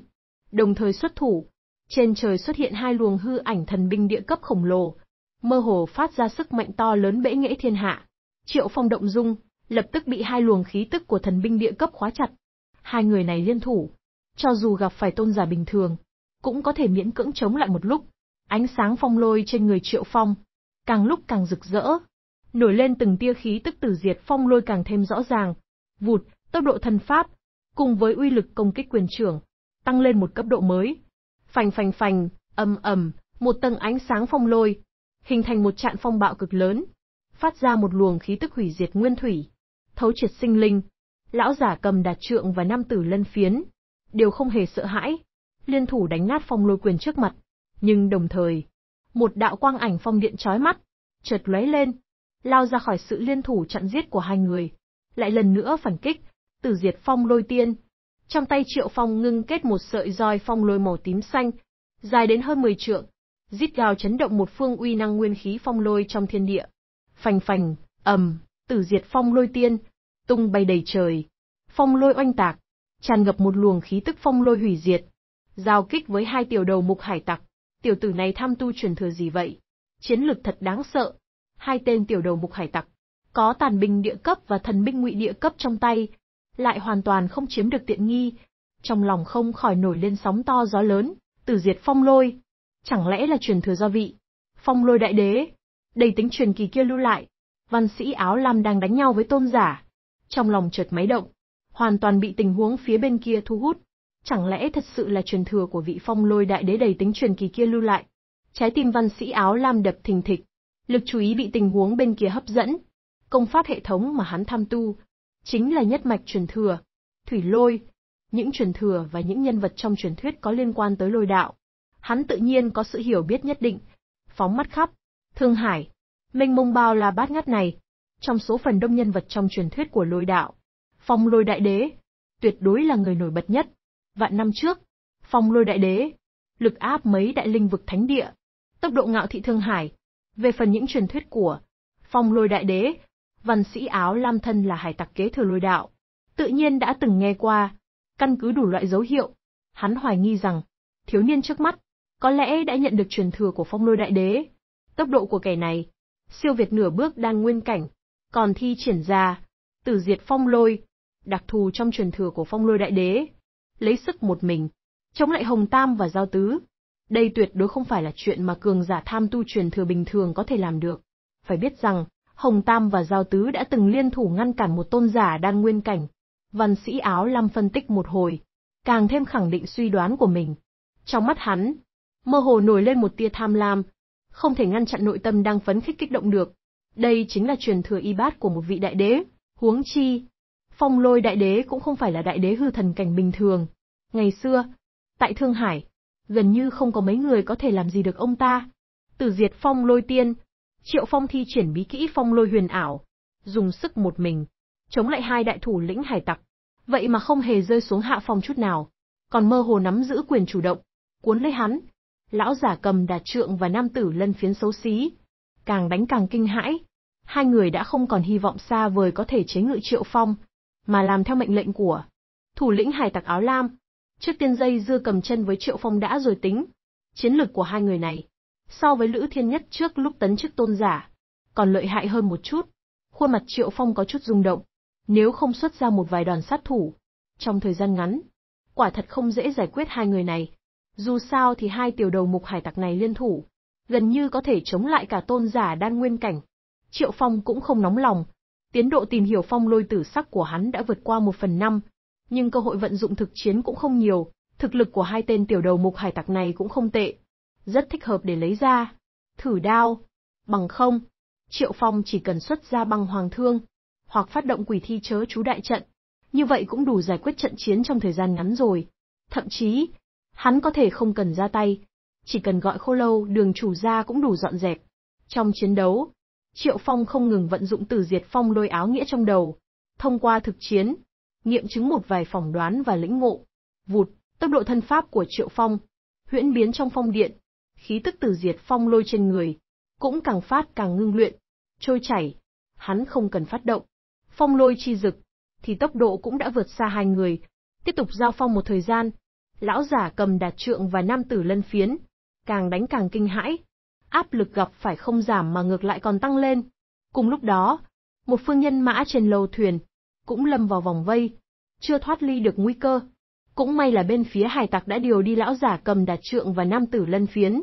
đồng thời xuất thủ. Trên trời xuất hiện hai luồng hư ảnh thần binh địa cấp khổng lồ, mơ hồ phát ra sức mạnh to lớn bẽ nghễ thiên hạ. Triệu Phong động dung, lập tức bị hai luồng khí tức của thần binh địa cấp khóa chặt. Hai người này liên thủ, cho dù gặp phải tôn giả bình thường, cũng có thể miễn cưỡng chống lại một lúc. Ánh sáng phong lôi trên người Triệu Phong, càng lúc càng rực rỡ, nổi lên từng tia khí tức tử diệt phong lôi càng thêm rõ ràng, vụt, tốc độ thần pháp, cùng với uy lực công kích quyền trưởng, tăng lên một cấp độ mới. Phành phành phành, ầm ầm, một tầng ánh sáng phong lôi, hình thành một trận phong bạo cực lớn, phát ra một luồng khí tức hủy diệt nguyên thủy, thấu triệt sinh linh. Lão giả cầm đạt trượng và nam tử lân phiến, đều không hề sợ hãi, liên thủ đánh nát phong lôi quyền trước mặt, nhưng đồng thời, một đạo quang ảnh phong điện chói mắt, chợt lóe lên, lao ra khỏi sự liên thủ chặn giết của hai người lại lần nữa phản kích, tử diệt phong lôi tiên. Trong tay Triệu Phong ngưng kết một sợi roi phong lôi màu tím xanh, dài đến hơn 10 trượng, rít gào chấn động một phương uy năng nguyên khí phong lôi trong thiên địa. Phành phành, ầm, tử diệt phong lôi tiên, tung bay đầy trời. Phong lôi oanh tạc, tràn ngập một luồng khí tức phong lôi hủy diệt. Giao kích với hai tiểu đầu mục hải tặc, tiểu tử này tham tu truyền thừa gì vậy? Chiến lực thật đáng sợ. Hai tên tiểu đầu mục hải tặc, có tàn binh địa cấp và thần binh ngụy địa cấp trong tay, lại hoàn toàn không chiếm được tiện nghi. Trong lòng không khỏi nổi lên sóng to gió lớn, tử diệt phong lôi. Chẳng lẽ là truyền thừa do vị? Phong lôi đại đế. Đầy tính truyền kỳ kia lưu lại. Văn sĩ áo lam đang đánh nhau với tôn giả. Trong lòng chợt máy động. Hoàn toàn bị tình huống phía bên kia thu hút. Chẳng lẽ thật sự là truyền thừa của vị phong lôi đại đế đầy tính truyền kỳ kia lưu lại? Trái tim văn sĩ áo lam đập thình thịch. Lực chú ý bị tình huống bên kia hấp dẫn, Công pháp hệ thống mà hắn tham tu, chính là nhất mạch truyền thừa, thủy lôi, những truyền thừa và những nhân vật trong truyền thuyết có liên quan tới lôi đạo. Hắn tự nhiên có sự hiểu biết nhất định, phóng mắt khắp, thương hải, mênh mông bao là bát ngát này, trong số phần đông nhân vật trong truyền thuyết của lôi đạo. Phong lôi đại đế, tuyệt đối là người nổi bật nhất. Vạn năm trước, phong lôi đại đế, lực áp mấy đại linh vực thánh địa, tốc độ ngạo thị thương hải. Về phần những truyền thuyết của phong lôi đại đế, văn sĩ áo lam thân là hải tặc kế thừa lôi đạo. Tự nhiên đã từng nghe qua, căn cứ đủ loại dấu hiệu, hắn hoài nghi rằng, thiếu niên trước mắt, có lẽ đã nhận được truyền thừa của phong lôi đại đế. Tốc độ của kẻ này, siêu việt nửa bước đang nguyên cảnh, còn thi triển ra, tử diệt phong lôi, đặc thù trong truyền thừa của phong lôi đại đế, lấy sức một mình, chống lại Hồng Tam và Giao Tứ. Đây tuyệt đối không phải là chuyện mà cường giả tham tu truyền thừa bình thường có thể làm được. Phải biết rằng, Hồng Tam và Giao Tứ đã từng liên thủ ngăn cản một tôn giả đang nguyên cảnh. Văn sĩ áo lam phân tích một hồi, càng thêm khẳng định suy đoán của mình. Trong mắt hắn, mơ hồ nổi lên một tia tham lam, không thể ngăn chặn nội tâm đang phấn khích kích động được. Đây chính là truyền thừa y bát của một vị đại đế, huống chi. Phong lôi đại đế cũng không phải là đại đế hư thần cảnh bình thường. Ngày xưa, tại Thương Hải, gần như không có mấy người có thể làm gì được ông ta. Từ diệt phong lôi tiên, Triệu Phong thi triển bí kỹ phong lôi huyền ảo, dùng sức một mình, chống lại hai đại thủ lĩnh hải tặc. Vậy mà không hề rơi xuống hạ phong chút nào, còn mơ hồ nắm giữ quyền chủ động, cuốn lấy hắn. Lão giả cầm đà trượng và nam tử lân phiến xấu xí. Càng đánh càng kinh hãi, hai người đã không còn hy vọng xa vời có thể chế ngự Triệu Phong, mà làm theo mệnh lệnh của thủ lĩnh hải tặc áo lam. Trước tiên dây dưa cầm chân với Triệu Phong đã rồi tính, chiến lược của hai người này so với Lữ Thiên Nhất trước lúc tấn chức tôn giả, còn lợi hại hơn một chút. Khuôn mặt Triệu Phong có chút rung động, nếu không xuất ra một vài đoàn sát thủ, trong thời gian ngắn, quả thật không dễ giải quyết hai người này. Dù sao thì hai tiểu đầu mục hải tặc này liên thủ, gần như có thể chống lại cả tôn giả đan nguyên cảnh. Triệu Phong cũng không nóng lòng, tiến độ tìm hiểu phong lôi tử sắc của hắn đã vượt qua một phần năm, nhưng cơ hội vận dụng thực chiến cũng không nhiều, thực lực của hai tên tiểu đầu mục hải tặc này cũng không tệ, rất thích hợp để lấy ra. Thử đao, bằng không, Triệu Phong chỉ cần xuất ra băng hoàng thương, hoặc phát động quỷ thi chớ chú đại trận, như vậy cũng đủ giải quyết trận chiến trong thời gian ngắn rồi. Thậm chí, hắn có thể không cần ra tay, chỉ cần gọi khô lâu đường chủ ra cũng đủ dọn dẹp. Trong chiến đấu, Triệu Phong không ngừng vận dụng tử diệt phong lôi áo nghĩa trong đầu, thông qua thực chiến, nghiệm chứng một vài phỏng đoán và lĩnh ngộ. Vụt, tốc độ thân pháp của Triệu Phong, huyễn biến trong phong điện, khí tức tử diệt phong lôi trên người, cũng càng phát càng ngưng luyện, trôi chảy. Hắn không cần phát động. Phong lôi chi dực, thì tốc độ cũng đã vượt xa hai người, tiếp tục giao phong một thời gian. Lão giả cầm đạt trượng và nam tử lân phiến, càng đánh càng kinh hãi. Áp lực gặp phải không giảm mà ngược lại còn tăng lên. Cùng lúc đó, một phương nhân mã trên lầu thuyền, cũng lâm vào vòng vây, chưa thoát ly được nguy cơ. Cũng may là bên phía hải tặc đã điều đi lão giả cầm đạt trượng và nam tử lân phiến,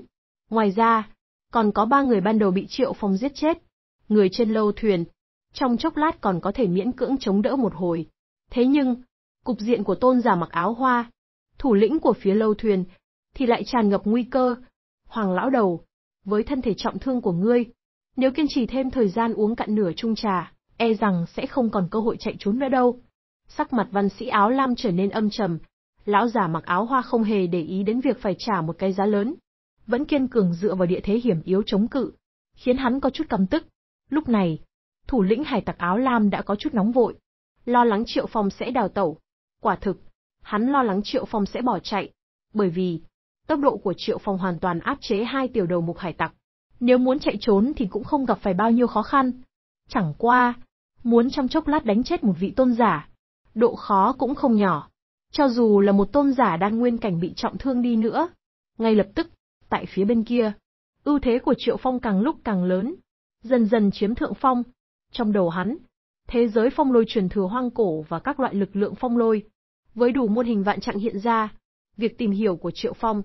Ngoài ra, còn có ba người ban đầu bị triệu phong giết chết, người trên lâu thuyền, trong chốc lát còn có thể miễn cưỡng chống đỡ một hồi. Thế nhưng, cục diện của tôn giả mặc áo hoa, thủ lĩnh của phía lâu thuyền, thì lại tràn ngập nguy cơ. Hoàng lão đầu, với thân thể trọng thương của ngươi, nếu kiên trì thêm thời gian uống cạn nửa chung trà, e rằng sẽ không còn cơ hội chạy trốn nữa đâu. Sắc mặt văn sĩ áo lam trở nên âm trầm, lão giả mặc áo hoa không hề để ý đến việc phải trả một cái giá lớn, vẫn kiên cường dựa vào địa thế hiểm yếu chống cự, khiến hắn có chút căm tức. Lúc này, thủ lĩnh hải tặc áo lam đã có chút nóng vội, lo lắng Triệu Phong sẽ đào tẩu. Quả thực, hắn lo lắng Triệu Phong sẽ bỏ chạy, bởi vì tốc độ của Triệu Phong hoàn toàn áp chế hai tiểu đầu mục hải tặc. Nếu muốn chạy trốn thì cũng không gặp phải bao nhiêu khó khăn. Chẳng qua, muốn trong chốc lát đánh chết một vị tôn giả, độ khó cũng không nhỏ. Cho dù là một tôn giả đang nguyên cảnh bị trọng thương đi nữa, ngay lập tức, tại phía bên kia. Ưu thế của Triệu Phong càng lúc càng lớn, dần dần chiếm thượng phong. Trong đầu hắn, thế giới phong lôi truyền thừa hoang cổ và các loại lực lượng phong lôi, với đủ môn hình vạn trạng hiện ra, việc tìm hiểu của Triệu Phong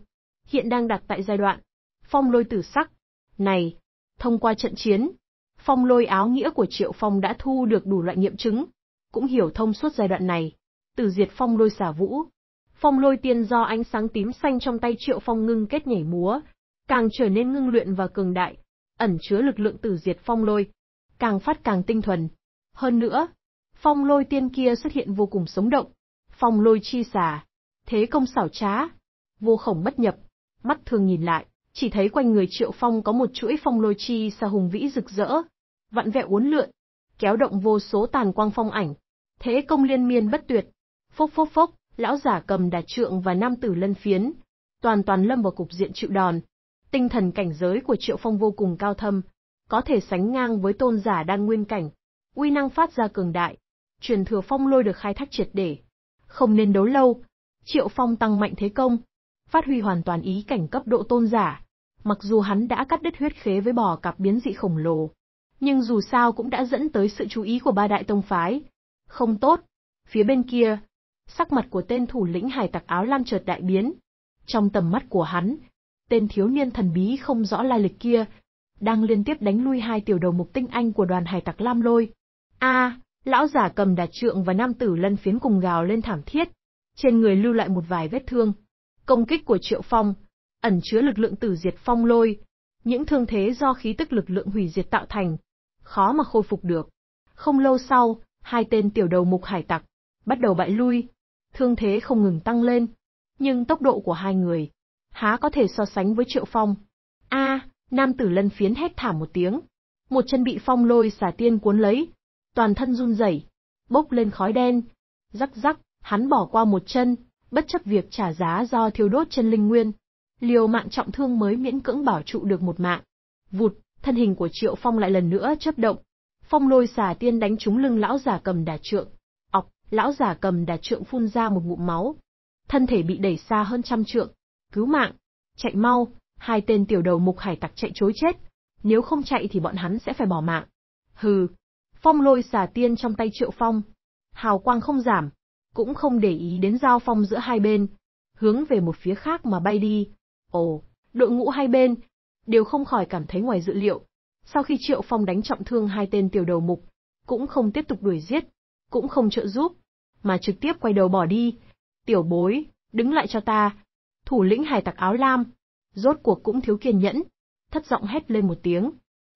hiện đang đặt tại giai đoạn phong lôi tử sắc. Này, thông qua trận chiến, phong lôi áo nghĩa của Triệu Phong đã thu được đủ loại nghiệm chứng, cũng hiểu thông suốt giai đoạn này. Từ diệt phong lôi xả vũ, Phong lôi tiên do ánh sáng tím xanh trong tay Triệu Phong ngưng kết nhảy múa, càng trở nên ngưng luyện và cường đại, ẩn chứa lực lượng tử diệt phong lôi, càng phát càng tinh thuần. Hơn nữa, phong lôi tiên kia xuất hiện vô cùng sống động, phong lôi chi xà, thế công xảo trá, vô khổng bất nhập, mắt thường nhìn lại, chỉ thấy quanh người triệu phong có một chuỗi phong lôi chi xà hùng vĩ rực rỡ, vặn vẹo uốn lượn, kéo động vô số tàn quang phong ảnh, thế công liên miên bất tuyệt, phốc phốc phốc, lão giả cầm đà trượng và nam tử lân phiến, toàn toàn lâm vào cục diện chịu đòn. Tinh thần cảnh giới của Triệu Phong vô cùng cao thâm, có thể sánh ngang với tôn giả đang nguyên cảnh, uy năng phát ra cường đại, truyền thừa phong lôi được khai thác triệt để. Không nên đấu lâu, Triệu Phong tăng mạnh thế công, phát huy hoàn toàn ý cảnh cấp độ tôn giả. Mặc dù hắn đã cắt đứt huyết khế với bò cặp biến dị khổng lồ, nhưng dù sao cũng đã dẫn tới sự chú ý của ba đại tông phái. Không tốt, phía bên kia, Sắc mặt của tên thủ lĩnh hải tặc áo lam chợt đại biến. Trong tầm mắt của hắn, tên thiếu niên thần bí không rõ lai lịch kia, đang liên tiếp đánh lui hai tiểu đầu mục tinh anh của đoàn hải tặc lam lôi. A, lão giả cầm đà trượng và nam tử lân phiến cùng gào lên thảm thiết, trên người lưu lại một vài vết thương. Công kích của Triệu Phong ẩn chứa lực lượng tử diệt phong lôi, những thương thế do khí tức lực lượng hủy diệt tạo thành, khó mà khôi phục được. Không lâu sau, hai tên tiểu đầu mục hải tặc bắt đầu bại lui, thương thế không ngừng tăng lên. Nhưng tốc độ của hai người, há có thể so sánh với Triệu Phong. A, nam tử lân phiến hét thảm một tiếng. Một chân bị phong lôi xà tiên cuốn lấy, toàn thân run rẩy, bốc lên khói đen. Rắc rắc, hắn bỏ qua một chân, bất chấp việc trả giá do thiêu đốt chân linh nguyên. Liều mạng trọng thương mới miễn cưỡng bảo trụ được một mạng. Vụt, thân hình của Triệu Phong lại lần nữa chấp động. Phong lôi xà tiên đánh trúng lưng lão giả cầm đà trượng lão giả cầm đà trượng phun ra một ngụm máu. Thân thể bị đẩy xa hơn trăm trượng. Cứu mạng! Chạy mau! Hai tên tiểu đầu mục hải tặc chạy chối chết. Nếu không chạy thì bọn hắn sẽ phải bỏ mạng. Hừ! Phong lôi xà tiên trong tay triệu phong. Hào quang không giảm. Cũng không để ý đến giao phong giữa hai bên. Hướng về một phía khác mà bay đi. Ồ! Đội ngũ hai bên. Đều không khỏi cảm thấy ngoài dự liệu. Sau khi triệu phong đánh trọng thương hai tên tiểu đầu mục. Cũng không tiếp tục đuổi giết, cũng không trợ giúp, mà trực tiếp quay đầu bỏ đi. Tiểu bối, đứng lại cho ta. Thủ lĩnh hải tặc áo lam, rốt cuộc cũng thiếu kiên nhẫn, thất giọng hét lên một tiếng.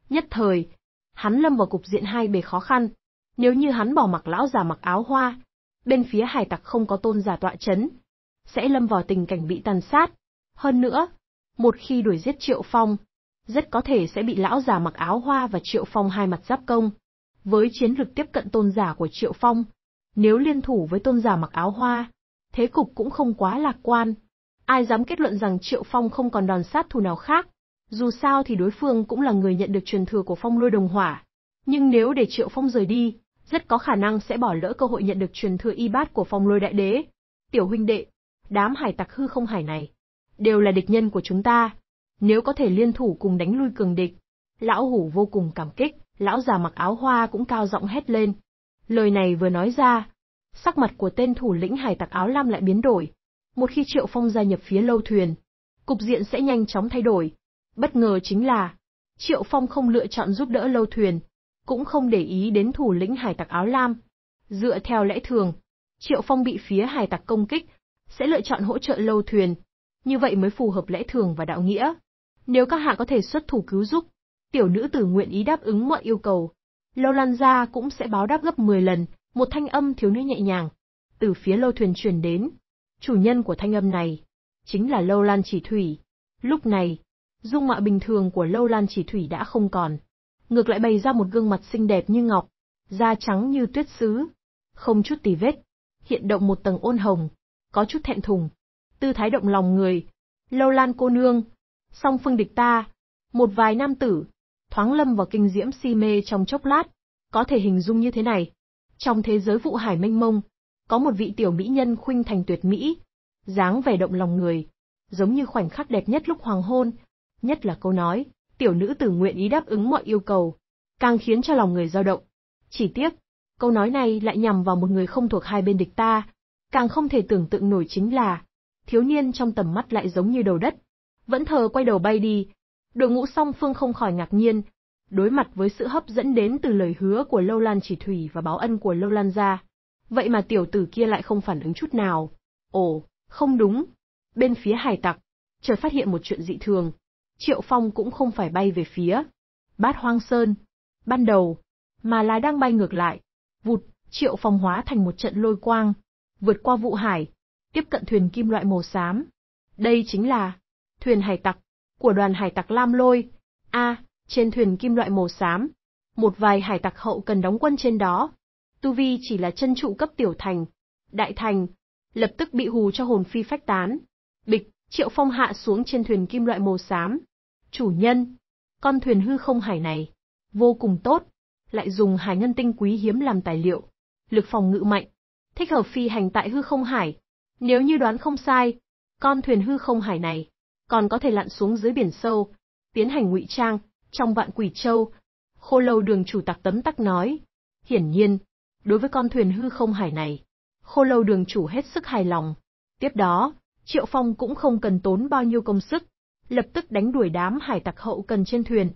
Nhất thời, hắn lâm vào cục diện hai bề khó khăn. Nếu như hắn bỏ mặc lão già mặc áo hoa, bên phía hải tặc không có tôn giả tọa chấn, sẽ lâm vào tình cảnh bị tàn sát. Hơn nữa, một khi đuổi giết Triệu Phong, rất có thể sẽ bị lão già mặc áo hoa và Triệu Phong hai mặt giáp công. Với chiến lực tiếp cận tôn giả của Triệu Phong, nếu liên thủ với tôn giả mặc áo hoa, thế cục cũng không quá lạc quan. Ai dám kết luận rằng Triệu Phong không còn đòn sát thủ nào khác, dù sao thì đối phương cũng là người nhận được truyền thừa của phong lôi đồng hỏa. Nhưng nếu để Triệu Phong rời đi, rất có khả năng sẽ bỏ lỡ cơ hội nhận được truyền thừa y bát của phong lôi đại đế. Tiểu huynh đệ, đám hải tặc hư không hải này, đều là địch nhân của chúng ta. Nếu có thể liên thủ cùng đánh lui cường địch, lão hủ vô cùng cảm kích lão già mặc áo hoa cũng cao giọng hét lên. Lời này vừa nói ra, sắc mặt của tên thủ lĩnh hải tặc áo lam lại biến đổi. Một khi Triệu Phong gia nhập phía lâu thuyền, cục diện sẽ nhanh chóng thay đổi. Bất ngờ chính là, Triệu Phong không lựa chọn giúp đỡ lâu thuyền, cũng không để ý đến thủ lĩnh hải tặc áo lam. Dựa theo lẽ thường, Triệu Phong bị phía hải tặc công kích, sẽ lựa chọn hỗ trợ lâu thuyền. Như vậy mới phù hợp lẽ thường và đạo nghĩa. Nếu các hạ có thể xuất thủ cứu giúp, tiểu nữ tử nguyện ý đáp ứng mọi yêu cầu. Lâu lan gia cũng sẽ báo đáp gấp 10 lần, một thanh âm thiếu nữ nhẹ nhàng. Từ phía lâu thuyền truyền đến, chủ nhân của thanh âm này, chính là lâu lan chỉ thủy. Lúc này, dung mạo bình thường của lâu lan chỉ thủy đã không còn. Ngược lại bày ra một gương mặt xinh đẹp như ngọc, da trắng như tuyết sứ, không chút tì vết, hiện động một tầng ôn hồng, có chút thẹn thùng. Tư thái động lòng người, lâu lan cô nương, song phương địch ta, một vài nam tử, thoáng lâm vào kinh diễm si mê trong chốc lát, có thể hình dung như thế này. Trong thế giới vụ hải mênh mông, có một vị tiểu mỹ nhân khuynh thành tuyệt mỹ, dáng vẻ động lòng người, giống như khoảnh khắc đẹp nhất lúc hoàng hôn, nhất là câu nói, tiểu nữ tử nguyện ý đáp ứng mọi yêu cầu, càng khiến cho lòng người dao động. Chỉ tiếc, câu nói này lại nhằm vào một người không thuộc hai bên địch ta, càng không thể tưởng tượng nổi chính là, thiếu niên trong tầm mắt lại giống như đầu đất, vẫn thờ quay đầu bay đi, Đội ngũ song phương không khỏi ngạc nhiên, đối mặt với sự hấp dẫn đến từ lời hứa của Lâu Lan Chỉ Thủy và báo ân của Lâu Lan gia. Vậy mà tiểu tử kia lại không phản ứng chút nào. Ồ, không đúng. Bên phía hải tặc, trời phát hiện một chuyện dị thường. Triệu Phong cũng không phải bay về phía bát hoang sơn, ban đầu, mà là đang bay ngược lại. Vụt, Triệu Phong hóa thành một trận lôi quang, vượt qua vụ hải, tiếp cận thuyền kim loại màu xám. Đây chính là thuyền hải tặc của đoàn hải tặc Lam Lôi. A, à, trên thuyền kim loại màu xám, một vài hải tặc hậu cần đóng quân trên đó. Tu Vi chỉ là chân trụ cấp tiểu thành, đại thành, lập tức bị hù cho hồn phi phách tán. Bịch, Triệu Phong hạ xuống trên thuyền kim loại màu xám. Chủ nhân, con thuyền hư không hải này, vô cùng tốt, lại dùng hải ngân tinh quý hiếm làm tài liệu, lực phòng ngự mạnh, thích hợp phi hành tại hư không hải. Nếu như đoán không sai, con thuyền hư không hải này còn có thể lặn xuống dưới biển sâu, tiến hành ngụy trang, trong vạn quỷ châu. Khô lâu đường chủ tặc tấm tắc nói. Hiển nhiên, đối với con thuyền hư không hải này, khô lâu đường chủ hết sức hài lòng. Tiếp đó, Triệu Phong cũng không cần tốn bao nhiêu công sức, lập tức đánh đuổi đám hải tặc hậu cần trên thuyền.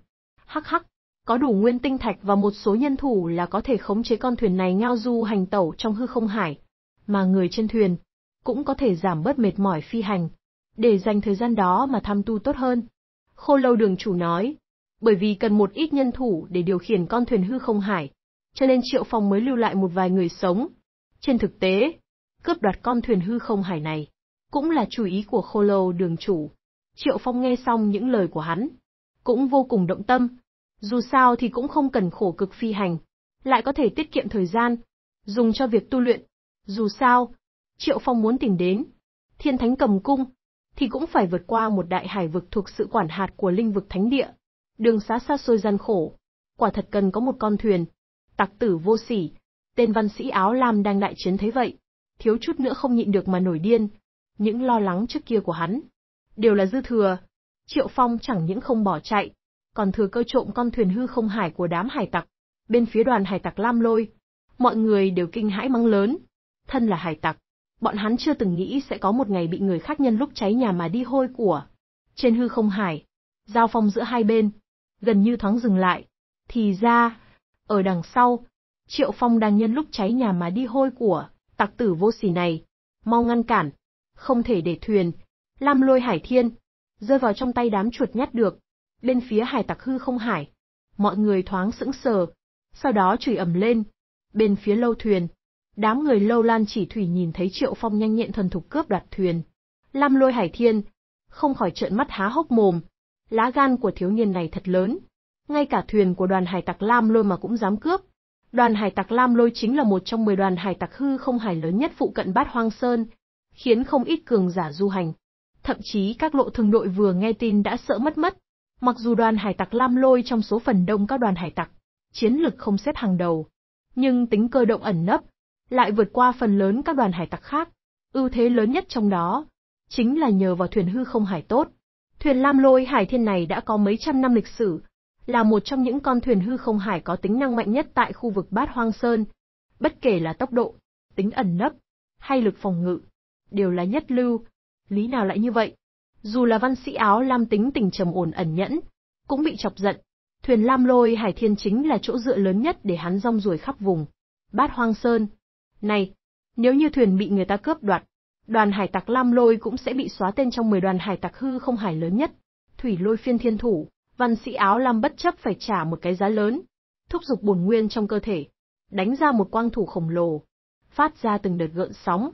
Hắc hắc, có đủ nguyên tinh thạch và một số nhân thủ là có thể khống chế con thuyền này ngao du hành tẩu trong hư không hải, mà người trên thuyền cũng có thể giảm bớt mệt mỏi phi hành để dành thời gian đó mà tham tu tốt hơn. Khô lâu đường chủ nói, bởi vì cần một ít nhân thủ để điều khiển con thuyền hư không hải, cho nên Triệu Phong mới lưu lại một vài người sống. Trên thực tế, cướp đoạt con thuyền hư không hải này, cũng là chủ ý của khô lâu đường chủ. Triệu Phong nghe xong những lời của hắn, cũng vô cùng động tâm. Dù sao thì cũng không cần khổ cực phi hành, lại có thể tiết kiệm thời gian, dùng cho việc tu luyện. Dù sao, Triệu Phong muốn tìm đến, Thiên Thánh cầm cung, thì cũng phải vượt qua một đại hải vực thuộc sự quản hạt của linh vực thánh địa. Đường xá xa xôi gian khổ, quả thật cần có một con thuyền. Tặc tử vô sỉ, tên văn sĩ áo lam đang đại chiến thấy vậy, thiếu chút nữa không nhịn được mà nổi điên. Những lo lắng trước kia của hắn, đều là dư thừa. Triệu Phong chẳng những không bỏ chạy, còn thừa cơ trộm con thuyền hư không hải của đám hải tặc. Bên phía đoàn hải tặc lam lôi, mọi người đều kinh hãi mắng lớn. Thân là hải tặc, Bọn hắn chưa từng nghĩ sẽ có một ngày bị người khác nhân lúc cháy nhà mà đi hôi của. Trên hư không hải, giao phong giữa hai bên, gần như thoáng dừng lại. Thì ra, ở đằng sau, Triệu Phong đang nhân lúc cháy nhà mà đi hôi của, tặc tử vô sỉ này, mau ngăn cản, không thể để thuyền, lam lôi hải thiên, rơi vào trong tay đám chuột nhắt được, bên phía hải tặc hư không hải. Mọi người thoáng sững sờ, sau đó chửi ẩm lên. Bên phía lâu thuyền, Đám người lâu lan chỉ thủy nhìn thấy Triệu Phong nhanh nhẹn thần thục cướp đoạt thuyền. Lam lôi hải thiên, không khỏi trợn mắt há hốc mồm. Lá gan của thiếu niên này thật lớn. Ngay cả thuyền của đoàn hải tặc Lam lôi mà cũng dám cướp. Đoàn hải tặc Lam lôi chính là một trong 10 đoàn hải tặc hư không hải lớn nhất phụ cận bát hoang sơn, khiến không ít cường giả du hành. Thậm chí các lộ thường đội vừa nghe tin đã sợ mất mất. Mặc dù đoàn hải tặc Lam lôi trong số phần đông các đoàn hải tặc, chiến lực không xếp hàng đầu. Nhưng tính cơ động ẩn nấp, lại vượt qua phần lớn các đoàn hải tặc khác. Ưu thế lớn nhất trong đó, chính là nhờ vào thuyền hư không hải tốt. Thuyền Lam Lôi Hải Thiên này đã có mấy trăm năm lịch sử, là một trong những con thuyền hư không hải có tính năng mạnh nhất tại khu vực Bát Hoang Sơn. Bất kể là tốc độ, tính ẩn nấp, hay lực phòng ngự, đều là nhất lưu. Lý nào lại như vậy? Dù là văn sĩ áo Lam tính tình trầm ổn ẩn nhẫn, cũng bị chọc giận. Thuyền Lam Lôi Hải Thiên chính là chỗ dựa lớn nhất để hắn rong ruổi khắp vùng. Bát Hoang Sơn, này, nếu như thuyền bị người ta cướp đoạt, đoàn hải tặc Lam Lôi cũng sẽ bị xóa tên trong 10 đoàn hải tặc hư không hải lớn nhất. Thủy Lôi phiên thiên thủ, văn sĩ áo lam bất chấp phải trả một cái giá lớn, thúc giục bổn nguyên trong cơ thể, đánh ra một quang thủ khổng lồ, phát ra từng đợt gợn sóng,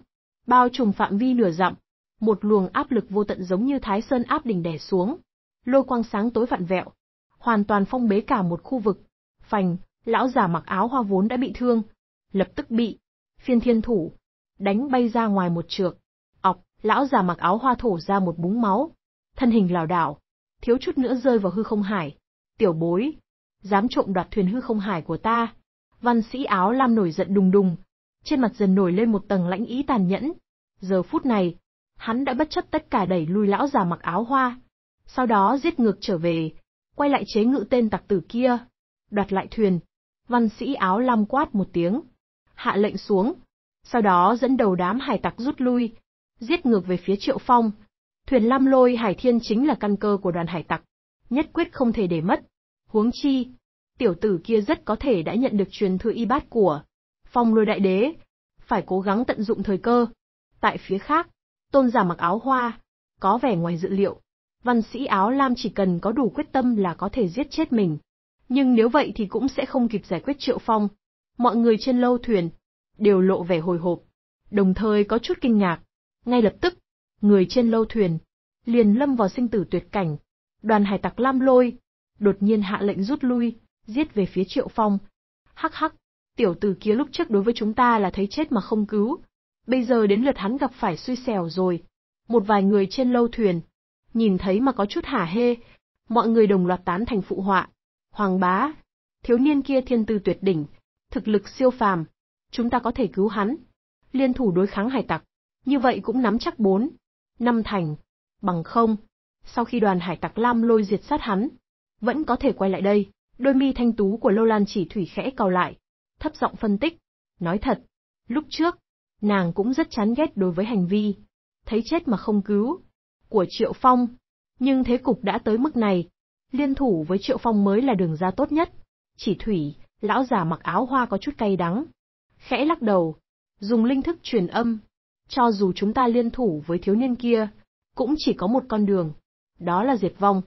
bao trùm phạm vi nửa dặm, một luồng áp lực vô tận giống như Thái Sơn áp đỉnh đè xuống, lôi quang sáng tối vặn vẹo, hoàn toàn phong bế cả một khu vực. Phành, lão giả mặc áo hoa vốn đã bị thương, lập tức bị phiên thiên thủ, đánh bay ra ngoài một trượng. Ọc, lão già mặc áo hoa thổ ra một búng máu, thân hình lảo đảo, thiếu chút nữa rơi vào hư không hải. Tiểu bối, dám trộm đoạt thuyền hư không hải của ta. Văn sĩ áo lam nổi giận đùng đùng, trên mặt dần nổi lên một tầng lãnh ý tàn nhẫn. Giờ phút này, hắn đã bất chấp tất cả đẩy lui lão già mặc áo hoa, sau đó giết ngược trở về, quay lại chế ngự tên tặc tử kia, đoạt lại thuyền. Văn sĩ áo lam quát một tiếng, hạ lệnh xuống, sau đó dẫn đầu đám hải tặc rút lui, giết ngược về phía Triệu Phong. Thuyền Lam Lôi Hải Thiên chính là căn cơ của đoàn hải tặc, nhất quyết không thể để mất. Huống chi, tiểu tử kia rất có thể đã nhận được truyền thư y bát của Phong Lôi Đại Đế, phải cố gắng tận dụng thời cơ. Tại phía khác, Tôn giả mặc áo hoa, có vẻ ngoài dự liệu, văn sĩ áo lam chỉ cần có đủ quyết tâm là có thể giết chết mình. Nhưng nếu vậy thì cũng sẽ không kịp giải quyết Triệu Phong mọi người trên lâu thuyền đều lộ vẻ hồi hộp, đồng thời có chút kinh ngạc. Ngay lập tức, người trên lâu thuyền liền lâm vào sinh tử tuyệt cảnh. Đoàn hải tặc Lam Lôi đột nhiên hạ lệnh rút lui, giết về phía Triệu Phong. Hắc hắc, tiểu tử kia lúc trước đối với chúng ta là thấy chết mà không cứu, bây giờ đến lượt hắn gặp phải suy xẻo rồi. Một vài người trên lâu thuyền nhìn thấy mà có chút hả hê, mọi người đồng loạt tán thành phụ họa. Hoàng bá, thiếu niên kia thiên tư tuyệt đỉnh, thực lực siêu phàm, chúng ta có thể cứu hắn. Liên thủ đối kháng hải tặc, như vậy cũng nắm chắc bốn, năm thành, bằng không. Sau khi đoàn hải tặc Lam lôi diệt sát hắn, vẫn có thể quay lại đây, đôi mi thanh tú của Lô Lan chỉ thủy khẽ cau lại, thấp giọng phân tích. Nói thật, lúc trước, nàng cũng rất chán ghét đối với hành vi, thấy chết mà không cứu, của Triệu Phong. Nhưng thế cục đã tới mức này, liên thủ với Triệu Phong mới là đường ra tốt nhất. Chỉ thủy, Lão già mặc áo hoa có chút cay đắng. Khẽ lắc đầu, dùng linh thức truyền âm. Cho dù chúng ta liên thủ với thiếu niên kia, cũng chỉ có một con đường. Đó là diệt vong.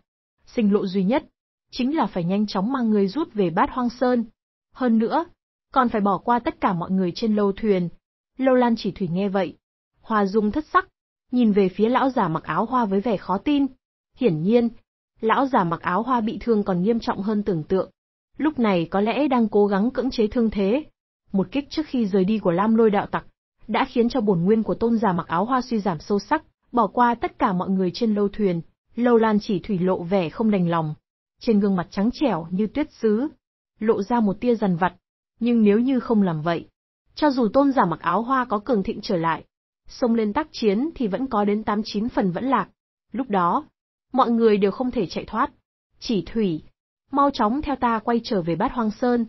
Sinh lộ duy nhất, chính là phải nhanh chóng mang người rút về bát hoang sơn. Hơn nữa, còn phải bỏ qua tất cả mọi người trên lâu thuyền. Lâu lan chỉ thủy nghe vậy. Hòa dung thất sắc, nhìn về phía lão già mặc áo hoa với vẻ khó tin. Hiển nhiên, lão già mặc áo hoa bị thương còn nghiêm trọng hơn tưởng tượng. Lúc này có lẽ đang cố gắng cưỡng chế thương thế. Một kích trước khi rời đi của Lam Lôi đạo tặc, đã khiến cho bổn nguyên của tôn giả mặc áo hoa suy giảm sâu sắc, bỏ qua tất cả mọi người trên lâu thuyền, Lâu Lan chỉ thủy lộ vẻ không đành lòng, trên gương mặt trắng trẻo như tuyết sứ, lộ ra một tia dằn vặt, nhưng nếu như không làm vậy, cho dù tôn giả mặc áo hoa có cường thịnh trở lại, xông lên tác chiến thì vẫn có đến 89 phần vẫn lạc. Lúc đó, mọi người đều không thể chạy thoát. Chỉ thủy, mau chóng theo ta quay trở về bát hoang sơn.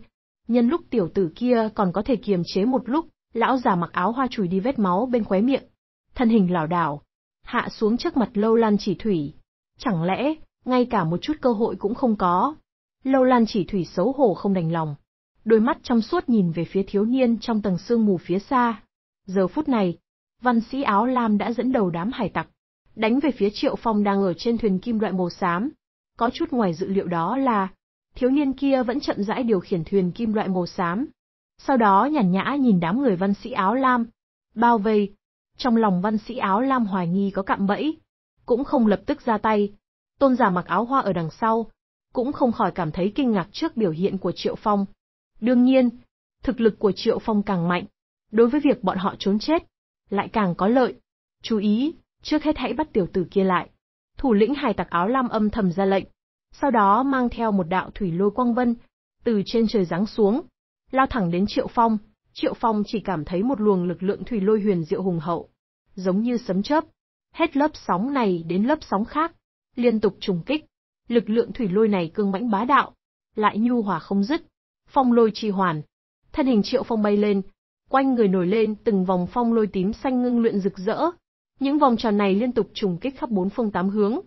Nhân lúc tiểu tử kia còn có thể kiềm chế một lúc, lão già mặc áo hoa chùi đi vết máu bên khóe miệng. Thân hình lảo đảo, hạ xuống trước mặt lâu lan chỉ thủy. Chẳng lẽ, ngay cả một chút cơ hội cũng không có. Lâu lan chỉ thủy xấu hổ không đành lòng. Đôi mắt trong suốt nhìn về phía thiếu niên trong tầng sương mù phía xa. Giờ phút này, văn sĩ áo lam đã dẫn đầu đám hải tặc đánh về phía Triệu Phong đang ở trên thuyền kim loại màu xám, có chút ngoài dự liệu đó là, thiếu niên kia vẫn chậm rãi điều khiển thuyền kim loại màu xám. Sau đó nhàn nhã nhìn đám người văn sĩ áo lam, bao vây. Trong lòng văn sĩ áo lam hoài nghi có cạm bẫy, cũng không lập tức ra tay. Tôn giả mặc áo hoa ở đằng sau, cũng không khỏi cảm thấy kinh ngạc trước biểu hiện của Triệu Phong. Đương nhiên, thực lực của Triệu Phong càng mạnh, đối với việc bọn họ trốn chết, lại càng có lợi. Chú ý, trước hết hãy bắt tiểu tử kia lại thủ lĩnh hải tặc áo lam âm thầm ra lệnh. Sau đó mang theo một đạo thủy lôi quang vân, từ trên trời giáng xuống, lao thẳng đến Triệu Phong. Triệu Phong chỉ cảm thấy một luồng lực lượng thủy lôi huyền diệu hùng hậu, giống như sấm chớp, hết lớp sóng này đến lớp sóng khác, liên tục trùng kích. Lực lượng thủy lôi này cương mãnh bá đạo, lại nhu hòa không dứt. Phong lôi trì hoàn, thân hình Triệu Phong bay lên, quanh người nổi lên từng vòng phong lôi tím xanh ngưng luyện rực rỡ, những vòng tròn này liên tục trùng kích khắp bốn phương tám hướng.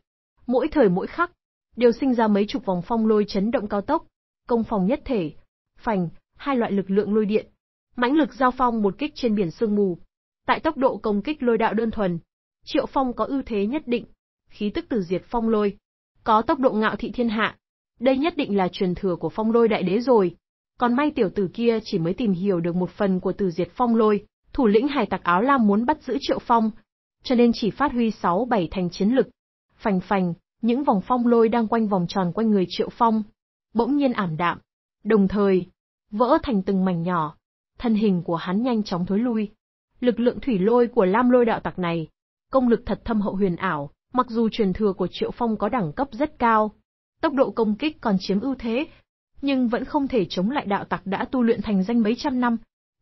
Mỗi thời mỗi khắc, đều sinh ra mấy chục vòng phong lôi chấn động cao tốc, công phòng nhất thể, phành, hai loại lực lượng lôi điện. Mãnh lực giao phong một kích trên biển sương mù. Tại tốc độ công kích lôi đạo đơn thuần, Triệu Phong có ưu thế nhất định, khí tức từ diệt phong lôi, có tốc độ ngạo thị thiên hạ. Đây nhất định là truyền thừa của phong lôi đại đế rồi. Còn may tiểu tử kia chỉ mới tìm hiểu được một phần của từ diệt phong lôi, thủ lĩnh hải tặc áo lam muốn bắt giữ Triệu Phong, cho nên chỉ phát huy 6-7 thành chiến lực. Phành phành, những vòng phong lôi đang quanh vòng tròn quanh người Triệu Phong, bỗng nhiên ảm đạm, đồng thời, vỡ thành từng mảnh nhỏ, thân hình của hắn nhanh chóng thối lui. Lực lượng thủy lôi của Lam Lôi đạo tặc này, công lực thật thâm hậu huyền ảo, mặc dù truyền thừa của Triệu Phong có đẳng cấp rất cao, tốc độ công kích còn chiếm ưu thế, nhưng vẫn không thể chống lại đạo tặc đã tu luyện thành danh mấy trăm năm.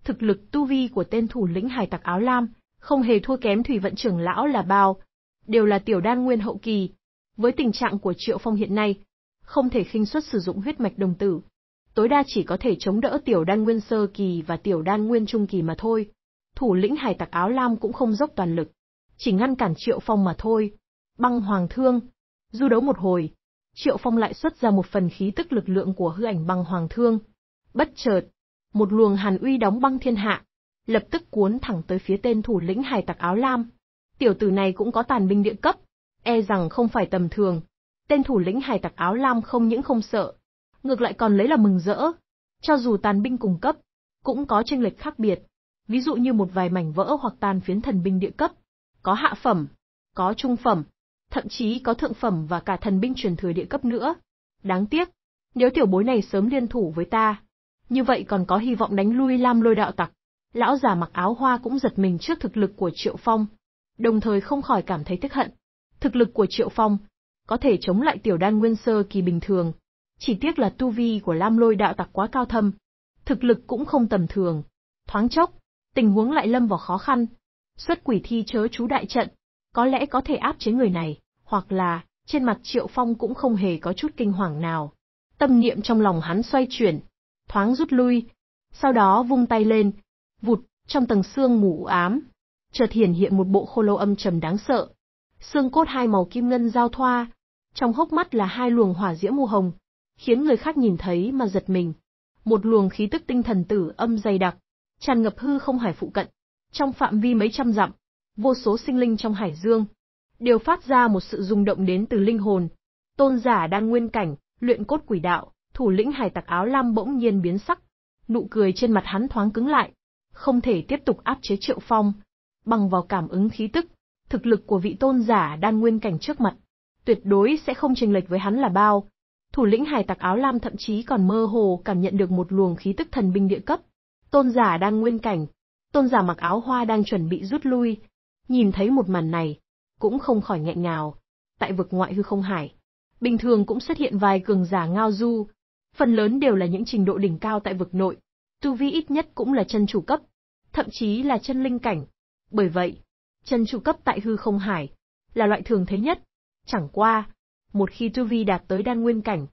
Thực lực tu vi của tên thủ lĩnh hải tặc áo lam, không hề thua kém thủy vận trưởng lão là bao, đều là tiểu đan nguyên hậu kỳ. Với tình trạng của Triệu Phong hiện nay, không thể khinh suất sử dụng huyết mạch đồng tử, tối đa chỉ có thể chống đỡ tiểu đan nguyên sơ kỳ và tiểu đan nguyên trung kỳ mà thôi. Thủ lĩnh hải tặc áo lam cũng không dốc toàn lực, chỉ ngăn cản Triệu Phong mà thôi. Băng hoàng thương, du đấu một hồi, Triệu Phong lại xuất ra một phần khí tức lực lượng của hư ảnh băng hoàng thương. Bất chợt, một luồng hàn uy đóng băng thiên hạ, lập tức cuốn thẳng tới phía tên thủ lĩnh hải tặc áo lam. Tiểu tử này cũng có tàn binh địa cấp, e rằng không phải tầm thường. Tên thủ lĩnh hải tặc áo lam không những không sợ, ngược lại còn lấy là mừng rỡ. Cho dù tàn binh cùng cấp, cũng có chênh lệch khác biệt. Ví dụ như một vài mảnh vỡ hoặc tàn phiến thần binh địa cấp, có hạ phẩm, có trung phẩm, thậm chí có thượng phẩm và cả thần binh truyền thừa địa cấp nữa. Đáng tiếc, nếu tiểu bối này sớm liên thủ với ta, như vậy còn có hy vọng đánh lui Lam Lôi đạo tặc lão già mặc áo hoa cũng giật mình trước thực lực của Triệu Phong, đồng thời không khỏi cảm thấy tức hận. Thực lực của Triệu Phong có thể chống lại tiểu đan nguyên sơ kỳ bình thường, chỉ tiếc là tu vi của Lam Lôi đạo tặc quá cao thâm, thực lực cũng không tầm thường. Thoáng chốc, tình huống lại lâm vào khó khăn. Xuất quỷ thi chớ chú đại trận, có lẽ có thể áp chế người này, hoặc là, trên mặt Triệu Phong cũng không hề có chút kinh hoàng nào. Tâm niệm trong lòng hắn xoay chuyển, thoáng rút lui, sau đó vung tay lên, Vụt, trong tầng xương mù ám, chợt hiển hiện một bộ khô lâu âm trầm đáng sợ. Xương cốt hai màu kim ngân giao thoa, trong hốc mắt là hai luồng hỏa diễm màu hồng, khiến người khác nhìn thấy mà giật mình. Một luồng khí tức tinh thần tử âm dày đặc, tràn ngập hư không hải phụ cận, trong phạm vi mấy trăm dặm, vô số sinh linh trong hải dương đều phát ra một sự rung động đến từ linh hồn. Tôn giả đang nguyên cảnh, luyện cốt quỷ đạo, thủ lĩnh hải tặc áo lam bỗng nhiên biến sắc, nụ cười trên mặt hắn thoáng cứng lại, không thể tiếp tục áp chế Triệu Phong, bằng vào cảm ứng khí tức, thực lực của vị tôn giả đan nguyên cảnh trước mặt, tuyệt đối sẽ không chênh lệch với hắn là bao. Thủ lĩnh hải tặc áo lam thậm chí còn mơ hồ cảm nhận được một luồng khí tức thần binh địa cấp. Tôn giả đan nguyên cảnh, tôn giả mặc áo hoa đang chuẩn bị rút lui. Nhìn thấy một màn này, cũng không khỏi nghẹn ngào. Tại vực ngoại hư không hải, bình thường cũng xuất hiện vài cường giả ngao du. Phần lớn đều là những trình độ đỉnh cao tại vực nội tu vi ít nhất cũng là chân chủ cấp, thậm chí là chân linh cảnh. Bởi vậy, chân chủ cấp tại hư không hải là loại thường thấy nhất. Chẳng qua, một khi tu vi đạt tới đan nguyên cảnh,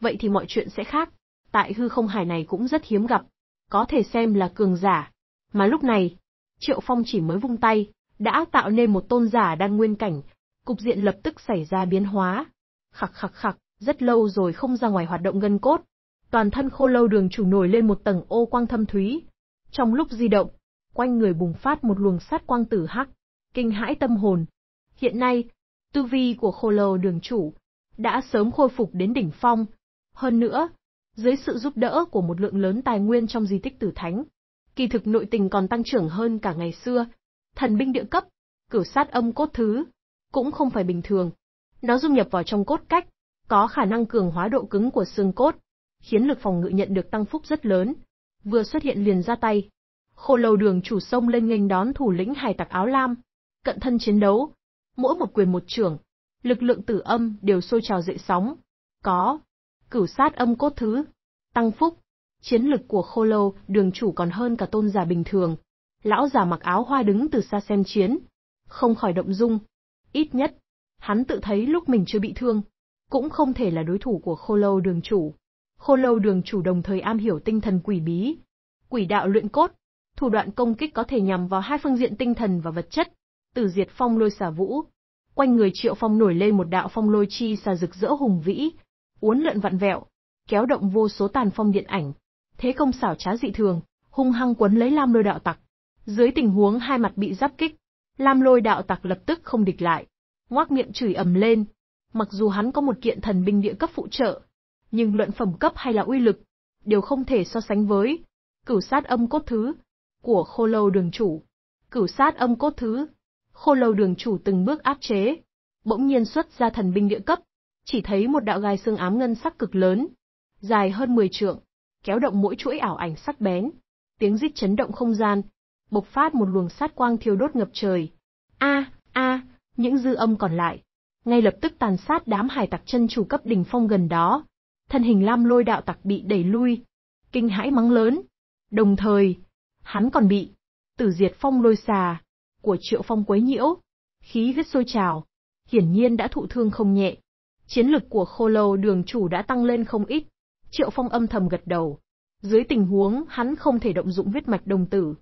vậy thì mọi chuyện sẽ khác. Tại hư không hải này cũng rất hiếm gặp, có thể xem là cường giả. Mà lúc này, Triệu Phong chỉ mới vung tay, đã tạo nên một tôn giả đan nguyên cảnh, cục diện lập tức xảy ra biến hóa. Khặc khặc khặc, rất lâu rồi không ra ngoài hoạt động gân cốt, toàn thân khô lâu đường chủ nổi lên một tầng ô quang thâm thúy. Trong lúc di động, quanh người bùng phát một luồng sát quang tử hắc, kinh hãi tâm hồn. Hiện nay, tư vi của khô lâu đường chủ đã sớm khôi phục đến đỉnh phong. Hơn nữa, dưới sự giúp đỡ của một lượng lớn tài nguyên trong di tích tử thánh, kỳ thực nội tình còn tăng trưởng hơn cả ngày xưa. Thần binh địa cấp, cửu sát âm cốt thứ, cũng không phải bình thường. Nó dung nhập vào trong cốt cách, có khả năng cường hóa độ cứng của xương cốt, khiến lực phòng ngự nhận được tăng phúc rất lớn. Vừa xuất hiện liền ra tay. Khô lầu đường chủ sông lên nghênh đón thủ lĩnh hải tặc áo lam. Cận thân chiến đấu. Mỗi một quyền một trưởng. Lực lượng tử âm đều sôi trào dậy sóng. Có. Cửu sát âm cốt thứ. Tăng phúc. Chiến lực của khô lâu đường chủ còn hơn cả tôn giả bình thường. Lão già mặc áo hoa đứng từ xa xem chiến. Không khỏi động dung. Ít nhất, hắn tự thấy lúc mình chưa bị thương, cũng không thể là đối thủ của khô lâu đường chủ. Khô lâu đường chủ đồng thời am hiểu tinh thần quỷ bí, quỷ đạo luyện cốt, thủ đoạn công kích có thể nhằm vào hai phương diện tinh thần và vật chất. Từ diệt phong lôi xà vũ, quanh người Triệu Phong nổi lên một đạo phong lôi chi xà rực rỡ hùng vĩ, uốn lượn vặn vẹo, kéo động vô số tàn phong điện ảnh, thế công xảo trá dị thường, hung hăng quấn lấy Lam Lôi đạo tặc. Dưới tình huống hai mặt bị giáp kích, Lam Lôi đạo tặc lập tức không địch lại, ngoác miệng chửi ầm lên. Mặc dù hắn có một kiện thần binh địa cấp phụ trợ, nhưng luận phẩm cấp hay là uy lực, đều không thể so sánh với cửu sát âm cốt thứ của khô lâu đường chủ. Cửu sát âm cốt thứ, khô lâu đường chủ từng bước áp chế, bỗng nhiên xuất ra thần binh địa cấp, chỉ thấy một đạo gai xương ám ngân sắc cực lớn, dài hơn 10 trượng, kéo động mỗi chuỗi ảo ảnh sắc bén, tiếng rít chấn động không gian, bộc phát một luồng sát quang thiêu đốt ngập trời. A, a, những dư âm còn lại, ngay lập tức tàn sát đám hải tặc chân chủ cấp đỉnh phong gần đó thân hình lam lôi đạo tặc bị đẩy lui, kinh hãi mắng lớn. Đồng thời, hắn còn bị tử diệt phong lôi xà của triệu phong quấy nhiễu, khí huyết sôi trào, hiển nhiên đã thụ thương không nhẹ. Chiến lực của khô lâu đường chủ đã tăng lên không ít, triệu phong âm thầm gật đầu. Dưới tình huống hắn không thể động dụng huyết mạch đồng tử.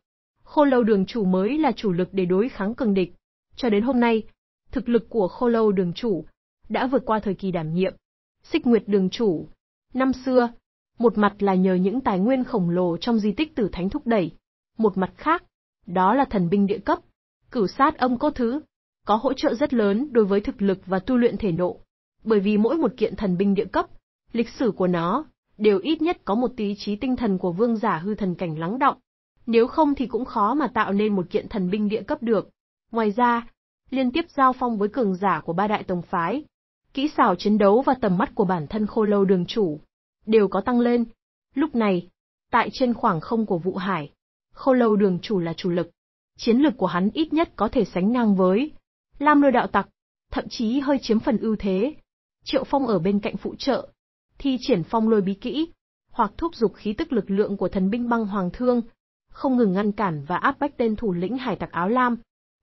Khô lâu đường chủ mới là chủ lực để đối kháng cường địch. Cho đến hôm nay, thực lực của khô lâu đường chủ đã vượt qua thời kỳ đảm nhiệm. Xích Nguyệt đường chủ Năm xưa, một mặt là nhờ những tài nguyên khổng lồ trong di tích tử thánh thúc đẩy, một mặt khác, đó là thần binh địa cấp, cửu sát âm cô thứ, có hỗ trợ rất lớn đối với thực lực và tu luyện thể nộ, bởi vì mỗi một kiện thần binh địa cấp, lịch sử của nó đều ít nhất có một tí trí tinh thần của vương giả hư thần cảnh lắng động, nếu không thì cũng khó mà tạo nên một kiện thần binh địa cấp được. Ngoài ra, liên tiếp giao phong với cường giả của ba đại tổng phái, kỹ xảo chiến đấu và tầm mắt của bản thân khô lâu đường chủ, đều có tăng lên. Lúc này, tại trên khoảng không của vụ hải, khô lâu đường chủ là chủ lực. Chiến lực của hắn ít nhất có thể sánh ngang với Lam lôi đạo tặc, thậm chí hơi chiếm phần ưu thế. Triệu Phong ở bên cạnh phụ trợ, thi triển phong lôi bí kỹ, hoặc thúc giục khí tức lực lượng của thần binh băng hoàng thương, không ngừng ngăn cản và áp bách tên thủ lĩnh hải tặc áo lam.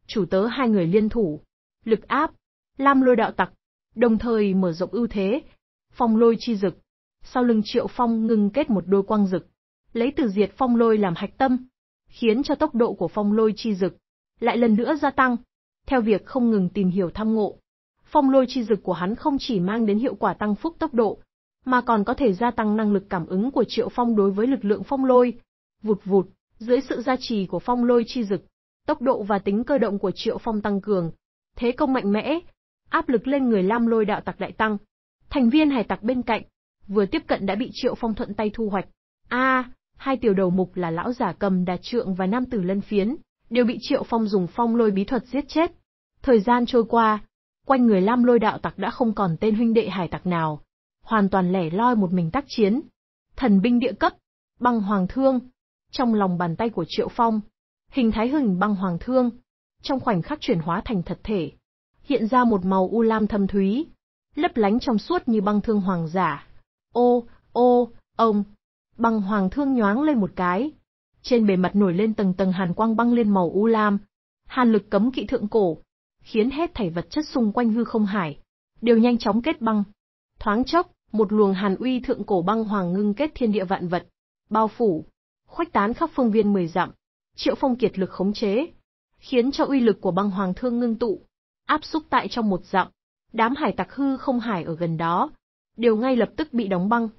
Chủ tớ hai người liên thủ, lực áp, lam lôi đạo tặc, đồng thời mở rộng ưu thế. Phong lôi chi dực, sau lưng Triệu Phong ngưng kết một đôi quang dực, lấy từ diệt phong lôi làm hạch tâm, khiến cho tốc độ của phong lôi chi dực lại lần nữa gia tăng. Theo việc không ngừng tìm hiểu tham ngộ, phong lôi chi dực của hắn không chỉ mang đến hiệu quả tăng phúc tốc độ, mà còn có thể gia tăng năng lực cảm ứng của Triệu Phong đối với lực lượng phong lôi. Vụt vụt, dưới sự gia trì của phong lôi chi dực, tốc độ và tính cơ động của Triệu Phong tăng cường, thế công mạnh mẽ, áp lực lên người Lam Lôi đạo tặc đại tăng. Thành viên hải tặc bên cạnh, vừa tiếp cận đã bị Triệu Phong thuận tay thu hoạch. A, hai tiểu đầu mục là lão giả cầm đà trượng và nam tử lân phiến, đều bị Triệu Phong dùng phong lôi bí thuật giết chết. Thời gian trôi qua, quanh người Lam Lôi đạo tặc đã không còn tên huynh đệ hải tặc nào, hoàn toàn lẻ loi một mình tác chiến. Thần binh địa cấp, băng hoàng thương, trong lòng bàn tay của Triệu Phong, hình thái hình băng hoàng thương, trong khoảnh khắc chuyển hóa thành thật thể, hiện ra một màu u lam thâm thúy, lấp lánh trong suốt như băng thương hoàng giả. Ô, ô, ông! Băng hoàng thương nhoáng lên một cái. Trên bề mặt nổi lên tầng tầng hàn quang băng lên màu u lam. Hàn lực cấm kỵ thượng cổ, khiến hết thảy vật chất xung quanh hư không hải, đều nhanh chóng kết băng. Thoáng chốc, một luồng hàn uy thượng cổ băng hoàng ngưng kết thiên địa vạn vật, bao phủ, khoách tán khắp phương viên mười dặm. Triệu Phong kiệt lực khống chế, khiến cho uy lực của băng hoàng thương ngưng tụ, áp xúc tại trong một dặm. Đám hải tặc hư không hải ở gần đó, đều ngay lập tức bị đóng băng.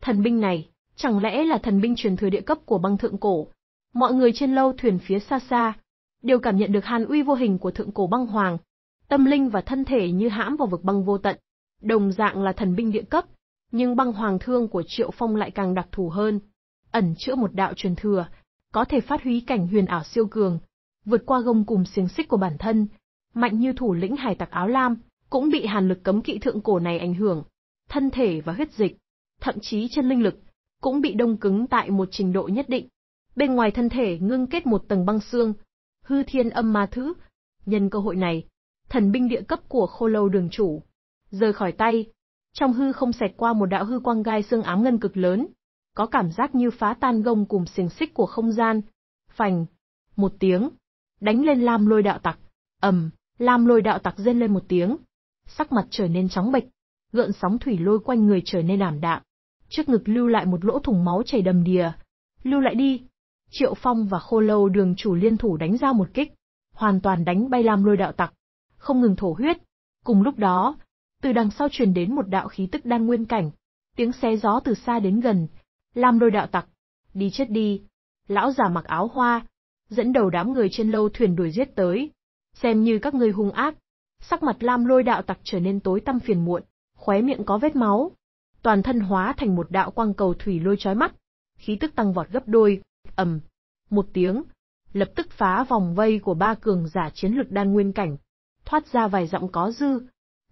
Thần binh này, chẳng lẽ là thần binh truyền thừa địa cấp của băng thượng cổ? Mọi người trên lâu thuyền phía xa xa, đều cảm nhận được hàn uy vô hình của thượng cổ băng hoàng. Tâm linh và thân thể như hãm vào vực băng vô tận, đồng dạng là thần binh địa cấp, nhưng băng hoàng thương của Triệu Phong lại càng đặc thù hơn, ẩn chữa một đạo truyền thừa, có thể phát huy cảnh huyền ảo siêu cường, vượt qua gông cùng xiềng xích của bản thân, mạnh như thủ lĩnh hải tặc áo lam, cũng bị hàn lực cấm kỵ thượng cổ này ảnh hưởng. Thân thể và huyết dịch, thậm chí chân linh lực, cũng bị đông cứng tại một trình độ nhất định. Bên ngoài thân thể ngưng kết một tầng băng xương, hư thiên âm ma thứ. Nhân cơ hội này, thần binh địa cấp của khô lâu đường chủ. Rời khỏi tay, trong hư không xẹt qua một đạo hư quang gai xương ám ngân cực lớn, có cảm giác như phá tan gông cùng xiềng xích của không gian. Phành, một tiếng, đánh lên lam lôi đạo tặc, ầm. Lam lôi đạo tặc rên lên một tiếng. Sắc mặt trở nên trắng bệch, gợn sóng thủy lôi quanh người trở nên ảm đạm. Trước ngực lưu lại một lỗ thùng máu chảy đầm đìa. Lưu lại đi. Triệu Phong và Khô Lâu đường chủ liên thủ đánh ra một kích, hoàn toàn đánh bay Lam lôi đạo tặc. Không ngừng thổ huyết. Cùng lúc đó, từ đằng sau truyền đến một đạo khí tức đan nguyên cảnh. Tiếng xé gió từ xa đến gần. Lam lôi đạo tặc. Đi chết đi. Lão già mặc áo hoa. Dẫn đầu đám người trên lâu thuyền đuổi giết tới, xem như các ngươi hung ác. Sắc mặt Lam Lôi đạo tặc trở nên tối tăm phiền muộn, khóe miệng có vết máu, toàn thân hóa thành một đạo quang cầu thủy lôi chói mắt, khí tức tăng vọt gấp đôi, ầm, một tiếng, lập tức phá vòng vây của ba cường giả chiến lực đan nguyên cảnh, thoát ra vài dặm có dư,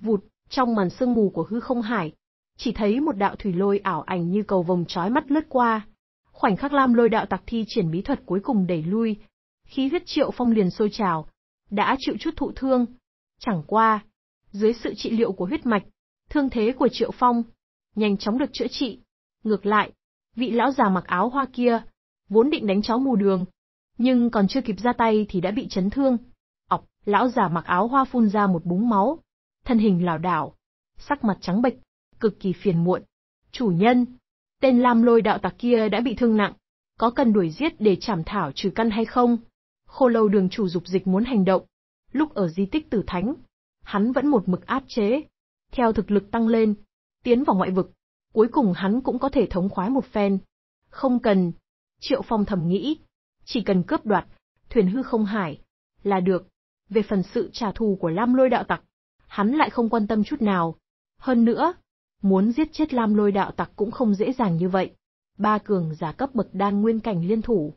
vụt, trong màn sương mù của hư không hải, chỉ thấy một đạo thủy lôi ảo ảnh như cầu vòng chói mắt lướt qua. Khoảnh khắc Lam Lôi đạo tặc thi triển bí thuật cuối cùng đẩy lui, khí huyết Triệu Phong liền sôi trào, đã chịu chút thụ thương. Chẳng qua, dưới sự trị liệu của huyết mạch, thương thế của Triệu Phong nhanh chóng được chữa trị. Ngược lại, vị lão già mặc áo hoa kia vốn định đánh chó mù đường, nhưng còn chưa kịp ra tay thì đã bị chấn thương. Ọc, lão già mặc áo hoa phun ra một búng máu, thân hình lảo đảo, sắc mặt trắng bệch, cực kỳ phiền muộn. Chủ nhân, tên Lam Lôi đạo tặc kia đã bị thương nặng, có cần đuổi giết để trảm thảo trừ căn hay không? Khô lâu đường chủ dục dịch muốn hành động. Lúc ở di tích tử thánh, hắn vẫn một mực áp chế. Theo thực lực tăng lên, tiến vào ngoại vực, cuối cùng hắn cũng có thể thống khoái một phen. Không cần. Triệu Phong thầm nghĩ. Chỉ cần cướp đoạt, thuyền hư không hải, là được. Về phần sự trả thù của Lam Lôi Đạo Tặc, hắn lại không quan tâm chút nào. Hơn nữa, muốn giết chết Lam Lôi Đạo Tặc cũng không dễ dàng như vậy. Ba cường giả cấp bậc đan nguyên cảnh liên thủ,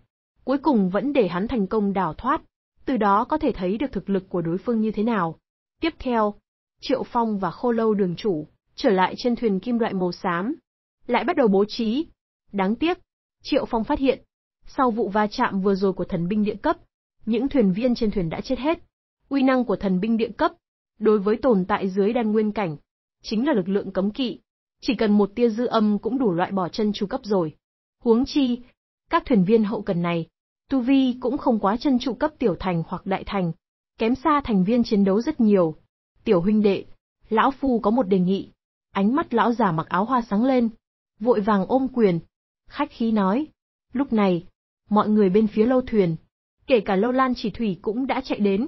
cuối cùng vẫn để hắn thành công đào thoát, từ đó có thể thấy được thực lực của đối phương như thế nào. Tiếp theo, Triệu Phong và Khô Lâu đường chủ trở lại trên thuyền kim loại màu xám, lại bắt đầu bố trí. Đáng tiếc, Triệu Phong phát hiện, sau vụ va chạm vừa rồi của thần binh địa cấp, những thuyền viên trên thuyền đã chết hết. Uy năng của thần binh địa cấp đối với tồn tại dưới đan nguyên cảnh chính là lực lượng cấm kỵ, chỉ cần một tia dư âm cũng đủ loại bỏ chân chu cấp rồi. Huống chi, các thuyền viên hậu cần này Tu Vi cũng không quá chân trụ cấp tiểu thành hoặc đại thành, kém xa thành viên chiến đấu rất nhiều. Tiểu huynh đệ, lão phu có một đề nghị. Ánh mắt lão già mặc áo hoa sáng lên, vội vàng ôm quyền. Khách khí nói, lúc này, mọi người bên phía lâu thuyền, kể cả lâu lan chỉ thủy cũng đã chạy đến.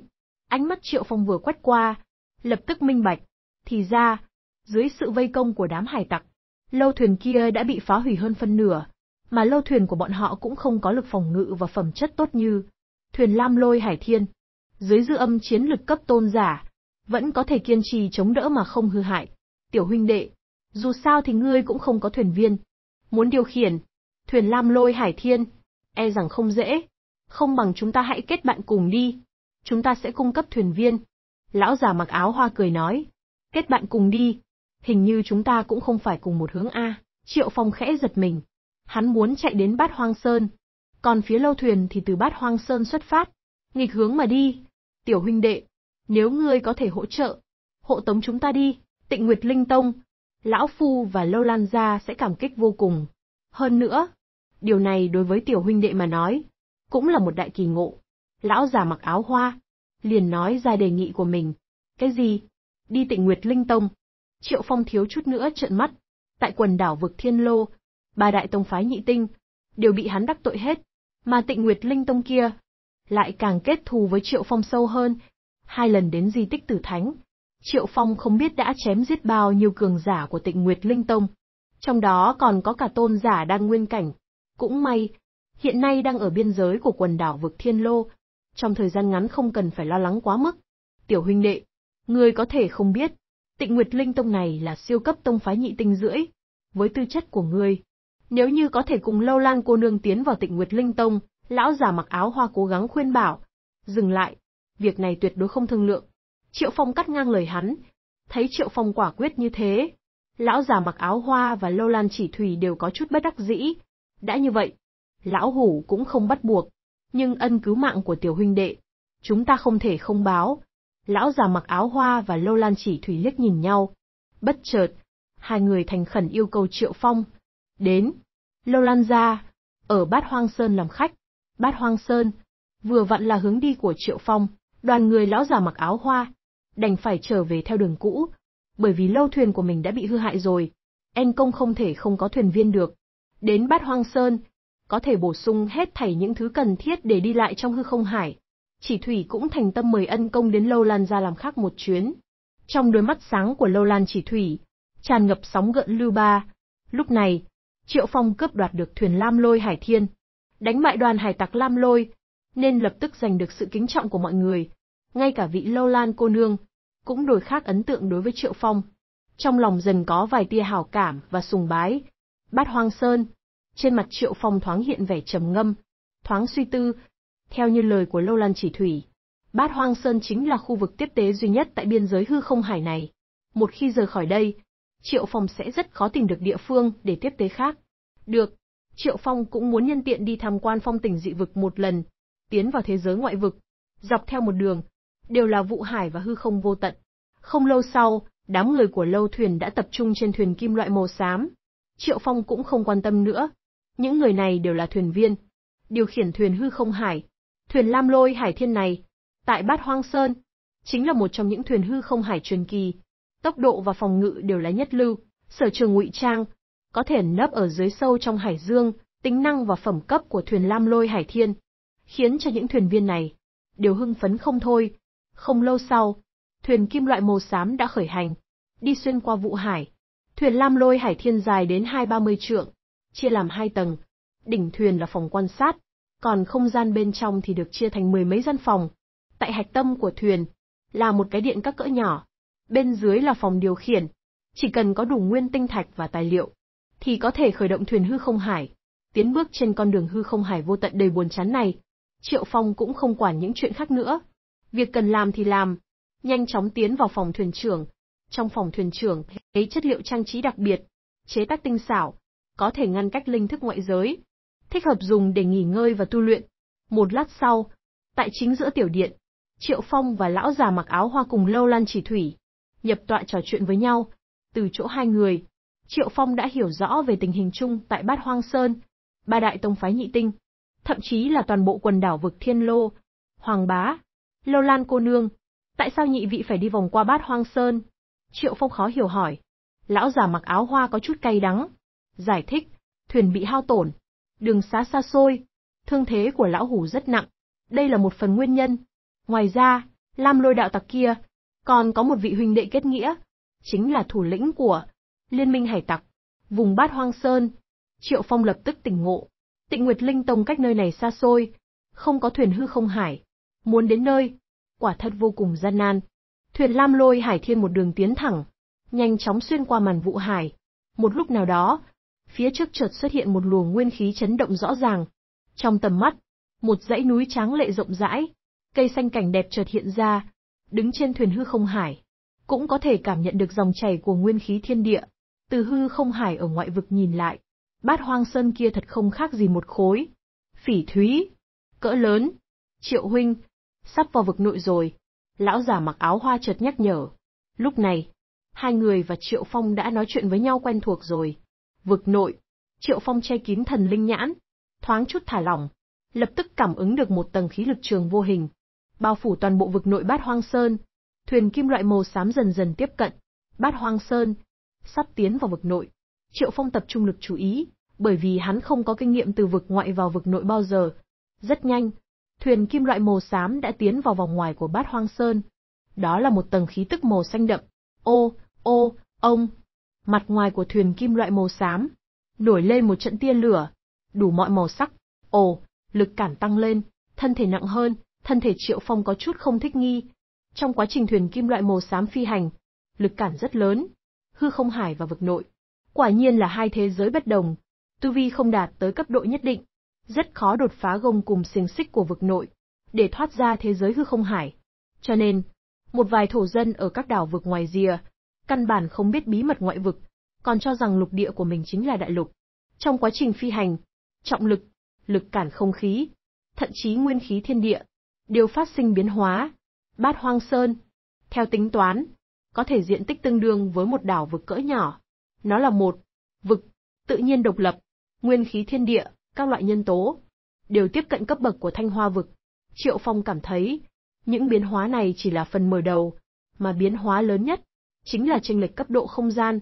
Ánh mắt triệu phong vừa quét qua, lập tức minh bạch. Thì ra, dưới sự vây công của đám hải tặc, lâu thuyền kia đã bị phá hủy hơn phân nửa, mà lâu thuyền của bọn họ cũng không có lực phòng ngự và phẩm chất tốt như thuyền Lam Lôi Hải Thiên. Dưới dư âm chiến lực cấp tôn giả, vẫn có thể kiên trì chống đỡ mà không hư hại. Tiểu huynh đệ, dù sao thì ngươi cũng không có thuyền viên. Muốn điều khiển, thuyền Lam Lôi Hải Thiên, e rằng không dễ. Không bằng chúng ta hãy kết bạn cùng đi. Chúng ta sẽ cung cấp thuyền viên. Lão già mặc áo hoa cười nói. Kết bạn cùng đi. Hình như chúng ta cũng không phải cùng một hướng A. Triệu Phong khẽ giật mình. Hắn muốn chạy đến bát hoang sơn. Còn phía lâu thuyền thì từ bát hoang sơn xuất phát, nghịch hướng mà đi. Tiểu huynh đệ, nếu ngươi có thể hỗ trợ, hộ tống chúng ta đi, tịnh nguyệt linh tông. Lão Phu và Lâu Lan Gia sẽ cảm kích vô cùng. Hơn nữa, điều này đối với tiểu huynh đệ mà nói, cũng là một đại kỳ ngộ. Lão già mặc áo hoa, liền nói ra đề nghị của mình. Cái gì? Đi tịnh Nguyệt Linh Tông. Triệu Phong thiếu chút nữa trợn mắt. Tại quần đảo vực Thiên Lô, ba đại tông phái nhị tinh, đều bị hắn đắc tội hết, mà tịnh Nguyệt Linh Tông kia, lại càng kết thù với Triệu Phong sâu hơn, hai lần đến di tích tử thánh. Triệu Phong không biết đã chém giết bao nhiêu cường giả của tịnh Nguyệt Linh Tông, trong đó còn có cả tôn giả đang nguyên cảnh. Cũng may, hiện nay đang ở biên giới của quần đảo vực Thiên Lô, trong thời gian ngắn không cần phải lo lắng quá mức. Tiểu huynh đệ, người có thể không biết, Tịnh Nguyệt Linh Tông này là siêu cấp tông phái nhị tinh rưỡi. Với tư chất của người. Nếu như có thể cùng lâu lan cô nương tiến vào tịnh Nguyệt Linh Tông, lão già mặc áo hoa cố gắng khuyên bảo. Dừng lại, việc này tuyệt đối không thương lượng. Triệu Phong cắt ngang lời hắn. Thấy Triệu Phong quả quyết như thế, lão già mặc áo hoa và lâu lan chỉ thủy đều có chút bất đắc dĩ. Đã như vậy, lão hủ cũng không bắt buộc, nhưng ân cứu mạng của tiểu huynh đệ, chúng ta không thể không báo. Lão già mặc áo hoa và lâu lan chỉ thủy liếc nhìn nhau. Bất chợt, hai người thành khẩn yêu cầu Triệu Phong đến lâu lan gia ở bát hoang sơn làm khách bát hoang sơn vừa vặn là hướng đi của triệu phong đoàn người lão già mặc áo hoa đành phải trở về theo đường cũ bởi vì lâu thuyền của mình đã bị hư hại rồi en công không thể không có thuyền viên được đến bát hoang sơn có thể bổ sung hết thảy những thứ cần thiết để đi lại trong hư không hải chỉ thủy cũng thành tâm mời ân công đến lâu lan gia làm khách một chuyến trong đôi mắt sáng của lâu lan chỉ thủy tràn ngập sóng gợn lưu ba lúc này Triệu Phong cướp đoạt được thuyền Lam Lôi Hải Thiên, đánh bại đoàn hải tặc Lam Lôi, nên lập tức giành được sự kính trọng của mọi người, ngay cả vị Lâu Lan cô nương cũng đổi khác ấn tượng đối với Triệu Phong. Trong lòng dần có vài tia hảo cảm và sùng bái. Bát Hoang Sơn, trên mặt Triệu Phong thoáng hiện vẻ trầm ngâm, thoáng suy tư, theo như lời của Lâu Lan Chỉ Thủy, Bát Hoang Sơn chính là khu vực tiếp tế duy nhất tại biên giới hư không hải này. Một khi rời khỏi đây, Triệu Phong sẽ rất khó tìm được địa phương để tiếp tế khác. Được, Triệu Phong cũng muốn nhân tiện đi tham quan phong tỉnh dị vực một lần, tiến vào thế giới ngoại vực, dọc theo một đường, đều là vụ hải và hư không vô tận. Không lâu sau, đám người của lâu thuyền đã tập trung trên thuyền kim loại màu xám. Triệu Phong cũng không quan tâm nữa. Những người này đều là thuyền viên, điều khiển thuyền hư không hải. Thuyền Lam Lôi Hải Thiên này, tại Bát Hoang Sơn, chính là một trong những thuyền hư không hải truyền kỳ, tốc độ và phòng ngự đều là nhất lưu, sở trường ngụy trang, có thể nấp ở dưới sâu trong hải dương, tính năng và phẩm cấp của thuyền Lam Lôi Hải Thiên, khiến cho những thuyền viên này đều hưng phấn không thôi. Không lâu sau, thuyền kim loại màu xám đã khởi hành, đi xuyên qua vụ hải. Thuyền Lam Lôi Hải Thiên dài đến hai ba mươi trượng, chia làm hai tầng, đỉnh thuyền là phòng quan sát, còn không gian bên trong thì được chia thành mười mấy gian phòng. Tại hạch tâm của thuyền là một cái điện các cỡ nhỏ, bên dưới là phòng điều khiển. Chỉ cần có đủ nguyên tinh thạch và tài liệu, thì có thể khởi động thuyền hư không hải. Tiến bước trên con đường hư không hải vô tận đầy buồn chán này, Triệu Phong cũng không quản những chuyện khác nữa. Việc cần làm thì làm, nhanh chóng tiến vào phòng thuyền trưởng. Trong phòng thuyền trưởng, thấy chất liệu trang trí đặc biệt, chế tác tinh xảo, có thể ngăn cách linh thức ngoại giới, thích hợp dùng để nghỉ ngơi và tu luyện. Một lát sau, tại chính giữa tiểu điện, Triệu Phong và lão già mặc áo hoa cùng Lâu Lan Chỉ Thủy, nhập tọa trò chuyện với nhau. Từ chỗ hai người, Triệu Phong đã hiểu rõ về tình hình chung tại Bát Hoang Sơn, ba đại tông phái nhị tinh, thậm chí là toàn bộ quần đảo vực Thiên Lô, Hoàng Bá, Lô Lan cô nương, tại sao nhị vị phải đi vòng qua Bát Hoang Sơn? Triệu Phong khó hiểu hỏi. Lão già mặc áo hoa có chút cay đắng, giải thích, thuyền bị hao tổn, đường xá xa xôi, thương thế của lão hủ rất nặng, đây là một phần nguyên nhân. Ngoài ra, Lam Lôi đạo tặc kia còn có một vị huynh đệ kết nghĩa, chính là thủ lĩnh của Liên minh hải tặc, vùng bát hoang sơn. Triệu Phong lập tức tỉnh ngộ. Tịnh Nguyệt Linh Tông cách nơi này xa xôi, không có thuyền hư không hải. Muốn đến nơi, quả thật vô cùng gian nan. Thuyền lam lôi hải thiên một đường tiến thẳng, nhanh chóng xuyên qua màn vụ hải. Một lúc nào đó, phía trước chợt xuất hiện một luồng nguyên khí chấn động rõ ràng. Trong tầm mắt, một dãy núi trắng lệ rộng rãi, cây xanh cảnh đẹp chợt hiện ra, đứng trên thuyền hư không hải, cũng có thể cảm nhận được dòng chảy của nguyên khí thiên địa. Từ hư không hải ở ngoại vực nhìn lại, bát hoang sơn kia thật không khác gì một khối. Phỉ thúy, cỡ lớn, triệu huynh, sắp vào vực nội rồi. Lão giả mặc áo hoa chợt nhắc nhở. Lúc này, hai người và Triệu Phong đã nói chuyện với nhau quen thuộc rồi. Vực nội, Triệu Phong che kín thần linh nhãn, thoáng chút thả lỏng, lập tức cảm ứng được một tầng khí lực trường vô hình, bao phủ toàn bộ vực nội bát hoang sơn. Thuyền kim loại màu xám dần dần tiếp cận. Bát hoang sơn, sắp tiến vào vực nội. Triệu Phong tập trung lực chú ý, bởi vì hắn không có kinh nghiệm từ vực ngoại vào vực nội bao giờ. Rất nhanh, thuyền kim loại màu xám đã tiến vào vòng ngoài của bát hoang sơn. Đó là một tầng khí tức màu xanh đậm. Ô, ô, ông. Mặt ngoài của thuyền kim loại màu xám, nổi lên một trận tia lửa, đủ mọi màu sắc. Ồ, lực cản tăng lên, thân thể nặng hơn, thân thể Triệu Phong có chút không thích nghi. Trong quá trình thuyền kim loại màu xám phi hành, lực cản rất lớn, hư không hải và vực nội. Quả nhiên là hai thế giới bất đồng, tu vi không đạt tới cấp độ nhất định, rất khó đột phá gông cùng xiềng xích của vực nội, để thoát ra thế giới hư không hải. Cho nên, một vài thổ dân ở các đảo vực ngoài rìa, căn bản không biết bí mật ngoại vực, còn cho rằng lục địa của mình chính là đại lục. Trong quá trình phi hành, trọng lực, lực cản không khí, thậm chí nguyên khí thiên địa, đều phát sinh biến hóa. Bát Hoang Sơn, theo tính toán, có thể diện tích tương đương với một đảo vực cỡ nhỏ. Nó là một vực tự nhiên độc lập, nguyên khí thiên địa, các loại nhân tố đều tiếp cận cấp bậc của Thanh Hoa vực. Triệu Phong cảm thấy, những biến hóa này chỉ là phần mở đầu, mà biến hóa lớn nhất chính là chênh lệch cấp độ không gian.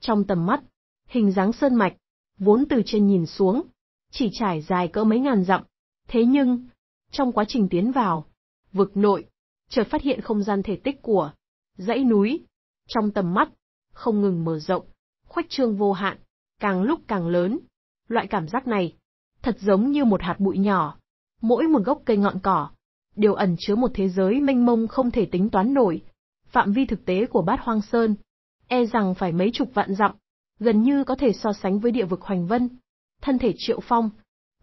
Trong tầm mắt, hình dáng sơn mạch vốn từ trên nhìn xuống, chỉ trải dài cỡ mấy ngàn dặm, thế nhưng trong quá trình tiến vào, vực nội, chợt phát hiện không gian thể tích của dãy núi, trong tầm mắt, không ngừng mở rộng, khoách trương vô hạn, càng lúc càng lớn. Loại cảm giác này, thật giống như một hạt bụi nhỏ, mỗi một gốc cây ngọn cỏ, đều ẩn chứa một thế giới mênh mông không thể tính toán nổi. Phạm vi thực tế của bát hoang sơn, e rằng phải mấy chục vạn dặm, gần như có thể so sánh với địa vực hoành vân. Thân thể triệu phong,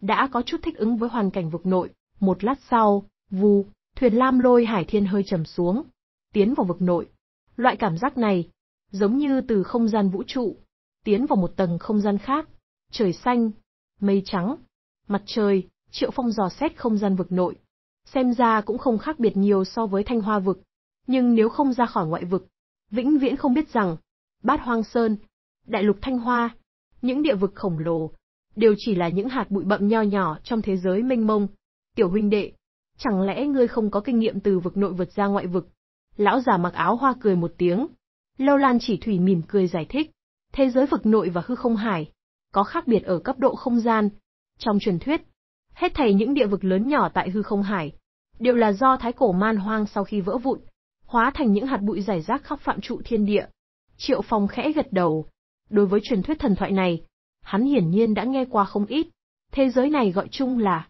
đã có chút thích ứng với hoàn cảnh vực nội, một lát sau, vù, thuyền lam lôi hải thiên hơi trầm xuống, tiến vào vực nội. Loại cảm giác này, giống như từ không gian vũ trụ, tiến vào một tầng không gian khác, trời xanh, mây trắng, mặt trời, triệu phong dò xét không gian vực nội. Xem ra cũng không khác biệt nhiều so với thanh hoa vực, nhưng nếu không ra khỏi ngoại vực, vĩnh viễn không biết rằng, bát hoang sơn, đại lục thanh hoa, những địa vực khổng lồ, đều chỉ là những hạt bụi bậm nho nhỏ trong thế giới mênh mông, Tiểu huynh đệ, chẳng lẽ ngươi không có kinh nghiệm từ vực nội vượt ra ngoại vực? Lão già mặc áo hoa cười một tiếng. Lâu Lan chỉ thủy mỉm cười giải thích. Thế giới vực nội và hư không hải, có khác biệt ở cấp độ không gian. Trong truyền thuyết, hết thảy những địa vực lớn nhỏ tại hư không hải, đều là do thái cổ man hoang sau khi vỡ vụn, hóa thành những hạt bụi rải rác khắp phạm trụ thiên địa. Triệu Phong khẽ gật đầu. Đối với truyền thuyết thần thoại này, hắn hiển nhiên đã nghe qua không ít. Thế giới này gọi chung là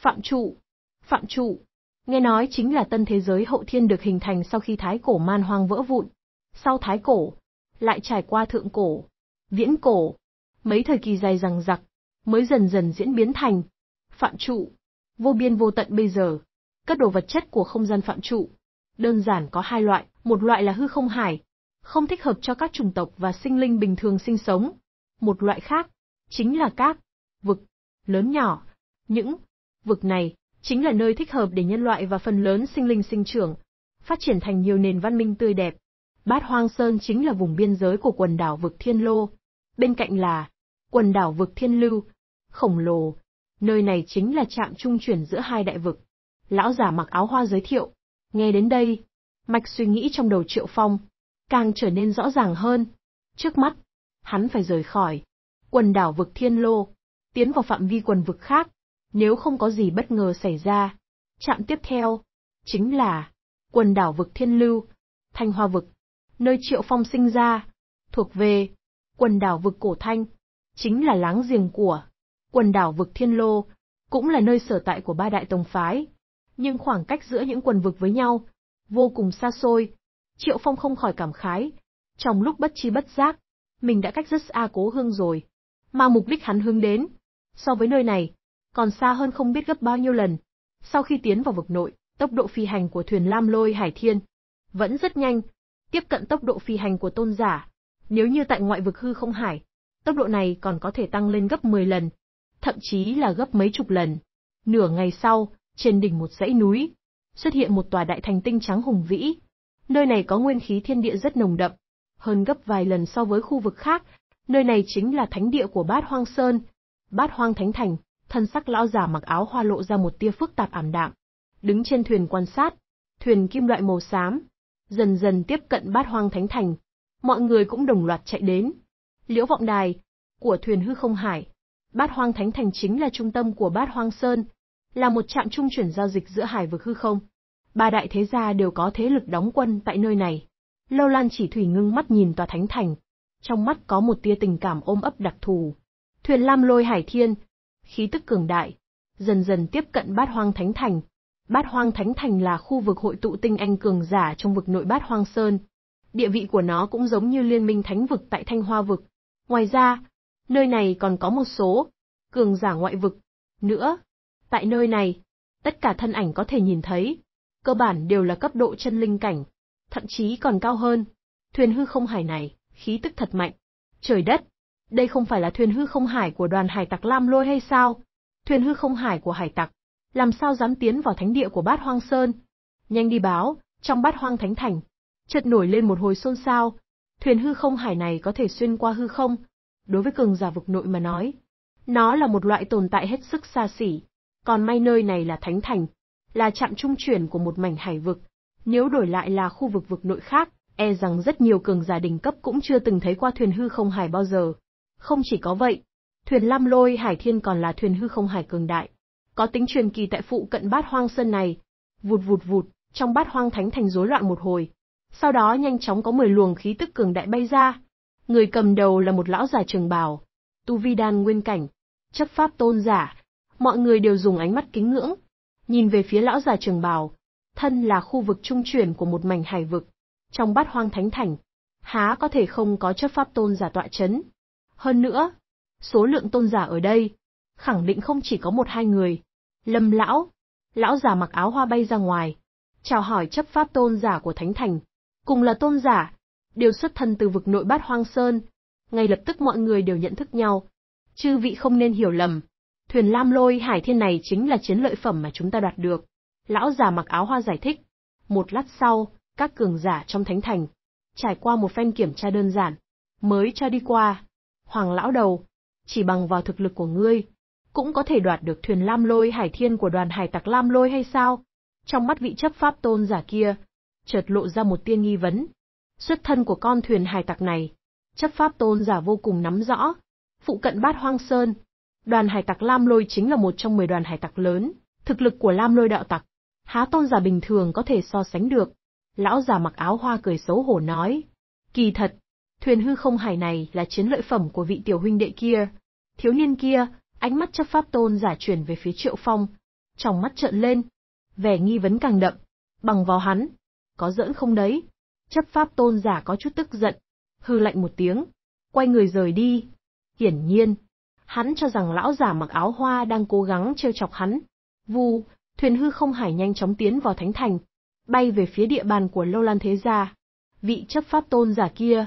Phạm trụ. Phạm trụ. Nghe nói chính là tân thế giới hậu thiên được hình thành sau khi thái cổ man hoang vỡ vụn. Sau thái cổ, lại trải qua thượng cổ, viễn cổ, mấy thời kỳ dài rằng giặc, mới dần dần diễn biến thành phạm trụ, vô biên vô tận bây giờ. Các đồ vật chất của không gian phạm trụ, đơn giản có hai loại, một loại là hư không hải, không thích hợp cho các chủng tộc và sinh linh bình thường sinh sống. Một loại khác, chính là các vực, lớn nhỏ, những vực này chính là nơi thích hợp để nhân loại và phần lớn sinh linh sinh trưởng, phát triển thành nhiều nền văn minh tươi đẹp. Bát Hoang Sơn chính là vùng biên giới của quần đảo vực Thiên Lô. Bên cạnh là quần đảo vực Thiên Lưu, khổng lồ. Nơi này chính là trạm trung chuyển giữa hai đại vực. Lão giả mặc áo hoa giới thiệu. Nghe đến đây, mạch suy nghĩ trong đầu Triệu Phong càng trở nên rõ ràng hơn. Trước mắt, hắn phải rời khỏi quần đảo vực Thiên Lô, tiến vào phạm vi quần vực khác. Nếu không có gì bất ngờ xảy ra, trạm tiếp theo chính là quần đảo vực Thiên Lưu, Thanh Hoa vực, nơi Triệu Phong sinh ra, thuộc về quần đảo vực Cổ Thanh, chính là láng giềng của quần đảo vực Thiên Lô, cũng là nơi sở tại của ba đại tông phái. Nhưng khoảng cách giữa những quần vực với nhau vô cùng xa xôi, Triệu Phong không khỏi cảm khái, trong lúc bất chi bất giác, mình đã cách rất xa cố hương rồi. Mà mục đích hắn hướng đến, so với nơi này, còn xa hơn không biết gấp bao nhiêu lần. Sau khi tiến vào vực nội, tốc độ phi hành của thuyền Lam Lôi Hải Thiên vẫn rất nhanh, tiếp cận tốc độ phi hành của tôn giả. Nếu như tại ngoại vực hư không hải, tốc độ này còn có thể tăng lên gấp 10 lần, thậm chí là gấp mấy chục lần. Nửa ngày sau, trên đỉnh một dãy núi, xuất hiện một tòa đại thành tinh trắng hùng vĩ. Nơi này có nguyên khí thiên địa rất nồng đậm, hơn gấp vài lần so với khu vực khác, nơi này chính là thánh địa của Bát Hoang Sơn, Bát Hoang Thánh Thành thân sắc lão giả mặc áo hoa lộ ra một tia phức tạp ảm đạm. Đứng trên thuyền quan sát, thuyền kim loại màu xám, dần dần tiếp cận bát hoang thánh thành. Mọi người cũng đồng loạt chạy đến. Liễu vọng đài, của thuyền hư không hải, bát hoang thánh thành chính là trung tâm của bát hoang sơn, là một trạm trung chuyển giao dịch giữa hải vực hư không. Ba đại thế gia đều có thế lực đóng quân tại nơi này. Lâu Lan chỉ thủy ngưng mắt nhìn tòa thánh thành, trong mắt có một tia tình cảm ôm ấp đặc thù. Thuyền Lam Lôi Hải Thiên, khí tức cường đại, dần dần tiếp cận bát hoang thánh thành. Bát hoang thánh thành là khu vực hội tụ tinh anh cường giả trong vực nội bát hoang sơn. Địa vị của nó cũng giống như liên minh thánh vực tại Thanh Hoa vực. Ngoài ra, nơi này còn có một số cường giả ngoại vực nữa. Tại nơi này, tất cả thân ảnh có thể nhìn thấy, cơ bản đều là cấp độ chân linh cảnh, thậm chí còn cao hơn. Thuyền hư không hải này, khí tức thật mạnh. Trời đất, đây không phải là thuyền hư không hải của đoàn hải tặc Lam Lôi hay sao? Thuyền hư không hải của hải tặc, làm sao dám tiến vào thánh địa của bát hoang sơn? Nhanh đi báo, trong bát hoang thánh thành. Chợt nổi lên một hồi xôn xao, thuyền hư không hải này có thể xuyên qua hư không? Đối với cường giả vực nội mà nói, nó là một loại tồn tại hết sức xa xỉ. Còn may nơi này là thánh thành, là trạm trung chuyển của một mảnh hải vực. Nếu đổi lại là khu vực vực nội khác, e rằng rất nhiều cường giả đỉnh cấp cũng chưa từng thấy qua thuyền hư không hải bao giờ. Không chỉ có vậy, thuyền Lam Lôi Hải Thiên còn là thuyền hư không hải cường đại, có tính truyền kỳ tại phụ cận bát hoang sơn này. Vụt vụt vụt, trong bát hoang thánh thành rối loạn một hồi, sau đó nhanh chóng có 10 luồng khí tức cường đại bay ra. Người cầm đầu là một lão già trường bào, tu vi đan nguyên cảnh, chấp pháp tôn giả, mọi người đều dùng ánh mắt kính ngưỡng, nhìn về phía lão già trường bào, thân là khu vực trung chuyển của một mảnh hải vực, trong bát hoang thánh thành, há có thể không có chấp pháp tôn giả tọa chấn. Hơn nữa, số lượng tôn giả ở đây, khẳng định không chỉ có một hai người. Lâm lão, lão già mặc áo hoa bay ra ngoài, chào hỏi chấp pháp tôn giả của Thánh Thành. Cùng là tôn giả, đều xuất thân từ vực nội bát hoang sơn, ngay lập tức mọi người đều nhận thức nhau. Chư vị không nên hiểu lầm, thuyền lam lôi hải thiên này chính là chiến lợi phẩm mà chúng ta đoạt được. Lão già mặc áo hoa giải thích. Một lát sau, các cường giả trong thánh thành, trải qua một phen kiểm tra đơn giản, mới cho đi qua. Hoàng lão đầu, chỉ bằng vào thực lực của ngươi, cũng có thể đoạt được thuyền Lam Lôi Hải Thiên của đoàn hải tặc Lam Lôi hay sao? Trong mắt vị chấp pháp tôn giả kia, chợt lộ ra một tiên nghi vấn. Xuất thân của con thuyền hải tặc này, chấp pháp tôn giả vô cùng nắm rõ. Phụ cận bát hoang sơn, đoàn hải tặc Lam Lôi chính là một trong 10 đoàn hải tặc lớn, thực lực của Lam Lôi đạo tặc, há tôn giả bình thường có thể so sánh được. Lão già mặc áo hoa cười xấu hổ nói, kỳ thật, Thuyền hư không hải này là chiến lợi phẩm của vị tiểu huynh đệ kia. Thiếu niên kia, ánh mắt chấp pháp tôn giả chuyển về phía Triệu Phong, trong mắt trợn lên, vẻ nghi vấn càng đậm, bằng vào hắn, có giỡn không đấy? Chấp pháp tôn giả có chút tức giận, hư lạnh một tiếng, quay người rời đi. Hiển nhiên, hắn cho rằng lão giả mặc áo hoa đang cố gắng trêu chọc hắn. Vù, thuyền hư không hải nhanh chóng tiến vào thánh thành, bay về phía địa bàn của lâu Lan Thế Gia. Vị chấp pháp tôn giả kia,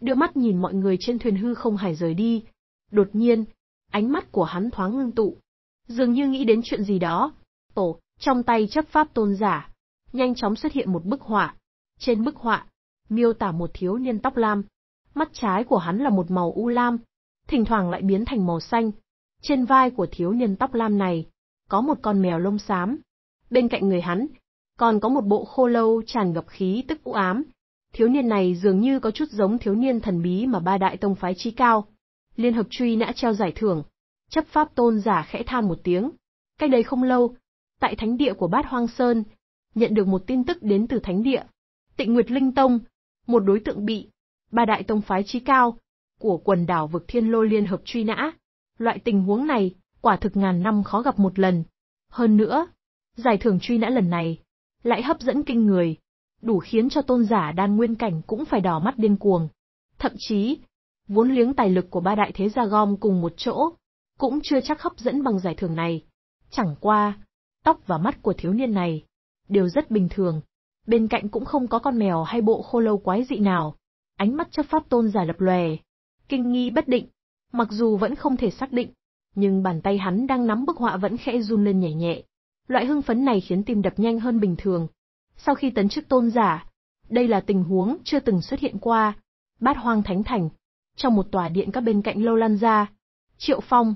đưa mắt nhìn mọi người trên thuyền hư không hải rời đi. Đột nhiên, ánh mắt của hắn thoáng ngưng tụ. Dường như nghĩ đến chuyện gì đó. Ồ, trong tay chấp pháp tôn giả, nhanh chóng xuất hiện một bức họa. Trên bức họa, miêu tả một thiếu niên tóc lam. Mắt trái của hắn là một màu u lam, thỉnh thoảng lại biến thành màu xanh. Trên vai của thiếu niên tóc lam này, có một con mèo lông xám. Bên cạnh người hắn, còn có một bộ khô lâu tràn ngập khí tức u ám, Thiếu niên này dường như có chút giống thiếu niên thần bí mà ba đại tông phái trí cao. Liên hợp truy nã treo giải thưởng. Chấp pháp tôn giả khẽ than một tiếng. Cách đây không lâu, tại thánh địa của bát hoang sơn, nhận được một tin tức đến từ thánh địa. Tịnh Nguyệt Linh Tông, một đối tượng bị, ba đại tông phái trí cao, của quần đảo vực thiên lôi liên hợp truy nã. Loại tình huống này, quả thực ngàn năm khó gặp một lần. Hơn nữa, giải thưởng truy nã lần này, lại hấp dẫn kinh người, đủ khiến cho tôn giả đan nguyên cảnh cũng phải đỏ mắt điên cuồng. Thậm chí, vốn liếng tài lực của ba đại thế gia gom cùng một chỗ, cũng chưa chắc hấp dẫn bằng giải thưởng này. Chẳng qua, tóc và mắt của thiếu niên này, đều rất bình thường. Bên cạnh cũng không có con mèo hay bộ khô lâu quái dị nào. Ánh mắt chấp pháp tôn giả lập lòe, kinh nghi bất định, mặc dù vẫn không thể xác định, nhưng bàn tay hắn đang nắm bức họa vẫn khẽ run lên nhẹ nhẹ. Loại hưng phấn này khiến tim đập nhanh hơn bình thường, sau khi tấn chức tôn giả. Đây là tình huống chưa từng xuất hiện qua. Bát hoang thánh thành. Trong một tòa điện các bên cạnh Lâu Lan Gia. Triệu Phong.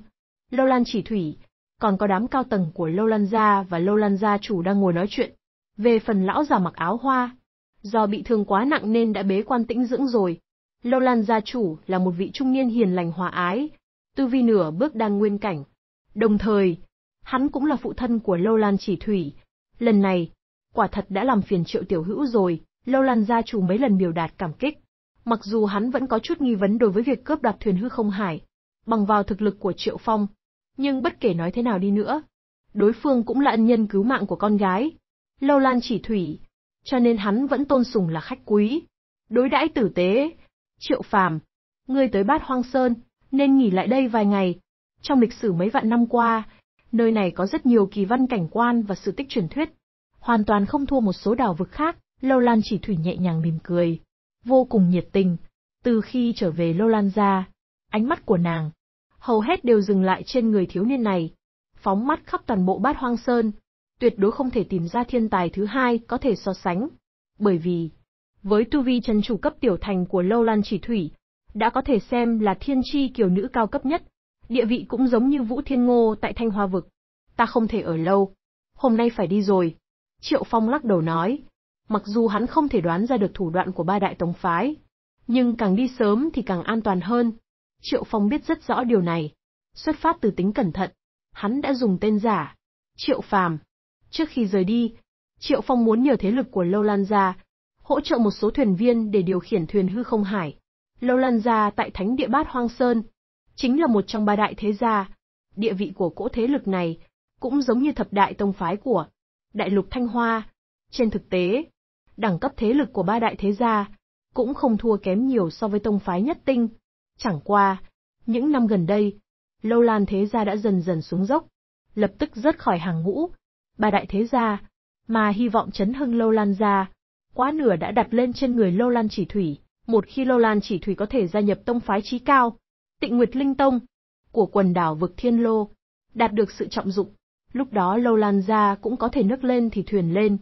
Lâu Lan chỉ thủy. Còn có đám cao tầng của Lâu Lan Gia và Lâu Lan Gia chủ đang ngồi nói chuyện. Về phần lão già mặc áo hoa. Do bị thương quá nặng nên đã bế quan tĩnh dưỡng rồi. Lâu Lan gia chủ là một vị trung niên hiền lành hòa ái, tư vi nửa bước đang nguyên cảnh. Đồng thời, hắn cũng là phụ thân của Lâu Lan chỉ thủy. Lần này, quả thật đã làm phiền triệu tiểu hữu rồi, lâu lan gia chủ mấy lần biểu đạt cảm kích. Mặc dù hắn vẫn có chút nghi vấn đối với việc cướp đoạt thuyền hư không hải, bằng vào thực lực của triệu phong. Nhưng bất kể nói thế nào đi nữa, đối phương cũng là ân nhân cứu mạng của con gái. Lâu lan chỉ thủy, cho nên hắn vẫn tôn sùng là khách quý. Đối đãi tử tế, triệu phàm, ngươi tới bát hoang sơn, nên nghỉ lại đây vài ngày. Trong lịch sử mấy vạn năm qua, nơi này có rất nhiều kỳ văn cảnh quan và sự tích truyền thuyết, hoàn toàn không thua một số đảo vực khác, Lâu Lan chỉ thủy nhẹ nhàng mỉm cười, vô cùng nhiệt tình. Từ khi trở về Lâu Lan ra, ánh mắt của nàng, hầu hết đều dừng lại trên người thiếu niên này, phóng mắt khắp toàn bộ bát hoang sơn, tuyệt đối không thể tìm ra thiên tài thứ hai có thể so sánh. Bởi vì, với tu vi chân chủ cấp tiểu thành của Lâu Lan chỉ thủy, đã có thể xem là thiên tri kiều nữ cao cấp nhất, địa vị cũng giống như Vũ Thiên Ngô tại Thanh Hoa Vực. Ta không thể ở lâu, hôm nay phải đi rồi. Triệu Phong lắc đầu nói, mặc dù hắn không thể đoán ra được thủ đoạn của ba đại tông phái, nhưng càng đi sớm thì càng an toàn hơn. Triệu Phong biết rất rõ điều này. Xuất phát từ tính cẩn thận, hắn đã dùng tên giả, Triệu Phàm. Trước khi rời đi, Triệu Phong muốn nhờ thế lực của Lâu Lan Gia, hỗ trợ một số thuyền viên để điều khiển thuyền hư không hải. Lâu Lan Gia tại thánh địa bát Hoang Sơn, chính là một trong ba đại thế gia. Địa vị của cỗ thế lực này, cũng giống như thập đại tông phái của đại lục Thanh Hoa. Trên thực tế, đẳng cấp thế lực của ba đại thế gia cũng không thua kém nhiều so với tông phái nhất tinh. Chẳng qua, những năm gần đây, lâu lan thế gia đã dần dần xuống dốc, lập tức rớt khỏi hàng ngũ. Ba đại thế gia, mà hy vọng chấn hưng lâu lan gia, quá nửa đã đặt lên trên người lâu lan chỉ thủy. Một khi lâu lan chỉ thủy có thể gia nhập tông phái trí cao, tịnh nguyệt linh tông, của quần đảo vực thiên lô, đạt được sự trọng dụng, Lúc đó Lâu Lan ra cũng có thể nước lên thì thuyền lên.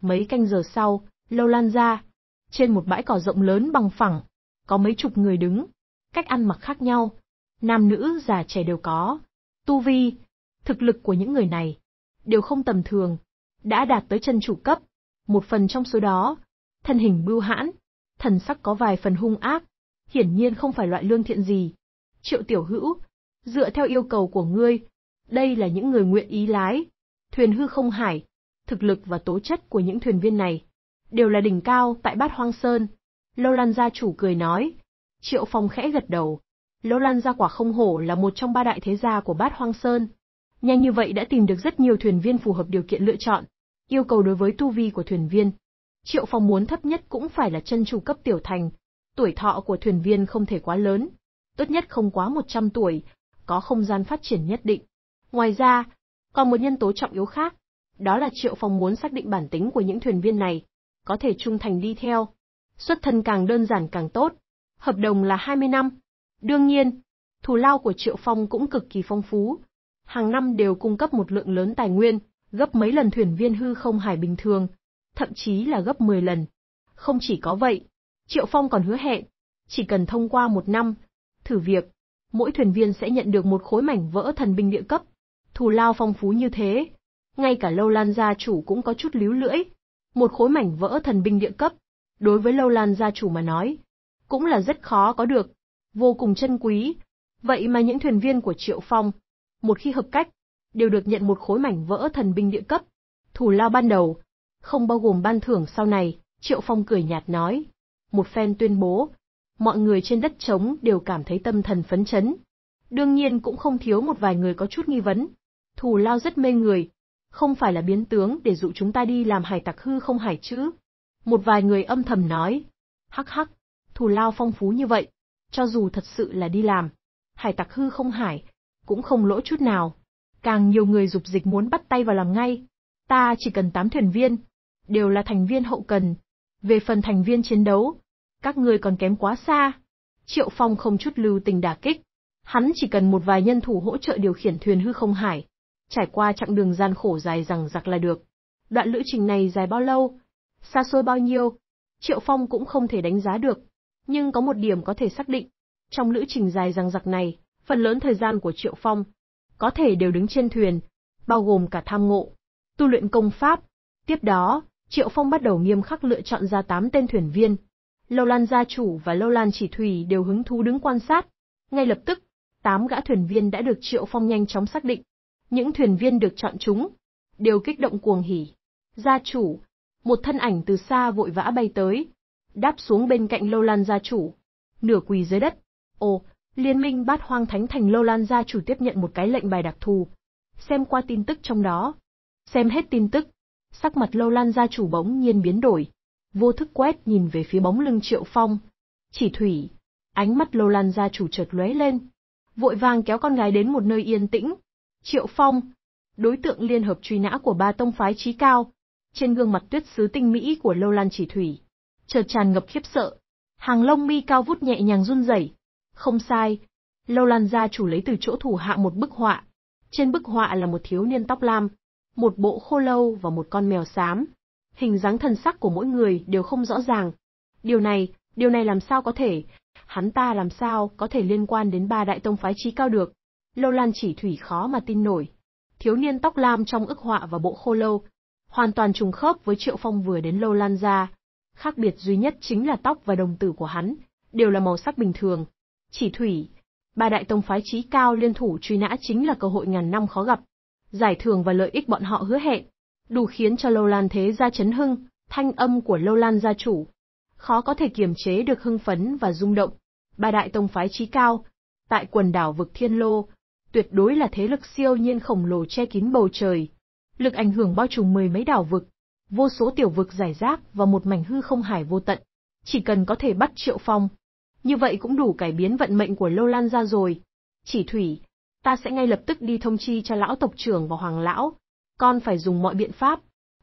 Mấy canh giờ sau, Lâu Lan ra. Trên một bãi cỏ rộng lớn bằng phẳng, có mấy chục người đứng. Cách ăn mặc khác nhau. Nam nữ, già trẻ đều có. Tu vi, thực lực của những người này, đều không tầm thường. Đã đạt tới chân chủ cấp. Một phần trong số đó, thân hình bưu hãn, thần sắc có vài phần hung ác, hiển nhiên không phải loại lương thiện gì. Triệu tiểu hữu, dựa theo yêu cầu của ngươi, đây là những người nguyện ý lái. Thuyền hư không hải, thực lực và tố chất của những thuyền viên này đều là đỉnh cao tại bát hoang sơn. Lô Lan gia chủ cười nói. Triệu Phong khẽ gật đầu. Lô Lan gia quả không hổ là một trong ba đại thế gia của bát hoang sơn. Nhanh như vậy đã tìm được rất nhiều thuyền viên phù hợp điều kiện lựa chọn. Yêu cầu đối với tu vi của thuyền viên. Triệu Phong muốn thấp nhất cũng phải là chân chủ cấp tiểu thành. Tuổi thọ của thuyền viên không thể quá lớn. Tốt nhất không quá 100 tuổi, có không gian phát triển nhất định. Ngoài ra, còn một nhân tố trọng yếu khác, đó là Triệu Phong muốn xác định bản tính của những thuyền viên này, có thể trung thành đi theo. Xuất thân càng đơn giản càng tốt, hợp đồng là 20 năm. Đương nhiên, thù lao của Triệu Phong cũng cực kỳ phong phú, hàng năm đều cung cấp một lượng lớn tài nguyên, gấp mấy lần thuyền viên hư không hải bình thường, thậm chí là gấp 10 lần. Không chỉ có vậy, Triệu Phong còn hứa hẹn, chỉ cần thông qua một năm, thử việc, mỗi thuyền viên sẽ nhận được một khối mảnh vỡ thần binh địa cấp, thù lao phong phú như thế. Ngay cả Lâu Lan gia chủ cũng có chút líu lưỡi, một khối mảnh vỡ thần binh địa cấp, đối với Lâu Lan gia chủ mà nói, cũng là rất khó có được, vô cùng chân quý. Vậy mà những thuyền viên của Triệu Phong, một khi hợp cách, đều được nhận một khối mảnh vỡ thần binh địa cấp, thù lao ban đầu, không bao gồm ban thưởng sau này, Triệu Phong cười nhạt nói. Một phen tuyên bố, mọi người trên đất trống đều cảm thấy tâm thần phấn chấn. Đương nhiên cũng không thiếu một vài người có chút nghi vấn. Thù lao rất mê người, không phải là biến tướng để dụ chúng ta đi làm hải tặc hư không hải chữ. Một vài người âm thầm nói, hắc hắc, thù lao phong phú như vậy, cho dù thật sự là đi làm, hải tặc hư không hải, cũng không lỗ chút nào. Càng nhiều người dục dịch muốn bắt tay vào làm ngay, ta chỉ cần tám thuyền viên, đều là thành viên hậu cần. Về phần thành viên chiến đấu, các người còn kém quá xa. Triệu Phong không chút lưu tình đả kích, hắn chỉ cần một vài nhân thủ hỗ trợ điều khiển thuyền hư không hải, trải qua chặng đường gian khổ dài rằng giặc là được. Đoạn lữ trình này dài bao lâu, xa xôi bao nhiêu, Triệu Phong cũng không thể đánh giá được, nhưng có một điểm có thể xác định, trong lữ trình dài rằng giặc này, phần lớn thời gian của Triệu Phong có thể đều đứng trên thuyền, bao gồm cả tham ngộ, tu luyện công pháp. Tiếp đó, Triệu Phong bắt đầu nghiêm khắc lựa chọn ra 8 tên thuyền viên. Lâu Lan gia chủ và Lâu Lan chỉ thủy đều hứng thú đứng quan sát. Ngay lập tức, 8 gã thuyền viên đã được Triệu Phong nhanh chóng xác định. Những thuyền viên được chọn chúng, đều kích động cuồng hỉ. Gia chủ, một thân ảnh từ xa vội vã bay tới, đáp xuống bên cạnh lô Lan gia chủ, nửa quỳ dưới đất. Ồ, Liên minh Bát Hoang Thánh Thành lô Lan gia chủ tiếp nhận một cái lệnh bài đặc thù, xem qua tin tức trong đó. Xem hết tin tức, sắc mặt lô Lan gia chủ bỗng nhiên biến đổi, vô thức quét nhìn về phía bóng lưng Triệu Phong. Chỉ thủy, ánh mắt lô Lan gia chủ chợt lóe lên, vội vàng kéo con gái đến một nơi yên tĩnh, Triệu Phong, đối tượng liên hợp truy nã của ba tông phái trí cao, trên gương mặt tuyết sứ tinh mỹ của Lâu Lan Chỉ Thủy, chợt tràn ngập khiếp sợ. Hàng lông mi cao vút nhẹ nhàng run rẩy. Không sai, Lâu Lan gia chủ lấy từ chỗ thủ hạ một bức họa. Trên bức họa là một thiếu niên tóc lam, một bộ khô lâu và một con mèo xám. Hình dáng thân sắc của mỗi người đều không rõ ràng. Điều này, điều này làm sao có thể? Hắn ta làm sao có thể liên quan đến ba đại tông phái trí cao được? lâu lan chỉ thủy khó mà tin nổi. Thiếu niên tóc lam trong ức họa và bộ khô lâu, hoàn toàn trùng khớp với Triệu Phong vừa đến lâu lan ra. Khác biệt duy nhất chính là tóc và đồng tử của hắn, đều là màu sắc bình thường. Chỉ thủy, ba đại tông phái trí cao liên thủ truy nã chính là cơ hội ngàn năm khó gặp. Giải thưởng và lợi ích bọn họ hứa hẹn, đủ khiến cho lâu lan thế ra chấn hưng, thanh âm của lâu lan gia chủ. Khó có thể kiềm chế được hưng phấn và rung động. Ba đại tông phái trí cao, tại quần đảo vực Thiên Lô, tuyệt đối là thế lực siêu nhiên khổng lồ che kín bầu trời. Lực ảnh hưởng bao trùm mười mấy đảo vực, vô số tiểu vực giải rác và một mảnh hư không hải vô tận. Chỉ cần có thể bắt Triệu Phong, như vậy cũng đủ cải biến vận mệnh của Lô Lan ra rồi. Chỉ thủy, ta sẽ ngay lập tức đi thông chi cho lão tộc trưởng và hoàng lão, con phải dùng mọi biện pháp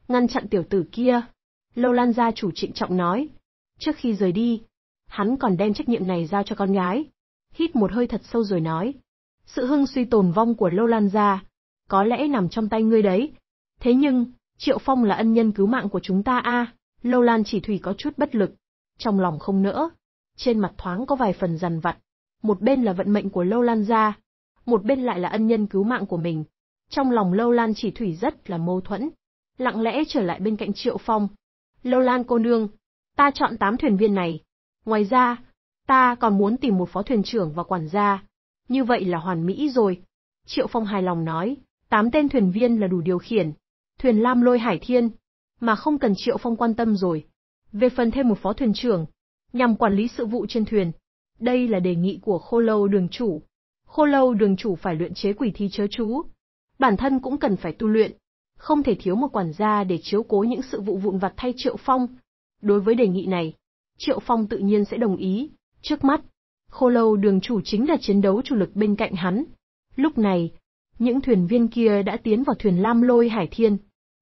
ngăn chặn tiểu tử kia. Lô Lan gia chủ trịnh trọng nói. Trước khi rời đi, hắn còn đem trách nhiệm này giao cho con gái. Hít một hơi thật sâu rồi nói sự hưng suy tồn vong của Lô Lan gia, có lẽ nằm trong tay ngươi đấy. Thế nhưng, Triệu Phong là ân nhân cứu mạng của chúng ta a." Lô Lan chỉ thủy có chút bất lực, trong lòng không nỡ, trên mặt thoáng có vài phần dằn vặt. Một bên là vận mệnh của Lô Lan gia, một bên lại là ân nhân cứu mạng của mình. Trong lòng Lô Lan chỉ thủy rất là mâu thuẫn, lặng lẽ trở lại bên cạnh Triệu Phong. Lô Lan cô nương, ta chọn tám thuyền viên này. Ngoài ra, ta còn muốn tìm một phó thuyền trưởng và quản gia, như vậy là hoàn mỹ rồi. Triệu Phong hài lòng nói, tám tên thuyền viên là đủ điều khiển. Thuyền Lam lôi hải thiên, mà không cần Triệu Phong quan tâm rồi. Về phần thêm một phó thuyền trưởng, nhằm quản lý sự vụ trên thuyền. Đây là đề nghị của khô lâu đường chủ. Khô lâu đường chủ phải luyện chế quỷ thi chớ chú. Bản thân cũng cần phải tu luyện. Không thể thiếu một quản gia để chiếu cố những sự vụ vụn vặt thay Triệu Phong. Đối với đề nghị này, Triệu Phong tự nhiên sẽ đồng ý. Trước mắt, Khô lâu đường chủ chính là chiến đấu chủ lực bên cạnh hắn. Lúc này, những thuyền viên kia đã tiến vào thuyền lam lôi hải thiên.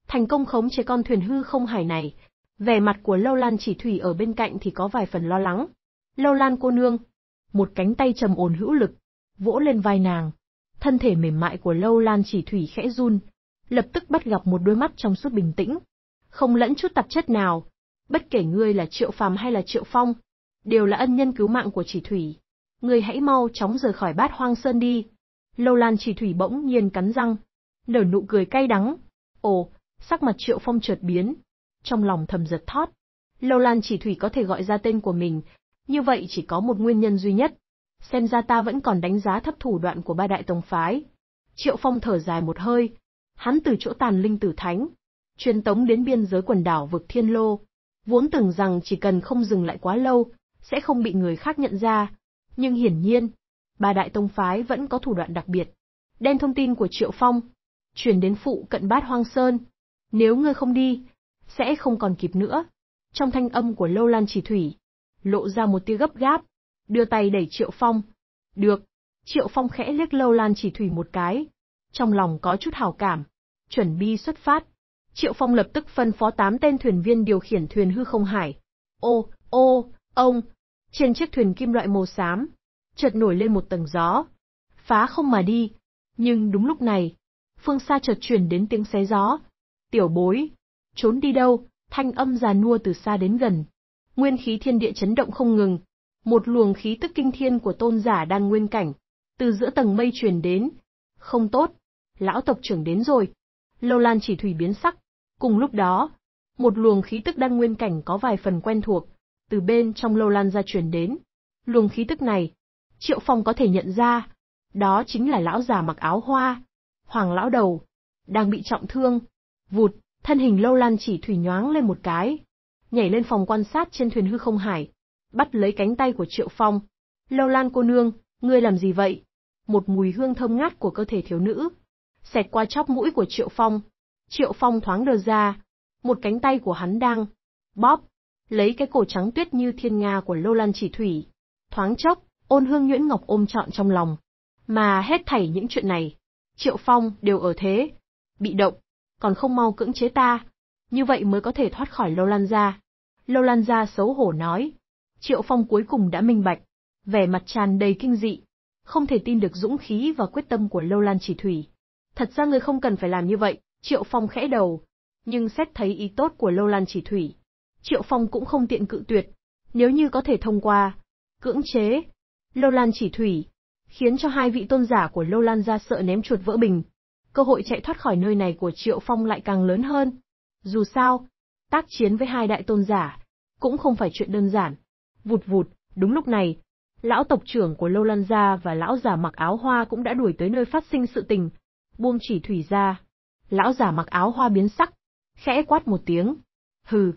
Thành công khống chế con thuyền hư không hải này, vẻ mặt của Lâu Lan chỉ thủy ở bên cạnh thì có vài phần lo lắng. Lâu Lan cô nương, một cánh tay trầm ổn hữu lực, vỗ lên vai nàng. Thân thể mềm mại của Lâu Lan chỉ thủy khẽ run, lập tức bắt gặp một đôi mắt trong suốt bình tĩnh. Không lẫn chút tạp chất nào, bất kể ngươi là Triệu Phàm hay là Triệu Phong, Đều là ân nhân cứu mạng của chỉ thủy. Người hãy mau chóng rời khỏi bát hoang sơn đi. Lâu lan chỉ thủy bỗng nhiên cắn răng. Nở nụ cười cay đắng. Ồ, sắc mặt triệu phong chợt biến. Trong lòng thầm giật thót. Lâu lan chỉ thủy có thể gọi ra tên của mình. Như vậy chỉ có một nguyên nhân duy nhất. Xem ra ta vẫn còn đánh giá thấp thủ đoạn của ba đại tông phái. Triệu phong thở dài một hơi. Hắn từ chỗ tàn linh tử thánh. Truyền tống đến biên giới quần đảo vực thiên lô vốn tưởng rằng chỉ cần không dừng lại quá lâu, sẽ không bị người khác nhận ra. Nhưng hiển nhiên, bà Đại Tông Phái vẫn có thủ đoạn đặc biệt. Đem thông tin của Triệu Phong, chuyển đến phụ cận bát hoang sơn. Nếu ngươi không đi, sẽ không còn kịp nữa. Trong thanh âm của Lâu Lan chỉ thủy, lộ ra một tia gấp gáp, đưa tay đẩy Triệu Phong. Được, Triệu Phong khẽ liếc Lâu Lan chỉ thủy một cái, trong lòng có chút hào cảm, chuẩn bị xuất phát. Triệu Phong lập tức phân phó tám tên thuyền viên điều khiển thuyền hư không hải. Ô, ô, Ông, trên chiếc thuyền kim loại màu xám, chợt nổi lên một tầng gió, phá không mà đi. Nhưng đúng lúc này, phương xa chợt chuyển đến tiếng xé gió. Tiểu bối, trốn đi đâu, thanh âm già nua từ xa đến gần. Nguyên khí thiên địa chấn động không ngừng, một luồng khí tức kinh thiên của tôn giả đang nguyên cảnh, từ giữa tầng mây truyền đến. Không tốt, lão tộc trưởng đến rồi. Lâu Lan chỉ thủy biến sắc. Cùng lúc đó, một luồng khí tức đang nguyên cảnh có vài phần quen thuộc, từ bên trong lâu lan ra truyền đến. Luồng khí tức này, Triệu Phong có thể nhận ra, đó chính là lão già mặc áo hoa, Hoàng lão đầu, đang bị trọng thương. Vụt, thân hình lâu lan chỉ thủy nhoáng lên một cái, nhảy lên phòng quan sát trên thuyền hư không hải, bắt lấy cánh tay của Triệu Phong. Lâu lan cô nương, ngươi làm gì vậy? Một mùi hương thơm ngát của cơ thể thiếu nữ, xẹt qua chóp mũi của Triệu Phong. Triệu Phong thoáng đờ ra, một cánh tay của hắn đang bóp, lấy cái cổ trắng tuyết như thiên nga của Lô Lan chỉ thủy. Thoáng chốc, ôn hương nhuyễn ngọc ôm trọn trong lòng. Mà hết thảy những chuyện này, Triệu Phong đều ở thế, bị động, còn không mau cưỡng chế ta, như vậy mới có thể thoát khỏi Lô Lan gia. Lô Lan gia xấu hổ nói, Triệu Phong cuối cùng đã minh bạch, vẻ mặt tràn đầy kinh dị, không thể tin được dũng khí và quyết tâm của Lô Lan chỉ thủy. Thật ra người không cần phải làm như vậy, Triệu Phong khẽ đầu, nhưng xét thấy ý tốt của Lô Lan chỉ thủy, Triệu Phong cũng không tiện cự tuyệt. Nếu như có thể thông qua, cưỡng chế, Lô Lan chỉ thủy, khiến cho hai vị tôn giả của Lô Lan ra sợ ném chuột vỡ bình. Cơ hội chạy thoát khỏi nơi này của Triệu Phong lại càng lớn hơn. Dù sao, tác chiến với hai đại tôn giả, cũng không phải chuyện đơn giản. Vụt vụt, đúng lúc này, lão tộc trưởng của Lô Lan Gia và lão giả mặc áo hoa cũng đã đuổi tới nơi phát sinh sự tình. Buông chỉ thủy ra. Lão giả mặc áo hoa biến sắc, khẽ quát một tiếng. Hừ,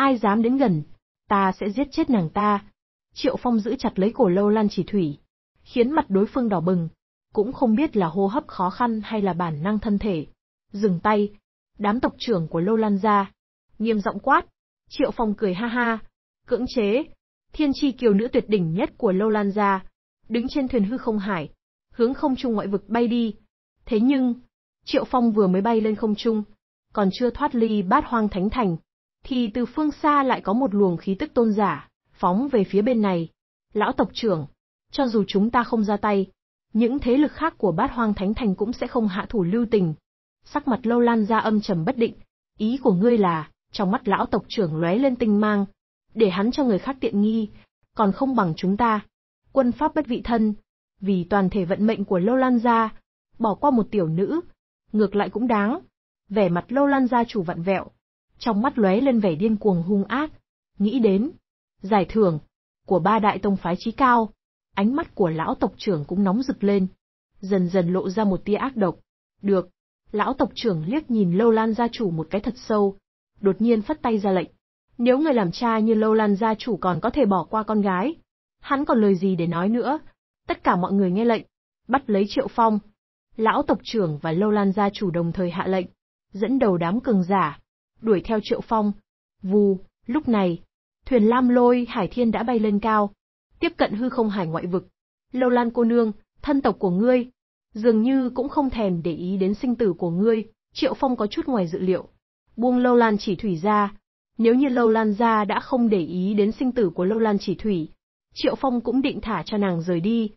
ai dám đến gần, ta sẽ giết chết nàng ta. Triệu Phong giữ chặt lấy cổ lâu lan chỉ thủy, khiến mặt đối phương đỏ bừng, cũng không biết là hô hấp khó khăn hay là bản năng thân thể. Dừng tay, đám tộc trưởng của lâu lan ra, nghiêm giọng quát, Triệu Phong cười ha ha, cưỡng chế, thiên Chi kiều nữ tuyệt đỉnh nhất của lâu lan ra, đứng trên thuyền hư không hải, hướng không trung ngoại vực bay đi. Thế nhưng, Triệu Phong vừa mới bay lên không trung, còn chưa thoát ly bát hoang thánh thành, thì từ phương xa lại có một luồng khí tức tôn giả, phóng về phía bên này. Lão tộc trưởng, cho dù chúng ta không ra tay, những thế lực khác của bát hoang thánh thành cũng sẽ không hạ thủ lưu tình. Sắc mặt lâu lan ra âm trầm bất định, ý của ngươi là, trong mắt lão tộc trưởng lóe lên tinh mang, để hắn cho người khác tiện nghi, còn không bằng chúng ta. Quân pháp bất vị thân, vì toàn thể vận mệnh của lâu lan gia, bỏ qua một tiểu nữ, ngược lại cũng đáng. Vẻ mặt lâu lan gia chủ vặn vẹo, trong mắt lóe lên vẻ điên cuồng hung ác. Nghĩ đến, giải thưởng, của ba đại tông phái chí cao, ánh mắt của lão tộc trưởng cũng nóng rực lên, dần dần lộ ra một tia ác độc. Được, lão tộc trưởng liếc nhìn Lâu Lan gia chủ một cái thật sâu, đột nhiên phát tay ra lệnh. Nếu người làm cha như Lâu Lan gia chủ còn có thể bỏ qua con gái, hắn còn lời gì để nói nữa? Tất cả mọi người nghe lệnh, bắt lấy Triệu Phong. Lão tộc trưởng và Lâu Lan gia chủ đồng thời hạ lệnh, dẫn đầu đám cường giả, đuổi theo Triệu Phong. Vù, lúc này, thuyền Lam Lôi Hải Thiên đã bay lên cao, tiếp cận hư không hải ngoại vực. Lâu Lan cô nương, thân tộc của ngươi, dường như cũng không thèm để ý đến sinh tử của ngươi, Triệu Phong có chút ngoài dự liệu. Buông Lâu Lan chỉ thủy ra, nếu như Lâu Lan ra đã không để ý đến sinh tử của Lâu Lan chỉ thủy, Triệu Phong cũng định thả cho nàng rời đi.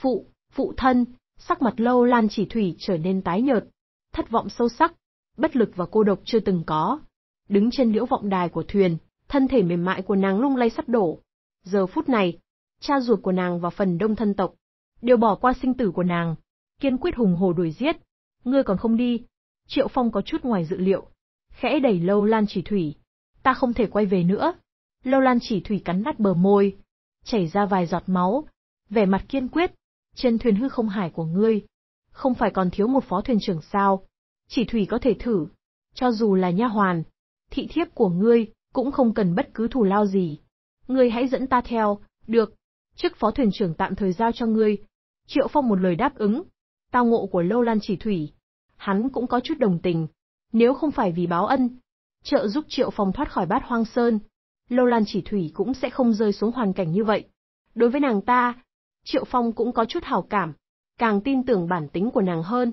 Phụ, phụ thân, sắc mặt Lâu Lan chỉ thủy trở nên tái nhợt, thất vọng sâu sắc, bất lực và cô độc chưa từng có. Đứng trên liễu vọng đài của thuyền, thân thể mềm mại của nàng lung lay sắp đổ. Giờ phút này, cha ruột của nàng và phần đông thân tộc, đều bỏ qua sinh tử của nàng, kiên quyết hùng hồ đuổi giết. Ngươi còn không đi. Triệu Phong có chút ngoài dự liệu. Khẽ đẩy lâu lan chỉ thủy. Ta không thể quay về nữa. Lâu lan chỉ thủy cắn nát bờ môi. Chảy ra vài giọt máu. Vẻ mặt kiên quyết. Trên thuyền hư không hải của ngươi. Không phải còn thiếu một phó thuyền trưởng sao chỉ thủy có thể thử, cho dù là nha hoàn, thị thiếp của ngươi, cũng không cần bất cứ thù lao gì. Ngươi hãy dẫn ta theo, được, chức phó thuyền trưởng tạm thời giao cho ngươi. Triệu Phong một lời đáp ứng, tao ngộ của Lâu Lan chỉ thủy. Hắn cũng có chút đồng tình, nếu không phải vì báo ân, trợ giúp Triệu Phong thoát khỏi bát hoang sơn, Lâu Lan chỉ thủy cũng sẽ không rơi xuống hoàn cảnh như vậy. Đối với nàng ta, Triệu Phong cũng có chút hào cảm, càng tin tưởng bản tính của nàng hơn,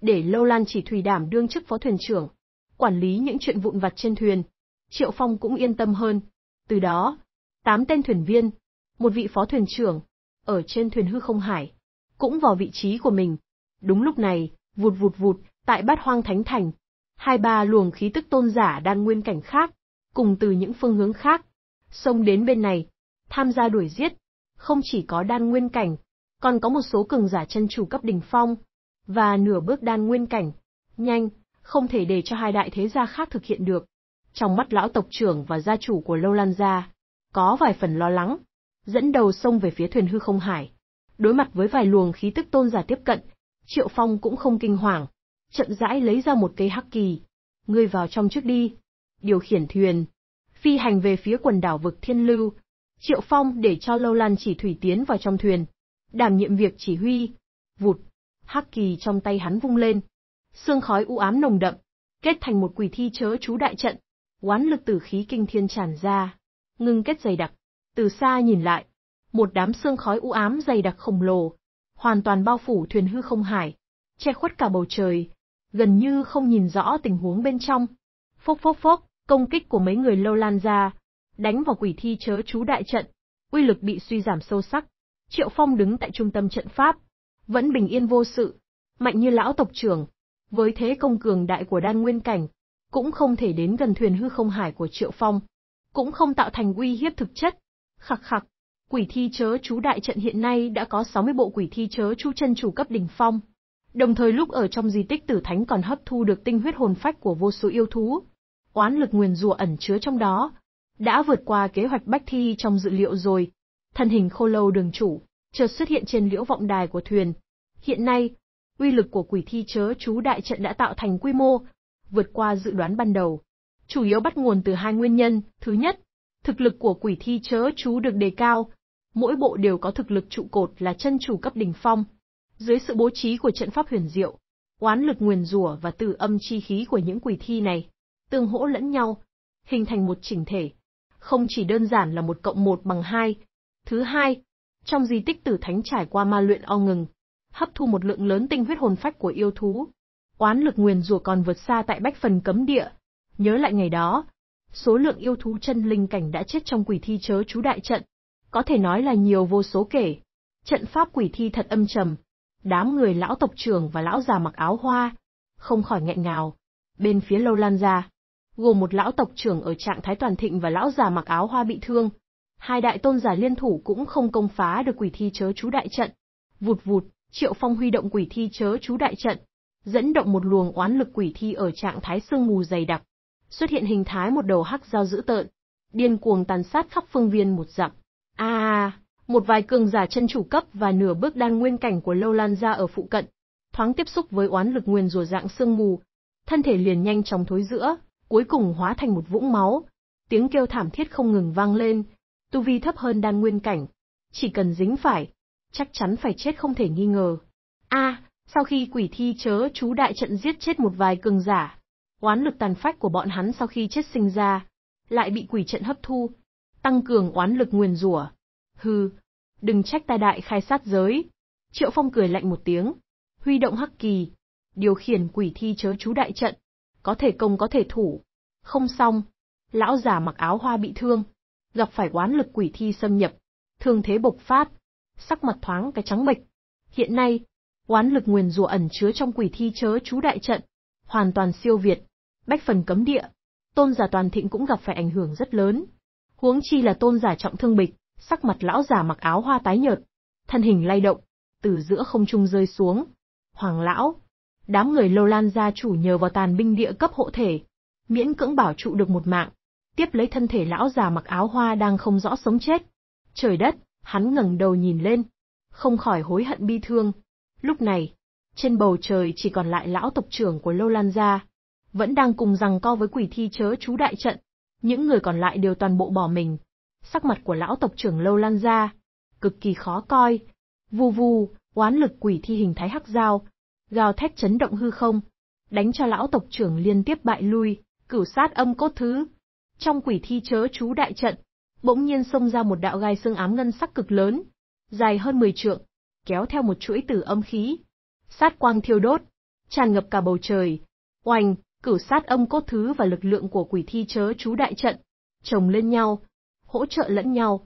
để Lâu Lan chỉ thủy đảm đương chức phó thuyền trưởng, quản lý những chuyện vụn vặt trên thuyền. Triệu Phong cũng yên tâm hơn. Từ đó, tám tên thuyền viên, một vị phó thuyền trưởng, ở trên thuyền hư không hải, cũng vào vị trí của mình. Đúng lúc này, vụt vụt vụt, tại bát hoang thánh thành, hai ba luồng khí tức tôn giả đan nguyên cảnh khác, cùng từ những phương hướng khác, xông đến bên này, tham gia đuổi giết, không chỉ có đan nguyên cảnh, còn có một số cường giả chân chủ cấp đỉnh phong, và nửa bước đan nguyên cảnh. Nhanh, không thể để cho hai đại thế gia khác thực hiện được. Trong mắt lão tộc trưởng và gia chủ của Lâu Lan gia, có vài phần lo lắng, dẫn đầu sông về phía thuyền hư không hải. Đối mặt với vài luồng khí tức tôn giả tiếp cận, Triệu Phong cũng không kinh hoàng, chậm rãi lấy ra một cây hắc kỳ. Ngươi vào trong trước đi. Điều khiển thuyền. Phi hành về phía quần đảo vực Thiên Lưu. Triệu Phong để cho Lâu Lan chỉ thủy tiến vào trong thuyền. Đảm nhiệm việc chỉ huy. Vụt hắc kỳ trong tay hắn vung lên. Sương khói u ám nồng đậm, kết thành một quỷ thi chớ chú đại trận. Oán lực tử khí kinh thiên tràn ra, ngưng kết dày đặc. Từ xa nhìn lại, một đám sương khói u ám dày đặc khổng lồ, hoàn toàn bao phủ thuyền hư không hải, che khuất cả bầu trời, gần như không nhìn rõ tình huống bên trong. Phốc phốc phốc, công kích của mấy người lâu lan ra, đánh vào quỷ thi chớ chú đại trận, uy lực bị suy giảm sâu sắc. Triệu Phong đứng tại trung tâm trận pháp, vẫn bình yên vô sự, mạnh như lão tộc trưởng. Với thế công cường đại của đan nguyên cảnh, cũng không thể đến gần thuyền hư không hải của Triệu Phong, cũng không tạo thành uy hiếp thực chất. Khắc khắc, quỷ thi chớ chú đại trận hiện nay đã có 60 bộ quỷ thi chớ chú chân chủ cấp đỉnh phong. Đồng thời lúc ở trong di tích tử thánh còn hấp thu được tinh huyết hồn phách của vô số yêu thú. Oán lực nguyền rùa ẩn chứa trong đó. Đã vượt qua kế hoạch bách thi trong dự liệu rồi. Thân hình khô lâu đường chủ, chợt xuất hiện trên liễu vọng đài của thuyền. Hiện nay, uy lực của quỷ thi chớ chú đại trận đã tạo thành quy mô, vượt qua dự đoán ban đầu. Chủ yếu bắt nguồn từ hai nguyên nhân, thứ nhất, thực lực của quỷ thi chớ chú được đề cao, mỗi bộ đều có thực lực trụ cột là chân chủ cấp đỉnh phong. Dưới sự bố trí của trận pháp huyền diệu, oán lực nguyền rủa và tử âm chi khí của những quỷ thi này, tương hỗ lẫn nhau, hình thành một chỉnh thể. Không chỉ đơn giản là một cộng một bằng hai. Thứ hai, trong di tích tử thánh trải qua ma luyện o ngừng, hấp thu một lượng lớn tinh huyết hồn phách của yêu thú. Oán lực nguyền rủa còn vượt xa tại bách phần cấm địa. Nhớ lại ngày đó, số lượng yêu thú chân linh cảnh đã chết trong quỷ thi chớ chú đại trận, có thể nói là nhiều vô số kể. Trận pháp quỷ thi thật âm trầm. Đám người lão tộc trưởng và lão già mặc áo hoa, không khỏi nghẹn ngào. Bên phía lâu lan ra, gồm một lão tộc trưởng ở trạng thái toàn thịnh và lão già mặc áo hoa bị thương, Hai đại tôn giả liên thủ cũng không công phá được quỷ thi chớ chú đại trận. Vụt vụt, Triệu Phong huy động quỷ thi chớ chú đại trận, dẫn động một luồng oán lực quỷ thi ở trạng thái sương mù dày đặc. Xuất hiện hình thái một đầu hắc dao dữ tợn, điên cuồng tàn sát khắp phương viên một dặm. A, à, một vài cường giả chân chủ cấp và nửa bước đan nguyên cảnh của Lâu Lan gia ở phụ cận, thoáng tiếp xúc với oán lực nguyên rùa dạng sương mù, thân thể liền nhanh chóng thối giữa, cuối cùng hóa thành một vũng máu. Tiếng kêu thảm thiết không ngừng vang lên, tu vi thấp hơn đan nguyên cảnh, chỉ cần dính phải, chắc chắn phải chết không thể nghi ngờ. A, sau khi quỷ thi chớ chú đại trận giết chết một vài cường giả, oán lực tàn phách của bọn hắn sau khi chết sinh ra, lại bị quỷ trận hấp thu, tăng cường oán lực nguyền rủa. Hừ, đừng trách ta đại khai sát giới. Triệu Phong cười lạnh một tiếng, huy động hắc kỳ, điều khiển quỷ thi chớ chú đại trận, có thể công có thể thủ. Không xong, lão giả mặc áo hoa bị thương, gặp phải oán lực quỷ thi xâm nhập, thương thế bộc phát, sắc mặt thoáng cái trắng bệch. Hiện nay, oán lực nguyền rùa ẩn chứa trong quỷ thi chớ chú đại trận, hoàn toàn siêu việt, bách phần cấm địa. Tôn giả toàn thịnh cũng gặp phải ảnh hưởng rất lớn. Huống chi là tôn giả trọng thương bịch, sắc mặt lão giả mặc áo hoa tái nhợt, thân hình lay động, từ giữa không trung rơi xuống. Hoàng lão, đám người lâu lan gia chủ nhờ vào tàn binh địa cấp hộ thể, miễn cưỡng bảo trụ được một mạng tiếp lấy thân thể lão già mặc áo hoa đang không rõ sống chết. Trời đất, hắn ngẩng đầu nhìn lên, không khỏi hối hận bi thương. Lúc này, trên bầu trời chỉ còn lại lão tộc trưởng của Lô Lan gia, vẫn đang cùng rằng co với quỷ thi chớ chú đại trận, những người còn lại đều toàn bộ bỏ mình. Sắc mặt của lão tộc trưởng Lô Lan gia cực kỳ khó coi. Vù vù, oán lực quỷ thi hình thái hắc dao, gào thét chấn động hư không, đánh cho lão tộc trưởng liên tiếp bại lui, cửu sát âm cốt thứ, trong quỷ thi chớ chú đại trận, bỗng nhiên xông ra một đạo gai xương ám ngân sắc cực lớn, dài hơn 10 trượng, kéo theo một chuỗi tử âm khí. Sát quang thiêu đốt, tràn ngập cả bầu trời. Oanh, cửu sát âm cốt thứ và lực lượng của quỷ thi chớ chú đại trận, chồng lên nhau, hỗ trợ lẫn nhau.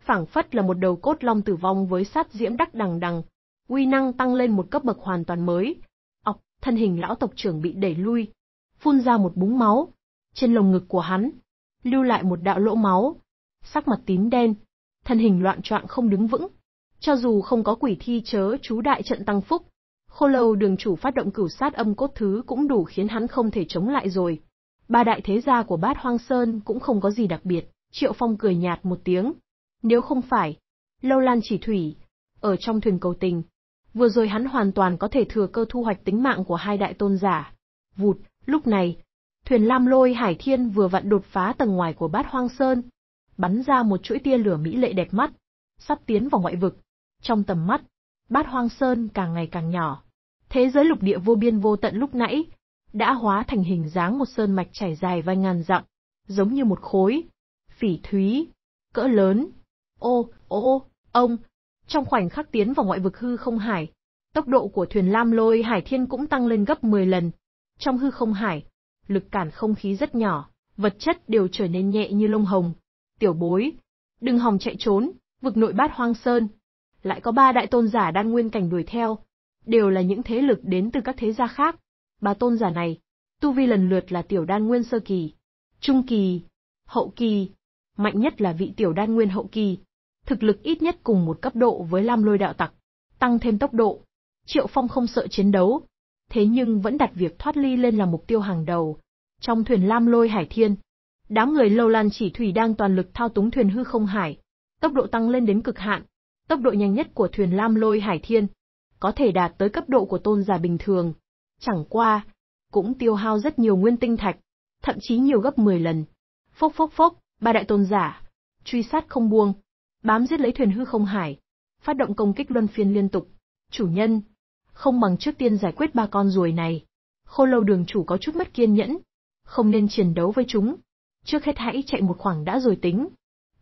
phảng phất là một đầu cốt long tử vong với sát diễm đắc đằng đằng, uy năng tăng lên một cấp bậc hoàn toàn mới. Ọc, thân hình lão tộc trưởng bị đẩy lui, phun ra một búng máu. Trên lồng ngực của hắn, lưu lại một đạo lỗ máu, sắc mặt tím đen, thân hình loạn choạng không đứng vững. Cho dù không có quỷ thi chớ chú đại trận tăng phúc, khô lâu đường chủ phát động cửu sát âm cốt thứ cũng đủ khiến hắn không thể chống lại rồi. Ba đại thế gia của bát hoang sơn cũng không có gì đặc biệt, triệu phong cười nhạt một tiếng. Nếu không phải, lâu lan chỉ thủy, ở trong thuyền cầu tình, vừa rồi hắn hoàn toàn có thể thừa cơ thu hoạch tính mạng của hai đại tôn giả. Vụt, lúc này, Thuyền Lam Lôi Hải Thiên vừa vặn đột phá tầng ngoài của bát hoang sơn, bắn ra một chuỗi tia lửa mỹ lệ đẹp mắt, sắp tiến vào ngoại vực. Trong tầm mắt, bát hoang sơn càng ngày càng nhỏ. Thế giới lục địa vô biên vô tận lúc nãy, đã hóa thành hình dáng một sơn mạch chảy dài vài ngàn dặm, giống như một khối, phỉ thúy, cỡ lớn. Ô, ô ô, ông, trong khoảnh khắc tiến vào ngoại vực hư không hải, tốc độ của thuyền lam lôi hải thiên cũng tăng lên gấp 10 lần. Trong hư không hải, lực cản không khí rất nhỏ, vật chất đều trở nên nhẹ như lông hồng. Tiểu bối, đừng hòng chạy trốn, vực nội bát hoang sơn. Lại có ba đại tôn giả đan nguyên cảnh đuổi theo, đều là những thế lực đến từ các thế gia khác. Ba tôn giả này, tu vi lần lượt là tiểu đan nguyên sơ kỳ, trung kỳ, hậu kỳ, mạnh nhất là vị tiểu đan nguyên hậu kỳ, thực lực ít nhất cùng một cấp độ với Lam Lôi đạo tặc, tăng thêm tốc độ. Triệu Phong không sợ chiến đấu, thế nhưng vẫn đặt việc thoát ly lên là mục tiêu hàng đầu. Trong thuyền lam lôi hải thiên, đám người lâu lan chỉ thủy đang toàn lực thao túng thuyền hư không hải, tốc độ tăng lên đến cực hạn, tốc độ nhanh nhất của thuyền lam lôi hải thiên, có thể đạt tới cấp độ của tôn giả bình thường. Chẳng qua, cũng tiêu hao rất nhiều nguyên tinh thạch, thậm chí nhiều gấp 10 lần. Phốc phốc phốc, ba đại tôn giả, truy sát không buông, bám giết lấy thuyền hư không hải, phát động công kích luân phiên liên tục. Chủ nhân, không bằng trước tiên giải quyết ba con ruồi này. Khô lâu đường chủ có chút mất kiên nhẫn, không nên chiến đấu với chúng. Trước hết hãy chạy một khoảng đã rồi tính.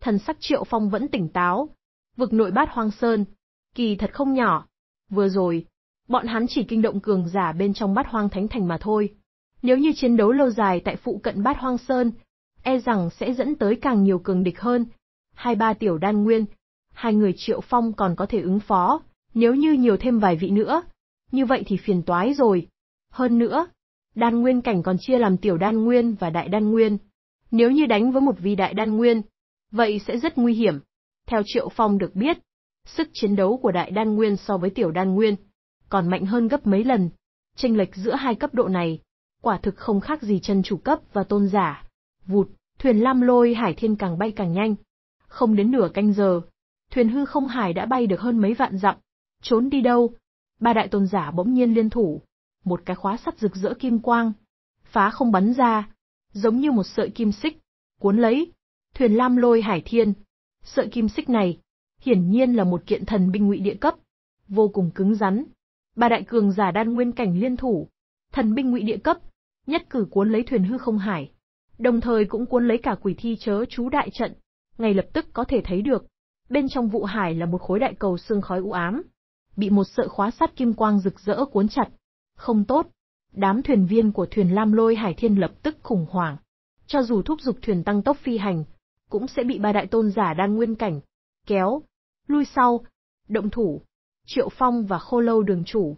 Thần sắc triệu phong vẫn tỉnh táo. Vực nội bát hoang sơn, kỳ thật không nhỏ. Vừa rồi, bọn hắn chỉ kinh động cường giả bên trong bát hoang thánh thành mà thôi. Nếu như chiến đấu lâu dài tại phụ cận bát hoang sơn, e rằng sẽ dẫn tới càng nhiều cường địch hơn. Hai ba tiểu đan nguyên, hai người triệu phong còn có thể ứng phó, nếu như nhiều thêm vài vị nữa, như vậy thì phiền toái rồi. Hơn nữa, đan nguyên cảnh còn chia làm tiểu đan nguyên và đại đan nguyên. Nếu như đánh với một vị đại đan nguyên, vậy sẽ rất nguy hiểm. Theo Triệu Phong được biết, sức chiến đấu của đại đan nguyên so với tiểu đan nguyên còn mạnh hơn gấp mấy lần. Chênh lệch giữa hai cấp độ này, quả thực không khác gì chân chủ cấp và tôn giả. Vụt, thuyền lam lôi hải thiên càng bay càng nhanh. Không đến nửa canh giờ, thuyền hư không hải đã bay được hơn mấy vạn dặm. Trốn đi đâu? ba đại tôn giả bỗng nhiên liên thủ, một cái khóa sắt rực rỡ kim quang, phá không bắn ra, giống như một sợi kim xích, cuốn lấy, thuyền lam lôi hải thiên. Sợi kim xích này, hiển nhiên là một kiện thần binh ngụy địa cấp, vô cùng cứng rắn. Ba đại cường giả đan nguyên cảnh liên thủ, thần binh ngụy địa cấp, nhất cử cuốn lấy thuyền hư không hải, đồng thời cũng cuốn lấy cả quỷ thi chớ chú đại trận, ngay lập tức có thể thấy được, bên trong vụ hải là một khối đại cầu xương khói u ám, bị một sợi khóa sắt kim quang rực rỡ cuốn chặt. Không tốt. Đám thuyền viên của thuyền Lam Lôi Hải Thiên lập tức khủng hoảng. Cho dù thúc giục thuyền tăng tốc phi hành, cũng sẽ bị ba đại tôn giả đang nguyên cảnh. Kéo. Lui sau. Động thủ. Triệu Phong và Khô Lâu Đường Chủ.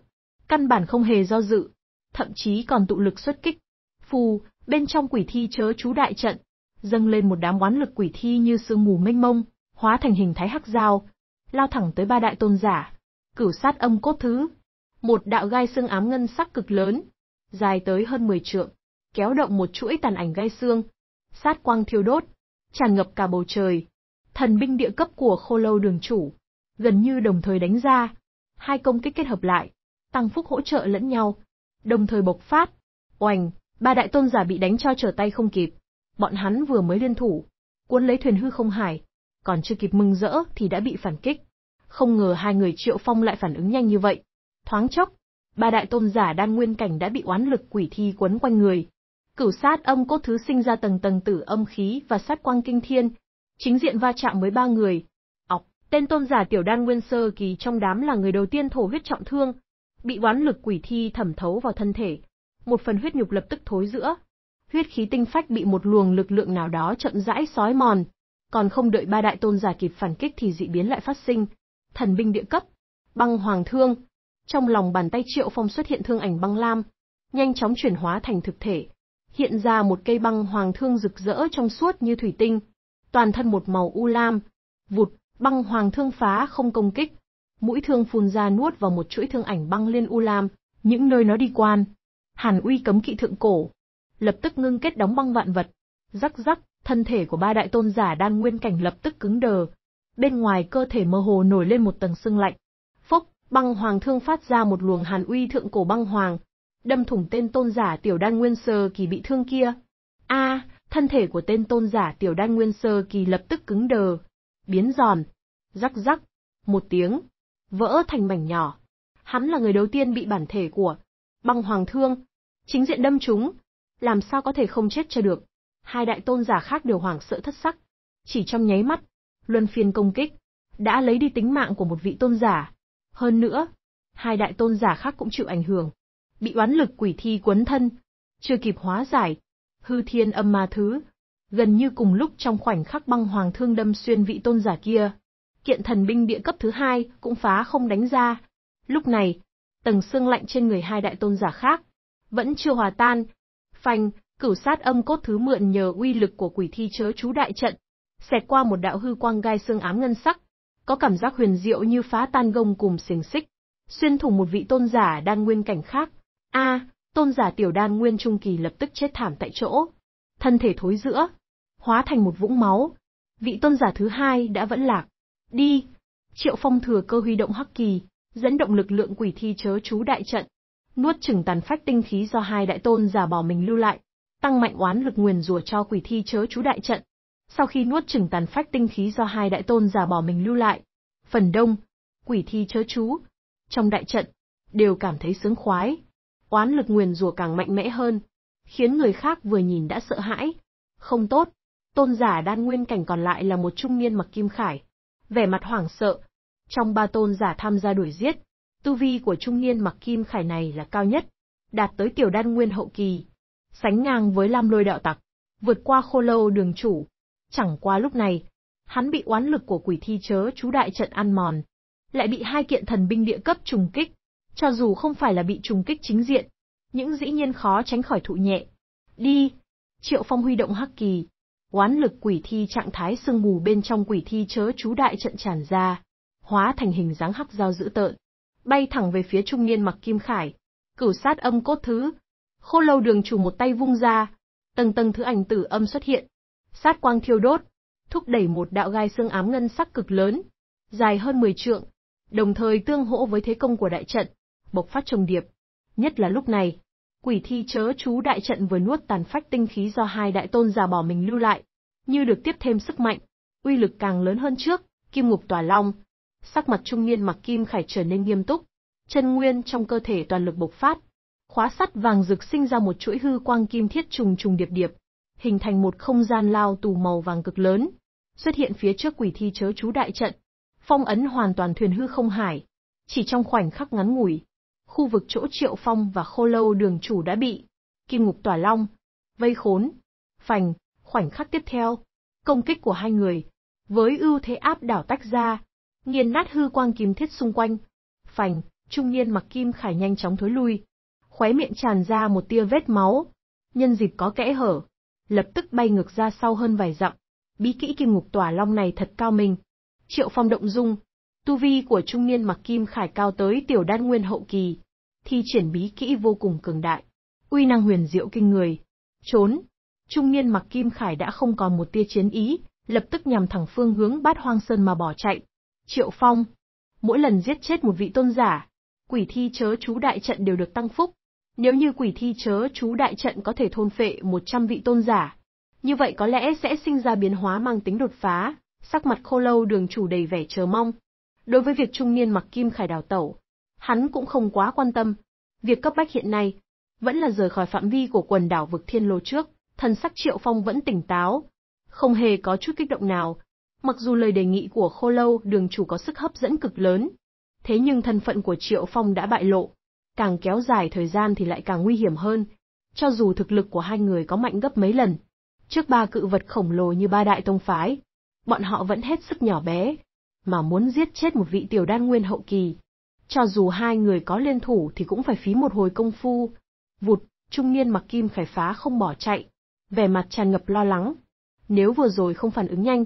Căn bản không hề do dự. Thậm chí còn tụ lực xuất kích. Phù, bên trong quỷ thi chớ chú đại trận. Dâng lên một đám oán lực quỷ thi như sương mù mênh mông, hóa thành hình thái hắc dao. Lao thẳng tới ba đại tôn giả cửu sát âm cốt thứ. Một đạo gai xương ám ngân sắc cực lớn, dài tới hơn 10 trượng, kéo động một chuỗi tàn ảnh gai xương, sát quang thiêu đốt, tràn ngập cả bầu trời. Thần binh địa cấp của khô lâu đường chủ, gần như đồng thời đánh ra, hai công kích kết hợp lại, tăng phúc hỗ trợ lẫn nhau, đồng thời bộc phát. Oành, ba đại tôn giả bị đánh cho trở tay không kịp, bọn hắn vừa mới liên thủ, cuốn lấy thuyền hư không hải, còn chưa kịp mừng rỡ thì đã bị phản kích. Không ngờ hai người Triệu Phong lại phản ứng nhanh như vậy. Thoáng chốc, ba đại tôn giả đan nguyên cảnh đã bị oán lực quỷ thi quấn quanh người. Cửu sát âm cốt thứ sinh ra tầng tầng tử âm khí và sát quang kinh thiên, chính diện va chạm với ba người. Ọc, tên tôn giả tiểu đan nguyên sơ kỳ trong đám là người đầu tiên thổ huyết trọng thương, bị oán lực quỷ thi thẩm thấu vào thân thể, một phần huyết nhục lập tức thối giữa. Huyết khí tinh phách bị một luồng lực lượng nào đó chậm rãi sói mòn, còn không đợi ba đại tôn giả kịp phản kích thì dị biến lại phát sinh, thần binh địa cấp, băng hoàng thương. Trong lòng bàn tay Triệu Phong xuất hiện thương ảnh băng lam, nhanh chóng chuyển hóa thành thực thể, hiện ra một cây băng hoàng thương rực rỡ trong suốt như thủy tinh, toàn thân một màu u lam. Vụt, băng hoàng thương phá không công kích, mũi thương phun ra nuốt vào một chuỗi thương ảnh băng liên u lam, những nơi nó đi quan. Hàn uy cấm kỵ thượng cổ, lập tức ngưng kết đóng băng vạn vật. Rắc rắc, thân thể của ba đại tôn giả đang nguyên cảnh lập tức cứng đờ, bên ngoài cơ thể mơ hồ nổi lên một tầng sưng lạnh. Phốc, băng hoàng thương phát ra một luồng hàn uy thượng cổ băng hoàng, đâm thủng tên tôn giả tiểu đan nguyên sơ kỳ bị thương kia. A, thân thể của tên tôn giả tiểu đan nguyên sơ kỳ lập tức cứng đờ, biến giòn, rắc rắc, một tiếng, vỡ thành mảnh nhỏ. Hắn là người đầu tiên bị bản thể của băng hoàng thương, chính diện đâm chúng, làm sao có thể không chết cho được. Hai đại tôn giả khác đều hoảng sợ thất sắc. Chỉ trong nháy mắt, luân phiên công kích, đã lấy đi tính mạng của một vị tôn giả. Hơn nữa, hai đại tôn giả khác cũng chịu ảnh hưởng, bị oán lực quỷ thi quấn thân, chưa kịp hóa giải, hư thiên âm ma thứ, gần như cùng lúc trong khoảnh khắc băng hoàng thương đâm xuyên vị tôn giả kia. Kiện thần binh địa cấp thứ hai cũng phá không đánh ra. Lúc này, tầng xương lạnh trên người hai đại tôn giả khác, vẫn chưa hòa tan. Phanh, cửu sát âm cốt thứ mượn nhờ uy lực của quỷ thi chớ chú đại trận, xẹt qua một đạo hư quang gai xương ám ngân sắc, có cảm giác huyền diệu như phá tan gông cùng xình xích, xuyên thủng một vị tôn giả đan nguyên cảnh khác. A, tôn giả tiểu đan nguyên trung kỳ lập tức chết thảm tại chỗ, thân thể thối giữa, hóa thành một vũng máu. Vị tôn giả thứ hai đã vẫn lạc. Đi. Triệu Phong thừa cơ huy động hắc kỳ, dẫn động lực lượng quỷ thi chớ chú đại trận, nuốt chửng tàn phách tinh khí do hai đại tôn giả bỏ mình lưu lại, tăng mạnh oán lực nguyền rủa cho quỷ thi chớ chú đại trận sau khi nuốt chửng tàn phách tinh khí do hai đại tôn giả bỏ mình lưu lại. Phần đông, quỷ thi chớ chú, trong đại trận, đều cảm thấy sướng khoái. Oán lực nguyền rùa càng mạnh mẽ hơn, khiến người khác vừa nhìn đã sợ hãi. Không tốt, tôn giả đan nguyên cảnh còn lại là một trung niên mặc kim khải. Vẻ mặt hoảng sợ, trong ba tôn giả tham gia đuổi giết, tu vi của trung niên mặc kim khải này là cao nhất, đạt tới tiểu đan nguyên hậu kỳ, sánh ngang với lam lôi đạo tặc, vượt qua khô lâu đường chủ, chẳng qua lúc này, hắn bị oán lực của quỷ thi chớ chú đại trận ăn mòn, lại bị hai kiện thần binh địa cấp trùng kích, cho dù không phải là bị trùng kích chính diện, những dĩ nhiên khó tránh khỏi thụ nhẹ. Đi! Triệu Phong huy động hắc kỳ, oán lực quỷ thi trạng thái sương mù bên trong quỷ thi chớ chú đại trận tràn ra, hóa thành hình dáng hắc dao dữ tợn, bay thẳng về phía trung niên mặc kim khải, cửu sát âm cốt thứ. Khô lâu đường chủ một tay vung ra, tầng tầng thứ ảnh tử âm xuất hiện, sát quang thiêu đốt, thúc đẩy một đạo gai xương ám ngân sắc cực lớn, dài hơn 10 trượng, đồng thời tương hỗ với thế công của đại trận, bộc phát trùng điệp. Nhất là lúc này, quỷ thi chớ chú đại trận vừa nuốt tàn phách tinh khí do hai đại tôn giả bỏ mình lưu lại, như được tiếp thêm sức mạnh, uy lực càng lớn hơn trước, kim ngục tỏa long. Sắc mặt trung niên mặc kim khải trở nên nghiêm túc, chân nguyên trong cơ thể toàn lực bộc phát. Khóa sắt vàng rực sinh ra một chuỗi hư quang kim thiết trùng trùng điệp điệp, hình thành một không gian lao tù màu vàng cực lớn, xuất hiện phía trước quỷ thi chớ chú đại trận. Phong ấn hoàn toàn thuyền hư không hải, chỉ trong khoảnh khắc ngắn ngủi, khu vực chỗ Triệu Phong và Khô Lâu đường chủ đã bị Kim Ngục Tỏa Long vây khốn. Phành, khoảnh khắc tiếp theo, công kích của hai người với ưu thế áp đảo tách ra, nghiền nát hư quang kim thiết xung quanh. Phành, trung niên mặc kim khải nhanh chóng thối lui, khóe miệng tràn ra một tia vết máu. Nhân dịp có kẽ hở, lập tức bay ngược ra sau hơn vài dặm. Bí kỹ kim ngục tỏa long này thật cao minh. Triệu Phong động dung, tu vi của trung niên mặc kim khải cao tới tiểu đan nguyên hậu kỳ, thi triển bí kỹ vô cùng cường đại, uy năng huyền diệu kinh người. Trốn, trung niên mặc kim khải đã không còn một tia chiến ý, lập tức nhằm thẳng phương hướng bát hoang sơn mà bỏ chạy. Triệu Phong, mỗi lần giết chết một vị tôn giả, quỷ thi chớ chú đại trận đều được tăng phúc, nếu như quỷ thi chớ chú đại trận có thể thôn phệ 100 vị tôn giả, như vậy có lẽ sẽ sinh ra biến hóa mang tính đột phá, sắc mặt khô lâu đường chủ đầy vẻ chờ mong. Đối với việc trung niên mặc kim khải đào tẩu, hắn cũng không quá quan tâm. Việc cấp bách hiện nay, vẫn là rời khỏi phạm vi của quần đảo vực thiên lô trước, thần sắc triệu phong vẫn tỉnh táo, không hề có chút kích động nào. Mặc dù lời đề nghị của khô lâu đường chủ có sức hấp dẫn cực lớn, thế nhưng thân phận của triệu phong đã bại lộ, càng kéo dài thời gian thì lại càng nguy hiểm hơn, cho dù thực lực của hai người có mạnh gấp mấy lần. Trước ba cự vật khổng lồ như ba đại tông phái, bọn họ vẫn hết sức nhỏ bé, mà muốn giết chết một vị tiểu đan nguyên hậu kỳ. Cho dù hai người có liên thủ thì cũng phải phí một hồi công phu. Vụt, trung niên mặc kim khải phá không bỏ chạy, vẻ mặt tràn ngập lo lắng. Nếu vừa rồi không phản ứng nhanh,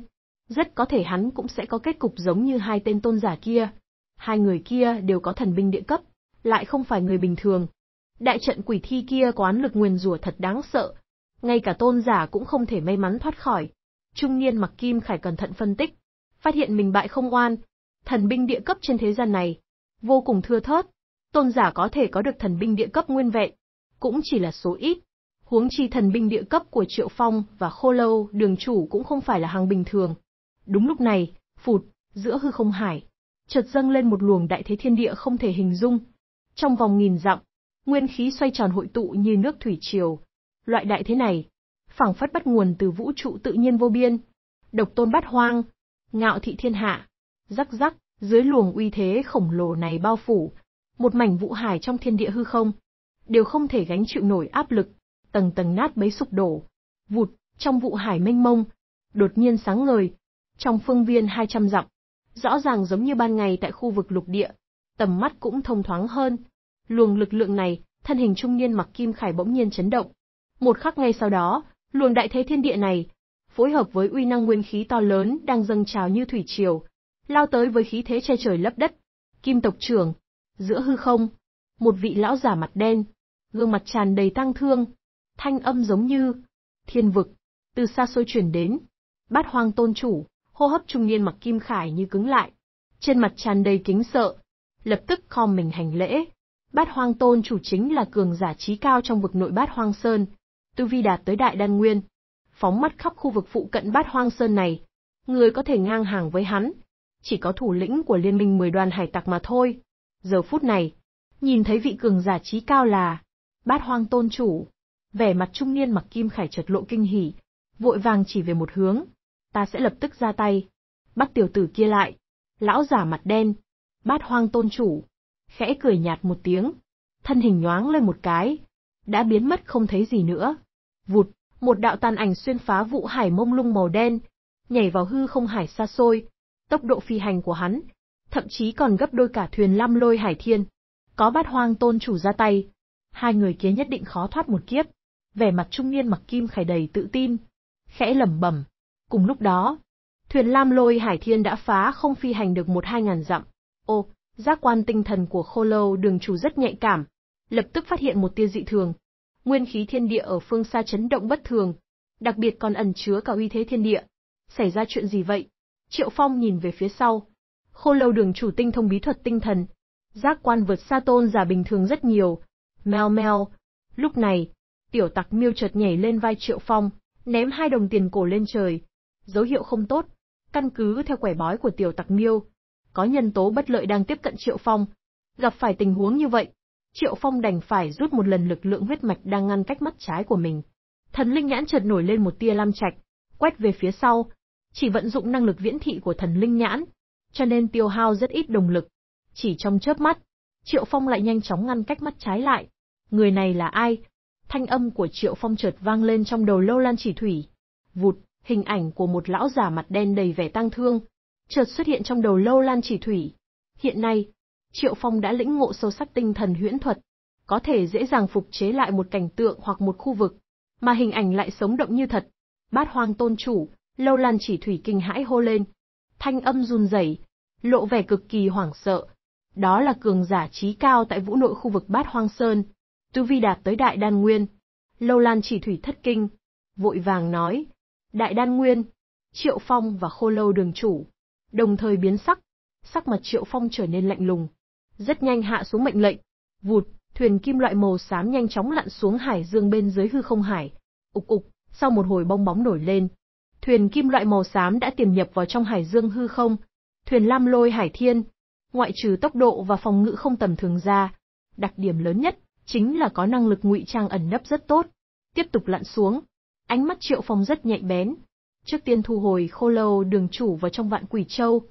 rất có thể hắn cũng sẽ có kết cục giống như hai tên tôn giả kia. Hai người kia đều có thần binh địa cấp, lại không phải người bình thường. Đại trận quỷ thi kia quán lực nguyền rủa thật đáng sợ, ngay cả tôn giả cũng không thể may mắn thoát khỏi. Trung niên mặc kim khải cẩn thận phân tích, phát hiện mình bại không oan, thần binh địa cấp trên thế gian này, vô cùng thưa thớt, tôn giả có thể có được thần binh địa cấp nguyên vẹn, cũng chỉ là số ít. Huống chi thần binh địa cấp của Triệu Phong và Khô Lâu đường chủ cũng không phải là hàng bình thường. Đúng lúc này, phụt, giữa hư không hải, chợt dâng lên một luồng đại thế thiên địa không thể hình dung, trong vòng nghìn dặm, nguyên khí xoay tròn hội tụ như nước thủy triều. Loại đại thế này, phảng phất bắt nguồn từ vũ trụ tự nhiên vô biên. Độc tôn bát hoang, ngạo thị thiên hạ, rắc rắc, dưới luồng uy thế khổng lồ này bao phủ, một mảnh vũ hải trong thiên địa hư không, đều không thể gánh chịu nổi áp lực, tầng tầng nát bấy sụp đổ. Vụt, trong vũ hải mênh mông, đột nhiên sáng ngời, trong phương viên hai trăm dặm, rõ ràng giống như ban ngày tại khu vực lục địa, tầm mắt cũng thông thoáng hơn, Luồng lực lượng này, thân hình trung niên mặc kim khải bỗng nhiên chấn động. Một khắc ngay sau đó, luồng đại thế thiên địa này, phối hợp với uy năng nguyên khí to lớn đang dâng trào như thủy triều, lao tới với khí thế che trời lấp đất. Kim tộc trưởng, giữa hư không, một vị lão giả mặt đen, gương mặt tràn đầy tăng thương, thanh âm giống như thiên vực, từ xa xôi chuyển đến. Bát hoang tôn chủ, hô hấp trung niên mặc kim khải như cứng lại, trên mặt tràn đầy kính sợ, lập tức khom mình hành lễ. Bát Hoang Tôn chủ chính là cường giả trí cao trong vực nội Bát Hoang Sơn, tu vi đạt tới đại đan nguyên. Phóng mắt khắp khu vực phụ cận Bát Hoang Sơn này, người có thể ngang hàng với hắn, chỉ có thủ lĩnh của liên minh 10 đoàn hải tặc mà thôi. Giờ phút này, nhìn thấy vị cường giả trí cao là Bát Hoang Tôn chủ, vẻ mặt trung niên mặc kim khải chợt lộ kinh hỉ, vội vàng chỉ về một hướng, ta sẽ lập tức ra tay, bắt tiểu tử kia lại. Lão giả mặt đen, Bát Hoang Tôn chủ, khẽ cười nhạt một tiếng. Thân hình nhoáng lên một cái, đã biến mất không thấy gì nữa. Vụt, một đạo tàn ảnh xuyên phá vụ hải mông lung màu đen, nhảy vào hư không hải xa xôi. Tốc độ phi hành của hắn, thậm chí còn gấp đôi cả thuyền lam lôi hải thiên. Có bát hoang tôn chủ ra tay, hai người kia nhất định khó thoát một kiếp. Vẻ mặt trung niên mặc kim khải đầy tự tin, khẽ lẩm bẩm. Cùng lúc đó, thuyền lam lôi hải thiên đã phá không phi hành được một hai ngàn dặm. Ô, Giác quan tinh thần của khô lâu đường chủ rất nhạy cảm, lập tức phát hiện một tia dị thường. Nguyên khí thiên địa ở phương xa chấn động bất thường, đặc biệt còn ẩn chứa cả uy thế thiên địa. Xảy ra chuyện gì vậy? Triệu Phong nhìn về phía sau. Khô lâu đường chủ tinh thông bí thuật tinh thần. Giác quan vượt xa tôn giả bình thường rất nhiều. Mèo mèo. Lúc này, tiểu tặc miêu chợt nhảy lên vai Triệu Phong, ném hai đồng tiền cổ lên trời. Dấu hiệu không tốt. Căn cứ theo quẻ bói của tiểu tặc miêu, có nhân tố bất lợi đang tiếp cận Triệu Phong. Gặp phải tình huống như vậy, Triệu Phong đành phải rút một lần lực lượng huyết mạch đang ngăn cách mắt trái của mình. Thần linh nhãn chợt nổi lên một tia lam trạch, quét về phía sau, chỉ vận dụng năng lực viễn thị của thần linh nhãn, cho nên tiêu hao rất ít đồng lực. Chỉ trong chớp mắt, Triệu Phong lại nhanh chóng ngăn cách mắt trái lại. Người này là ai? Thanh âm của Triệu Phong chợt vang lên trong đầu Lâu Lan Chỉ Thủy. Vụt, hình ảnh của một lão già mặt đen đầy vẻ tăng thương, chợt xuất hiện trong đầu lâu lan chỉ thủy. Hiện nay, Triệu Phong đã lĩnh ngộ sâu sắc tinh thần huyễn thuật, có thể dễ dàng phục chế lại một cảnh tượng hoặc một khu vực, mà hình ảnh lại sống động như thật. Bát hoang tôn chủ, lâu lan chỉ thủy kinh hãi hô lên. Thanh âm run rẩy, lộ vẻ cực kỳ hoảng sợ. Đó là cường giả trí cao tại vũ nội khu vực bát hoang sơn. Tu vi đạt tới đại đan nguyên. Lâu lan chỉ thủy thất kinh. Vội vàng nói. Đại đan nguyên. Triệu Phong và khô lâu đường chủ, đồng thời biến sắc, sắc mặt Triệu Phong trở nên lạnh lùng. Rất nhanh hạ xuống mệnh lệnh, vụt, thuyền kim loại màu xám nhanh chóng lặn xuống hải dương bên dưới hư không hải. Ục ục, sau một hồi bong bóng nổi lên, thuyền kim loại màu xám đã tiềm nhập vào trong hải dương hư không. Thuyền Lam Lôi Hải Thiên, ngoại trừ tốc độ và phòng ngự không tầm thường ra, đặc điểm lớn nhất chính là có năng lực ngụy trang ẩn nấp rất tốt. Tiếp tục lặn xuống, ánh mắt Triệu Phong rất nhạy bén, trước tiên thu hồi khô lâu đường chủ vào trong vạn quỷ châu.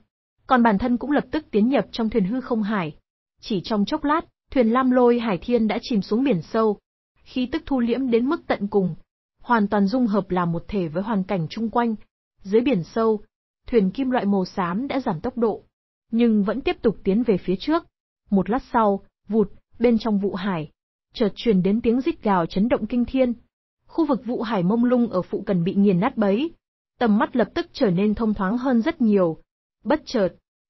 Còn bản thân cũng lập tức tiến nhập trong thuyền hư không hải. Chỉ trong chốc lát, thuyền lam lôi hải thiên đã chìm xuống biển sâu. khi tức thu liễm đến mức tận cùng, hoàn toàn dung hợp làm một thể với hoàn cảnh chung quanh. Dưới biển sâu, thuyền kim loại màu xám đã giảm tốc độ, nhưng vẫn tiếp tục tiến về phía trước. Một lát sau, vụt, bên trong vụ hải, chợt truyền đến tiếng rít gào chấn động kinh thiên. Khu vực vụ hải mông lung ở phụ cần bị nghiền nát bấy, tầm mắt lập tức trở nên thông thoáng hơn rất nhiều. Bất chợt,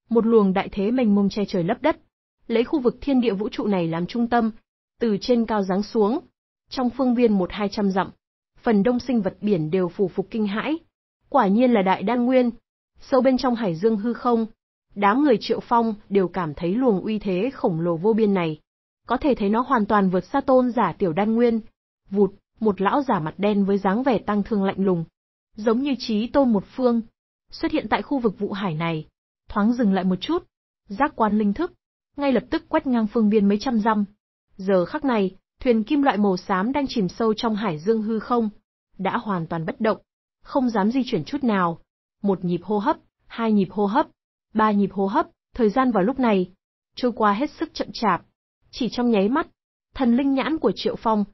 một luồng đại thế mênh mông che trời lấp đất, lấy khu vực thiên địa vũ trụ này làm trung tâm, từ trên cao giáng xuống, trong phương viên một hai trăm dặm, phần đông sinh vật biển đều phủ phục kinh hãi. Quả nhiên là đại đan nguyên, sâu bên trong hải dương hư không, đám người triệu phong đều cảm thấy luồng uy thế khổng lồ vô biên này. Có thể thấy nó hoàn toàn vượt xa tôn giả tiểu đan nguyên. Vụt, một lão giả mặt đen với dáng vẻ tăng thương lạnh lùng, giống như trí tôn một phương, xuất hiện tại khu vực vụ hải này, thoáng dừng lại một chút, giác quan linh thức, ngay lập tức quét ngang phương biên mấy trăm dặm. Giờ khắc này, thuyền kim loại màu xám đang chìm sâu trong hải dương hư không, đã hoàn toàn bất động, không dám di chuyển chút nào. Một nhịp hô hấp, hai nhịp hô hấp, ba nhịp hô hấp, thời gian vào lúc này trôi qua hết sức chậm chạp. Chỉ trong nháy mắt, thần linh nhãn của Triệu Phong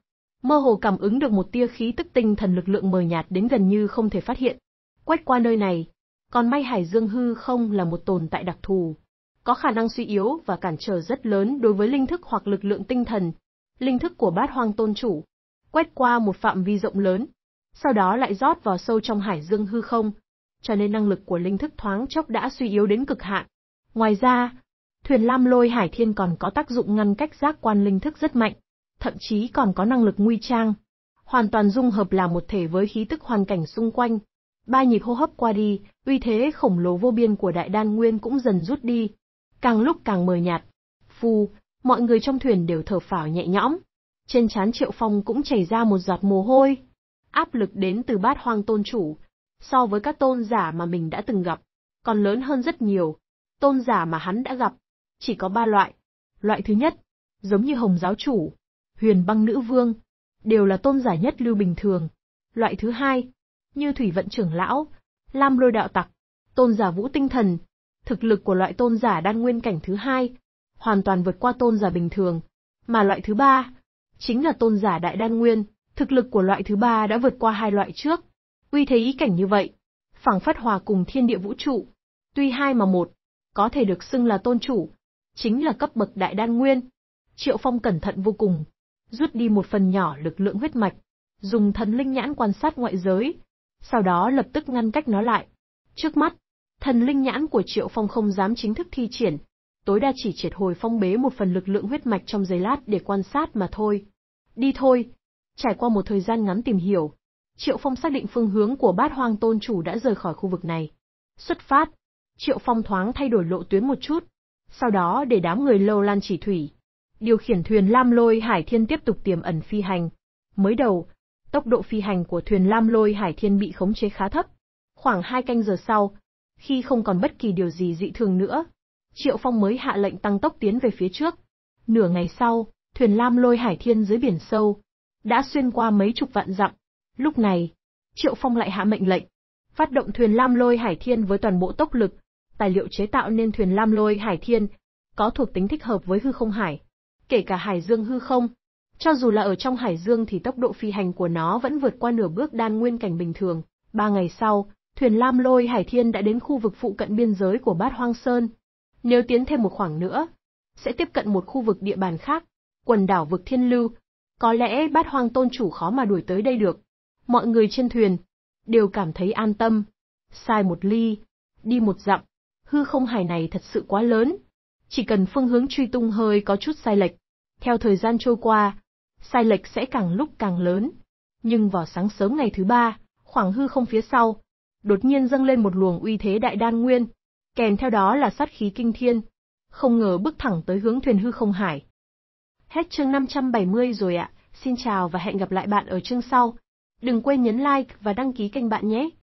mơ hồ cảm ứng được một tia khí tức tinh thần lực lượng mờ nhạt đến gần như không thể phát hiện. Quét qua nơi này, còn may Hải Dương hư không là một tồn tại đặc thù, có khả năng suy yếu và cản trở rất lớn đối với linh thức hoặc lực lượng tinh thần, linh thức của bát hoang tôn chủ, quét qua một phạm vi rộng lớn, sau đó lại rót vào sâu trong Hải Dương hư không, cho nên năng lực của linh thức thoáng chốc đã suy yếu đến cực hạn. Ngoài ra, thuyền Lam Lôi Hải Thiên còn có tác dụng ngăn cách giác quan linh thức rất mạnh thậm chí còn có năng lực nguy trang. Hoàn toàn dung hợp là một thể với khí tức hoàn cảnh xung quanh. Ba nhịp hô hấp qua đi, uy thế khổng lồ vô biên của đại đan nguyên cũng dần rút đi. Càng lúc càng mờ nhạt. Phù, mọi người trong thuyền đều thở phào nhẹ nhõm. Trên trán Triệu Phong cũng chảy ra một giọt mồ hôi. Áp lực đến từ bát hoang tôn chủ, so với các tôn giả mà mình đã từng gặp, còn lớn hơn rất nhiều. Tôn giả mà hắn đã gặp, chỉ có ba loại. Loại thứ nhất, giống như Hồng giáo chủ, huyền băng nữ vương, đều là tôn giả nhất lưu bình thường. Loại thứ hai, như thủy vận trưởng lão, lam lôi đạo tặc, tôn giả vũ tinh thần, thực lực của loại tôn giả đan nguyên cảnh thứ hai, hoàn toàn vượt qua tôn giả bình thường, mà loại thứ ba, chính là tôn giả đại đan nguyên, thực lực của loại thứ ba đã vượt qua hai loại trước. Uy thế ý cảnh như vậy, phảng phất hòa cùng thiên địa vũ trụ, tuy hai mà một, có thể được xưng là tôn chủ, chính là cấp bậc đại đan nguyên. Triệu Phong cẩn thận vô cùng, rút đi một phần nhỏ lực lượng huyết mạch, dùng thần linh nhãn quan sát ngoại giới, sau đó lập tức ngăn cách nó lại. Trước mắt, thần linh nhãn của Triệu Phong không dám chính thức thi triển, tối đa chỉ triệt hồi phong bế một phần lực lượng huyết mạch trong giây lát để quan sát mà thôi. Đi thôi. Trải qua một thời gian ngắn tìm hiểu, Triệu Phong xác định phương hướng của bát hoang tôn chủ đã rời khỏi khu vực này. Xuất phát, Triệu Phong thoáng thay đổi lộ tuyến một chút, sau đó để đám người lâu lan chỉ thủy, Điều khiển thuyền Lam Lôi Hải Thiên tiếp tục tiềm ẩn phi hành. Mới đầu, tốc độ phi hành của thuyền Lam Lôi Hải Thiên bị khống chế khá thấp. Khoảng 2 canh giờ sau, khi không còn bất kỳ điều gì dị thường nữa, Triệu Phong mới hạ lệnh tăng tốc tiến về phía trước. Nửa ngày sau, thuyền Lam Lôi Hải Thiên dưới biển sâu, đã xuyên qua mấy chục vạn dặm. Lúc này, Triệu Phong lại hạ mệnh lệnh, phát động thuyền Lam Lôi Hải Thiên với toàn bộ tốc lực. Tài liệu chế tạo nên thuyền Lam Lôi Hải Thiên có thuộc tính thích hợp với hư không hải, kể cả hải dương hư không. Cho dù là ở trong hải dương thì tốc độ phi hành của nó vẫn vượt qua nửa bước đan nguyên cảnh bình thường. Ba ngày sau, thuyền Lam Lôi Hải Thiên đã đến khu vực phụ cận biên giới của Bát Hoang Sơn. Nếu tiến thêm một khoảng nữa, sẽ tiếp cận một khu vực địa bàn khác, quần đảo vực Thiên Lưu. Có lẽ Bát Hoang Tôn chủ khó mà đuổi tới đây được. Mọi người trên thuyền đều cảm thấy an tâm. Sai một ly, đi một dặm, hư không hải này thật sự quá lớn, chỉ cần phương hướng truy tung hơi có chút sai lệch, theo thời gian trôi qua, sai lệch sẽ càng lúc càng lớn. Nhưng vào sáng sớm ngày thứ ba, khoảng hư không phía sau, đột nhiên dâng lên một luồng uy thế đại đan nguyên, kèm theo đó là sát khí kinh thiên, không ngờ bước thẳng tới hướng thuyền hư không hải. Hết chương 570 rồi ạ, xin chào và hẹn gặp lại bạn ở chương sau. Đừng quên nhấn like và đăng ký kênh bạn nhé.